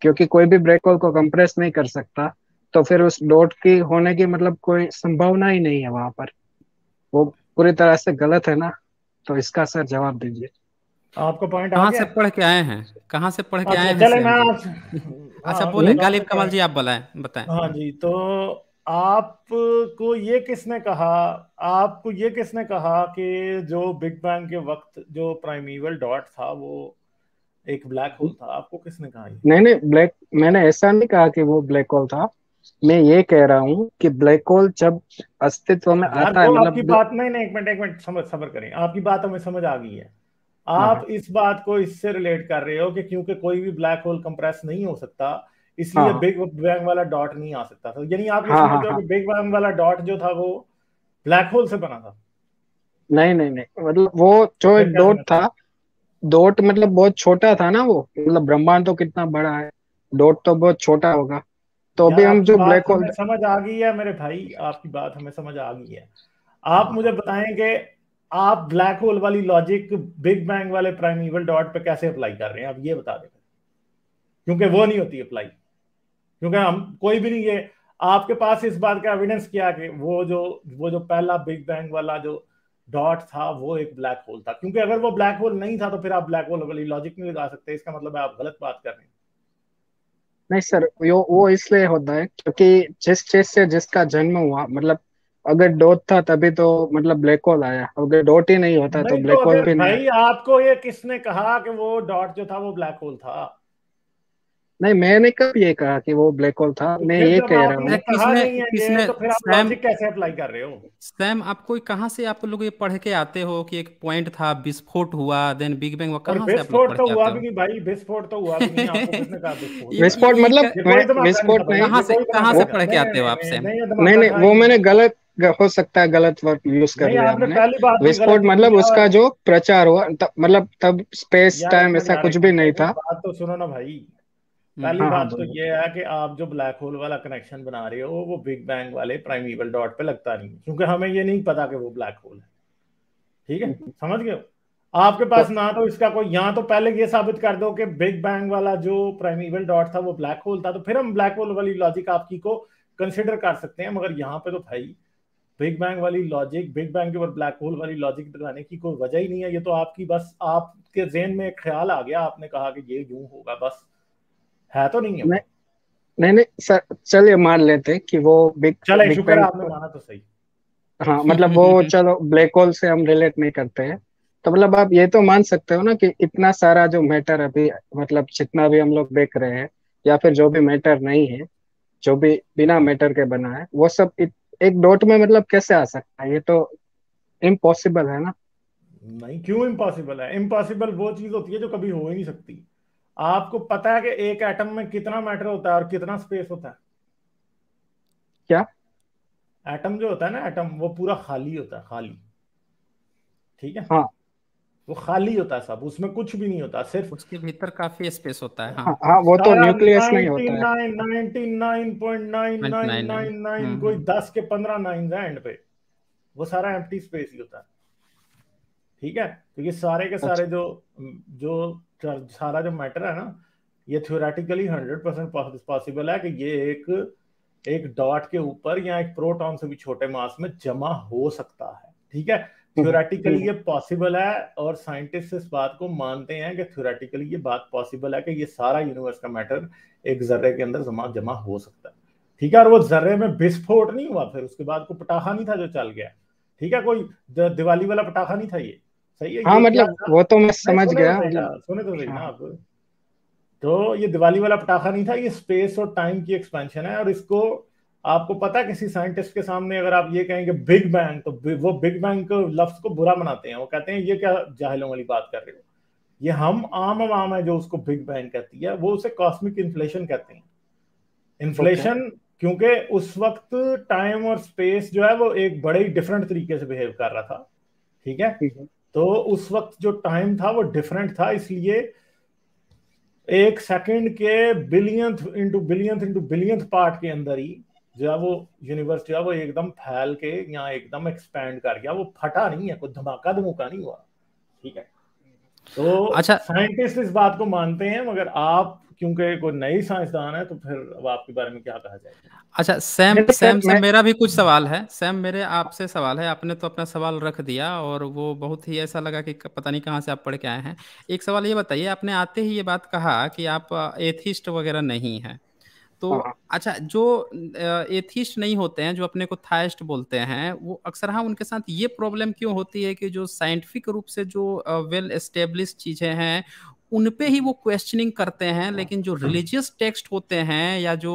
क्योंकि कोई भी ब्लैक होल को कंप्रेस नहीं कर सकता तो फिर उस डॉट की होने की मतलब कोई संभावना ही नहीं है वहां पर वो पूरी तरह से गलत है ना तो इसका सर जवाब दीजिए आपको पॉइंट कहाँ से पढ़ के आए हैं कहाँ से पढ़ के अच्छा, आए हैं अच्छा हाँ, बोले गालिब कमाल जी आप बताएं बताए हाँ जी तो आपको ये किसने कहा आपको ये किसने कहा कि जो बिग बैंग के वक्त जो प्राइमीवल डॉट था वो एक ब्लैक होल था आपको किसने कहा नहीं नहीं ब्लैक मैंने ऐसा नहीं कहा कि वो ब्लैक होल था मैं ये कह रहा हूँ कि ब्लैक होल जब अस्तित्व में आता है मतलब आपकी बात नहीं नहीं एक मिनट एक मिनट समझ सबर करें आपकी बात हमें समझ आ गई है हाँ। आप इस बात को इससे रिलेट कर रहे हो कि क्योंकि कोई भी ब्लैक होल कंप्रेस नहीं हो सकता इसलिए बिग हाँ। बैंग वाला डॉट नहीं आ सकता था यानी आप हाँ, हाँ, समझते हो कि बिग बैंग वाला डॉट जो था वो ब्लैक होल से बना था नहीं नहीं नहीं मतलब वो जो एक डॉट था डॉट मतलब बहुत छोटा था ना वो मतलब ब्रह्मांड तो कितना बड़ा है डॉट तो बहुत छोटा होगा तो अभी हम जो ब्लैक होल समझ आ गई है मेरे भाई आपकी बात हमें समझ आ गई है आप मुझे बताएं कि आप ब्लैक होल वाली लॉजिक बिग बैंग वाले प्राइमिवल डॉट पे कैसे अप्लाई कर रहे हैं आप ये बता दें क्योंकि वो नहीं होती अप्लाई क्योंकि हम कोई भी नहीं ये आपके पास इस बात का एविडेंस किया कि वो जो वो जो पहला बिग बैंग वाला जो डॉट था वो एक ब्लैक होल था क्योंकि अगर वो ब्लैक होल नहीं था तो फिर आप ब्लैक होल वाली लॉजिक नहीं लगा सकते इसका मतलब है आप गलत बात कर रहे हैं नहीं सर यो, वो इसलिए होता है क्योंकि जिस चीज से जिसका जन्म हुआ मतलब अगर डोट था तभी तो मतलब ब्लैक होल आया अगर डॉट ही नहीं होता तो नहीं तो ब्लैक होल भी नहीं आपको ये किसने कहा कि वो डॉट जो था वो ब्लैक होल था नहीं मैंने कब ये कहा कि वो ब्लैक होल था मैं ये कह रहा हूँ किसने किसने स्टैम कैसे अप्लाई कर रहे हो स्टैम आप कोई कहाँ से आप लोग ये पढ़ के आते हो कि एक पॉइंट था विस्फोट हुआ देन बिग बैंग कहाँ से आप लोग पढ़ तो हुआ भी नहीं भाई विस्फोट तो हुआ भी नहीं आपको किसने कहा विस्फोट मतलब विस्फोट कहाँ से कहाँ से पढ़ के आते हो आप सैम नहीं नहीं वो मैंने गलत हो सकता है गलत वर्ड यूज कर लिया आपने विस्फोट मतलब उसका जो प्रचार हुआ मतलब तब स्पेस टाइम ऐसा कुछ भी नहीं था बात तो सुनो ना भाई पहली हाँ, हाँ, बात तो ये है कि आप जो ब्लैक होल वाला कनेक्शन बना रहे हो वो बिग बैंग वाले प्राइमीवल डॉट पे लगता नहीं क्योंकि हमें ये नहीं पता कि वो ब्लैक होल है ठीक है हम्म। समझ गए आपके पास ना तो इसका कोई यहाँ तो पहले ये साबित कर दो कि बिग बैंग वाला जो प्राइमीवल डॉट था वो ब्लैक होल था तो फिर हम ब्लैक होल वाली लॉजिक आपकी को कंसिडर कर सकते हैं मगर यहाँ पे तो भाई बिग बैंग वाली लॉजिक बिग बैंग के ऊपर ब्लैक होल वाली लॉजिक लगाने की कोई वजह ही नहीं है ये तो आपकी बस आपके जेन में ख्याल आ गया आपने कहा कि ये यूं होगा बस है तो नहीं है नहीं नहीं सर चलिए मान लेते कि वो बिग चले शुक्र आपने माना तो सही हाँ मतलब वो चलो ब्लैक होल से हम रिलेट नहीं करते हैं तो मतलब आप ये तो मान सकते हो ना कि इतना सारा जो मैटर अभी मतलब जितना भी हम लोग देख रहे हैं या फिर जो भी मैटर नहीं है जो भी बिना मैटर के बना है वो सब इत, एक डॉट में मतलब कैसे आ सकता है ये तो इम्पॉसिबल है ना नहीं क्यों इम्पॉसिबल है इम्पॉसिबल वो चीज होती है जो कभी हो ही नहीं सकती आपको पता है कि एक एटम में कितना मैटर होता है और कितना स्पेस होता है क्या एटम जो होता है ना एटम वो पूरा खाली होता है खाली ठीक है हाँ वो खाली होता है सब उसमें कुछ भी नहीं होता सिर्फ उसके भीतर काफी स्पेस होता है हाँ, हाँ, हाँ वो तो न्यूक्लियस में होता है हम्म, कोई 10 हम्म। के 15 नाइन है एंड पे वो सारा एम्प्टी स्पेस ही होता है ठीक है क्योंकि सारे के सारे अच्छा। जो जो सारा जो मैटर है ना ये थ्योरेटिकली हंड्रेड परसेंट पॉसिबल है कि ये एक एक डॉट के ऊपर या एक प्रोटॉन से भी छोटे मास में जमा हो सकता है ठीक है थ्योरेटिकली हम्म, हम्म। ये पॉसिबल है और साइंटिस्ट इस बात को मानते हैं कि थ्योरेटिकली ये बात पॉसिबल है कि ये सारा यूनिवर्स का मैटर एक जर्रे के अंदर जमा जमा हो सकता है ठीक है और वो जर्रे में विस्फोट नहीं हुआ फिर उसके बाद कोई पटाखा नहीं था जो चल गया ठीक है कोई दिवाली वाला पटाखा नहीं था ये सही है हाँ मतलब वो तो मैं समझ तो गया मतलब सुने तो सही हाँ। ना आप तो ये दिवाली वाला पटाखा नहीं था ये स्पेस और टाइम की एक्सपेंशन है और इसको आपको पता है किसी साइंटिस्ट के सामने अगर आप ये कहेंगे बिग बैंग तो वो बिग बैंग लफ्ज को बुरा मनाते हैं वो कहते हैं ये क्या जाहिलों वाली बात कर रहे हो ये हम आम आवाम है जो उसको बिग बैंग कहती है वो उसे कॉस्मिक इन्फ्लेशन कहते हैं इन्फ्लेशन क्योंकि उस वक्त टाइम और स्पेस जो है वो एक बड़े ही डिफरेंट तरीके से बिहेव कर रहा था ठीक है तो उस वक्त जो टाइम था वो डिफरेंट था इसलिए एक सेकंड के billionth into billionth into billionth part के अंदर ही जो है वो यूनिवर्स जो है वो एकदम फैल के या एकदम एक्सपैंड कर गया वो फटा नहीं है कोई धमाका धमुका नहीं हुआ ठीक है तो अच्छा साइंटिस्ट इस बात को मानते हैं मगर आप क्योंकि कोई नई साइंसदान है तो फिर अब आपके बारे में क्या कहा जाए अच्छा सैम सैम, सैम से मेरा भी कुछ सवाल है सैम मेरे आपसे सवाल है आपने तो अपना सवाल रख दिया और वो बहुत ही ऐसा लगा कि पता नहीं कहाँ से आप पढ़ के आए हैं एक सवाल ये बताइए आपने आते ही ये बात कहा कि आप एथिस्ट वगैरह नहीं हैं तो हाँ। अच्छा जो एथिस्ट नहीं होते हैं जो अपने को थाइस्ट बोलते हैं वो अक्सर हाँ उनके साथ ये प्रॉब्लम क्यों होती है कि जो साइंटिफिक रूप से जो वेल एस्टेब्लिश चीज़ें हैं उन पे ही वो क्वेश्चनिंग करते हैं लेकिन जो रिलीजियस टेक्स्ट होते हैं या जो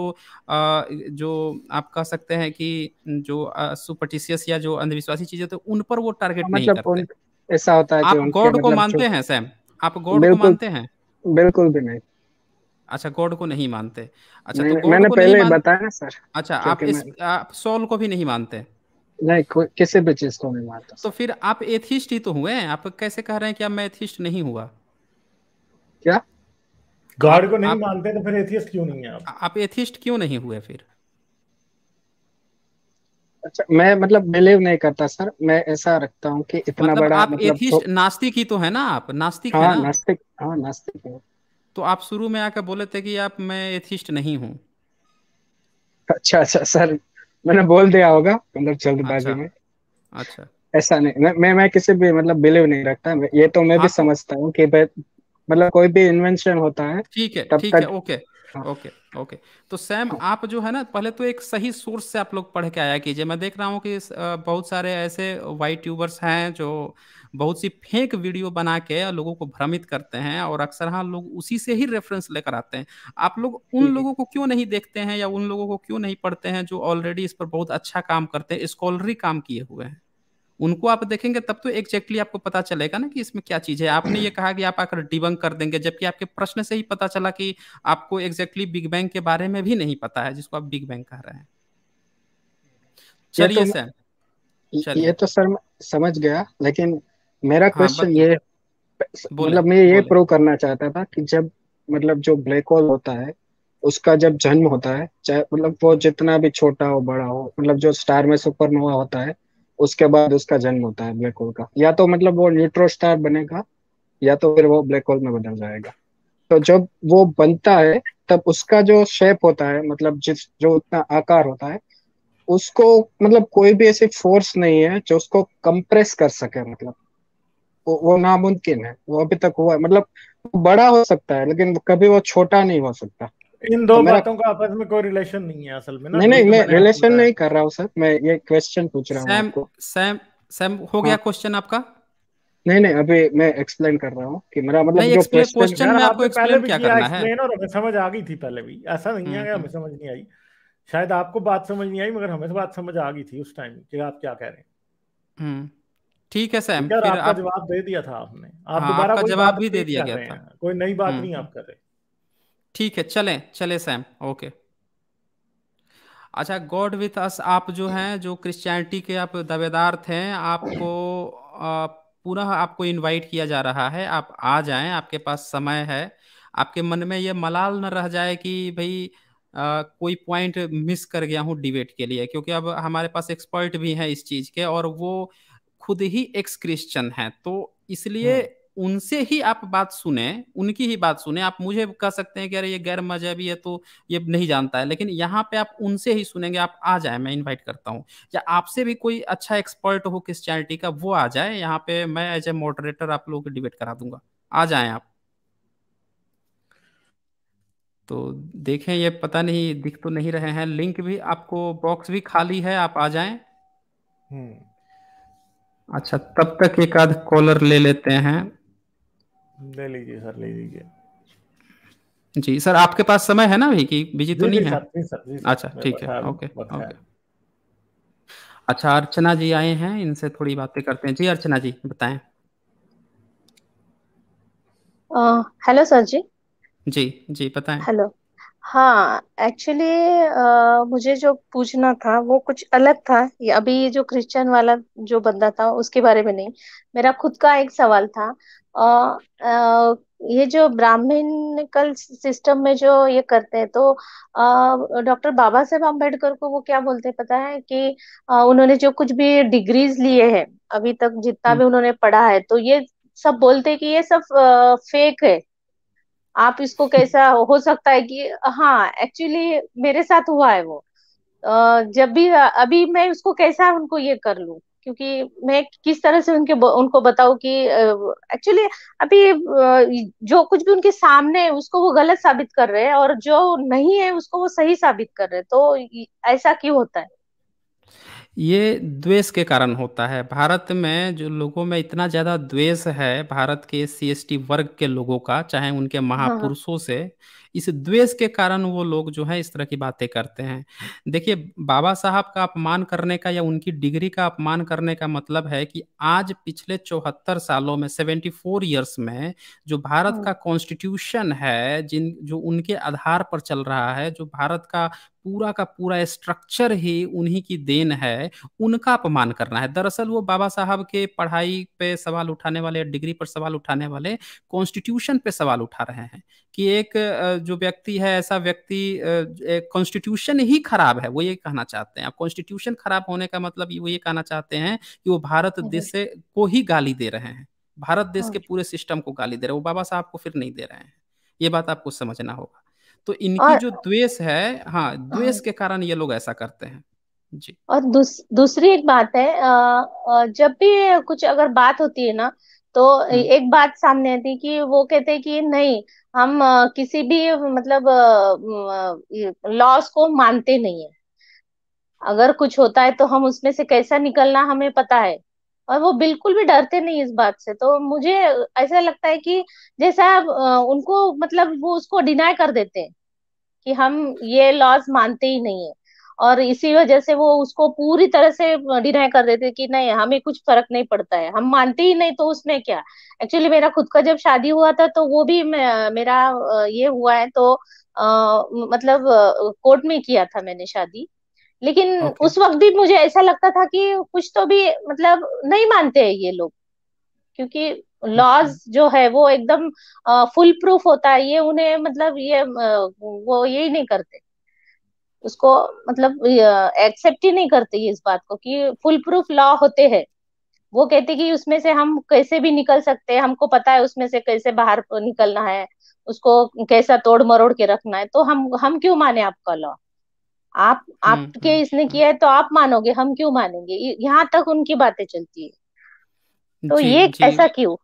आ, जो आप कह सकते हैं कि जो सुपरटिशियस या जो अंधविश्वासी चीजें तो उन पर वो टारगेट हाँ, नहीं मतलब करते ऐसा होता है आप गॉड को मतलब मानते हैं सैम आप गॉड को मानते हैं बिल्कुल भी नहीं अच्छा गॉड को नहीं मानते अच्छा तो मैंने पहले बताया ना सर अच्छा आप इस आप सोल को भी नहीं मानते नहीं किसी भी चीज को नहीं मानता तो फिर आप एथिस्ट ही तो हुए आप कैसे कह रहे हैं कि अब मैं एथिस्ट नहीं हुआ क्या गॉड को नहीं मानते तो फिर एथियस्ट क्यों नहीं है आप आप एथियस्ट क्यों नहीं हुए फिर अच्छा मैं मतलब बिलीव नहीं करता सर मैं ऐसा रखता हूँ कि इतना मतलब बड़ा आप मतलब एथिस्ट तो... नास्तिक ही तो है ना आप नास्तिक हाँ, है ना नास्तिक हाँ नास्तिक है तो आप शुरू में आकर बोले थे कि आप मैं एथिस्ट नहीं हूँ अच्छा अच्छा सर मैंने बोल दिया होगा मतलब जल्दबाजी अच्छा, में अच्छा ऐसा नहीं मैं मैं, मैं किसी भी मतलब बिलीव नहीं रखता ये तो मैं भी समझता हूँ कि मतलब कोई भी इन्वेंशन होता है ठीक है ठीक है ओके ओके ओके तो सैम हाँ। आप जो है ना पहले तो एक सही सोर्स से आप लोग पढ़ के आया कीजिए मैं देख रहा हूँ कि बहुत सारे ऐसे वाइट ट्यूबर्स हैं जो बहुत सी फेक वीडियो बना के लोगों को भ्रमित करते हैं और अक्सर हाँ लोग उसी से ही रेफरेंस लेकर आते हैं आप लोग उन लोगों को क्यों नहीं देखते हैं या उन लोगों को क्यों नहीं पढ़ते हैं जो ऑलरेडी इस पर बहुत अच्छा काम करते हैं स्कॉलरी काम किए हुए हैं उनको आप देखेंगे तब तो एग्जैक्टली आपको पता चलेगा ना कि इसमें क्या चीज है आपने ये कहा कि आप आकर डिबंग कर देंगे जबकि आपके प्रश्न से ही पता चला कि आपको एग्जैक्टली बिग बैंग के बारे में भी नहीं पता है जिसको आप बिग बैंग कह रहे हैं चलिए तो सर ये तो सर समझ गया लेकिन मेरा क्वेश्चन हाँ, ये मतलब मैं ये प्रूव करना चाहता था कि जब मतलब जो ब्लैक होल होता है उसका जब जन्म होता है चाहे मतलब वो जितना भी छोटा हो बड़ा हो मतलब जो स्टार में सुपरनोवा होता है उसके बाद उसका जन्म होता है ब्लैक होल का या तो मतलब वो न्यूट्रो स्टार बनेगा या तो फिर वो ब्लैक होल में बदल जाएगा तो जब वो बनता है तब उसका जो शेप होता है मतलब जिस जो उतना आकार होता है उसको मतलब कोई भी ऐसी फोर्स नहीं है जो उसको कंप्रेस कर सके मतलब वो, वो नामुमकिन है वो अभी तक हुआ है मतलब बड़ा हो सकता है लेकिन कभी वो छोटा नहीं हो सकता इन दो तो बातों का आपस में कोई रिलेशन नहीं है असल में ना नहीं नहीं मैं रिलेशन नहीं कर रहा हूँ सर मैं ये क्वेश्चन पूछ रहा हूँ सैम सैम हो गया क्वेश्चन हाँ। आपका नहीं नहीं अभी मैं एक्सप्लेन कर रहा हूँ कि मेरा मतलब जो क्वेश्चन में आपको एक्सप्लेन क्या करना है और हमें समझ आ गई थी पहले भी ऐसा नहीं है हमें हम्म। समझ नहीं आई शायद आपको बात समझ नहीं आई मगर हमें बात समझ आ गई थी उस टाइम कि आप क्या कह रहे हैं हम्म। ठीक है सैम फिर आपका जवाब दे दिया था आपने आप हाँ, दोबारा जवाब भी दे दिया गया था कोई नई बात हम्म। नहीं आप कर रहे ठीक है चले चले सैम ओके अच्छा गॉड विथ अस आप जो हैं जो क्रिश्चियनिटी के आप दावेदार थे आपको पुनः आपको इनवाइट किया जा रहा है आप आ जाएं आपके पास समय है आपके मन में ये मलाल न रह जाए कि भाई आ, कोई पॉइंट मिस कर गया हूँ डिबेट के लिए क्योंकि अब हमारे पास एक्सपर्ट भी हैं इस चीज के और वो खुद ही एक्स क्रिश्चियन हैं तो इसलिए हम्म। उनसे ही आप बात सुने उनकी ही बात सुने आप मुझे कह सकते हैं कि अरे ये गैर मजहबी है तो ये नहीं जानता है लेकिन यहाँ पे आप उनसे ही सुनेंगे आप आ जाए मैं इनवाइट करता हूँ या आपसे भी कोई अच्छा एक्सपर्ट हो क्रिस्टियनिटी का वो आ जाए यहाँ पे मैं एज ए मॉडरेटर आप लोगों को डिबेट करा दूंगा आ जाए आप तो देखें ये पता नहीं दिख तो नहीं रहे हैं लिंक भी आपको बॉक्स भी खाली है आप आ जाए हम्म। अच्छा तब तक एक आध कॉलर ले लेते हैं ले लीजिए सर ले लीजिए जी सर आपके पास समय है ना अभी कि बिजी तो नहीं है अच्छा ठीक है ओके ओके अच्छा अर्चना जी आए हैं इनसे थोड़ी बातें करते हैं जी अर्चना जी बताएं हेलो सर जी जी जी बताएं हेलो हाँ एक्चुअली मुझे जो पूछना था वो कुछ अलग था ये अभी ये जो क्रिश्चियन वाला जो बंदा था उसके बारे में नहीं मेरा खुद का एक सवाल था अ, अ, ये जो ब्राह्मणिकल सिस्टम में जो ये करते हैं तो डॉक्टर बाबा साहेब अम्बेडकर को वो क्या बोलते हैं पता है कि अ, उन्होंने जो कुछ भी डिग्रीज लिए हैं अभी तक जितना भी हम्म। उन्होंने पढ़ा है तो ये सब बोलते हैं कि ये सब फेक है आप इसको कैसा हो सकता है कि हाँ एक्चुअली मेरे साथ हुआ है वो जब भी अभी मैं उसको कैसा उनको ये कर लू क्योंकि मैं किस तरह से उनके उनको बताऊ कि एक्चुअली अभी जो कुछ भी उनके सामने है उसको वो गलत साबित कर रहे हैं और जो नहीं है उसको वो सही साबित कर रहे हैं तो ऐसा क्यों होता है ये द्वेष के कारण होता है भारत में जो लोगों में इतना ज्यादा द्वेष है भारत के सीएसटी वर्ग के लोगों का चाहे उनके हाँ, हाँ। महापुरुषों से इस द्वेष के कारण वो लोग जो है इस तरह की बातें करते हैं देखिए बाबा साहब का अपमान करने का या उनकी डिग्री का अपमान करने का मतलब है कि आज पिछले चौहत्तर सालों में सेवेंटी फोर ईयर्स में जो भारत हाँ। का कॉन्स्टिट्यूशन है जिन जो उनके आधार पर चल रहा है जो भारत का पूरा का पूरा स्ट्रक्चर ही उन्हीं की देन है उनका अपमान करना है दरअसल वो बाबा साहब के पढ़ाई पे सवाल उठाने वाले डिग्री पर सवाल उठाने वाले कॉन्स्टिट्यूशन पे सवाल उठा रहे हैं कि एक जो व्यक्ति है ऐसा व्यक्ति कॉन्स्टिट्यूशन ही खराब है वो ये कहना चाहते हैं कॉन्स्टिट्यूशन खराब होने का मतलब वो ये कहना चाहते हैं कि वो भारत हाँ देश को ही गाली दे रहे हैं भारत देश हाँ के पूरे सिस्टम को गाली दे रहे हैं वो बाबा साहब को फिर नहीं दे रहे हैं ये बात आपको समझना होगा तो इनकी और, जो द्वेष है हाँ द्वेष हाँ। के कारण ये लोग ऐसा करते हैं जी और दूस, दूसरी एक बात है जब भी कुछ अगर बात होती है ना तो हाँ। एक बात सामने आती कि वो कहते हैं कि नहीं हम किसी भी मतलब लॉस को मानते नहीं है अगर कुछ होता है तो हम उसमें से कैसा निकलना हमें पता है और वो बिल्कुल भी डरते नहीं इस बात से तो मुझे ऐसा लगता है कि जैसा उनको मतलब वो उसको डिनाई कर देते हैं कि हम ये लॉज मानते ही नहीं है और इसी वजह से वो उसको पूरी तरह से डिनाई कर देते कि नहीं हमें कुछ फर्क नहीं पड़ता है हम मानते ही नहीं तो उसमें क्या एक्चुअली मेरा खुद का जब शादी हुआ था तो वो भी मेरा ये हुआ है तो आ, मतलब कोर्ट में किया था मैंने शादी लेकिन okay. उस वक्त भी मुझे ऐसा लगता था कि कुछ तो भी मतलब नहीं मानते हैं ये लोग क्योंकि लॉज अच्छा। जो है वो एकदम फुल प्रूफ होता है ये उन्हें मतलब ये वो यही नहीं करते उसको मतलब एक्सेप्ट ही नहीं करते इस बात को कि फुल प्रूफ लॉ होते हैं वो कहते कि उसमें से हम कैसे भी निकल सकते हैं हमको पता है उसमें से कैसे बाहर निकलना है उसको कैसा तोड़ मरोड़ के रखना है तो हम हम क्यों माने आपका लॉ आप हम्म, आपके हम्म, इसने हम्म। किया है तो आप मानोगे हम क्यों मानेंगे यहाँ तक उनकी बातें चलती है तो जी, ये जी, ऐसा क्यों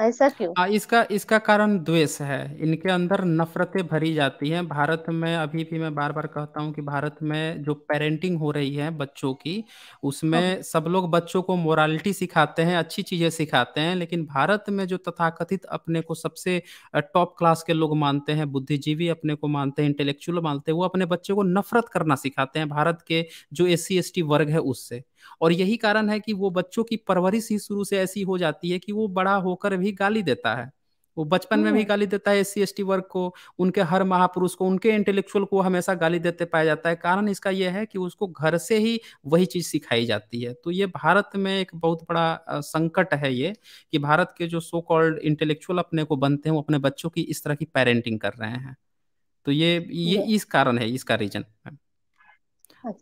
ऐसा क्यों आ, इसका इसका कारण द्वेष है इनके अंदर नफरतें भरी जाती हैं भारत में अभी भी मैं बार बार कहता हूँ कि भारत में जो पेरेंटिंग हो रही है बच्चों की उसमें हाँ। सब लोग बच्चों को मोरालिटी सिखाते हैं अच्छी चीजें सिखाते हैं लेकिन भारत में जो तथाकथित अपने को सबसे टॉप क्लास के लोग मानते हैं बुद्धिजीवी अपने को मानते हैं इंटेलेक्चुअल मानते हैं वो अपने बच्चों को नफरत करना सिखाते हैं भारत के जो एस सी वर्ग है उससे और यही कारण है कि वो बच्चों की परवरिश ही शुरू से ऐसी हो जाती है कि वो बड़ा होकर भी गाली देता है वो बचपन में भी गाली देता है एस सी वर्ग को उनके हर महापुरुष को उनके इंटेलेक्चुअल को हमेशा गाली देते पाया जाता है कारण इसका यह है कि उसको घर से ही वही चीज सिखाई जाती है तो ये भारत में एक बहुत बड़ा संकट है ये कि भारत के जो सो कॉल्ड इंटेलेक्चुअल अपने को बनते हैं वो अपने बच्चों की इस तरह की पेरेंटिंग कर रहे हैं तो ये ये इस कारण है इसका रीजन है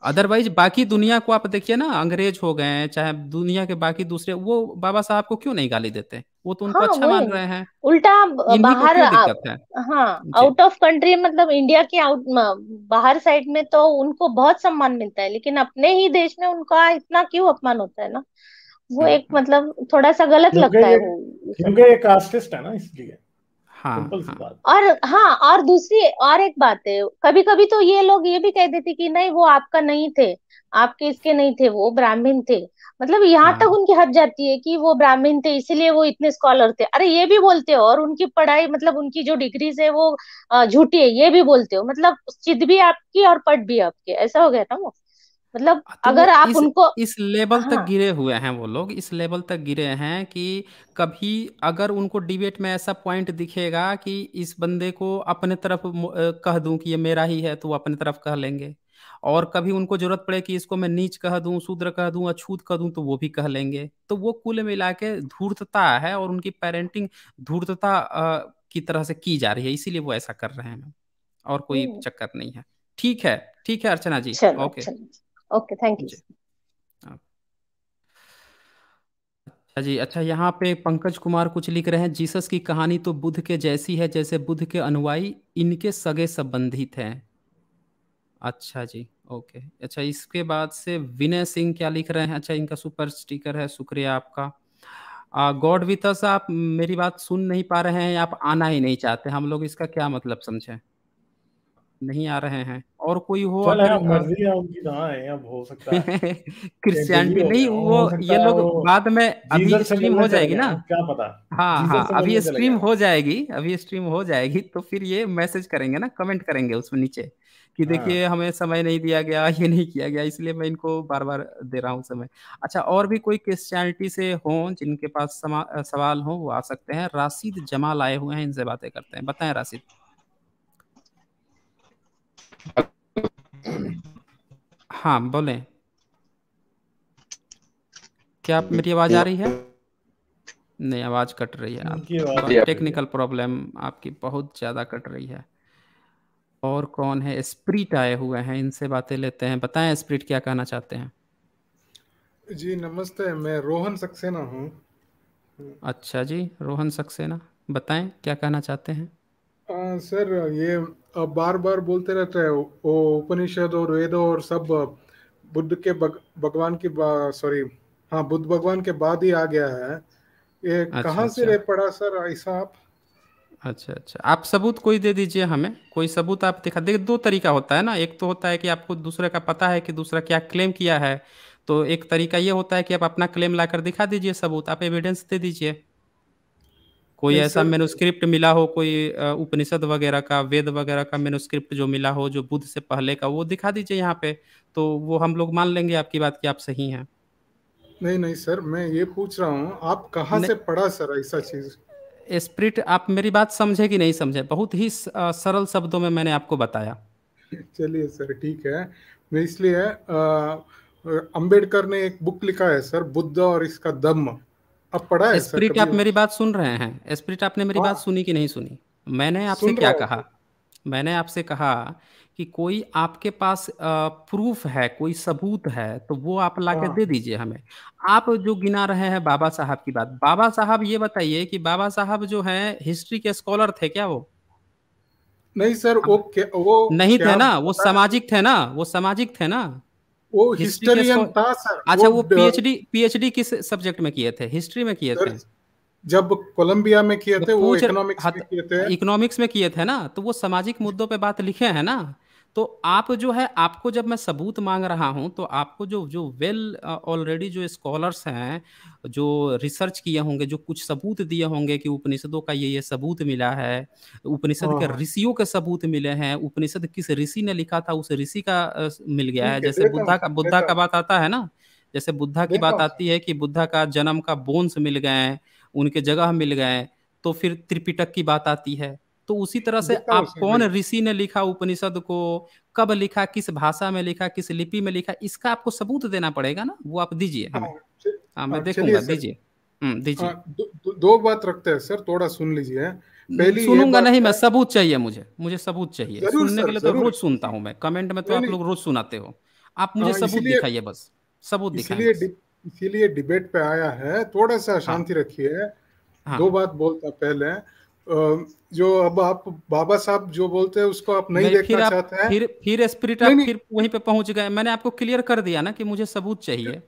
अदरवाइज अच्छा। बाकी दुनिया को आप देखिए ना अंग्रेज हो गए हैं चाहे दुनिया के बाकी दूसरे वो बाबा साहब को क्यों नहीं गाली देते वो तो उनको हाँ, अच्छा मान रहे हैं उल्टा तो बाहर है? हाँ आउट ऑफ कंट्री मतलब इंडिया के आउट बाहर साइड में तो उनको बहुत सम्मान मिलता है लेकिन अपने ही देश में उनका इतना क्यों अपमान होता है ना वो एक हम्म। मतलब थोड़ा सा गलत लगता है क्योंकि ये कास्टिस्ट है ना इसलिए हाँ, हाँ। और हाँ और दूसरी और एक बात है कभी कभी तो ये लोग ये भी कह देते कि नहीं वो आपका नहीं थे आपके इसके नहीं थे वो ब्राह्मण थे मतलब यहाँ तक हाँ। उनकी हद जाती है कि वो ब्राह्मण थे इसीलिए वो इतने स्कॉलर थे अरे ये भी बोलते हो और उनकी पढ़ाई मतलब उनकी जो डिग्रीज है वो झूठी है ये भी बोलते हो मतलब चिद भी आपकी और पट भी आपके ऐसा हो गया था वो मतलब हाँ, तो अगर आप इस, उनको इस लेवल हाँ। तक गिरे हुए हैं वो लोग इस लेवल तक गिरे हैं कि कभी अगर उनको डिबेट में ऐसा पॉइंट दिखेगा कि इस बंदे को अपने तरफ कह दूं कि ये मेरा ही है तो वो अपने तरफ कह लेंगे और कभी उनको जरूरत पड़े कि इसको मैं नीच कह दूं शूद्र कह दूं अछूत कह दूं तो वो भी कह लेंगे तो वो कुल मिला के धूर्तता है और उनकी पेरेंटिंग धूर्तता की तरह से की जा रही है इसीलिए वो ऐसा कर रहे हैं और कोई हम्म। चक्कर नहीं है ठीक है ठीक है Archana ji okay okay thank you हाँ। अच्छा जी अच्छा यहाँ पे पंकज कुमार कुछ लिख रहे हैं जीसस की कहानी तो बुद्ध के जैसी है जैसे बुद्ध के अनुयायी इनके सगे संबंधित हैं अच्छा जी ओके अच्छा इसके बाद से विनय सिंह क्या लिख रहे हैं अच्छा इनका सुपर स्टिकर है शुक्रिया आपका गॉड विथ अस आप मेरी बात सुन नहीं पा रहे हैं आप आना ही नहीं चाहते हम लोग इसका क्या मतलब समझें नहीं आ रहे हैं और कोई हो अगर मर्जी है उनकी कहाँ है अब हो सकता है क्रिश्चियन भी नहीं वो ये लोग बाद में अभी स्ट्रीम हो जाएगी ना क्या पता हाँ हाँ अभी स्ट्रीम हो जाएगी अभी स्ट्रीम हो जाएगी तो फिर ये मैसेज करेंगे ना कमेंट करेंगे उसमें नीचे कि हाँ। देखिए हमें समय नहीं दिया गया ये नहीं किया गया इसलिए मैं इनको बार बार दे रहा हूँ समय अच्छा और भी कोई क्रिश्चियनिटी से हो जिनके पास सवाल हो वो आ सकते हैं राशिद जमाल आए हुए हैं इनसे बातें करते हैं बताएं राशिद हाँ हाँ बोले क्या आप मेरी आवाज आ रही है नहीं आवाज कट रही है टेक्निकल प्रॉब्लम आपकी बहुत ज्यादा कट रही है और कौन है स्प्रिट आए हुए हैं इनसे बातें लेते हैं बताएं स्प्रिट क्या कहना चाहते हैं जी नमस्ते मैं रोहन सक्सेना हूँ अच्छा जी रोहन सक्सेना बताएं क्या कहना चाहते हैं आ, सर ये आप बार बार बोलते रहते हैं वो उपनिषद और वेद और सब बुद्ध के भग, भगवान की सॉरी हाँ बुद्ध भगवान के बाद ही आ गया है ये अच्छा, कहाँ अच्छा। से ले पड़ा सर ऐसा आप अच्छा अच्छा आप सबूत कोई दे दीजिए हमें कोई सबूत आप दिखा देखिए दो तरीका होता है ना एक तो होता है कि आपको दूसरे का पता है कि दूसरा क्या क्लेम किया है तो एक तरीका ये होता है कि आप अपना क्लेम लाकर दिखा दीजिए सबूत आप एविडेंस दे दीजिए कोई ऐसा मेनुस्क्रिप्ट मिला हो कोई उपनिषद वगैरह का वेद वगैरह का मेनुस्क्रिप्ट जो मिला हो जो बुद्ध से पहले का वो दिखा दीजिए यहाँ पे तो वो हम लोग मान लेंगे आपकी बात कि आप सही हैं नहीं नहीं सर मैं ये पूछ रहा हूँ आप कहाँ से पढ़ा सर ऐसा चीज स्प्रिट आप मेरी बात समझे कि नहीं समझे बहुत ही सरल शब्दों में मैंने आपको बताया चलिए सर ठीक है मैं इसलिए अंबेडकर ने एक बुक लिखा है सर बुद्ध और इसका दम अब पढ़ा है स्प्रिट आप मेरी बात सुन रहे हैं स्प्रिट आपने मेरी बात हाँ। सुनी कि नहीं सुनी मैंने आपसे क्या कहा मैंने आपसे कहा कि कोई आपके पास प्रूफ है कोई सबूत है तो वो आप ला के हाँ। दे दीजिए हमें आप जो गिना रहे हैं बाबा साहब की बात बाबा साहब ये बताइए कि बाबा साहब जो है हिस्ट्री के स्कॉलर थे क्या वो नहीं सर वो वो नहीं थे ना वो सामाजिक थे ना वो सामाजिक थे ना वो हिस्टोरियन था सर अच्छा वो पीएचडी पीएचडी किस सब्जेक्ट में किए थे हिस्ट्री हाँ, में किए थे जब कोलंबिया में किए थे वो इकोनॉमिक्स में किए थे इकोनॉमिक्स में किए थे ना तो वो सामाजिक मुद्दों पे बात लिखे हैं ना तो आप जो है आपको जब मैं सबूत मांग रहा हूं तो आपको जो जो वेल ऑलरेडी जो स्कॉलर्स हैं जो रिसर्च किए होंगे जो कुछ सबूत दिए होंगे कि उपनिषदों का ये ये सबूत मिला है उपनिषद के हाँ। ऋषियों के सबूत मिले हैं उपनिषद किस ऋषि ने लिखा था उस ऋषि का मिल गया है जैसे बुद्धा का बुद्धा का बात आता है ना जैसे बुद्धा की बात आती है कि बुद्धा का जन्म का बोन्स मिल गए उनके जगह मिल गए तो फिर त्रिपिटक की बात आती है तो उसी तरह से आप कौन ऋषि ने लिखा उपनिषद को कब लिखा किस भाषा में लिखा किस लिपि में लिखा इसका आपको सबूत देना पड़ेगा ना वो आप दीजिए हाँ, हाँ मैं हाँ, देखूंगा दीजिए हम्म, दीजिए हाँ, दो, बात रखते हैं सर थोड़ा सुन लीजिए पहली सुनूंगा नहीं मैं सबूत चाहिए मुझे मुझे सबूत चाहिए सुनने के लिए तो रोज सुनता हूँ मैं कमेंट में तो आप लोग रोज सुनाते हो आप मुझे सबूत दिखाइए बस सबूत दिखाइए इसीलिए डिबेट पे आया है थोड़ा सा शांति रखिए दो बात बोलता पहले जो अब आप बाबा साहब जो बोलते हैं उसको आप नहीं देखना आप, चाहते हैं फिर फिर स्पिरिट आप फिर वहीं पे पहुंच गए मैंने आपको क्लियर कर दिया ना कि मुझे सबूत चाहिए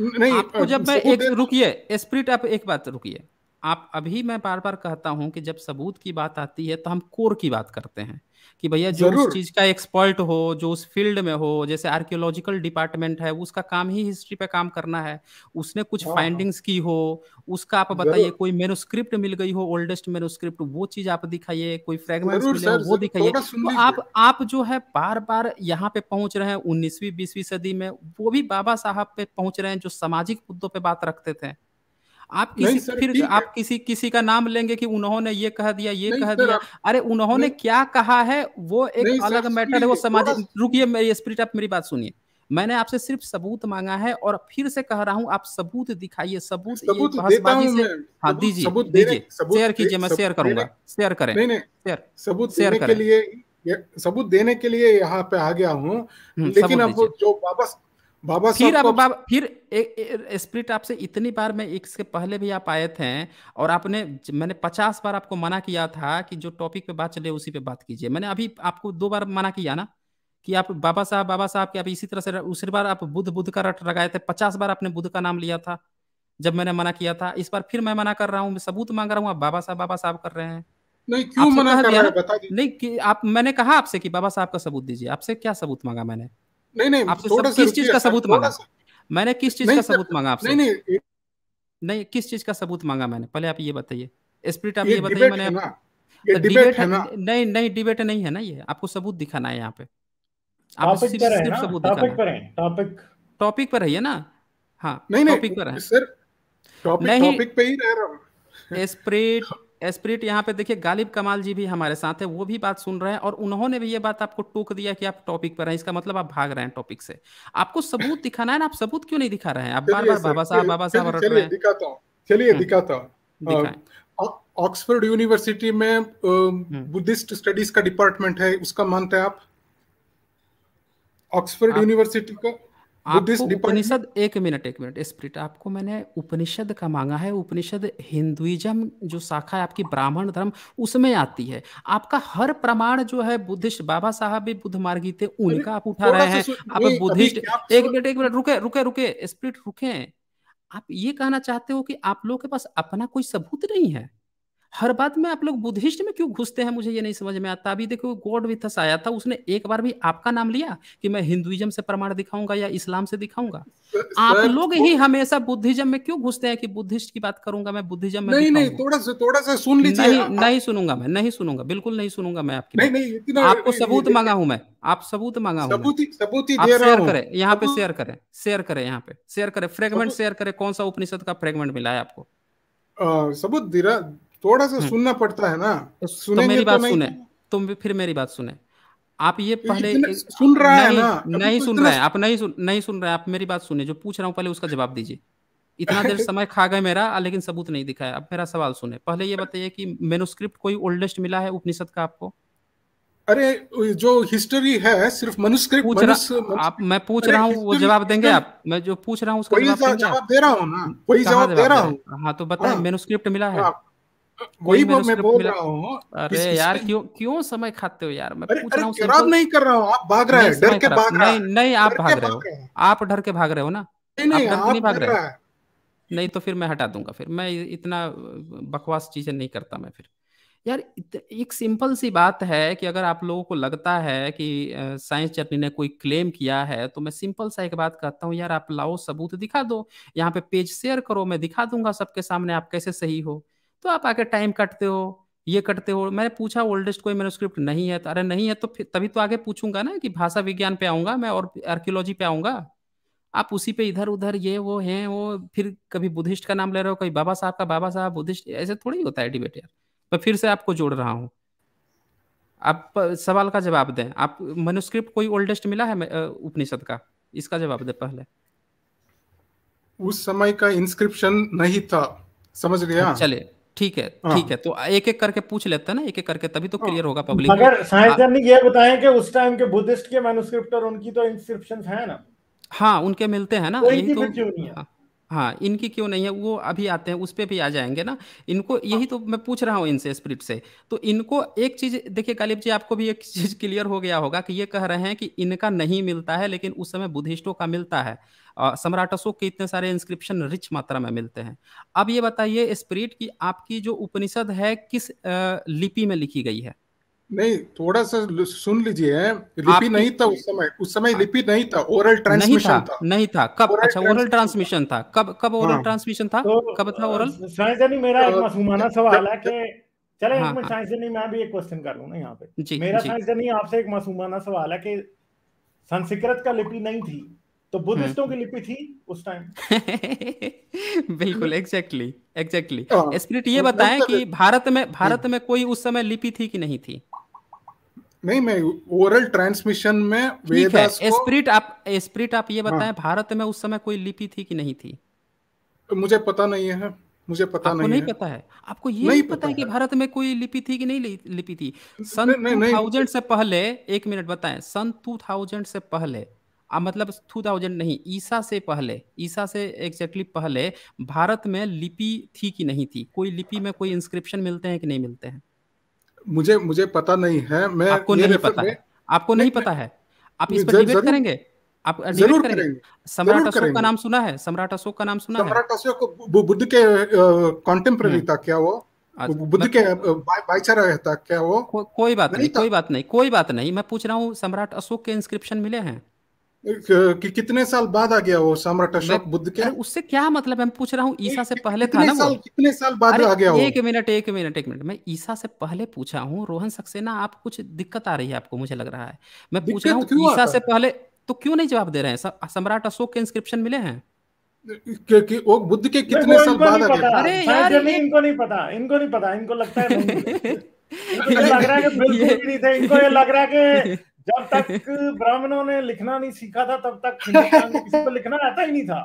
नहीं आपको जब मैं एक रुकिए स्पिरिट आप एक बात रुकिए आप अभी मैं बार बार कहता हूं कि जब सबूत की बात आती है तो हम कोर की बात करते हैं कि भैया जो उस चीज का एक्सपर्ट हो जो उस फील्ड में हो जैसे आर्कियोलॉजिकल डिपार्टमेंट है उसका काम ही हिस्ट्री पे काम करना है उसने कुछ फाइंडिंग्स हाँ। की हो उसका आप बताइए कोई मेनोस्क्रिप्ट मिल गई हो ओल्डेस्ट मेनोस्क्रिप्ट वो चीज आप दिखाइए कोई फ्रेगमेंट मिले वो दिखाइए तो आप आप जो है बार बार यहाँ पे पहुंच रहे हैं उन्नीसवीं बीसवीं सदी में वो भी बाबा साहब पे पहुंच रहे हैं जो सामाजिक मुद्दों पे बात रखते थे आप किसी सर, फिर आप किसी किसी का नाम लेंगे कि उन्होंने ये कह दिया ये कह दिया अरे उन्होंने क्या कहा है वो एक अलग मैटर है वो सामाजिक रुकिए मेरी स्प्रिट आप मेरी बात सुनिए मैंने आपसे सिर्फ सबूत मांगा है और फिर से कह रहा हूँ आप सबूत दिखाइए सबूत, सबूत ये बहसबाजी से हाँ दीजिए दीजिए शेयर कीजिए मैं शेयर करूंगा शेयर करें नहीं नहीं सबूत शेयर के लिए सबूत देने के लिए यहाँ पे आ गया हूँ हम्म, लेकिन अब जो वापस बाबा फिर अब बाबा फिर स्प्रिट आपसे इतनी बार मैं इसके पहले भी आप आए थे और आपने मैंने पचास बार आपको मना किया था कि जो टॉपिक पे बात चले उसी पे बात कीजिए मैंने अभी आपको दो बार मना किया ना कि आप बाबा साहब बाबा साहब के आप इसी तरह से उसी बार आप बुद्ध बुद्ध का रट लगाए थे पचास बार आपने बुद्ध का नाम लिया था जब मैंने मना किया था इस बार फिर मैं मना कर रहा हूँ सबूत मांग रहा हूँ आप बाबा साहब बाबा साहब कर रहे हैं नहीं क्यों मना कर रहा है बता नहीं आप मैंने कहा आपसे कि बाबा साहब का सबूत दीजिए आपसे क्या सबूत मांगा मैंने नहीं नहीं आपसे थोड़ा किस चीज का सबूत मांगा मैंने किस चीज का सबूत मांगा आपसे नहीं नहीं नहीं किस चीज का सबूत मांगा मैंने पहले आप ये बताइए स्प्रिट आप ये, बताइए मैंने डिबेट, तो नहीं नहीं डिबेट नहीं है ना ये आपको सबूत दिखाना है यहाँ पे आप सिर्फ सबूत टॉपिक टॉपिक पर रहिए ना हाँ नहीं टॉपिक पर है सर टॉपिक पे ही रह रहा हूँ स्प्रिट स्पिरिट यहाँ पे देखिए गालिब कमाल जी भी हमारे साथ है वो भी बात सुन रहे हैं और उन्होंने भी ये बात आपको टोक दिया कि आप टॉपिक पर हैं इसका मतलब आप भाग रहे हैं टॉपिक से आपको सबूत दिखाना है ना आप सबूत क्यों नहीं दिखा रहे हैं आप बार बार बाबा साहब बाबा साहब रट रहे हैं दिखाता हूँ चलिए हम्म, दिखाता हूँ ऑक्सफोर्ड यूनिवर्सिटी में बुद्धिस्ट हम्म। स्टडीज का डिपार्टमेंट है उसका मानते हैं आप ऑक्सफोर्ड यूनिवर्सिटी का आपको उपनिषद एक मिनट एक मिनट स्प्रिट आपको मैंने उपनिषद का मांगा है उपनिषद हिंदुइज्म जो शाखा है आपकी ब्राह्मण धर्म उसमें आती है आपका हर प्रमाण जो है बुद्धिस्ट बाबा साहब भी बुद्ध मार्गी थे उनका आप उठा रहे हैं आप बुद्धिस्ट एक मिनट एक मिनट रुके रुके रुके स्प्रिट रुके आप ये कहना चाहते हो कि आप लोगों के पास अपना कोई सबूत नहीं है हर बात में आप लोग बुद्धिस्ट में क्यों घुसते हैं मुझे ये नहीं समझ में आता अभी देखो गॉड विथस आया था उसने एक बार भी आपका नाम लिया कि मैं हिंदुइज्म से प्रमाण दिखाऊंगा या इस्लाम से दिखाऊंगा आप लोग ही हमेशा बुद्धिज्म में क्यों घुसते हैं कि बुद्धिस्ट की बात करूंगा मैं बुद्धिज्म में नहीं नहीं थोड़ा सा थोड़ा सा सुन लीजिए नहीं नहीं सुनूंगा मैं नहीं सुनूंगा बिल्कुल नहीं सुनूंगा मैं आपकी नहीं नहीं आपको सबूत मांगा हूं मैं आप सबूत मांगा हूं सबूत शेयर करें यहाँ पे शेयर करें शेयर करें यहाँ पे शेयर करें फ्रेगमेंट शेयर करें कौन सा उपनिषद का फ्रेगमेंट मिला है आपको सबूत थोड़ा सा हम्म। सुनना पड़ता है ना सुने तो मेरी तो बात तो सुने तुम भी फिर मेरी बात सुने आप ये पहले सुन रहा है ना तो नहीं सुन रहे हैं आप नहीं सुन नहीं सुन रहे हैं आप मेरी बात सुने जो पूछ रहा हूँ पहले उसका जवाब दीजिए इतना देर समय खा गए मेरा लेकिन सबूत नहीं दिखाया अब मेरा सवाल सुने पहले ये बताइए कि मेनुस्क्रिप्ट कोई ओल्डेस्ट मिला है उपनिषद का आपको अरे जो हिस्ट्री है सिर्फ मनुस्क्रिप्ट पूछ मनुस, आप मैं पूछ रहा हूँ वो जवाब देंगे आप मैं जो पूछ रहा हूँ उसका जवाब दे रहा हूँ ना कोई जवाब दे रहा हूँ हाँ तो बताए मेनुस्क्रिप्ट हाँ। मिला है हाँ। कोई वो मैं बोल रहा हूँ अरे यार क्यों क्यों समय खाते हो यार मैं पूछ रहा हूँ खराब नहीं कर रहा हूँ आप भाग रहे हैं डर के भाग रहे हैं नहीं आप भाग रहे हो आप डर के भाग रहे हो ना नहीं नहीं भाग रहे नहीं तो फिर मैं हटा दूंगा फिर मैं इतना बकवास चीजें नहीं करता मैं फिर यार एक सिंपल सी बात है कि अगर आप लोगों को लगता है कि साइंस जर्नी ने कोई क्लेम किया है तो मैं सिंपल सा एक बात कहता हूँ यार आप लाओ सबूत दिखा दो यहाँ पे पेज शेयर करो मैं दिखा दूंगा सबके सामने आप कैसे सही हो तो आप आके टाइम काटते हो ये करते हो मैंने पूछा ओल्डेस्ट कोई मेनोस्क्रिप्ट नहीं है तो अरे नहीं है तो फिर तभी तो आगे पूछूंगा ना कि भाषा विज्ञान पे आऊंगा मैं और आर्कियोलॉजी पे आऊंगा आप उसी पे इधर उधर ये वो हैं वो फिर कभी बुद्धिस्ट का नाम ले रहे हो कभी बाबा साहब का बाबा साहब बुद्धिस्ट ऐसे थोड़ी होता है डिबेट यार मैं फिर से आपको जोड़ रहा हूँ आप सवाल का जवाब दें आप मेनोस्क्रिप्ट कोई ओल्डेस्ट मिला है उपनिषद का इसका जवाब दें पहले उस समय का इंस्क्रिप्शन नहीं था समझ गया चले ठीक है हाँ। ठीक है तो एक एक करके पूछ लेते हैं ना एक एक करके तभी तो क्लियर हाँ। होगा पब्लिक अगर ने ये बताएं कि उस टाइम के बुद्धिस्ट के मैनुस्क्रिप्ट और उनकी तो इंस्क्रिप्शंस हैं ना हाँ उनके मिलते हैं ना तो यही तो हाँ, इनकी क्यों नहीं है वो अभी आते हैं उस पर भी आ जाएंगे ना। इनको यही तो मैं पूछ रहा हूँ इनसे स्प्रिट से। तो इनको एक चीज़ देखिए क़ालिब जी आपको भी एक चीज़ क्लियर हो गया होगा कि ये कह रहे हैं कि इनका नहीं मिलता है लेकिन उस समय बुद्धिस्टों का मिलता है। सम्राट अशोक के इतने सारे इंस्क्रिप्शन रिच मात्रा में मिलते हैं। अब ये बताइए स्प्रिट की आपकी जो उपनिषद है किस लिपि में लिखी गई है? नहीं थोड़ा सा सुन लीजिए लिपि नहीं था उस समय उस समय लिपि हाँ। नहीं था ओरल ट्रांसमिशन था, था नहीं था कब ओरल अच्छा ओरल ट्रांसमिशन था कब कब ओरल हाँ, ट्रांसमिशन था तो, कब था ओरल साइंसदानी मेरा एक तो मासूमाना सवाल है कि चले एक हाँ, मिनट हाँ। साइंस साइंसदानी मैं भी एक क्वेश्चन कर लूं ना यहाँ पे मेरा साइंस साइंसदानी आपसे एक मासूमाना सवाल है कि संस्कृत का लिपि नहीं थी तो बुद्धिस्टों की लिपि थी उस टाइम बिल्कुल एग्जैक्टली एग्जैक्टली स्प्रिट ये तो बताएं कि भारत में भारत में कोई उस समय लिपि थी कि नहीं थी नहीं मैं ओरल ट्रांसमिशन में ठीक है स्पिरिट आप स्पिरिट आप ये हाँ। बताएं हाँ। भारत में उस समय कोई लिपि थी कि नहीं थी मुझे पता नहीं है मुझे पता आपको नहीं, नहीं है। पता है आपको ये नहीं पता, पता है कि भारत में कोई लिपि थी कि नहीं लिपि थी सन टू थाउजेंड से पहले एक मिनट बताएं सन टू थाउजेंड से पहले आ, मतलब टू थाउजेंड नहीं ईसा से पहले ईसा से एग्जैक्टली पहले भारत में लिपि थी कि नहीं थी कोई लिपि में कोई इंस्क्रिप्शन मिलते हैं कि नहीं मिलते हैं मुझे मुझे पता नहीं है मैं आपको नहीं पता है आपको नहीं पता है आप इस पर डिबेट करेंगे आप uh, जरूर करेंगे सम्राट अशोक का नाम सुना है सम्राट अशोक का नाम सुना है सम्राट अशोक बुद्ध के कॉन्टेम्प्रेरी uh, हम्म। था क्या वो अच्छा, बुद्ध के uh, भाईचारा था क्या वो कोई बात नहीं कोई बात नहीं कोई बात नहीं मैं पूछ रहा हूँ सम्राट अशोक के इंस्क्रिप्शन मिले हैं कि कितने साल बाद आ गया वो सम्राट अशोक बुद्ध के उससे क्या मतलब मैं पूछ रहा हूँ ईसा से पहले कितने था ना साल, कितने साल बाद आ गया एक मिनट एक मिनट एक मिनट मैं ईसा से पहले पूछा हूँ रोहन सक्सेना आप कुछ दिक्कत आ रही है आपको मुझे लग रहा है मैं पूछ रहा हूँ ईसा से पहले तो क्यों नहीं जवाब दे रहे हैं सम्राट अशोक के इंस्क्रिप्शन मिले हैं क्योंकि वो बुद्ध के कितने साल बाद आ गया अरे यार इनको नहीं पता इनको नहीं पता इनको लगता है लग रहा है कि बिल्कुल नहीं थे इनको ये लग रहा है कि जब तक ब्राह्मणों ने लिखना नहीं सीखा था तब तक किसी को लिखना आता ही नहीं था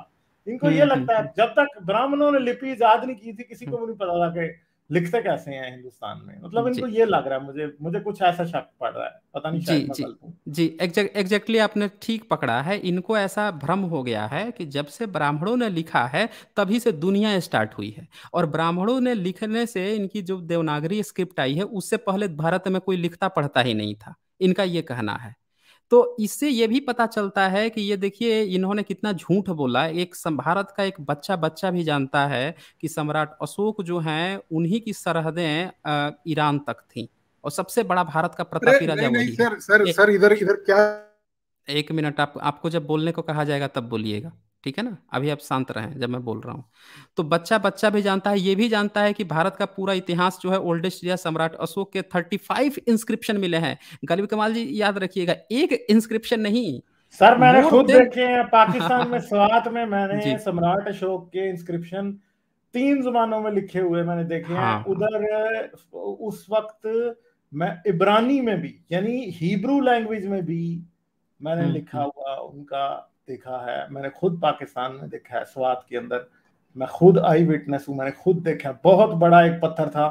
इनको ये हम्म, हम्म, लगता है हम्म। जब तक ब्राह्मणों ने लिपि याद नहीं की थी किसी को भी नहीं पता था कि लिखते कैसे हैं हिंदुस्तान में मतलब इनको ये लग रहा है मुझे मुझे कुछ ऐसा शक पड़ रहा है पता नहीं जी जी जी एग्जैक्टली exactly आपने ठीक पकड़ा है इनको ऐसा भ्रम हो गया है कि जब से ब्राह्मणों ने लिखा है तभी से दुनिया स्टार्ट हुई है और ब्राह्मणों ने लिखने से इनकी जो देवनागरी स्क्रिप्ट आई है उससे पहले भारत में कोई लिखता पढ़ता ही नहीं था इनका ये कहना है तो इससे ये भी पता चलता है कि ये देखिए इन्होंने कितना झूठ बोला एक भारत का एक बच्चा बच्चा भी जानता है कि सम्राट अशोक जो हैं उन्हीं की सरहदें ईरान तक थीं और सबसे बड़ा भारत का प्रतापी राजा वही सर सर सर इधर इधर क्या एक मिनट आप आपको जब बोलने को कहा जाएगा तब बोलिएगा ठीक है ना अभी आप शांत रहें जब मैं बोल रहा हूँ तो बच्चा बच्चा भी जानता है ये भी जानता है कि भारत का पूरा इतिहास जो है ओल्डेस्ट या सम्राट अशोक के 35 इंस्क्रिप्शन मिले हैं गलवी कमाल जी याद रखिएगा एक इंस्क्रिप्शन नहीं सर मैंने खुद देखे हैं पाकिस्तान में स्वात में मैंने सम्राट अशोक के इंस्क्रिप्शन तीन जुबानों में लिखे हुए मैंने देखे हैं हाँ। उधर उस वक्त मैं इब्रानी में भी यानी हिब्रू लैंग्वेज में भी मैंने हम्म, लिखा हम्म। हुआ उनका देखा है मैंने खुद पाकिस्तान में देखा है स्वाद के अंदर मैं खुद आई विटनेस हूँ मैंने खुद देखा बहुत बड़ा एक पत्थर था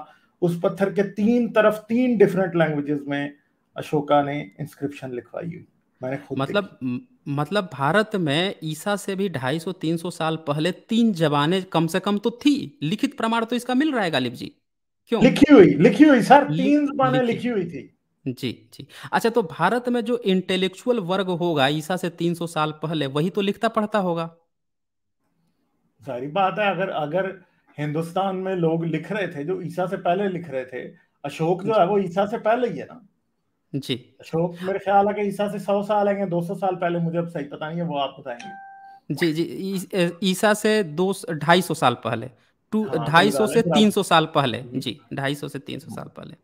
उस पत्थर के तीन तरफ तीन डिफरेंट लैंग्वेजेस में अशोका ने इंस्क्रिप्शन लिखवाई हुई मैंने खुद मतलब मतलब भारत में ईसा से भी 250-300 साल पहले तीन जबाने कम से कम तो थी लिखित प्रमाण तो इसका मिल रहा है गालिब जी क्यों लिखी हुई लिखी हुई सर तीन जबाने लिखी हुई थी जी, जी। अच्छा तो भारत में जो इंटेलेक्चुअल वर्ग होगा ईसा से 300 साल पहले वही तो लिखता-पढ़ता होगा? ज़ाहिर बात है अगर अगर हिंदुस्तान में लोग लिख रहे थे जो ईसा से पहले लिख रहे थे, अशोक जो है वो ईसा से पहले ही है ना? जी। अशोक मेरे ख्याल है कि ईसा से सौ साल है दो सौ साल पहले मुझे अब सही पता नहीं है वो आप बताएंगे जी, जी। ईसा से दो ढाई सौ साल पहले। टू हाँ, तो ढाई सौ से तीन सौ साल पहले जी ढाई सौ से तीन सौ साल पहले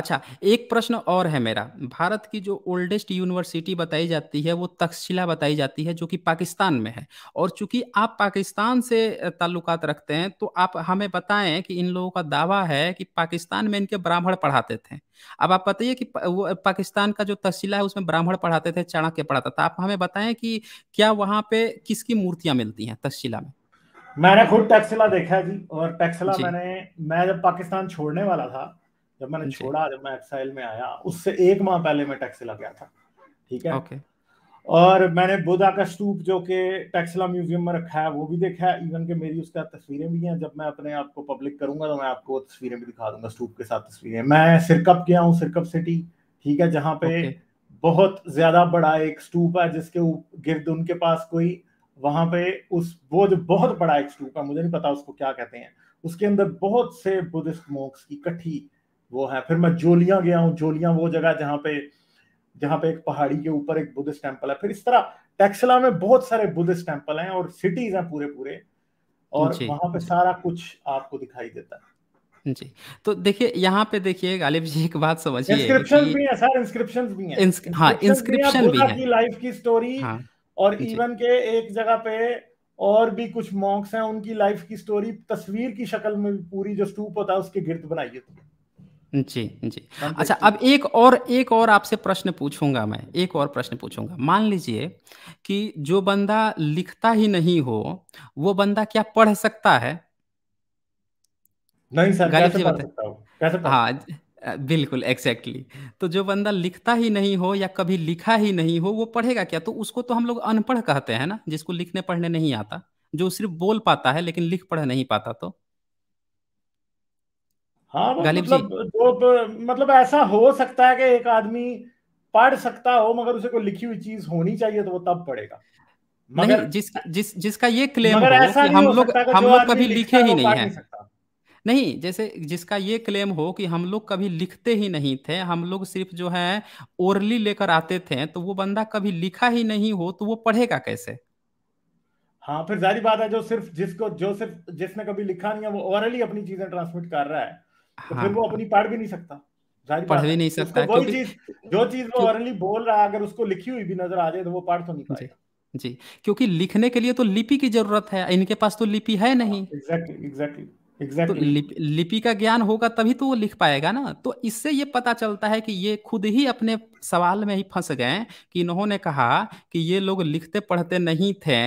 अच्छा एक प्रश्न और है मेरा भारत की जो ओल्डेस्ट यूनिवर्सिटी बताई जाती है वो तक्षशिला बताई जाती है जो कि पाकिस्तान में है और चूंकि आप पाकिस्तान से ताल्लुकात रखते हैं तो आप हमें बताएं कि इन लोगों का दावा है कि पाकिस्तान में इनके ब्राह्मण पढ़ाते थे अब आप बताइए कि वो पाकिस्तान का जो तहसीला है उसमें ब्राह्मण पढ़ाते थे चाणक्य पढ़ाता था आप हमें बताएं कि क्या वहाँ पे किसकी मूर्तियां मिलती हैं तहसीला में मैंने खुद टैक्सिला देखा जी और टैक्सिला मैंने मैं जब पाकिस्तान छोड़ने वाला था जब मैंने छोड़ा जब मैं एक्साइल में आया उससे एक माह पहले मैं टैक्सिला गया था ठीक है ओके और मैंने बुधा का स्तूप जो कि टैक्सिला म्यूजियम में रखा है वो भी देखा है इवन के मेरी उसका तस्वीरें भी हैं जब मैं अपने आप को पब्लिक करूंगा तो मैं आपको तस्वीरें भी दिखा दूंगा स्तूप के साथ तस्वीरें मैं सिरकप गया हूँ सिरकप सिटी ठीक है जहाँ पे बहुत ज्यादा बड़ा एक स्तूप है जिसके गिर्द उनके पास कोई वहां पे उस वो जो बहुत बड़ा एक स्टूप है मुझे नहीं पता उसको क्या कहते हैं उसके अंदर बहुत से बुद्धिस्ट मोक्स इकट्ठी वो है फिर मैं जोलियां गया हूँ जोलियां वो जगह जहाँ पे जहाँ पे एक पहाड़ी के ऊपर एक बुद्धिस्ट टेम्पल है फिर इस तरह टेक्सला में बहुत सारे बुद्धिस्ट टेम्पल हैं और सिटीज हैं पूरे पूरे और वहां पे सारा कुछ आपको दिखाई देता है जी तो देखिए यहाँ पे देखिए गालिब जी एक बात समझिए इंस्क्रिप्शन भी है सर इंस्क्रिप्शन भी है इंस्क, हाँ इंस्क्रिप्शन भी है लाइफ की स्टोरी हाँ. और इवन के एक जगह पे और भी कुछ मॉन्क्स हैं उनकी लाइफ की स्टोरी तस्वीर की शक्ल में पूरी जो स्तूप होता है उसके गिर्द बनाई होती है जी जी अच्छा अब एक और एक और आपसे प्रश्न पूछूंगा मैं एक और प्रश्न पूछूंगा मान लीजिए कि जो बंदा लिखता ही नहीं हो वो बंदा क्या पढ़ सकता है नहीं सर कैसे पढ़ सकता हूं? कैसे पढ़? हाँ बिल्कुल एक्जैक्टली exactly. तो जो बंदा लिखता ही नहीं हो या कभी लिखा ही नहीं हो वो पढ़ेगा क्या तो उसको तो हम लोग अनपढ़ कहते हैं ना जिसको लिखने पढ़ने नहीं आता जो सिर्फ बोल पाता है लेकिन लिख पढ़ नहीं पाता तो हाँ मतलब तो, मतलब ऐसा हो सकता है कि एक आदमी पढ़ सकता हो मगर उसे कोई लिखी हुई चीज होनी चाहिए तो वो तब पढ़ेगा मगर नहीं, जिस, जिस जिसका ये क्लेम हो, हम लोग हम लोग कभी लिखे ही नहीं है नहीं जैसे जिसका ये क्लेम हो कि हम लोग कभी लिखते ही नहीं थे हम लोग सिर्फ जो है ओरली लेकर आते थे तो वो बंदा कभी लिखा ही नहीं हो तो वो पढ़ेगा कैसे हाँ फिर जारी बात है जो सिर्फ जिसको जो सिर्फ जिसने कभी लिखा नहीं है वो ओरली अपनी चीजें ट्रांसमिट कर रहा है तो हाँ, फिर वो हाँ। अपनी पढ़ भी नहीं सकता पढ़ भी नहीं सकता क्योंकि चीज जो चीज वो ओरली बोल रहा है अगर उसको लिखी हुई भी नजर आ जाए तो वो पढ़ तो नहीं पाएगा जी क्योंकि लिखने के लिए तो लिपि की जरूरत है इनके पास तो लिपि है नहीं एग्जैक्टली हाँ, एग्जैक्टली exactly. तो exactly. तो लिप, लिपि का ज्ञान होगा तभी तो वो लिख पाएगा ना तो इससे ये पता चलता है कि ये खुद ही अपने सवाल में ही फंस गए कि इन्होंने कहा कि ये लोग लिखते पढ़ते नहीं थे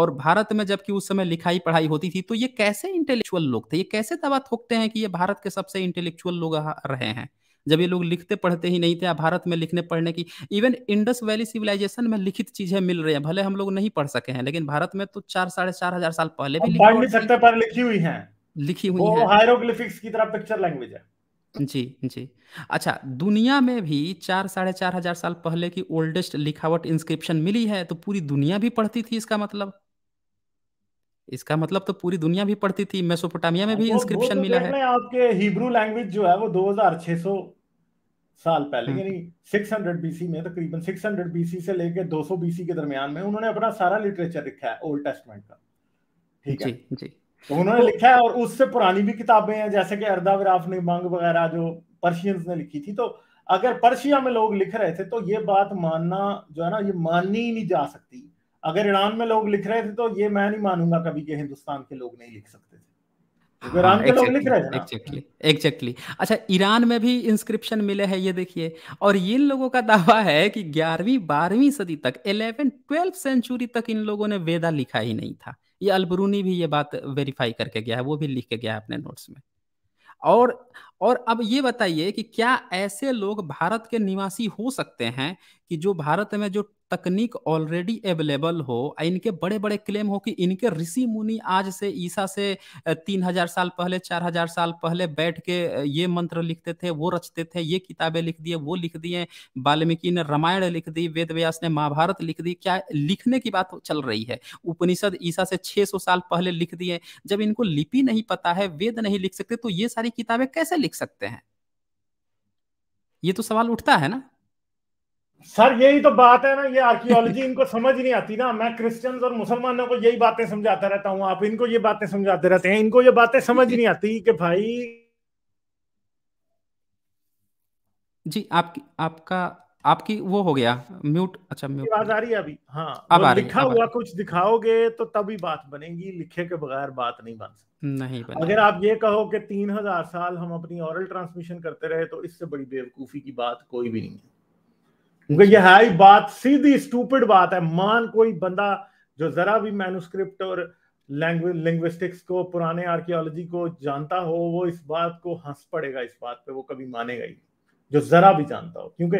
और भारत में जबकि उस समय लिखाई पढ़ाई होती थी तो ये कैसे इंटेलेक्चुअल लोग थे ये कैसे दवा थोकते हैं कि ये भारत के सबसे इंटेलेक्चुअल लोग रहे हैं जब ये लोग लिखते पढ़ते ही नहीं थे भारत में लिखने पढ़ने की इवन इंडस वैली सिविलाइजेशन में लिखित चीजें मिल रही हैं भले हम लोग नहीं पढ़ सके हैं लेकिन भारत में तो चार साढ़े चार हजार साल पहले भी लिखी हुई हैं लिखी हुई वो है हायरोग्लिफिक्स की तरह पिक्चर लैंग्वेज है जी जी अच्छा दुनिया में भी चार साढ़े चार हजार साल पहले की ओल्डेस्ट लिखावट इंस्क्रिप्शन मिली है तो पूरी दुनिया भी पढ़ती थी इसका मतलब इसका मतलब तो पूरी दुनिया भी पढ़ती थी मेसोपोटामिया में भी इंस्क्रिप्शन तो मिला है आपके हिब्रू लैंग्वेज जो है वो 2600 साल पहले हम्म। यानी 600 बीसी में तकरीबन तो 600 बीसी से लेकर 200 बीसी के दरमियान में उन्होंने अपना सारा लिटरेचर लिखा है ओल्ड टेस्टमेंट का ठीक है जी तो उन्होंने तो- लिखा है और उससे पुरानी भी किताबें हैं जैसे कि अर्दा विराफ ने मांग वगैरह जो पर्शियंस ने लिखी थी तो अगर पर्शिया में लोग लिख रहे थे तो ये बात मानना जो है ना ये माननी ही नहीं जा सकती अगर ईरान में लोग लिख रहे थे तो ये मैं नहीं मानूंगा कभी कि हिंदुस्तान के लोग नहीं लिख सकते थे हाँ, exactly, अच्छा ईरान में भी इंस्क्रिप्शन मिले हैं ये देखिए और इन लोगों का दावा है कि ग्यारहवीं बारहवीं सदी तक इलेवन ट्वेल्व सेंचुरी तक इन लोगों ने वेदा लिखा ही नहीं था ये अलबरूनी भी ये बात वेरीफाई करके गया है वो भी लिख के गया है अपने नोट्स में और और अब ये बताइए कि क्या ऐसे लोग भारत के निवासी हो सकते हैं कि जो भारत में जो तकनीक ऑलरेडी अवेलेबल हो इनके बड़े बड़े क्लेम हो कि इनके ऋषि मुनि आज से ईसा से तीन हजार साल पहले चार हजार साल पहले बैठ के ये मंत्र लिखते थे वो रचते थे ये किताबें लिख दिए वो लिख दिए वाल्मीकि ने रामायण लिख दी वेद व्यास ने महाभारत लिख दी क्या लिखने की बात चल रही है उपनिषद ईसा से सौ साल पहले लिख दिए जब इनको लिपि नहीं पता है वेद नहीं लिख सकते तो ये सारी किताबें कैसे लिख सकते हैं ये तो सवाल उठता है ना सर यही तो बात है ना ये आर्कियोलॉजी इनको समझ नहीं आती ना मैं क्रिश्चियंस और मुसलमानों को यही बातें समझाता रहता हूँ आप इनको ये बातें समझाते रहते हैं इनको ये बातें समझ नहीं आती कि भाई जी आपकी आपका आपकी वो हो गया म्यूट अच्छा म्यूट आवाज आ रही है अभी हाँ अब आ मतलब लिखा हुआ कुछ दिखाओगे तो तभी बात बनेगी लिखे के बगैर बात नहीं बन सकती नहीं बन अगर आप ये कहो कि तीन हजार साल हम अपनी ओरल ट्रांसमिशन करते रहे तो इससे बड़ी बेवकूफी की बात कोई भी नहीं है ही बात सीधी स्टूपिड बात है मान कोई बंदा जो जरा भी मैनुस्क्रिप्ट और लिंग्विस्टिक्स को पुराने आर्कियोलॉजी को जानता हो वो इस बात को हंस पड़ेगा इस बात पे वो कभी मानेगा ही जो जरा भी जानता हो क्योंकि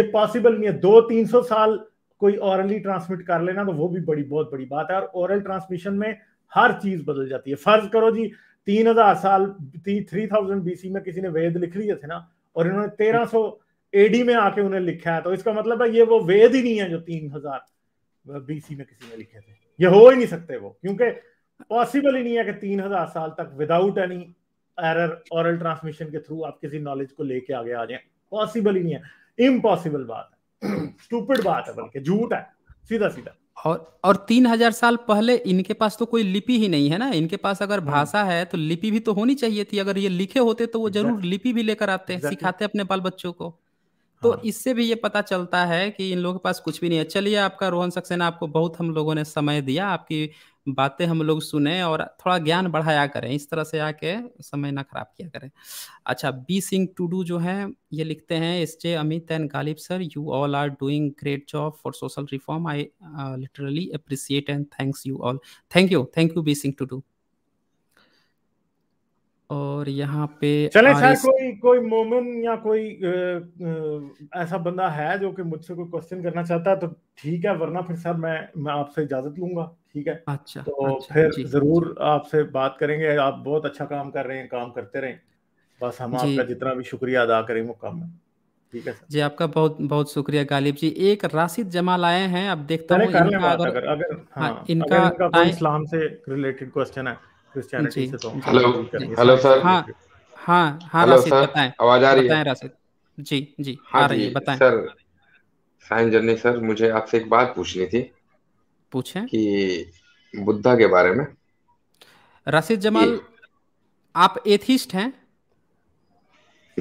ये पॉसिबल नहीं है दो तीन सौ साल कोई औरली ट्रांसमिट कर लेना तो वो भी बड़ी बहुत बड़ी बात है और औरल ट्रांसमिशन में हर चीज बदल जाती है फर्ज करो जी तीन हजार साल थ्री थाउजेंड बीसी में किसी ने वेद लिख लिए थे ना और इन्होंने तेरह सौ एडी में आके उन्हें लिखा है तो इसका मतलब है ये वो वेद ही नहीं है जो तीन हजार बीसी में किसी ने लिखे थे ये हो ही नहीं सकते वो क्योंकि पॉसिबल ही नहीं है कि तीन हजार साल तक without any error oral transmission के थ्रू आप किसी नॉलेज को लेके आगे आ जाए पॉसिबल ही नहीं है इम्पॉसिबल बात है स्टूपिड बात है बल्कि झूठ है सीधा सीधा और और तीन हजार साल पहले इनके पास तो कोई लिपि ही नहीं है ना इनके पास अगर हाँ। भाषा है तो लिपि भी तो होनी चाहिए थी अगर ये लिखे होते तो वो जरूर लिपि भी लेकर आते सिखाते अपने बाल बच्चों को तो हाँ। इससे भी ये पता चलता है कि इन लोगों के पास कुछ भी नहीं है चलिए आपका रोहन सक्सेना आपको बहुत हम लोगों ने समय दिया आपकी बातें हम लोग सुने और थोड़ा ज्ञान बढ़ाया करें इस तरह से आके समय ना खराब किया करें अच्छा बी सिंह टूडू जो है ये लिखते हैं S J Amit and Ghalib sir you all are doing great job for social reform I literally appreciate and thanks you all thank you thank you B Singh Tudu और यहाँ पे चले सर कोई कोई मोमिन या कोई आ, ऐसा बंदा है जो कि मुझसे कोई क्वेश्चन करना चाहता है तो ठीक है वरना फिर सर मैं मैं आपसे इजाजत लूंगा ठीक है अच्छा तो अच्छा, फिर जरूर आपसे बात करेंगे आप बहुत अच्छा काम कर रहे हैं काम करते रहें बस हम आपका जितना भी शुक्रिया अदा करें वो कम है ठीक है जी आपका बहुत बहुत शुक्रिया गालिब जी एक राशिद जमाल आए हैं अब देखता हूँ अगर अगर हाँ, हाँ इनका इनका इस्लाम से रिलेटेड क्वेश्चन है क्रिश्चियनिटी से हेलो हेलो सर हाँ हाँ हाँ राशिद बताएं आवाज आ रही है राशिद जी जी हाँ आ रही है बताएं सर जर्नी सर मुझे आपसे एक बात पूछनी थी पूछे कि बुद्धा के बारे में राशिद जमाल आप एथिस्ट हैं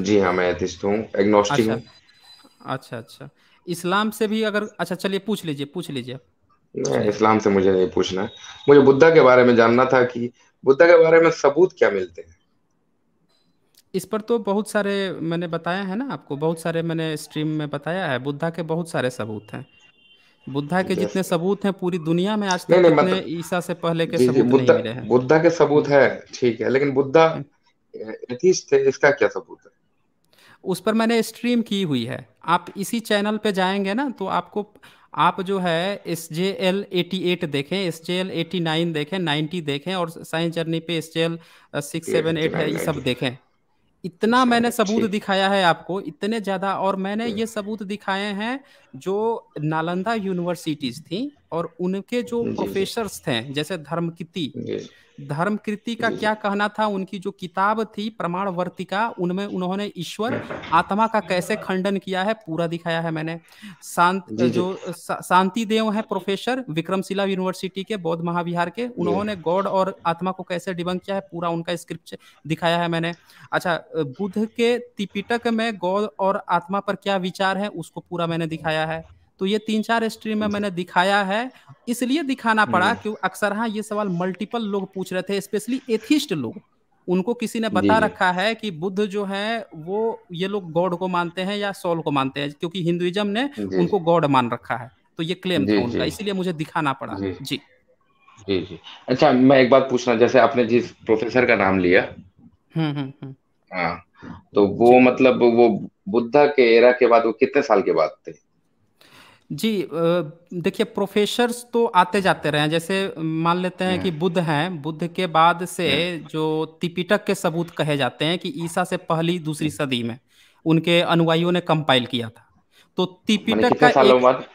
जी हाँ मैं एथिस्ट हूँ एग्नोस्टिक अच्छा। हूँ अच्छा अच्छा इस्लाम से भी अगर अच्छा चलिए पूछ लीजिए पूछ लीजिए इस्लाम से मुझे नहीं पूछना मुझे बुद्धा के बारे में जानना था कि बुद्ध के बारे में सबूत क्या मिलते हैं इस पर तो बहुत सारे मैंने बताया है ना आपको बहुत सारे मैंने स्ट्रीम में बताया है बुद्धा के बहुत सारे सबूत हैं बुद्धा के जितने सबूत हैं पूरी दुनिया में आज तक नहीं, नहीं, मतलब, ईसा से पहले के सबूत बुद्धा, नहीं मिले हैं बुद्धा के सबूत है ठीक है लेकिन बुद्धा थे इसका क्या सबूत है उस पर मैंने स्ट्रीम की हुई है आप इसी चैनल पे जाएंगे ना तो आपको आप जो है S J L eighty eight देखें S J L eighty nine देखें नाइन्टी देखें और साइंस जर्नी पे S J L six seven eight है ये सब देखें इतना मैंने सबूत दिखाया है आपको इतने ज्यादा और मैंने हम्म। ये सबूत दिखाए हैं जो नालंदा यूनिवर्सिटीज थी और उनके जो प्रोफेसर्स थे जैसे धर्मकृति धर्मकृति का क्या कहना था उनकी जो किताब थी प्रमाण वर्तिका उनमें उन्होंने ईश्वर आत्मा का कैसे खंडन किया है पूरा दिखाया है मैंने शांत जो शांति देव है प्रोफेसर विक्रमशिला यूनिवर्सिटी के बौद्ध महाविहार के उन्होंने गॉड और आत्मा को कैसे डिबंग किया है पूरा उनका स्क्रिप्ट दिखाया है मैंने अच्छा बुद्ध के तिपिटक में गौड और आत्मा पर क्या विचार है उसको पूरा मैंने दिखाया गया है तो ये तीन चार स्ट्रीम में मैंने दिखाया है इसलिए दिखाना पड़ा हम्म। क्यों अक्सर हाँ ये सवाल मल्टीपल लोग पूछ रहे थे स्पेशली एथिस्ट लोग उनको किसी ने बता रखा है कि बुद्ध जो है वो ये लोग गॉड को मानते हैं या सोल को मानते हैं क्योंकि हिंदुइज्म ने उनको गॉड मान रखा है तो ये क्लेम था उनका इसीलिए मुझे दिखाना पड़ा जी जी जी अच्छा मैं एक बात पूछना जैसे आपने जिस प्रोफेसर का नाम लिया हम्म हम्म, हम्म। हाँ तो वो मतलब वो बुद्धा के एरा के बाद वो कितने साल के बाद थे जी देखिए प्रोफेसर्स तो आते जाते रहे हैं जैसे मान लेते हैं कि हम्म। बुद्ध हैं बुद्ध के बाद से हम्म। जो तिपिटक के सबूत कहे जाते हैं कि ईसा से पहली दूसरी हम्म। सदी में उनके अनुयायियों ने कंपाइल किया था तो तिपिटक का एक,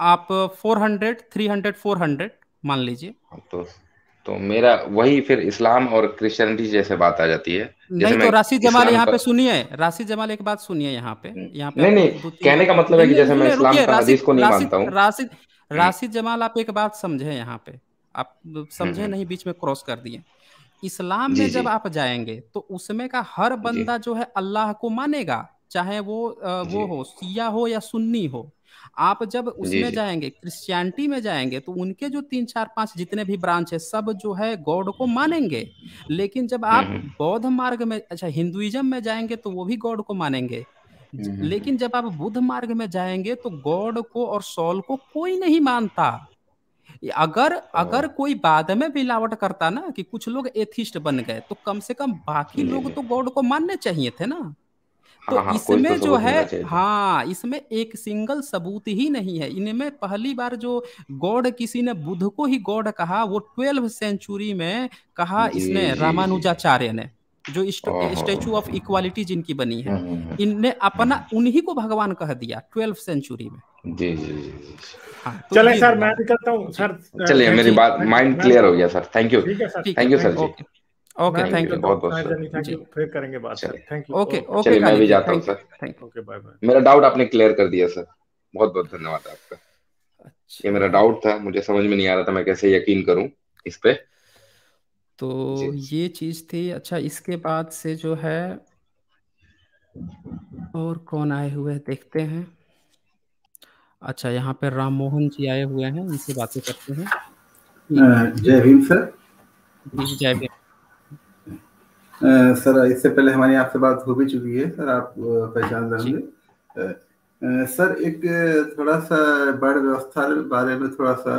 आप 400 300 400 मान लीजिए हाँ, तो तो मेरा वही फिर इस्लाम और क्रिश्चियनिटी जैसे बात आ जाती है नहीं तो राशि जमाल यहाँ पे सुनिए राशि जमाल एक बात सुनिए यहाँ पे यहाँ पे नहीं नहीं कहने का मतलब है कि जैसे मैं इस्लाम का हदीस को नहीं मानता हूँ राशि हम्म। राशि जमाल आप एक बात समझे यहाँ पे आप समझे हम्म। नहीं बीच में क्रॉस कर दिए इस्लाम में जब आप जाएंगे तो उसमें का हर बंदा जो है अल्लाह को मानेगा चाहे वो वो हो सिया हो या सुन्नी हो आप जब उसमें जाएंगे क्रिश्चियनिटी में जाएंगे तो उनके जो तीन चार पांच जितने भी ब्रांच है सब जो है गॉड को मानेंगे लेकिन जब आप हम्म, हम्म। बौद्ध मार्ग में अच्छा हिंदुइज्म में जाएंगे तो वो भी गॉड को मानेंगे हम्म, लेकिन जब आप बुद्ध मार्ग में जाएंगे तो गॉड को और सोल को कोई नहीं मानता अगर अगर कोई बाद में मिलावट करता ना कि कुछ लोग एथिस्ट बन गए तो कम से कम बाकी लोग तो गॉड को मानने चाहिए थे ना हाँ, तो हाँ, इसमें तो जो है हाँ इसमें एक सिंगल सबूत ही नहीं है इनमें पहली बार जो गॉड किसी ने बुद्ध को ही गॉड कहा वो ट्वेल्व सेंचुरी में कहा इसने रामानुजाचार्य ने जो स्टेचू ऑफ इक्वालिटी जिनकी बनी है हम्म, हम्म, हम्म। इनने अपना उन्हीं को भगवान कह दिया ट्वेल्व सेंचुरी में जी जी, जी। हाँ, तो चले सर मैं निकलता हूँ सर चलिए मेरी बात माइंड क्लियर हो गया sir thank you thank you sir जी ओके थैंक यू बहुत बहुत फिर करेंगे बात थैंक यू ओके ओके मैं भी जाता हूँ sir thank you okay bye bye मेरा डाउट आपने क्लियर कर दिया सर बहुत बहुत धन्यवाद आपका अच्छा। ये मेरा डाउट था मुझे समझ में नहीं आ रहा था मैं कैसे यकीन करूं इस पे तो ये चीज थी अच्छा इसके बाद से जो है और कौन आए हुए देखते हैं अच्छा यहाँ पे राम मोहन जी आए हुए हैं इनसे बातें करते हैं जय भीम सर जय भीम सर इससे पहले हमारी आपसे बात हो भी चुकी है सर आप पहचान जाएंगे सर एक थोड़ा सा बर्ड व्यवस्था बारे में थोड़ा सा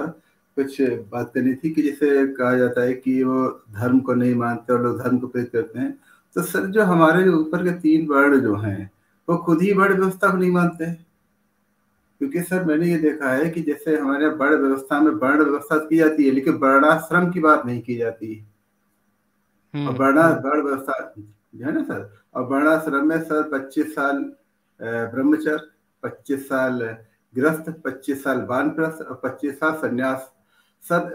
कुछ बात करनी थी कि जैसे कहा जाता है कि वो धर्म को नहीं मानते और लोग धर्म को प्रेरित करते हैं तो सर जो हमारे ऊपर के तीन वर्ण जो हैं वो खुद ही बड़ व्यवस्था को नहीं मानते क्योंकि सर मैंने ये देखा है कि जैसे हमारे यहाँ व्यवस्था में वर्ण व्यवस्था की जाती है लेकिन वर्णाश्रम की बात नहीं की जाती है हम्म। और बड़ा बड़ है ना सर और बड़ा में सर पच्चीस साल ब्रह्मचर पच्चीस साल ग्रस्त पच्चीस साल वानप्रस्थ और पच्चीस साल संन्यास सर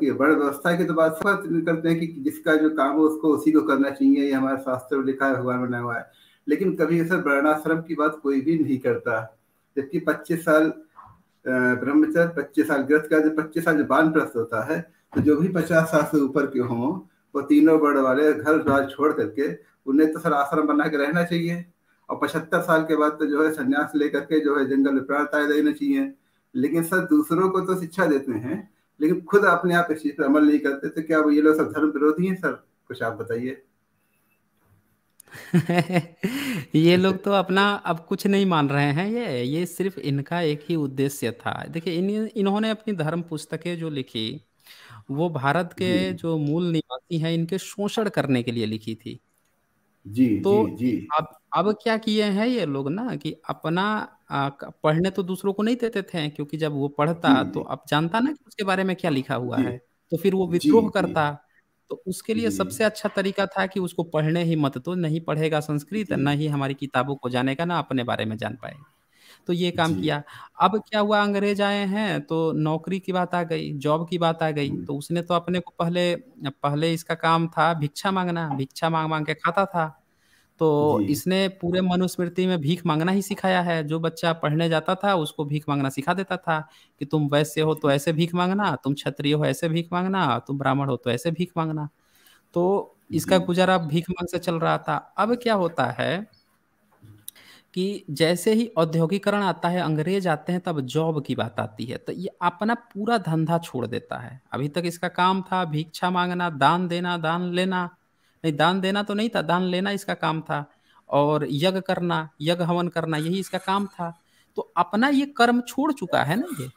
की बड़ व्यवस्था की तो बात सब करते हैं कि जिसका जो काम हो उसको उसी को करना चाहिए ये हमारे शास्त्र में लिखा है भगवान बनाया हुआ है लेकिन कभी सर वर्णाश्रम की बात कोई भी नहीं करता जबकि पच्चीस साल ब्रह्मचर्य पच्चीस साल ग्रस्त का जो पच्चीस साल जो बान प्रस्त होता है तो जो भी पचास साल से ऊपर के हों वो तीनों बड़े वाले घर द्वार छोड़ करके उन्हें तो सर आश्रम बना के रहना चाहिए और पचहत्तर साल के बाद तो जो है संन्यास लेकर के जो है जंगल में प्राण ताय देना चाहिए लेकिन सर दूसरों को तो शिक्षा देते हैं लेकिन खुद अपने आप इस चीज पर अमल नहीं करते तो क्या वो ये लोग सब धर्म विरोधी हैं सर कुछ आप बताइए ये लोग तो अपना अब कुछ नहीं मान रहे हैं ये ये सिर्फ इनका एक ही उद्देश्य था देखिए इन इन्होंने अपनी धर्म पुस्तकें जो लिखी वो भारत के जो मूल निवासी हैं इनके शोषण करने के लिए लिखी थी जी तो जी, जी. अब अब क्या किए हैं ये लोग ना कि अपना आ, पढ़ने तो दूसरों को नहीं देते थे क्योंकि जब वो पढ़ता तो अब जानता ना कि उसके बारे में क्या लिखा हुआ है तो फिर वो विद्रोह करता तो उसके लिए सबसे अच्छा तरीका था कि उसको पढ़ने ही मत तो नहीं पढ़ेगा संस्कृत न ही हमारी किताबों को जानेगा ना अपने बारे में जान पाएगा तो ये काम किया अब क्या हुआ अंग्रेज आए हैं तो नौकरी की बात आ गई जॉब की बात आ गई तो उसने तो अपने को पहले पहले इसका काम था भिक्षा मांगना भिक्षा मांग मांग के खाता था तो इसने पूरे मनुस्मृति में भीख मांगना ही सिखाया है जो बच्चा पढ़ने जाता था उसको भीख मांगना सिखा देता था कि तुम वैश्य हो तो ऐसे भीख मांगना तुम क्षत्रिय हो ऐसे भीख मांगना तुम ब्राह्मण हो तो ऐसे भीख मांगना तो इसका गुजारा भीख मांग से चल रहा था अब क्या होता है कि जैसे ही औद्योगिकरण आता है अंग्रेज आते हैं तब जॉब की बात आती है तो ये अपना पूरा धंधा छोड़ देता है अभी तक इसका काम था भिक्षा मांगना दान देना दान लेना नहीं दान देना तो नहीं था दान लेना इसका काम था और यज्ञ करना यज्ञ हवन करना यही इसका काम था तो अपना ये कर्म छोड़ चुका है ना ये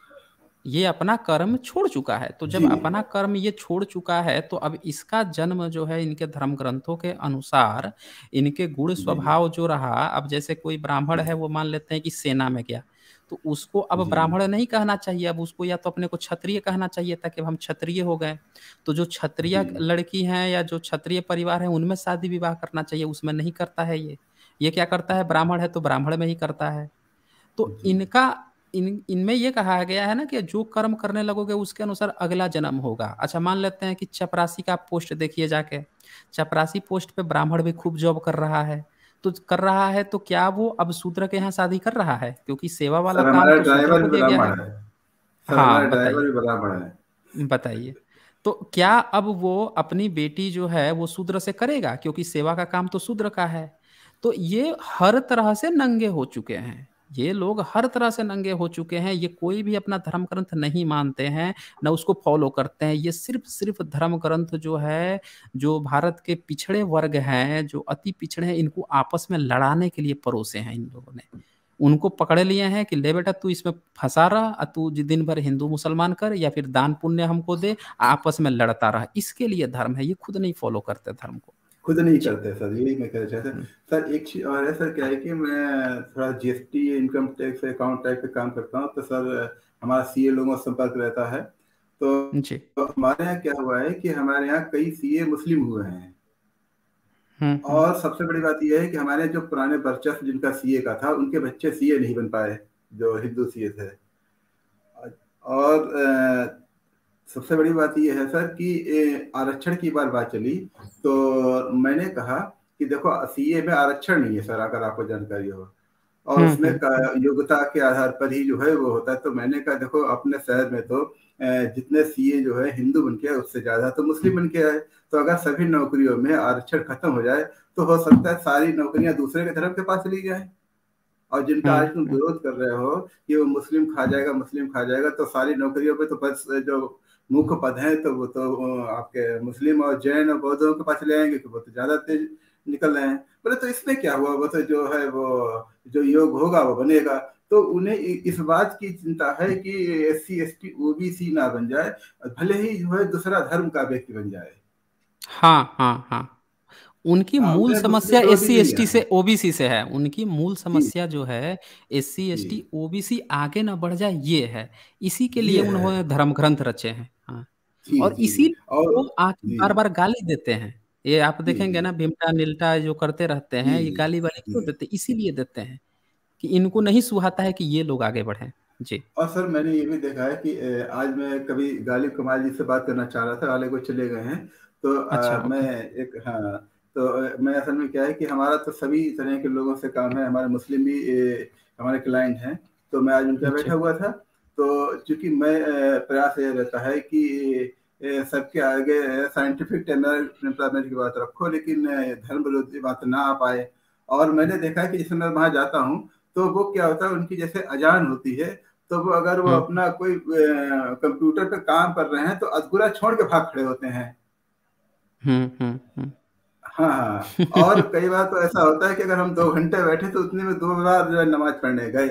ये अपना कर्म छोड़ चुका है तो जब अपना कर्म ये छोड़ चुका है तो अब इसका जन्म जो है इनके धर्म ग्रंथों के अनुसार इनके गुण स्वभाव जो रहा अब जैसे कोई ब्राह्मण है वो मान लेते हैं कि सेना में गया तो उसको अब ब्राह्मण नहीं कहना चाहिए अब उसको या तो अपने को क्षत्रिय कहना चाहिए ताकि हम क्षत्रिय हो गए तो जो क्षत्रिय लड़की है या जो क्षत्रिय परिवार है उनमें शादी विवाह करना चाहिए उसमें नहीं करता है ये ये क्या करता है ब्राह्मण है तो ब्राह्मण में ही करता है तो इनका इन इनमें यह कहा गया है ना कि जो कर्म करने लगोगे उसके अनुसार अगला जन्म होगा अच्छा मान लेते हैं कि चपरासी का पोस्ट देखिए जाके चपरासी पोस्ट पे ब्राह्मण भी खूब जॉब कर रहा है तो कर रहा है तो क्या वो अब शूद्र के यहाँ शादी कर रहा है क्योंकि सेवा वाला काम तो है, है। हाँ बताइए बताइए तो क्या अब वो अपनी बेटी जो है वो शूद्र से करेगा क्योंकि सेवा का काम तो शूद्र का है तो ये हर तरह से नंगे हो चुके हैं ये लोग हर तरह से नंगे हो चुके हैं ये कोई भी अपना धर्म ग्रंथ नहीं मानते हैं न उसको फॉलो करते हैं ये सिर्फ सिर्फ धर्म ग्रंथ जो है जो भारत के पिछड़े वर्ग हैं जो अति पिछड़े हैं इनको आपस में लड़ाने के लिए परोसे हैं इन लोगों ने उनको पकड़े लिए हैं कि ले बेटा तू इसमें फंसा रहा तू दिन भर हिंदू मुसलमान कर या फिर दान पुण्य हमको दे आपस में लड़ता रहा इसके लिए धर्म है ये खुद नहीं फॉलो करते धर्म को खुद नहीं करते सर यही मैं कहना चाहता हम्म। हूँ सर एक चीज और है सर क्या है कि मैं थोड़ा GST income tax account type पे काम करता हूँ तो सर हमारा सीए लोगों से संपर्क रहता है तो, तो हमारे यहाँ क्या हुआ है कि हमारे यहाँ कई सीए मुस्लिम हुए हैं हम्म, हम्म। और सबसे बड़ी बात यह है कि हमारे जो पुराने वर्चस्व जिनका सीए का था उनके बच्चे सीए नहीं बन पाए जो हिंदू सीए थे और सबसे बड़ी बात यह है सर कि आरक्षण की बार बात चली तो मैंने कहा कि देखो सी में आरक्षण नहीं है सर अगर आपको जानकारी हो और हम्म, उसमें हम्म। योग्यता के आधार पर ही जो है वो होता है तो मैंने कहा देखो अपने शहर में तो जितने सीए जो है हिंदू बन के उससे ज्यादा तो मुस्लिम बन के आए तो अगर सभी नौकरियों में आरक्षण खत्म हो जाए तो हो सकता है सारी नौकरियां दूसरे के धर्म के पास चली जाए और जिनका आज तुम हम्म। विरोध कर रहे हो कि वो मुस्लिम खा जाएगा मुस्लिम खा जाएगा तो सारी नौकरियों पे तो बस जो मुख्य पद हैं तो वो तो आपके मुस्लिम और जैन और बौद्धों के पास ले आएंगे क्योंकि वो तो ज़्यादा तेज निकल रहे हैं बोले तो इसमें क्या हुआ वो तो जो है वो जो योग होगा वो बनेगा तो उन्हें इस बात की चिंता है कि S C S T O B C ना बन जाए भले ही जो है दूसरा धर्म का व्यक्ति बन जाए हाँ हाँ हाँ उनकी हाँ, मूल समस्या एस सी एस टी से ओबीसी से है उनकी मूल समस्या जो है S C S T OBC आगे ना बढ़ जाए ये है इसी के लिए उन्होंने धर्म ग्रंथ रचे हैं और इसी और आखिर बार बार गाली देते हैं ये आप देखेंगे ना भीमटा नीलटा जो करते रहते हैं ये गाली वाली क्यों देते इसीलिए देते हैं कि इनको नहीं सुहाता है कि ये लोग आगे बढ़े जी और सर मैंने ये भी देखा है कि आज मैं कभी गालिब कमाल जी से बात करना चाह रहा था गालिब को चले गए हैं तो अच्छा, आ, मैं एक हाँ तो मैं असल में क्या है कि हमारा तो सभी तरह के लोगों से काम है हमारे मुस्लिम भी ए, हमारे क्लाइंट हैं तो मैं आज उनका अच्छा। बैठा हुआ था तो चूंकि मैं प्रयास ये रहता है कि सबके आगे साइंटिफिक एम्प्लॉयमेंट की बात रखो लेकिन धर्म विरोधी बात ना आ पाए और मैंने देखा कि जिस मैं वहां जाता हूँ तो वो क्या होता है उनकी जैसे अजान होती है तो वो अगर वो हाँ। अपना कोई कंप्यूटर पर काम कर रहे हैं तो अधगुरा छोड़ के भाग खड़े होते हैं हम्म, हम्म, हम्म। हाँ हाँ और कई बार तो ऐसा होता है कि अगर हम दो घंटे बैठे तो उतने में दो बार नमाज पढ़ने गए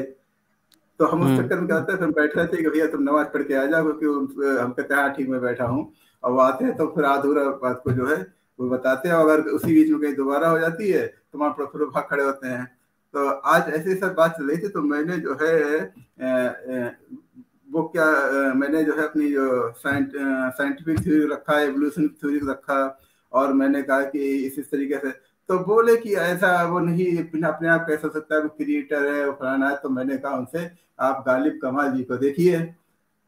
तो हम उस हम्म। चक्कर में क्या होता है फिर बैठ रहे थे कि भैया तुम नमाज पढ़ के आ जाओ क्योंकि हम कहते हैं हाँ, ठीक मैं बैठा हूँ और वो आते हैं तो फिर अधूरा बात को जो है वो बताते हैं अगर उसी बीच में कहीं दोबारा हो जाती है तो वहाँ फिर भाग खड़े होते हैं तो आज ऐसी सब बात चल रही थी तो मैंने जो है वो क्या मैंने जो है अपनी जो साइंट, साइंटिफिक थ्योरी रखा है एवोल्यूशन थ्योरी रखा और मैंने कहा कि इस इस तरीके से तो बोले कि ऐसा वो नहीं अपने आप कैसे हो सकता है वो क्रिएटर है फलाना है तो मैंने कहा उनसे आप गालिब कमाल जी को देखिए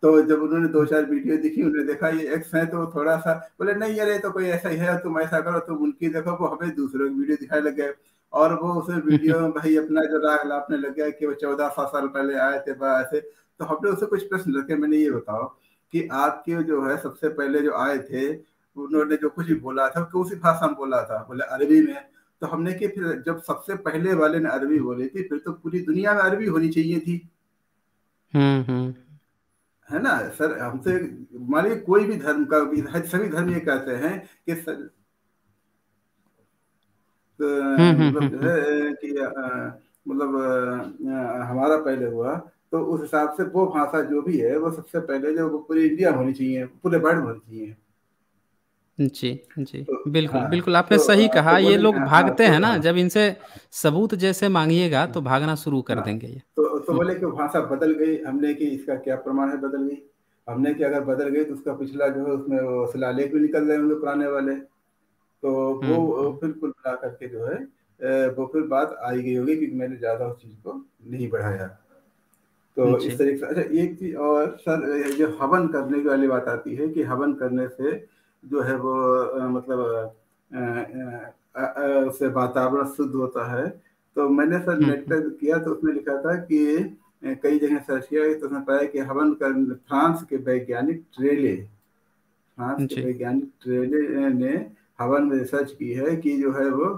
तो जब उन्होंने दो चार वीडियो दिखी उन्होंने देखा ये एक्स है तो थोड़ा सा बोले नहीं यार ये तो कोई ऐसा ही है तुम ऐसा करो तुम उनकी देखो वो हमें दूसरों की वीडियो दिखाने लग गए और वो उसे वीडियो में भाई अपना जो राग लापने लग गया कि वो चौदह सौ साल पहले आए थे ऐसे तो हमने उसे कुछ प्रश्न रखे मैंने ये बताओ कि आपके जो है सबसे पहले जो आए थे उन्होंने जो कुछ भी बोला था तो उसी भाषा में बोला था बोले अरबी में तो हमने कि फिर जब सबसे पहले वाले ने अरबी बोली थी फिर तो पूरी दुनिया में अरबी होनी चाहिए थी हम्म, हम्म। है ना सर हमसे मानिए कोई भी धर्म का सभी धर्म ये कहते हैं कि सर तो हम्म, मतलब जो है कि मतलब हमारा पहले हुआ तो उस हिसाब से वो भाषा जो भी है वो सबसे पहले जो पूरी इंडिया होनी चाहिए पूरे वर्ल्ड में होनी चाहिए जी जी तो, बिल्कुल हाँ बिल्कुल आपने तो सही कहा तो ये लोग हाँ हाँ, भागते तो हैं ना हाँ जब इनसे सबूत जैसे मांगिएगा तो हाँ। भागना शुरू कर हाँ देंगे ये तो तो हम्म। बोले कि भाषा बदल गई हमने कि इसका क्या प्रमाण है बदल गई हमने कि अगर बदल गई तो उसका पिछला जो है उसमें वो शिलालेख भी निकल रहे होंगे पुराने वाले तो हम्म, वो हम्म। फिर कुल मिला करके जो है वो फिर बात आई गई होगी क्योंकि मैंने ज्यादा उस चीज को नहीं बढ़ाया तो इस तरीके से अच्छा एक चीज और सर जो हवन करने की वाली बात आती है कि हवन करने से जो है वो मतलब उससे वातावरण शुद्ध होता है तो मैंने सर नेट हम्म। पर किया तो उसने लिखा था कि कई जगह सर्च किया तो उसने पाया कि हवन कर फ्रांस के वैज्ञानिक ट्रेले फ्रांस के वैज्ञानिक ट्रेले ने हवन में रिसर्च की है कि जो है वो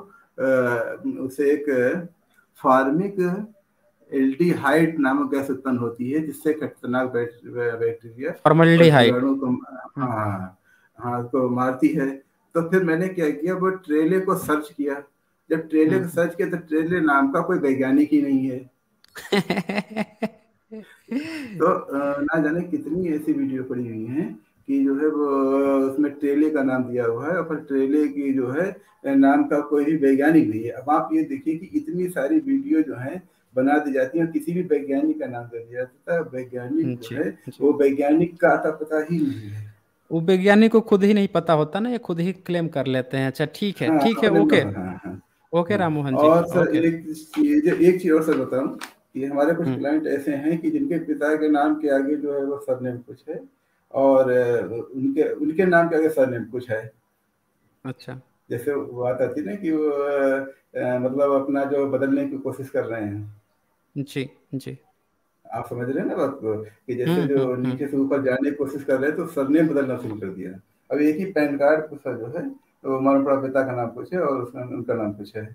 उसे एक फार्मिक एल्डिहाइड नामक गैस उत्पन्न होती है जिससे खतरनाक बैक्टीरिया बै, हाँ हम्म। हाँ को तो मारती है तो फिर मैंने क्या किया वो ट्रेले को सर्च किया जब ट्रेले को सर्च किया तो ट्रेले नाम का कोई वैज्ञानिक ही नहीं है तो ना जाने कितनी ऐसी वीडियो पड़ी हुई हैं कि जो है वो उसमें ट्रेले का नाम दिया हुआ है और ट्रेले की जो है नाम का कोई भी वैज्ञानिक नहीं है अब आप ये देखिए कि इतनी सारी वीडियो जो है बना दी जाती है किसी भी वैज्ञानिक का नाम दे दिया जाता है वैज्ञानिक जो है वो वैज्ञानिक का आता पता ही नहीं है वो वैज्ञानिक को खुद ही नहीं पता होता ना ये खुद ही क्लेम कर लेते हैं अच्छा ठीक है हाँ, ठीक है हाँ, ओके हाँ, ओके हम्म। राम मोहन जी और सर एक चीज एक चीज और सर बताऊं कि हमारे कुछ क्लाइंट हम्म। ऐसे हैं कि जिनके पिता के नाम के आगे जो है वो सरनेम कुछ है और उनके उनके नाम के आगे सरनेम कुछ है अच्छा जैसे बात आती ना कि वो मतलब अपना जो बदलने की कोशिश कर रहे हैं जी जी आप समझ रहे हैं ना बात को कि जैसे हम्म, जो हम्म, नीचे से हम्म। ऊपर जाने की कोशिश कर रहे हैं तो सरनेम बदलना शुरू कर दिया अब एक ही पैन कार्ड पूछा जो है तो मालूम पड़ा पिता का नाम पूछे और उसने उनका नाम पूछे हाँ,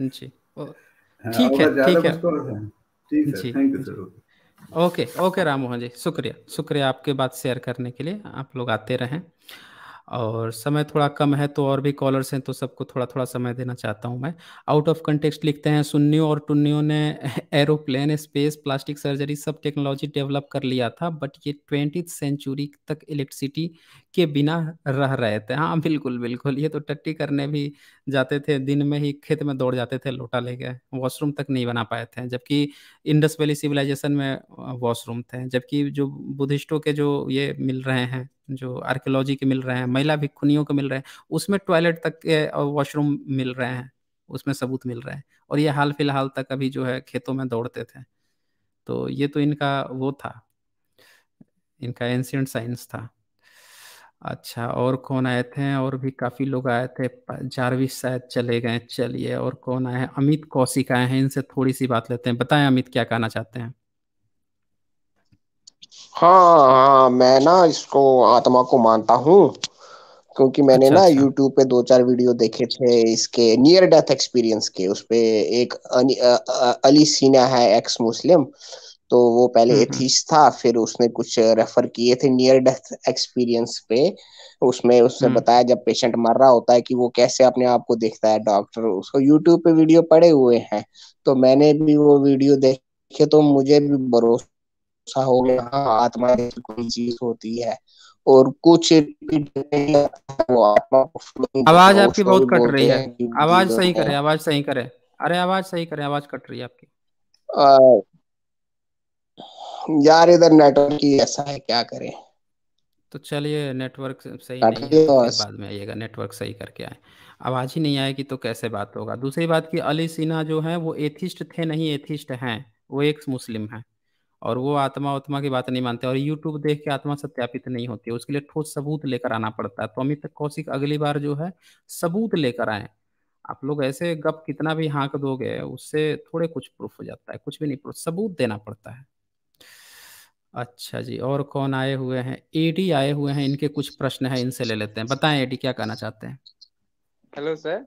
है जी ठीक है ठीक है ठीक है thank you sir okay okay Ram Mohan ji शुक्रिया शुक्रिया आपके बात शेयर करने के लिए आप लोग आते रहें और समय थोड़ा कम है तो और भी कॉलर्स हैं तो सबको थोड़ा थोड़ा समय देना चाहता हूं मैं आउट ऑफ कंटेक्सट लिखते हैं सुन्नियों और टुन्नियों ने एरोप्लेन स्पेस प्लास्टिक सर्जरी सब टेक्नोलॉजी डेवलप कर लिया था बट ये ट्वेंटी सेंचुरी तक इलेक्ट्रिसिटी के बिना रह रहे थे हाँ बिल्कुल बिल्कुल ये तो टट्टी करने भी जाते थे दिन में ही खेत में दौड़ जाते थे लोटा लेके वॉशरूम तक नहीं बना पाए थे जबकि इंडस वैली सिविलाइजेशन में वॉशरूम थे जबकि जो बुद्धिस्टों के जो ये मिल रहे हैं जो आर्कियोलॉजी के मिल रहे हैं महिला भिक्खुनियों के मिल रहे हैं उसमें टॉयलेट तक के वॉशरूम मिल रहे हैं उसमें सबूत मिल रहे हैं और ये हाल फिलहाल तक अभी जो है खेतों में दौड़ते थे तो ये तो इनका वो था इनका एंशियंट साइंस था अच्छा और कौन आए थे और भी काफी लोग आए थे प- शायद चले गए चलिए और कौन आए हैं अमित कौशिक आए हैं इनसे थोड़ी सी बात लेते हैं बताएं अमित क्या कहना चाहते हैं हाँ हाँ मैं ना इसको आत्मा को मानता हूँ क्योंकि मैंने अच्छा ना अच्छा यूट्यूब पे दो चार वीडियो देखे थे इसके नियर डेथ एक्सपीरियंस के उसपे एक अली सीना है एक्स मुस्लिम तो वो पहले एथीस्ट हम्म, था फिर उसने कुछ रेफर किए थे नियर डेथ एक्सपीरियंस पे उसमें उसने हम्म। बताया जब पेशेंट मर रहा होता है कि वो कैसे अपने आप को देखता है डॉक्टर उसको यूट्यूब पे वीडियो पड़े हुए हैं तो मैंने भी वो वीडियो देखे तो मुझे भी भरोसा हो गया हाँ आत्मा तो कोई चीज होती है और कुछ आवाज आपकी बहुत कट रही है आवाज सही करें आवाज सही करें अरे आवाज सही करें आवाज कट रही है आपकी यार इधर नेटवर्क ही ऐसा है क्या करें तो चलिए नेटवर्क सही नहीं है बाद में आइएगा नेटवर्क सही करके आए आवाज ही नहीं आएगी तो कैसे बात होगा दूसरी बात कि अली सिन्हा जो है वो एथिस्ट थे नहीं एथिस्ट हैं वो एक मुस्लिम हैं और वो आत्मा उत्मा की बात नहीं मानते और यूट्यूब देख के आत्मा सत्यापित नहीं होती उसके लिए ठोस सबूत लेकर आना पड़ता है तो अमित कौशिक अगली बार जो है सबूत लेकर आए आप लोग ऐसे गप कितना भी हाँक दोगे उससे थोड़े कुछ प्रूफ हो जाता है कुछ भी नहीं प्रूफ सबूत देना पड़ता है अच्छा जी और कौन आए हुए हैं एडी आए हुए हैं इनके कुछ प्रश्न हैं इनसे ले लेते हैं बताएं एडी क्या कहना चाहते हैं हेलो सर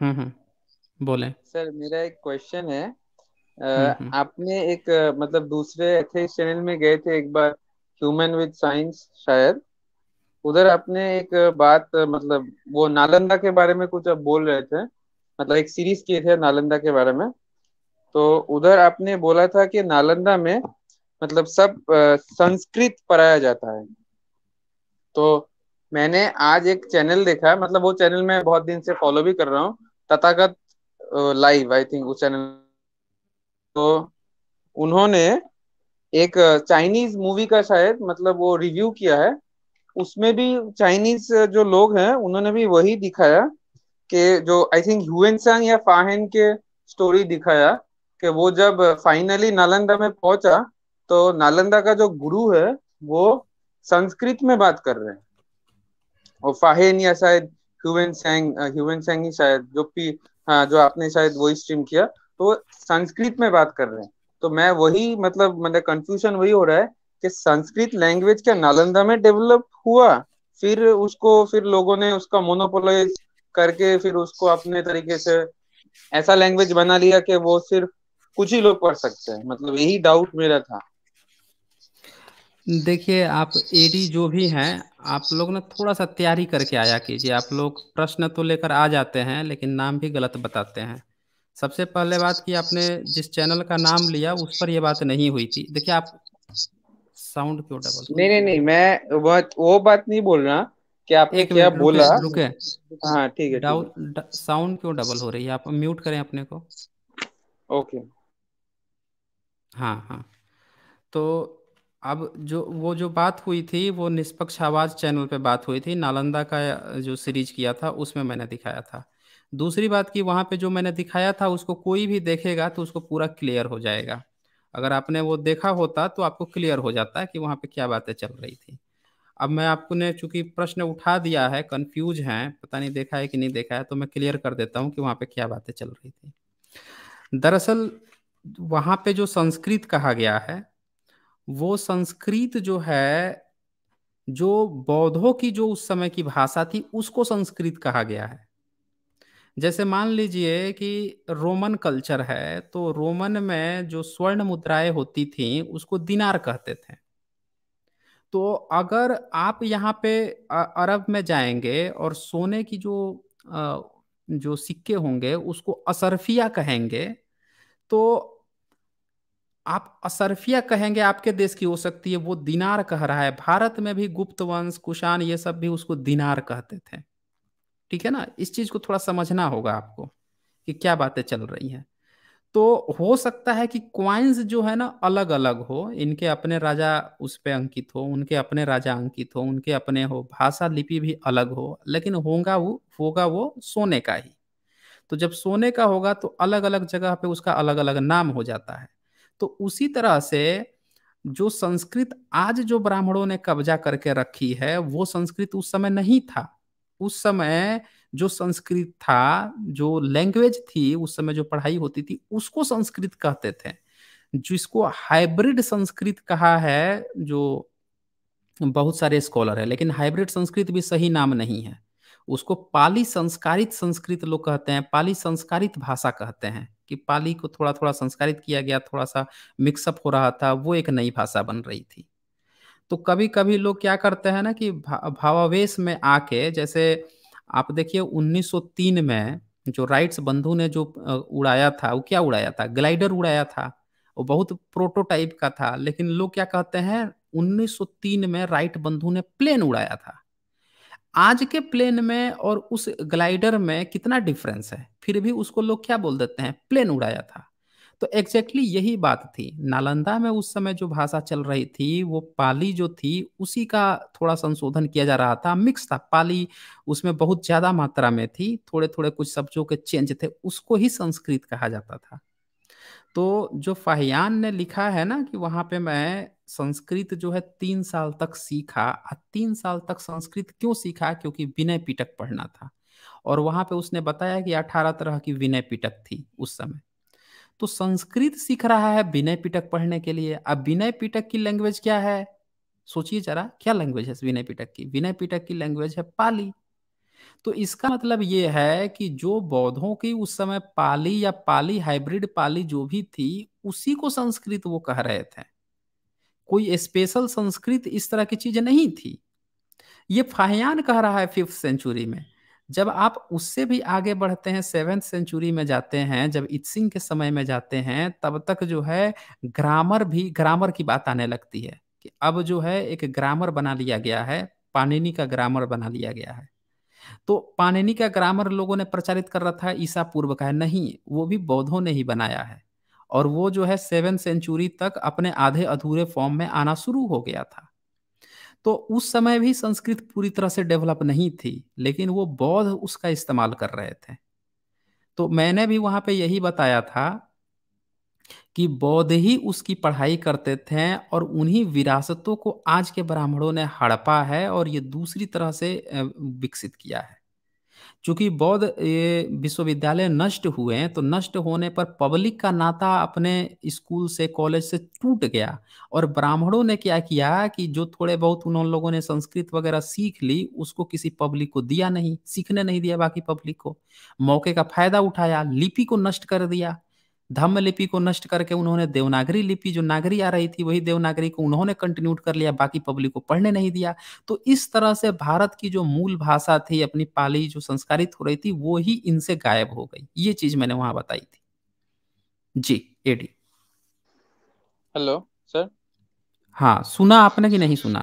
हम्म हम्म बोले सर मेरा एक क्वेश्चन है आ, हम्म, हम्म। आपने एक मतलब दूसरे चैनल में गए थे एक बार ह्यूमन विद साइंस शायद उधर आपने एक बात मतलब वो नालंदा के बारे में कुछ आप बोल रहे थे मतलब एक सीरीज किए थे नालंदा के बारे में तो उधर आपने बोला था कि नालंदा में मतलब सब संस्कृत पढ़ाया जाता है तो मैंने आज एक चैनल देखा मतलब वो चैनल मैं बहुत दिन से फॉलो भी कर रहा हूँ तथागत लाइव आई थिंक उस चैनल तो उन्होंने एक चाइनीज मूवी का शायद मतलब वो रिव्यू किया है उसमें भी चाइनीज जो लोग हैं उन्होंने भी वही दिखाया कि जो आई थिंक ह्यूएन सांग या फाहेन के स्टोरी दिखाया कि वो जब फाइनली नालंदा में पहुंचा तो नालंदा का जो गुरु है वो संस्कृत में बात कर रहे हैं और फाहेन या शायद ह्यूवेन सैंग ह्यूवेन सैंग ही शायद जो पी हाँ जो आपने शायद वही स्ट्रीम किया तो संस्कृत में बात कर रहे हैं तो मैं वही मतलब मतलब कंफ्यूजन वही हो रहा है कि संस्कृत लैंग्वेज क्या नालंदा में डेवलप हुआ फिर उसको फिर लोगों ने उसका मोनोपोलाइज करके फिर उसको अपने तरीके से ऐसा लैंग्वेज बना लिया कि वो सिर्फ कुछ ही लोग पढ़ सकते हैं मतलब यही डाउट मेरा था देखिए आप एडी जो भी हैं आप लोग ना थोड़ा सा तैयारी करके आया कीजिए आप लोग प्रश्न तो लेकर आ जाते हैं लेकिन नाम भी गलत बताते हैं सबसे पहले बात कि आपने जिस चैनल का नाम लिया उस पर यह बात नहीं हुई थी देखिए आप साउंड क्यों डबल नहीं नहीं नहीं मैं बहुत वो बात नहीं बोल रहा कि आप एक क्या बोला रुके हाँ ठीक है साउंड क्यों डबल हो रही है आप म्यूट करें अपने को ओके हाँ हाँ तो अब जो वो जो बात हुई थी वो निष्पक्ष आवाज चैनल पे बात हुई थी नालंदा का जो सीरीज किया था उसमें मैंने दिखाया था दूसरी बात की वहाँ पे जो मैंने दिखाया था उसको कोई भी देखेगा तो उसको पूरा क्लियर हो जाएगा अगर आपने वो देखा होता तो आपको क्लियर हो जाता कि वहाँ पे क्या बातें चल रही थी अब मैं आपको ने चूंकि प्रश्न उठा दिया है कंफ्यूज हैं पता नहीं देखा है कि नहीं देखा है तो मैं क्लियर कर देता हूँ कि वहाँ पे क्या बातें चल रही थी दरअसल वहाँ पे जो संस्कृत कहा गया है वो संस्कृत जो है जो बौद्धों की जो उस समय की भाषा थी उसको संस्कृत कहा गया है जैसे मान लीजिए कि रोमन कल्चर है तो रोमन में जो स्वर्ण मुद्राएं होती थी उसको दिनार कहते थे तो अगर आप यहाँ पे अरब में जाएंगे और सोने की जो जो सिक्के होंगे उसको असरफिया कहेंगे तो आप असरफिया कहेंगे आपके देश की हो सकती है वो दिनार कह रहा है भारत में भी गुप्त वंश कुशान ये सब भी उसको दिनार कहते थे ठीक है ना इस चीज को थोड़ा समझना होगा आपको कि क्या बातें चल रही हैं तो हो सकता है कि क्वाइंस जो है ना अलग अलग हो इनके अपने राजा उस पर अंकित हो उनके अपने राजा अंकित हो उनके अपने हो भाषा लिपि भी अलग हो लेकिन होगा वो होगा वो सोने का ही तो जब सोने का होगा तो अलग अलग जगह पे उसका अलग अलग नाम हो जाता है तो उसी तरह से जो संस्कृत आज जो ब्राह्मणों ने कब्जा करके रखी है वो संस्कृत उस समय नहीं था उस समय जो संस्कृत था जो लैंग्वेज थी उस समय जो पढ़ाई होती थी उसको संस्कृत कहते थे जिसको हाइब्रिड संस्कृत कहा है जो बहुत सारे स्कॉलर है लेकिन हाइब्रिड संस्कृत भी सही नाम नहीं है उसको पाली संस्कारित संस्कृत लोग कहते हैं पाली संस्कारित भाषा कहते हैं कि पाली को थोड़ा थोड़ा संस्कारित किया गया थोड़ा सा मिक्सअप हो रहा था वो एक नई भाषा बन रही थी तो कभी कभी लोग क्या करते हैं ना कि भा, भावावेश में आके जैसे आप देखिए 1903 में जो राइट्स बंधु ने जो उड़ाया था वो क्या उड़ाया था ग्लाइडर उड़ाया था वो बहुत प्रोटोटाइप का था लेकिन लोग क्या कहते हैं 1903 में राइट बंधु ने प्लेन उड़ाया था आज के प्लेन में और उस ग्लाइडर में कितना डिफरेंस है फिर भी उसको लोग क्या बोल देते हैं प्लेन उड़ाया था तो एग्जैक्टली exactly यही बात थी नालंदा में उस समय जो भाषा चल रही थी वो पाली जो थी उसी का थोड़ा संशोधन किया जा रहा था मिक्स था पाली उसमें बहुत ज्यादा मात्रा में थी थोड़े थोड़े कुछ शब्दों के चेंज थे उसको ही संस्कृत कहा जाता था तो जो फाहियान ने लिखा है ना कि वहां पे मैं संस्कृत जो है तीन साल तक सीखा तीन साल तक संस्कृत क्यों सीखा क्योंकि विनय पिटक पढ़ना था और वहां पे उसने बताया कि अठारह तरह की विनय पिटक थी उस समय तो संस्कृत सीख रहा है विनय पिटक पढ़ने के लिए अब विनय पिटक की लैंग्वेज क्या है सोचिए जरा क्या लैंग्वेज है विनय पिटक की विनय पिटक की लैंग्वेज है पाली तो इसका मतलब ये है कि जो बौद्धों की उस समय पाली या पाली हाइब्रिड पाली जो भी थी उसी को संस्कृत वो कह रहे थे कोई स्पेशल संस्कृत इस तरह की चीज नहीं थी ये फाहयान कह रहा है फिफ्थ सेंचुरी में जब आप उससे भी आगे बढ़ते हैं सेवेंथ सेंचुरी में जाते हैं जब इत्सिंग के समय में जाते हैं तब तक जो है ग्रामर भी ग्रामर की बात आने लगती है कि अब जो है एक ग्रामर बना लिया गया है पानिनी का ग्रामर बना लिया गया है तो पानिनी का ग्रामर लोगों ने प्रचारित कर रखा है ईसा पूर्व का है नहीं वो भी बौद्धों ने ही बनाया है और वो जो है सेवन सेंचुरी तक अपने आधे अधूरे फॉर्म में आना शुरू हो गया था तो उस समय भी संस्कृत पूरी तरह से डेवलप नहीं थी लेकिन वो बौद्ध उसका इस्तेमाल कर रहे थे तो मैंने भी वहां पे यही बताया था कि बौद्ध ही उसकी पढ़ाई करते थे और उन्हीं विरासतों को आज के ब्राह्मणों ने हड़पा है और ये दूसरी तरह से विकसित किया है चूंकि बौद्ध ये विश्वविद्यालय नष्ट हुए हैं तो नष्ट होने पर पब्लिक का नाता अपने स्कूल से कॉलेज से टूट गया और ब्राह्मणों ने क्या किया कि जो थोड़े बहुत उन लोगों ने संस्कृत वगैरह सीख ली उसको किसी पब्लिक को दिया नहीं सीखने नहीं दिया बाकी पब्लिक को मौके का फायदा उठाया लिपि को नष्ट कर दिया धम्म लिपि को नष्ट करके उन्होंने देवनागरी लिपि जो नागरी आ रही थी वही देवनागरी को उन्होंने कंटिन्यूट कर लिया बाकी पब्लिक को पढ़ने नहीं दिया तो इस तरह से भारत की जो मूल भाषा थी अपनी पाली जो संस्कारित हो रही थी वो ही इनसे गायब हो गई ये चीज मैंने वहां बताई थी जी एडी हेलो सर हाँ सुना आपने कि नहीं सुना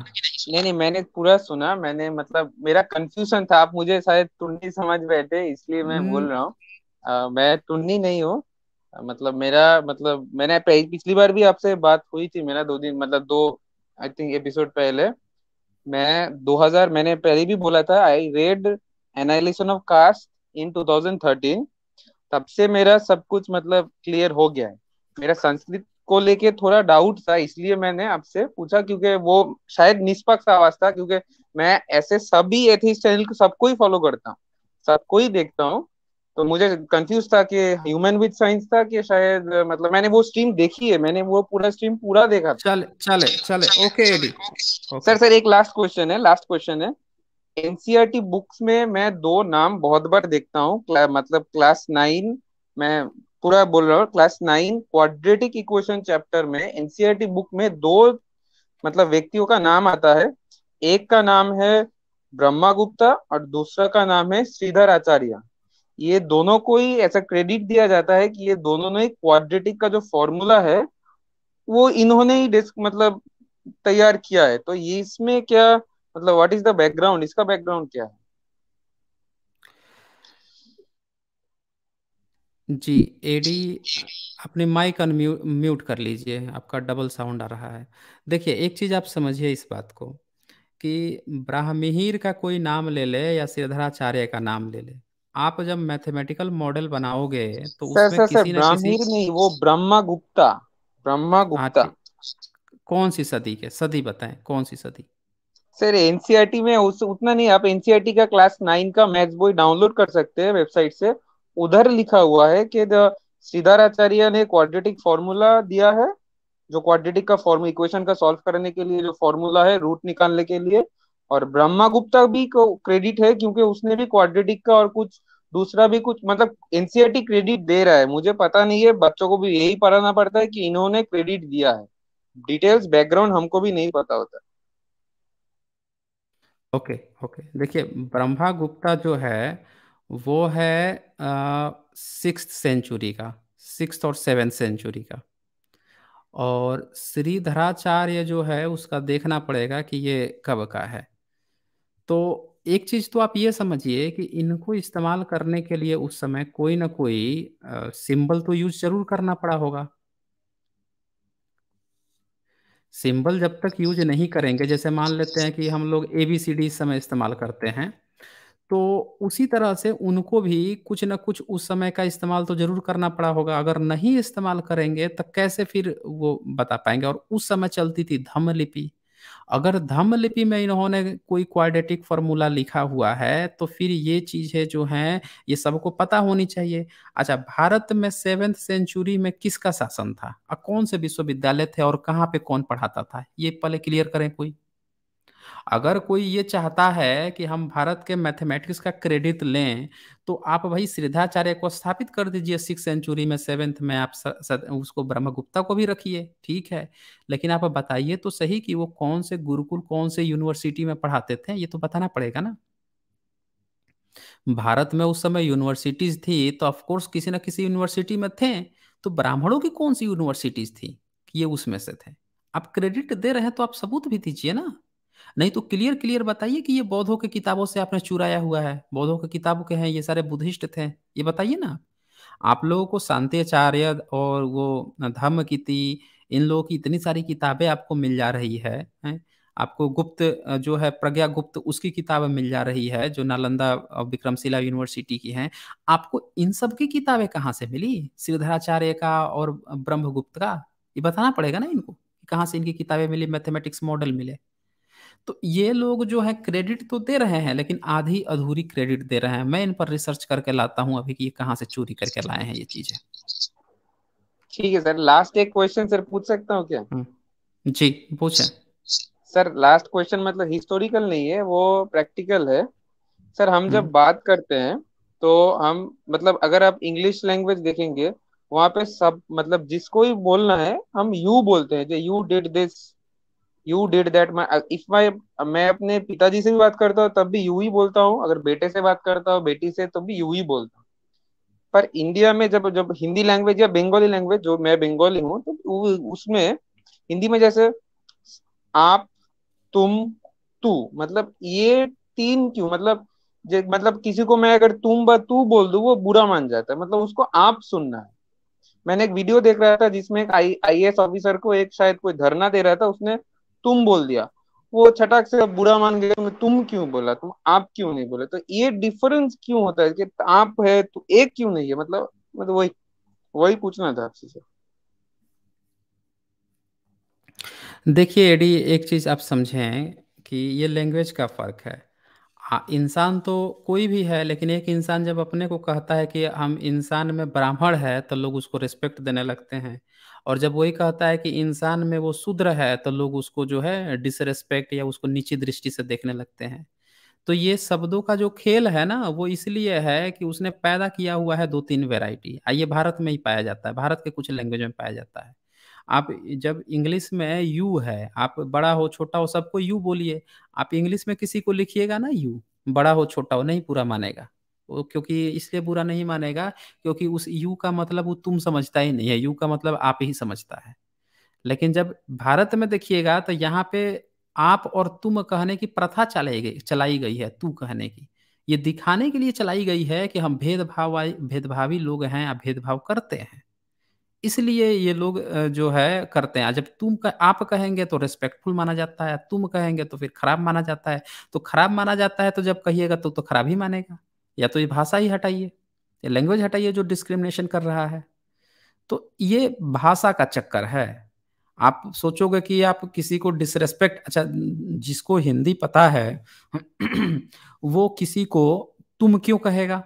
नहीं नहीं मैंने पूरा सुना मैंने मतलब मेरा कंफ्यूजन था आप मुझे शायद तुन्नी समझ बैठे इसलिए मैं बोल रहा हूँ हम्म। मैं तुन्नी नहीं हूँ मतलब मेरा मतलब मैंने पिछली बार भी आपसे बात हुई थी मेरा दो दिन मतलब दो आई थिंक एपिसोड पहले मैं 2000 मैंने पहले भी बोला था I read analysis of caste in 2013 तब से मेरा सब कुछ मतलब क्लियर हो गया है मेरा संस्कृत को लेके थोड़ा डाउट था इसलिए मैंने आपसे पूछा क्योंकि वो शायद निष्पक्ष आवाज था क्योंकि मैं ऐसे सभी एथिस्ट चैनल को सबको ही फॉलो करता हूँ सबको ही देखता हूँ तो मुझे कंफ्यूज था कि ह्यूमन विद साइंस था कि शायद मतलब मैंने वो स्ट्रीम देखी है मैंने वो पूरा स्ट्रीम पूरा देखा चले चले चले ओके एडी सर सर एक लास्ट क्वेश्चन है लास्ट क्वेश्चन है एनसीईआरटी बुक्स e में मैं दो नाम बहुत बार देखता हूँ क्ला, मतलब क्लास नाइन मैं पूरा बोल रहा हूँ class nine quadratic equation chapter में एनसीईआरटी बुक e में दो मतलब व्यक्तियों का नाम आता है एक का नाम है ब्रह्मा गुप्ता और दूसरा का नाम है श्रीधर आचार्य ये दोनों को ही ऐसा क्रेडिट दिया जाता है कि ये दोनों ने क्वाड्रेटिक का जो फॉर्मूला है वो इन्होंने ही डिस्क मतलब तैयार किया है तो ये इसमें क्या मतलब व्हाट इज द बैकग्राउंड इसका बैकग्राउंड क्या है जी एडी अपने माइक म्यूट कर लीजिए आपका डबल साउंड आ रहा है देखिए एक चीज आप समझिए इस बात को कि ब्राह्मीर का कोई नाम ले ले या श्रीधराचार्य का नाम ले ले आप जब मैथमेटिकल मॉडल बनाओगे तो सर, उसमें सर, किसी सर, ना किसी नहीं वो ब्रह्मा गुप्ता ब्रह्मा हाँ गुप्ता कौन सी सदी के सदी बताएं कौन सी सदी सर एनसीईआरटी में उस उतना नहीं आप एनसीईआरटी का क्लास नाइन का मैथ्स बुक डाउनलोड कर सकते हैं वेबसाइट से उधर लिखा हुआ है कि श्रीधराचार्य ने क्वाड्रेटिक फॉर्मूला दिया है जो क्वाड्रेटिक का फॉर्मूला इक्वेशन का सॉल्व करने के लिए जो फॉर्मूला है रूट निकालने के लिए और ब्रह्मा गुप्ता भी को क्रेडिट है क्योंकि उसने भी क्वाड्रेटिक का और कुछ दूसरा भी कुछ मतलब एनसीआरटी क्रेडिट e दे रहा है मुझे पता नहीं है बच्चों को भी यही पढ़ाना पड़ता है कि इन्होंने क्रेडिट दिया है डिटेल्स बैकग्राउंड हमको भी नहीं पता होता ओके ओके देखिए ब्रह्मा गुप्ता जो है वो है सिक्स सेंचुरी का सिक्स और सेवेंथ सेंचुरी का और श्रीधराचार्य जो है उसका देखना पड़ेगा कि ये कब का है तो एक चीज तो आप ये समझिए कि इनको इस्तेमाल करने के लिए उस समय कोई ना कोई सिंबल तो यूज जरूर करना पड़ा होगा सिंबल जब तक यूज नहीं करेंगे जैसे मान लेते हैं कि हम लोग ए बी सी डी समय इस्तेमाल करते हैं तो उसी तरह से उनको भी कुछ ना कुछ उस समय का इस्तेमाल तो जरूर करना पड़ा होगा अगर नहीं इस्तेमाल करेंगे तो कैसे फिर वो बता पाएंगे और उस समय चलती थी धम्म लिपि अगर धम्म लिपि में इन्होंने कोई क्वाड्रेटिक फॉर्मूला लिखा हुआ है तो फिर ये चीज़ें जो हैं ये सबको पता होनी चाहिए अच्छा भारत में सेवेंथ सेंचुरी में किसका शासन था और कौन से विश्वविद्यालय थे और कहाँ पे कौन पढ़ाता था ये पहले क्लियर करें कोई अगर कोई ये चाहता है कि हम भारत के मैथमेटिक्स का क्रेडिट लें तो आप भाई श्रद्धाचार्य को स्थापित कर दीजिए सिक्स सेंचुरी में सेवेंथ में आप सर, सर, उसको ब्रह्मगुप्ता को भी रखिए ठीक है लेकिन आप बताइए तो सही कि वो कौन से गुरुकुल कौन से यूनिवर्सिटी में पढ़ाते थे ये तो बताना पड़ेगा ना भारत में उस समय यूनिवर्सिटीज थी तो ऑफकोर्स किसी ना किसी यूनिवर्सिटी में थे तो ब्राह्मणों की कौन सी यूनिवर्सिटीज थी ये उसमें से थे आप क्रेडिट दे रहे हैं तो आप सबूत भी दीजिए ना नहीं तो क्लियर क्लियर बताइए कि ये बौद्धों के किताबों से आपने चुराया हुआ है बौद्धों के किताबों के हैं ये सारे बुद्धिस्ट थे ये बताइए ना आप लोगों को शांतिचार्य और वो धर्म की इन लोगों की इतनी सारी किताबें आपको मिल जा रही है, है? आपको गुप्त जो है प्रज्ञा गुप्त उसकी किताबें मिल जा रही है जो नालंदा विक्रमशिला यूनिवर्सिटी की है आपको इन सब की किताबें कहाँ से मिली श्रीधराचार्य का और ब्रह्मगुप्त का ये बताना पड़ेगा ना इनको कहाँ से इनकी किताबें मिली मैथमेटिक्स मॉडल मिले तो ये लोग जो है क्रेडिट तो दे रहे हैं लेकिन आधी अधूरी क्रेडिट दे रहे हैं मैं इन पर रिसर्च करके लाता हूँ अभी कि ये कहाँ से चोरी करके लाए हैं ये चीजें ठीक है सर लास्ट एक क्वेश्चन सर पूछ सकता हूँ क्या हम्म। जी पूछे सर लास्ट क्वेश्चन मतलब हिस्टोरिकल नहीं है वो प्रैक्टिकल है सर हम जब हम्म। बात करते हैं तो हम मतलब अगर आप इंग्लिश लैंग्वेज देखेंगे वहां पे सब मतलब जिसको ही बोलना है हम यू बोलते हैं जो you did this you did that मैं इफ माई मैं अपने पिताजी से भी बात करता हूँ तब भी यू ही बोलता हूँ अगर बेटे से बात करता हूँ बेटी से तब भी यू ही बोलता हूँ पर इंडिया में जब जब हिंदी लैंग्वेज या बंगाली लैंग्वेज जो मैं बंगाली हूँ तो उसमें हिंदी में जैसे आप तुम तू मतलब ये तीन क्यों मतलब मतलब किसी को मैं अगर तुम ब तू बोल दू वो बुरा मान जाता है मतलब उसको आप सुनना है मैंने एक वीडियो देख रहा था जिसमें एक आई आई ऑफिसर को एक शायद कोई धरना दे रहा था उसने तुम बोल दिया वो छटाक से बुरा मान गया तुमने तुम क्यों बोला तुम आप क्यों नहीं बोले तो ये डिफरेंस क्यों होता है कि आप है तो एक क्यों नहीं है मतलब मतलब वही वही पूछना था आपसे सर देखिए एडी एक चीज़ आप समझें कि ये लैंग्वेज का फ़र्क है इंसान तो कोई भी है लेकिन एक इंसान जब अपने को कहता है कि हम इंसान में ब्राह्मण है तो लोग उसको रिस्पेक्ट देने लगते हैं और जब वही कहता है कि इंसान में वो शूद्र है तो लोग उसको जो है डिसरेस्पेक्ट या उसको नीची दृष्टि से देखने लगते हैं तो ये शब्दों का जो खेल है ना वो इसलिए है कि उसने पैदा किया हुआ है दो तीन वेराइटी ये भारत में ही पाया जाता है भारत के कुछ लैंग्वेज में पाया जाता है आप जब इंग्लिश में यू है आप बड़ा हो छोटा हो सबको यू बोलिए आप इंग्लिश में किसी को लिखिएगा ना यू बड़ा हो छोटा हो नहीं पूरा मानेगा क्योंकि इसलिए बुरा नहीं मानेगा क्योंकि उस यू का मतलब वो तुम समझता ही नहीं है यू का मतलब आप ही समझता है लेकिन जब भारत में देखिएगा तो यहाँ पे आप और तुम कहने की प्रथा चलाई गई चलाई गई है तू कहने की ये दिखाने के लिए चलाई गई है कि हम भेदभाव भेदभावी लोग हैं या भेदभाव करते हैं इसलिए ये लोग जो है करते हैं जब तुम कह, आप कहेंगे तो रिस्पेक्टफुल माना जाता है तुम कहेंगे तो फिर खराब माना जाता है तो खराब माना जाता है तो जब कहिएगा तो तो खराब ही मानेगा या तो ये भाषा ही हटाइए या लैंग्वेज हटाइए जो डिस्क्रिमिनेशन कर रहा है तो ये भाषा का चक्कर है आप सोचोगे कि आप किसी को डिसरेस्पेक्ट अच्छा जिसको हिंदी पता है वो किसी को तुम क्यों कहेगा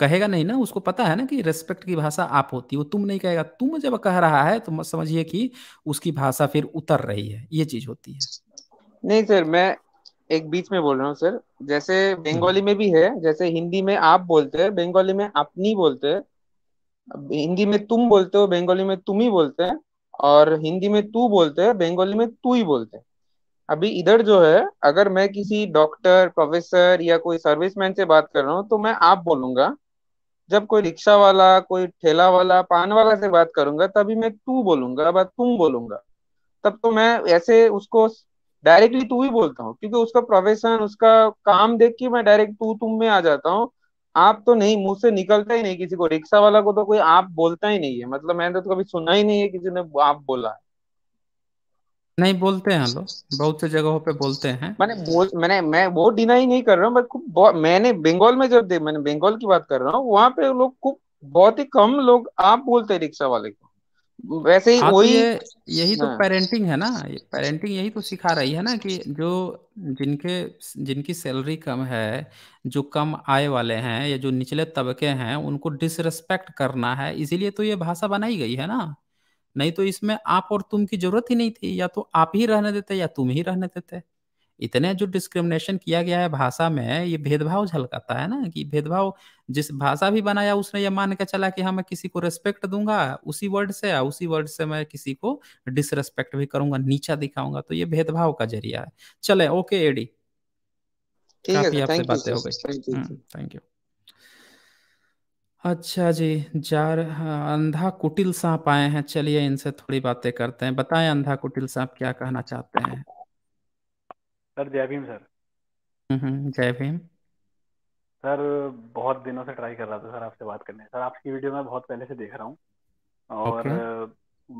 कहेगा नहीं ना उसको पता है ना कि रेस्पेक्ट की भाषा आप होती है वो तुम नहीं कहेगा तुम जब कह रहा है तो समझिए कि उसकी भाषा फिर उतर रही है ये चीज होती है नहीं सर मैं एक बीच में बोल रहा हूँ सर जैसे हम्म। बंगाली में भी है जैसे हिंदी में आप बोलते हैं बंगाली में अपनी बोलते हैं हिंदी में तुम बोलते हो बंगाली में तुम ही बोलते हैं और हिंदी में तू बोलते हैं बंगाली में तू ही बोलते हैं अभी इधर जो है अगर मैं किसी डॉक्टर प्रोफेसर या कोई सर्विसमैन से बात कर रहा हूँ तो मैं आप बोलूंगा जब कोई रिक्शा वाला कोई ठेला वाला पान वाला से बात करूंगा तभी मैं तू बोलूंगा तुम बोलूंगा तब तो मैं ऐसे उसको डायरेक्टली तू ही बोलता हूँ क्योंकि उसका प्रोफेशन उसका काम देख के मैं डायरेक्ट तू तुम में आ जाता हूँ आप तो नहीं मुंह से निकलता ही नहीं किसी को रिक्शा वाला को तो कोई आप बोलता ही नहीं है मतलब मैंने तो कभी सुना ही नहीं है किसी ने आप बोला है नहीं बोलते हैं लोग बहुत से जगहों पे बोलते हैं मैंने बोल मैंने मैं वो डिनाई नहीं कर रहा हूँ बट मैंने बंगाल में जब मैंने बंगाल की बात कर रहा हूँ वहां पे लोग खूब बहुत ही कम लोग आप बोलते हैं रिक्शा वाले को वैसे ही हाँ तो वही यही तो हाँ। पेरेंटिंग है ना पेरेंटिंग यही तो सिखा रही है ना कि जो जिनके जिनकी सैलरी कम है जो कम आय वाले हैं या जो निचले तबके हैं उनको डिसरेस्पेक्ट करना है इसीलिए तो ये भाषा बनाई गई है ना नहीं तो इसमें आप और तुम की जरूरत ही नहीं थी या तो आप ही रहने देते या तुम ही रहने देते इतने जो डिस्क्रिमिनेशन किया गया है भाषा में ये भेदभाव झलकाता है ना कि भेदभाव जिस भाषा भी बनाया उसने ये मान के चला कि हाँ मैं किसी को रेस्पेक्ट दूंगा उसी वर्ड से उसी वर्ड से मैं किसी को डिसरेस्पेक्ट भी करूंगा नीचा दिखाऊंगा तो ये भेदभाव का जरिया है चले ओके एडी काफी आपसे बातें हो गई थैंक यू हम्म, अच्छा जी जार अंधा कुटिल सांप आए हैं चलिए इनसे थोड़ी बातें करते हैं बताएं अंधा कुटिल सांप क्या कहना चाहते हैं सर जय भीम सर हम्म, जय भीम सर बहुत दिनों से ट्राई कर रहा था सर आपसे बात करने सर आपकी वीडियो मैं बहुत पहले से देख रहा हूँ और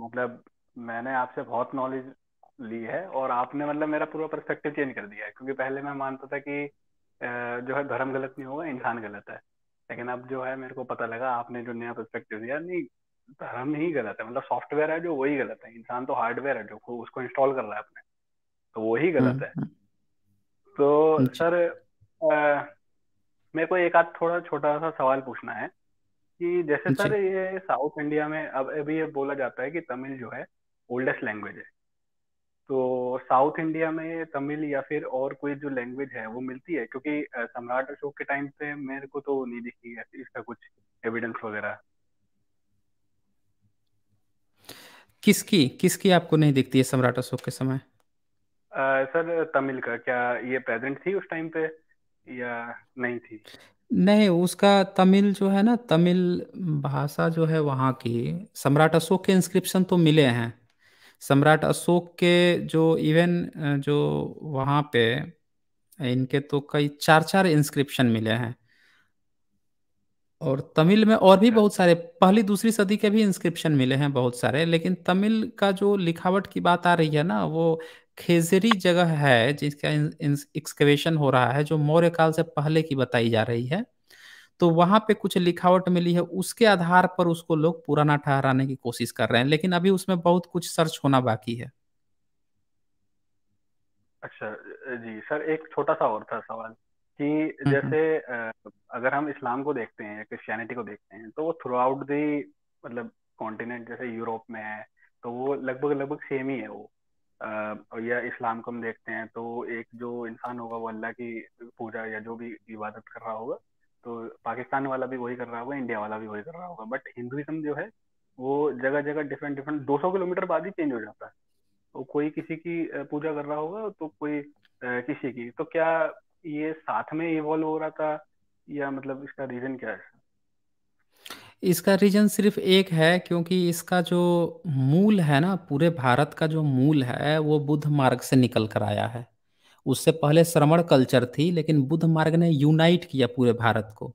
मतलब मैंने आपसे बहुत नॉलेज ली है और आपने मतलब मेरा पूरा पर्सपेक्टिव चेंज कर दिया है क्योंकि पहले मैं मानता था कि जो है धर्म गलत नहीं होगा इंसान गलत है लेकिन अब जो है मेरे को पता लगा आपने जो नया परस्पेक्टिव दिया नहीं धर्म ही गलत है मतलब सॉफ्टवेयर है जो वही गलत है इंसान तो हार्डवेयर है जो उसको इंस्टॉल कर रहा है अपने तो वही गलत हम्म, है हम्म। तो अच्छा। सर मेरे को एक आध थोड़ा छोटा सा सवाल पूछना है कि जैसे सर ये साउथ इंडिया में अब अभी ये बोला जाता है कि तमिल जो है ओल्डेस्ट लैंग्वेज है तो साउथ इंडिया में तमिल या फिर और कोई जो लैंग्वेज है वो मिलती है क्योंकि सम्राट अशोक के टाइम पे मेरे को तो नहीं दिखी है इसका कुछ एविडेंस वगैरह किसकी किसकी आपको नहीं दिखती है सम्राट अशोक के समय सर तमिल का क्या ये प्रेजेंट थी उस टाइम पे या नहीं थी नहीं उसका तमिल जो है ना तमिल भाषा जो है वहाँ की सम्राट अशोक के इंस्क्रिप्शन तो मिले हैं सम्राट अशोक के जो इवन जो वहाँ पे इनके तो कई चार चार इंस्क्रिप्शन मिले हैं और तमिल में और भी अच्छा। बहुत सारे पहली दूसरी सदी के भी इंस्क्रिप्शन मिले हैं बहुत सारे लेकिन तमिल का जो लिखावट की बात आ रही है ना वो खेजरी जगह है जिसका एक्सकवेशन हो रहा है जो मौर्य काल से पहले की बताई जा रही है तो वहां पे कुछ लिखावट मिली है उसके आधार पर उसको लोग पुराना ठहराने की कोशिश कर रहे हैं लेकिन अभी उसमें बहुत कुछ सर्च होना बाकी है अच्छा जी सर एक छोटा सा और था सवाल कि हम्म, हम्म। जैसे अगर हम इस्लाम को देखते हैं या क्रिश्चियनिटी को देखते हैं तो वो थ्रू आउट दी मतलब कॉन्टिनेंट जैसे यूरोप में है तो वो लगभग लगभग सेम ही है वो या इस्लाम को हम देखते हैं तो एक जो इंसान होगा वो अल्लाह की पूजा या जो भी इबादत कर रहा होगा तो पाकिस्तान वाला भी वही कर रहा होगा इंडिया वाला भी वही कर रहा होगा बट हिंदुइज्म जो है वो जगह जगह डिफरेंट डिफरेंट 200 किलोमीटर बाद ही चेंज हो जाता है तो कोई किसी की पूजा कर रहा होगा तो कोई किसी की तो क्या ये साथ में इवॉल्व हो रहा था या मतलब इसका रीजन क्या है इसका रीजन सिर्फ एक है क्योंकि इसका जो मूल है ना पूरे भारत का जो मूल है वो बुद्ध मार्ग से निकल कर आया है उससे पहले श्रमण कल्चर थी लेकिन बुद्ध मार्ग ने यूनाइट किया पूरे भारत को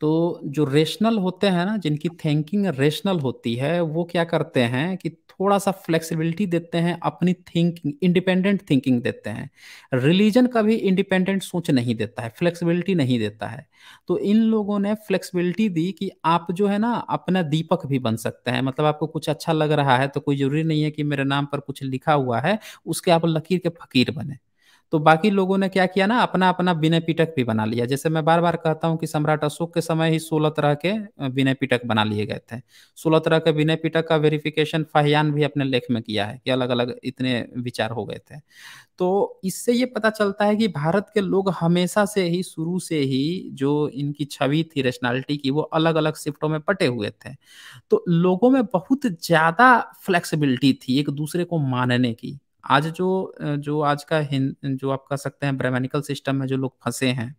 तो जो रेशनल होते हैं ना जिनकी थिंकिंग रेशनल होती है वो क्या करते हैं कि थोड़ा सा फ्लेक्सिबिलिटी देते हैं अपनी थिंकिंग इंडिपेंडेंट थिंकिंग देते हैं रिलीजन का भी इंडिपेंडेंट सोच नहीं देता है फ्लेक्सिबिलिटी नहीं देता है तो इन लोगों ने फ्लेक्सिबिलिटी दी कि आप जो है ना अपना दीपक भी बन सकते हैं मतलब आपको कुछ अच्छा लग रहा है तो कोई जरूरी नहीं है कि मेरे नाम पर कुछ लिखा हुआ है उसके आप लकीर के फकीर बने तो बाकी लोगों ने क्या किया ना अपना अपना विनय पीटक भी बना लिया जैसे मैं बार बार कहता हूँ कि सम्राट अशोक के समय ही सोलह तरह के विनय पीटक बना लिए गए थे सोलह तरह के विनय पीटक का वेरिफिकेशन फाहयान भी अपने लेख में किया है कि अलग अलग इतने विचार हो गए थे तो इससे ये पता चलता है कि भारत के लोग हमेशा से ही शुरू से ही जो इनकी छवि थी रेशनैलिटी की वो अलग अलग शिफ्टों में पटे हुए थे तो लोगों में बहुत ज़्यादा फ्लेक्सिबिलिटी थी एक दूसरे को मानने की आज जो जो आज का हिंद जो आप कह सकते हैं ब्राह्मणिकल सिस्टम में जो लोग फंसे हैं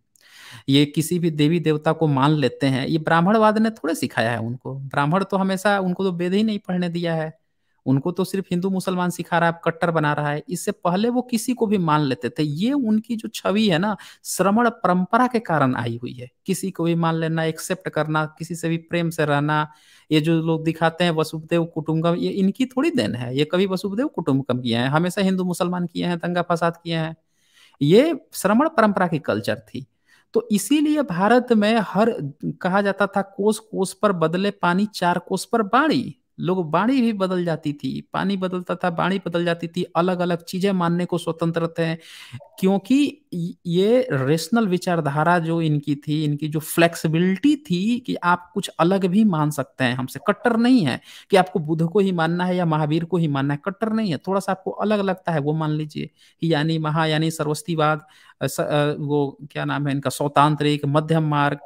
ये किसी भी देवी देवता को मान लेते हैं ये ब्राह्मणवाद ने थोड़े सिखाया है उनको ब्राह्मण तो हमेशा उनको तो वेद ही नहीं पढ़ने दिया है उनको तो सिर्फ हिंदू मुसलमान सिखा रहा है कट्टर बना रहा है इससे पहले वो किसी को भी मान लेते थे ये उनकी जो छवि है ना श्रमण परंपरा के कारण आई हुई है किसी को भी मान लेना एक्सेप्ट करना किसी से भी प्रेम से रहना ये जो लोग दिखाते हैं वसुदेव कुटुम्बकम ये इनकी थोड़ी देन है ये कभी वसुदेव कुटुम्बकम किए हैं हमेशा हिंदू मुसलमान किए हैं दंगा फसाद किए हैं ये श्रमण परंपरा की कल्चर थी तो इसीलिए भारत में हर कहा जाता था कोस कोस पर बदले पानी चार कोस पर बाड़ी लोग बाणी भी बदल जाती थी पानी बदलता था बाणी बदल जाती थी अलग अलग चीजें मानने को स्वतंत्र थे क्योंकि ये रेशनल विचारधारा जो इनकी थी इनकी जो फ्लेक्सिबिलिटी थी कि आप कुछ अलग भी मान सकते हैं हमसे कट्टर नहीं है कि आपको बुद्ध को ही मानना है या महावीर को ही मानना है कट्टर नहीं है थोड़ा सा आपको अलग लगता है वो मान लीजिए यानी महा यानी सर्वस्तीवाद वो क्या नाम है इनका स्वतांत्रिक मध्यम मार्ग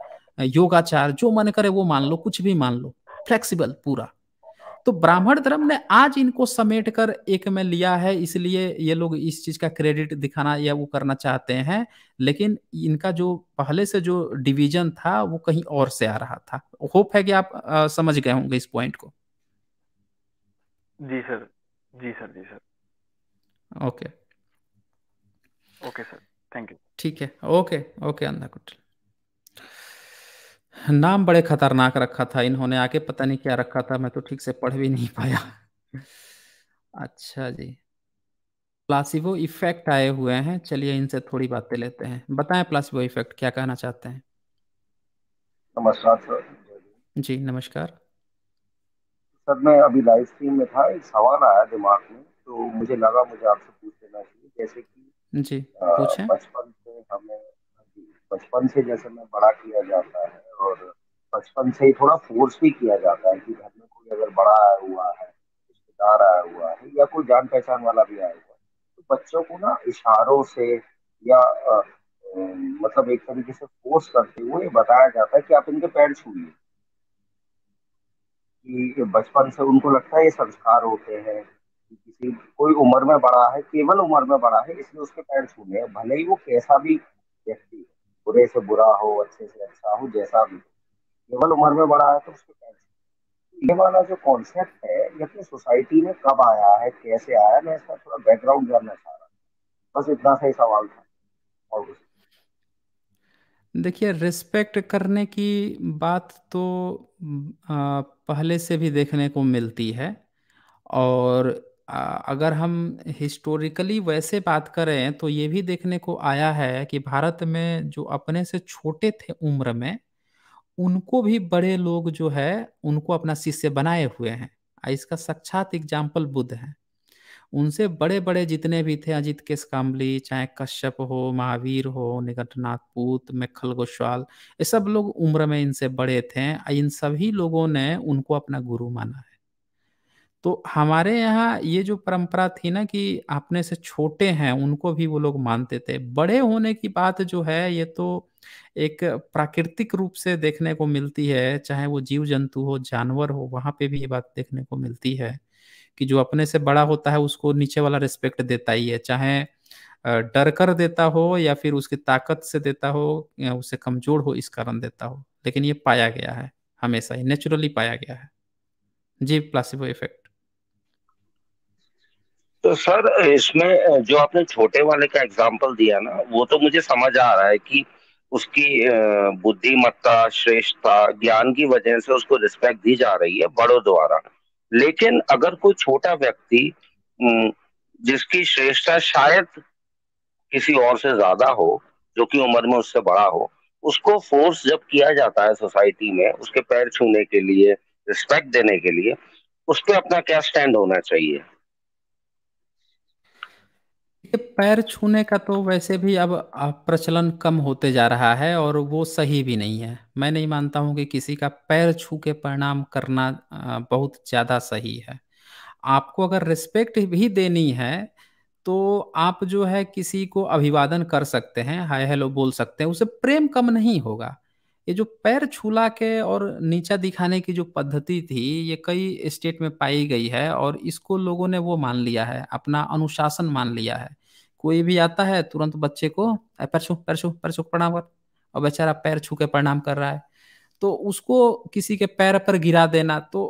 योगाचार जो मन करे वो मान लो कुछ भी मान लो फ्लेक्सिबल पूरा तो ब्राह्मण धर्म ने आज इनको समेट कर एक में लिया है इसलिए ये लोग इस चीज का क्रेडिट दिखाना या वो करना चाहते हैं लेकिन इनका जो पहले से जो डिवीजन था वो कहीं और से आ रहा था होप है कि आप आ, समझ गए होंगे इस पॉइंट को जी सर जी सर जी sir okay okay sir thank you ठीक है ओके ओके अंधा कुटल नाम बड़े खतरनाक रखा था इन्होंने आके पता नहीं क्या रखा था मैं तो ठीक से पढ़ भी नहीं पाया अच्छा जी प्लासिबो इफेक्ट आए हुए हैं चलिए इनसे थोड़ी बातें लेते हैं बताएं प्लासिबो इफेक्ट क्या कहना चाहते हैं नमस्कार सर जी नमस्कार सर मैं अभी लाइव स्ट्रीम में था एक सवाल आया दिमाग में तो मुझे लगा मुझे आपसे पूछ लेना चाहिए जैसे कि जी पूछें बचपन से हमें बचपन से जैसे मैं बड़ा किया जाता है और बचपन से ही थोड़ा फोर्स भी किया जाता है कि घर में कोई अगर बड़ा आया हुआ है रिश्तेदार आया हुआ है या कोई जान पहचान वाला भी आया हुआ है तो बच्चों को ना इशारों से या आ, मतलब एक तरीके से फोर्स करते हुए बताया जाता है कि आप इनके पैर छूइए कि बचपन से उनको लगता है ये संस्कार होते हैं कि किसी कोई उम्र में बड़ा है केवल उम्र में बड़ा है इसलिए उसके पैर छूने भले ही वो कैसा भी व्यक्ति है बुरे से बुरा हो अच्छे से अच्छा हो जैसा भी केवल उम्र में बड़ा है तो उसको ये वाला जो कॉन्सेप्ट है ये अपनी सोसाइटी में कब आया है कैसे आया मैं इसका थोड़ा बैकग्राउंड जानना चाह रहा बस इतना सा ही सवाल था और कुछ देखिए रिस्पेक्ट करने की बात तो आ, पहले से भी देखने को मिलती है और अगर हम हिस्टोरिकली वैसे बात करें तो ये भी देखने को आया है कि भारत में जो अपने से छोटे थे उम्र में, उनको भी बड़े लोग जो है उनको अपना शिष्य बनाए हुए हैं। इसका साक्षात एग्ज़ाम्पल बुद्ध हैं। उनसे बड़े-बड़े जितने भी थे अजित केश काम्बली चाहे कश्यप हो, महावीर हो, निकटनाथ पूत, मेखल गोस्वाल ये सब लोग उम्र में इनसे बड़े थे। इन सभी लोगों ने उनको अपना गुरु माना है। तो हमारे यहाँ ये जो परंपरा थी ना कि अपने से छोटे हैं उनको भी वो लोग मानते थे बड़े होने की बात जो है ये तो एक प्राकृतिक रूप से देखने को मिलती है चाहे वो जीव जंतु हो जानवर हो वहां पे भी ये बात देखने को मिलती है कि जो अपने से बड़ा होता है उसको नीचे वाला रिस्पेक्ट देता ही है चाहे डर कर देता हो या फिर उसकी ताकत से देता हो या उससे कमजोर हो इस कारण देता हो लेकिन ये पाया गया है हमेशा ही नेचुरली पाया गया है जी प्लासिबो इफेक्ट तो सर इसमें जो आपने छोटे वाले का एग्जाम्पल दिया ना वो तो मुझे समझ आ रहा है कि उसकी बुद्धिमत्ता श्रेष्ठता ज्ञान की वजह से उसको रिस्पेक्ट दी जा रही है बड़ों द्वारा लेकिन अगर कोई छोटा व्यक्ति जिसकी श्रेष्ठता शायद किसी और से ज्यादा हो जो कि उम्र में उससे बड़ा हो उसको फोर्स जब किया जाता है सोसाइटी में उसके पैर छूने के लिए रिस्पेक्ट देने के लिए उस पर अपना क्या स्टैंड होना चाहिए देखिए पैर छूने का तो वैसे भी अब प्रचलन कम होते जा रहा है और वो सही भी नहीं है मैं नहीं मानता हूँ कि किसी का पैर छू के प्रणाम करना बहुत ज़्यादा सही है आपको अगर रिस्पेक्ट भी देनी है तो आप जो है किसी को अभिवादन कर सकते हैं हाय हेलो बोल सकते हैं उसे प्रेम कम नहीं होगा ये जो पैर छूला के और नीचा दिखाने की जो पद्धति थी ये कई स्टेट में पाई गई है और इसको लोगों ने वो मान लिया है अपना अनुशासन मान लिया है कोई भी आता है तुरंत बच्चे को पैर छू पैर छू पैर छू प्रणाम कर और बेचारा पैर छू के प्रणाम कर रहा है तो उसको किसी के पैर पर गिरा देना तो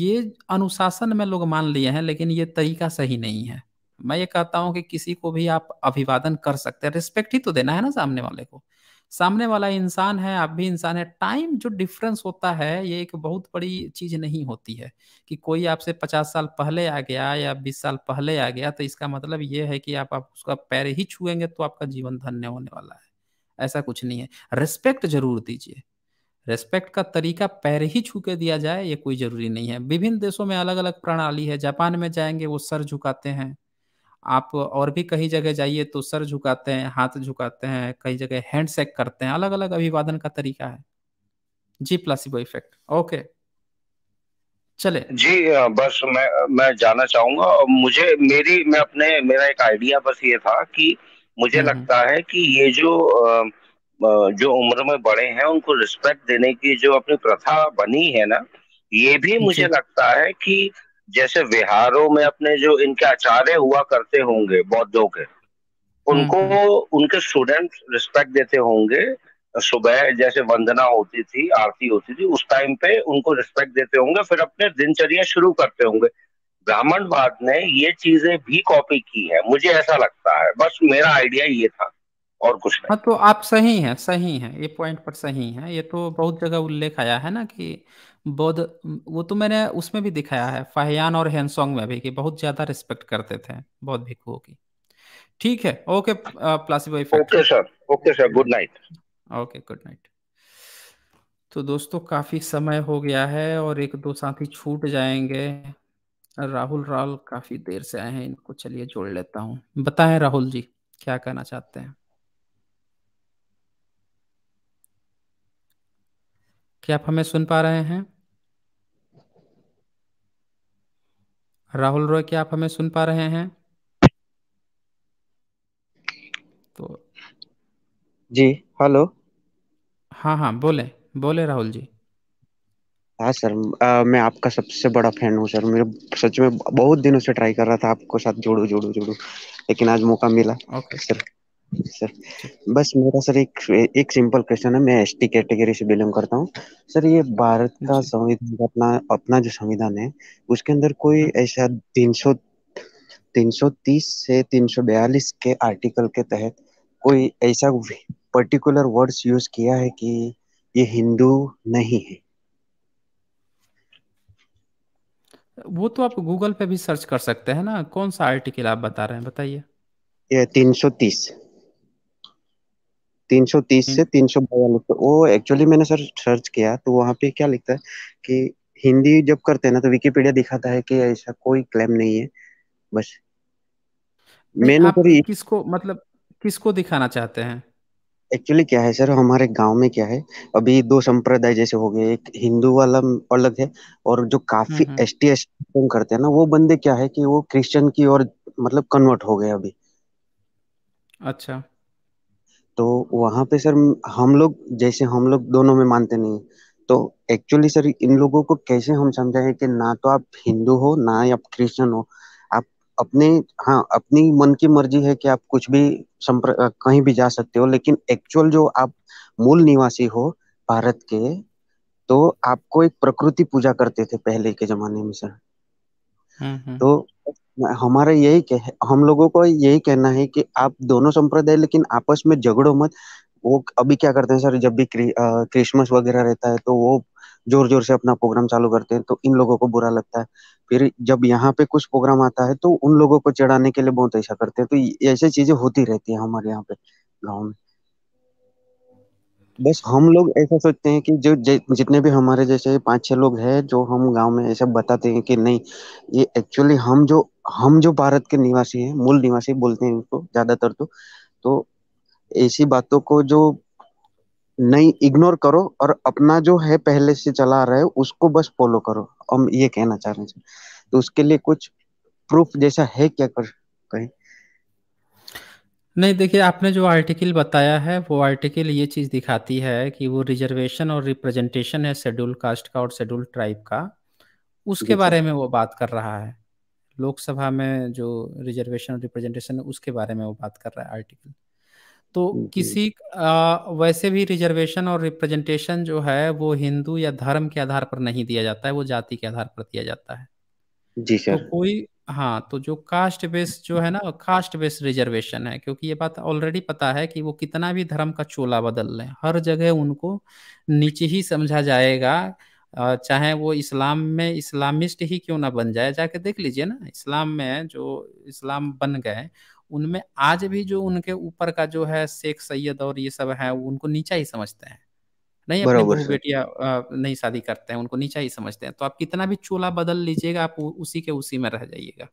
ये अनुशासन में लोग मान लिए हैं लेकिन ये तरीका सही नहीं है मैं ये कहता हूँ कि किसी को भी आप अभिवादन कर सकते हैं रिस्पेक्ट ही तो देना है ना सामने वाले को सामने वाला इंसान है आप भी इंसान है टाइम जो डिफरेंस होता है ये एक बहुत बड़ी चीज नहीं होती है कि कोई आपसे पचास साल पहले आ गया या बीस साल पहले आ गया तो इसका मतलब ये है कि आप, आप उसका पैर ही छुएंगे तो आपका जीवन धन्य होने वाला है ऐसा कुछ नहीं है रेस्पेक्ट जरूर दीजिए रेस्पेक्ट का तरीका पैर ही छू के दिया जाए ये कोई जरूरी नहीं है विभिन्न देशों में अलग अलग प्रणाली है जापान में जाएंगे वो सर झुकाते हैं आप और भी कहीं जगह जाइए तो सर झुकाते हैं हाथ झुकाते हैं कई जगह हैंड करते हैं अलग अलग अभिवादन का तरीका है जी प्लासिबो इफेक्ट ओके चले जी बस मैं मैं जाना चाहूंगा मुझे मेरी मैं अपने मेरा एक आइडिया बस ये था कि मुझे हम्म, हम्म। लगता है कि ये जो जो उम्र में बड़े हैं उनको रिस्पेक्ट देने की जो अपनी प्रथा बनी है ना ये भी मुझे लगता है कि जैसे विहारों में अपने जो इनके आचार्य हुआ करते होंगे बौद्धों के उनको हम्म, हम्म। उनके स्टूडेंट रिस्पेक्ट देते होंगे सुबह जैसे वंदना होती थी आरती होती थी उस टाइम पे उनको रिस्पेक्ट देते होंगे फिर अपने दिनचर्या शुरू करते होंगे ब्राह्मण भाग ने ये चीजें भी कॉपी की है मुझे ऐसा लगता है बस मेरा आइडिया ये था और कुछ नहीं हाँ तो आप सही हैं सही हैं ये पॉइंट पर सही हैं ये तो बहुत जगह उल्लेख आया है ना कि बौद्ध वो तो मैंने उसमें भी दिखाया है फाहयान और हैंसोंग में भी कि बहुत ज्यादा रिस्पेक्ट करते थे बौद्ध भिक्षुओं की ठीक है okay placebo effect okay sir okay sir good night okay good night तो दोस्तों काफी समय हो गया है और एक दो साथी छूट जाएंगे राहुल राहुल काफी देर से आए हैं इनको चलिए जोड़ लेता हूँ बताएं राहुल जी क्या कहना चाहते हैं क्या आप हमें सुन पा रहे हैं राहुल रॉय क्या आप हमें सुन पा रहे हैं तो जी हेलो हाँ हाँ बोले बोले राहुल जी हाँ सर आ, मैं आपका सबसे बड़ा फैन हूँ सर मेरे सच में बहुत दिनों से ट्राई कर रहा था आपको साथ जोड़ू जोड़ू जोड़ू लेकिन आज मौका मिला ओके सर सर बस मेरा सर एक एक सिंपल क्वेश्चन है मैं एसटी कैटेगरी से बिलोंग करता हूँ सर ये भारत का संविधान अपना अपना जो संविधान है उसके अंदर कोई हाँ। ऐसा 300 330 से 342 के आर्टिकल के तहत कोई ऐसा पर्टिकुलर वर्ड्स यूज किया है कि ये हिंदू नहीं है वो तो आप गूगल पे भी सर्च कर सकते हैं ना कौन सा आर्टिकल आप बता रहे हैं बताइए ये तीन तीन सौ तीस हम्म। से तीन सौ बयालीस तो वो एक्चुअली मैंने सर सर्च किया तो वहाँ पे क्या लिखता है कि हिंदी जब करते हैं ना तो विकीपीडिया दिखाता है कि ऐसा कोई क्लेम नहीं है बस मैंने सर किसको मतलब किसको दिखाना चाहते हैं एक्चुअली क्या है सर हमारे गांव में क्या है अभी दो संप्रदाय जैसे हो गए एक हिंदू वाला अलग है और जो काफी एस टी एस करते हैं ना वो बंदे क्या है कि वो क्रिश्चियन की ओर मतलब कन्वर्ट हो गए अभी अच्छा तो वहां पे सर हम लोग जैसे हम लोग दोनों में मानते नहीं तो एक्चुअली सर इन लोगों को कैसे हम समझाएं कि ना तो आप हिंदू हो ना आप क्रिश्चियन हो आप अपने हाँ अपनी मन की मर्जी है कि आप कुछ भी संप्र कहीं भी जा सकते हो लेकिन एक्चुअल जो आप मूल निवासी हो भारत के तो आपको एक प्रकृति पूजा करते थे पहले के जमाने में सर हम्म, हम्म। तो हमारा यही कह हम लोगों को यही कहना है कि आप दोनों संप्रदाय लेकिन आपस में झगड़ो मत वो अभी क्या करते हैं सर जब भी क्रि, क्रिसमस वगैरह रहता है तो वो जोर जोर से अपना प्रोग्राम चालू करते हैं तो इन लोगों को बुरा लगता है फिर जब यहाँ पे कुछ प्रोग्राम आता है तो उन लोगों को चढ़ाने के लिए बहुत ऐसा करते हैं तो ऐसी चीजें होती रहती है हमारे यहाँ पे गाँव में बस हम लोग ऐसा सोचते हैं कि जो जितने भी हमारे जैसे पांच छह लोग हैं जो हम गांव में ऐसा बताते हैं कि नहीं ये एक्चुअली हम जो हम जो भारत के निवासी हैं मूल निवासी बोलते हैं उनको ज्यादातर तो तो ऐसी बातों को जो नहीं इग्नोर करो और अपना जो है पहले से चला रहा है उसको बस फॉलो करो हम ये कहना चाह रहे हैं तो उसके लिए कुछ प्रूफ जैसा है क्या कर कहीं नहीं देखिए आपने जो आर्टिकल बताया है वो आर्टिकल ये चीज़ दिखाती है कि वो रिजर्वेशन और रिप्रेजेंटेशन है शेड्यूल कास्ट का और शेड्यूल ट्राइब का उसके जी बारे में वो बात कर रहा है लोकसभा में जो रिजर्वेशन और रिप्रेजेंटेशन है उसके बारे में वो बात कर रहा है आर्टिकल तो किसी आ, वैसे भी रिजर्वेशन और रिप्रेजेंटेशन जो है वो हिंदू या धर्म के आधार पर नहीं दिया जाता है वो जाति के आधार पर दिया जाता है जी तो सर कोई हाँ तो जो कास्ट बेस जो है ना कास्ट बेस रिजर्वेशन है क्योंकि ये बात ऑलरेडी पता है कि वो कितना भी धर्म का चोला बदल लें हर जगह उनको नीचे ही समझा जाएगा चाहे वो इस्लाम में इस्लामिस्ट ही क्यों ना बन जाए जाके देख लीजिए ना इस्लाम में जो इस्लाम बन गए उनमें आज भी जो उनके ऊपर का जो है शेख सैयद और ये सब है उनको नीचा ही समझते हैं नहीं अपने बहू बेटिया नहीं शादी करते हैं उनको नीचा ही समझते हैं तो आप कितना भी चोला बदल लीजिएगा आप उसी के उसी में रह जाइएगा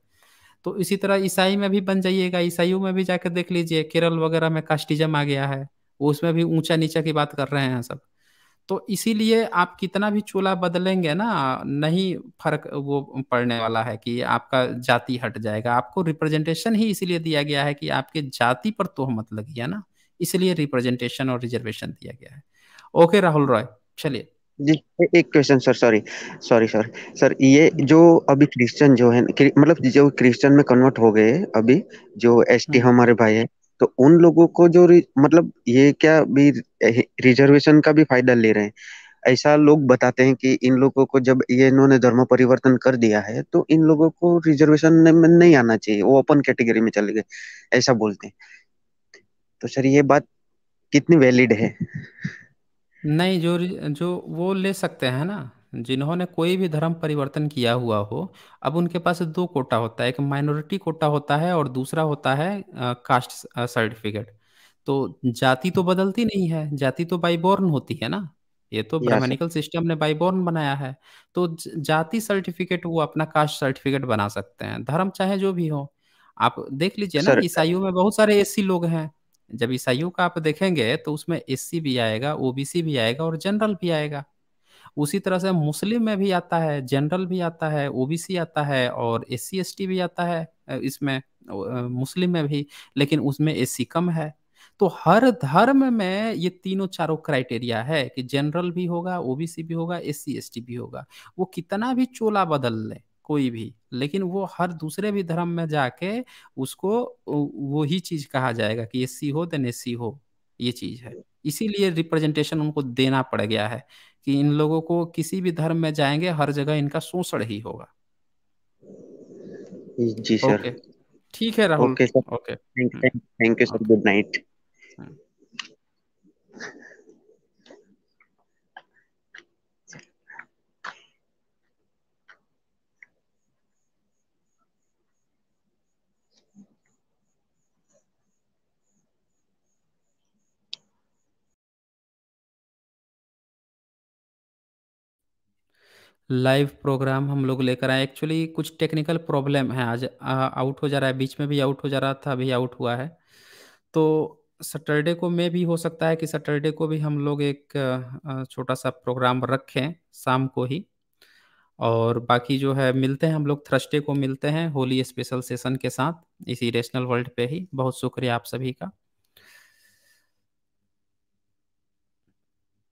तो इसी तरह ईसाई में भी बन जाइएगा ईसाइयों में भी जाकर देख लीजिए केरल वगैरह में कास्टिज्म आ गया है वो उसमें भी ऊंचा नीचा की बात कर रहे हैं सब तो इसीलिए आप कितना भी चूल्हा बदलेंगे ना नहीं फर्क वो पड़ने वाला है कि आपका जाति हट जाएगा आपको रिप्रेजेंटेशन ही इसीलिए दिया गया है कि आपके जाति पर तो मत लगी है ना इसलिए रिप्रेजेंटेशन और रिजर्वेशन दिया गया है ओके राहुल रॉय चलिए जी एक question sir sorry sorry sir sir ये जो अभी क्रिश्चियन जो है मतलब जो क्रिश्चियन में कन्वर्ट हो गए अभी जो एसटी हम्म। हमारे भाई है तो उन लोगों को जो मतलब ये क्या भी रिजर्वेशन का भी फायदा ले रहे हैं ऐसा लोग बताते हैं कि इन लोगों को जब ये इन्होंने धर्म परिवर्तन कर दिया है तो इन लोगों को रिजर्वेशन में नहीं आना चाहिए वो ओपन कैटेगरी में चले गए ऐसा बोलते हैं तो सर ये बात कितनी वैलिड है नहीं जो जो वो ले सकते हैं ना जिन्होंने कोई भी धर्म परिवर्तन किया हुआ हो अब उनके पास दो कोटा होता है एक माइनॉरिटी कोटा होता है और दूसरा होता है कास्ट सर्टिफिकेट तो जाति तो बदलती नहीं है जाति तो बाईबोर्न होती है ना ये तो ब्राह्मणिकल सिस्टम ने बाईबोर्न बनाया है तो जाति सर्टिफिकेट वो अपना कास्ट सर्टिफिकेट बना सकते हैं धर्म चाहे जो भी हो आप देख लीजिए ना ईसाइयों में बहुत सारे ऐसी लोग हैं जब ईसाइयों का आप देखेंगे तो उसमें एस भी आएगा ओबीसी भी आएगा और जनरल भी आएगा उसी तरह से मुस्लिम में भी आता है जनरल भी आता है ओबीसी आता है और एस सी भी आता है इसमें मुस्लिम में भी लेकिन उसमें एस कम है तो हर धर्म में ये तीनों चारों क्राइटेरिया है कि जनरल भी होगा ओबीसी भी होगा एस सी भी होगा वो कितना भी चोला बदल ले कोई भी लेकिन वो हर दूसरे भी धर्म में जाके उसको वो ही चीज कहा जाएगा कि ये सी हो देन सी हो ये चीज है इसीलिए रिप्रेजेंटेशन उनको देना पड़ गया है कि इन लोगों को किसी भी धर्म में जाएंगे हर जगह इनका शोषण ही होगा जी सर ओके ठीक है राहुल ओके हम्म। Thank you sir good night हम्म। लाइव प्रोग्राम हम लोग लेकर आए एक्चुअली कुछ टेक्निकल प्रॉब्लम है आज आउट हो जा रहा है बीच में भी आउट हो जा रहा था अभी आउट हुआ है तो सैटरडे को में भी हो सकता है कि सैटरडे को भी हम लोग एक छोटा सा प्रोग्राम रखें शाम को ही और बाकी जो है मिलते हैं हम लोग थर्सडे को मिलते हैं होली स्पेशल सेशन के साथ इसी रेशनल वर्ल्ड पे ही बहुत शुक्रिया आप सभी का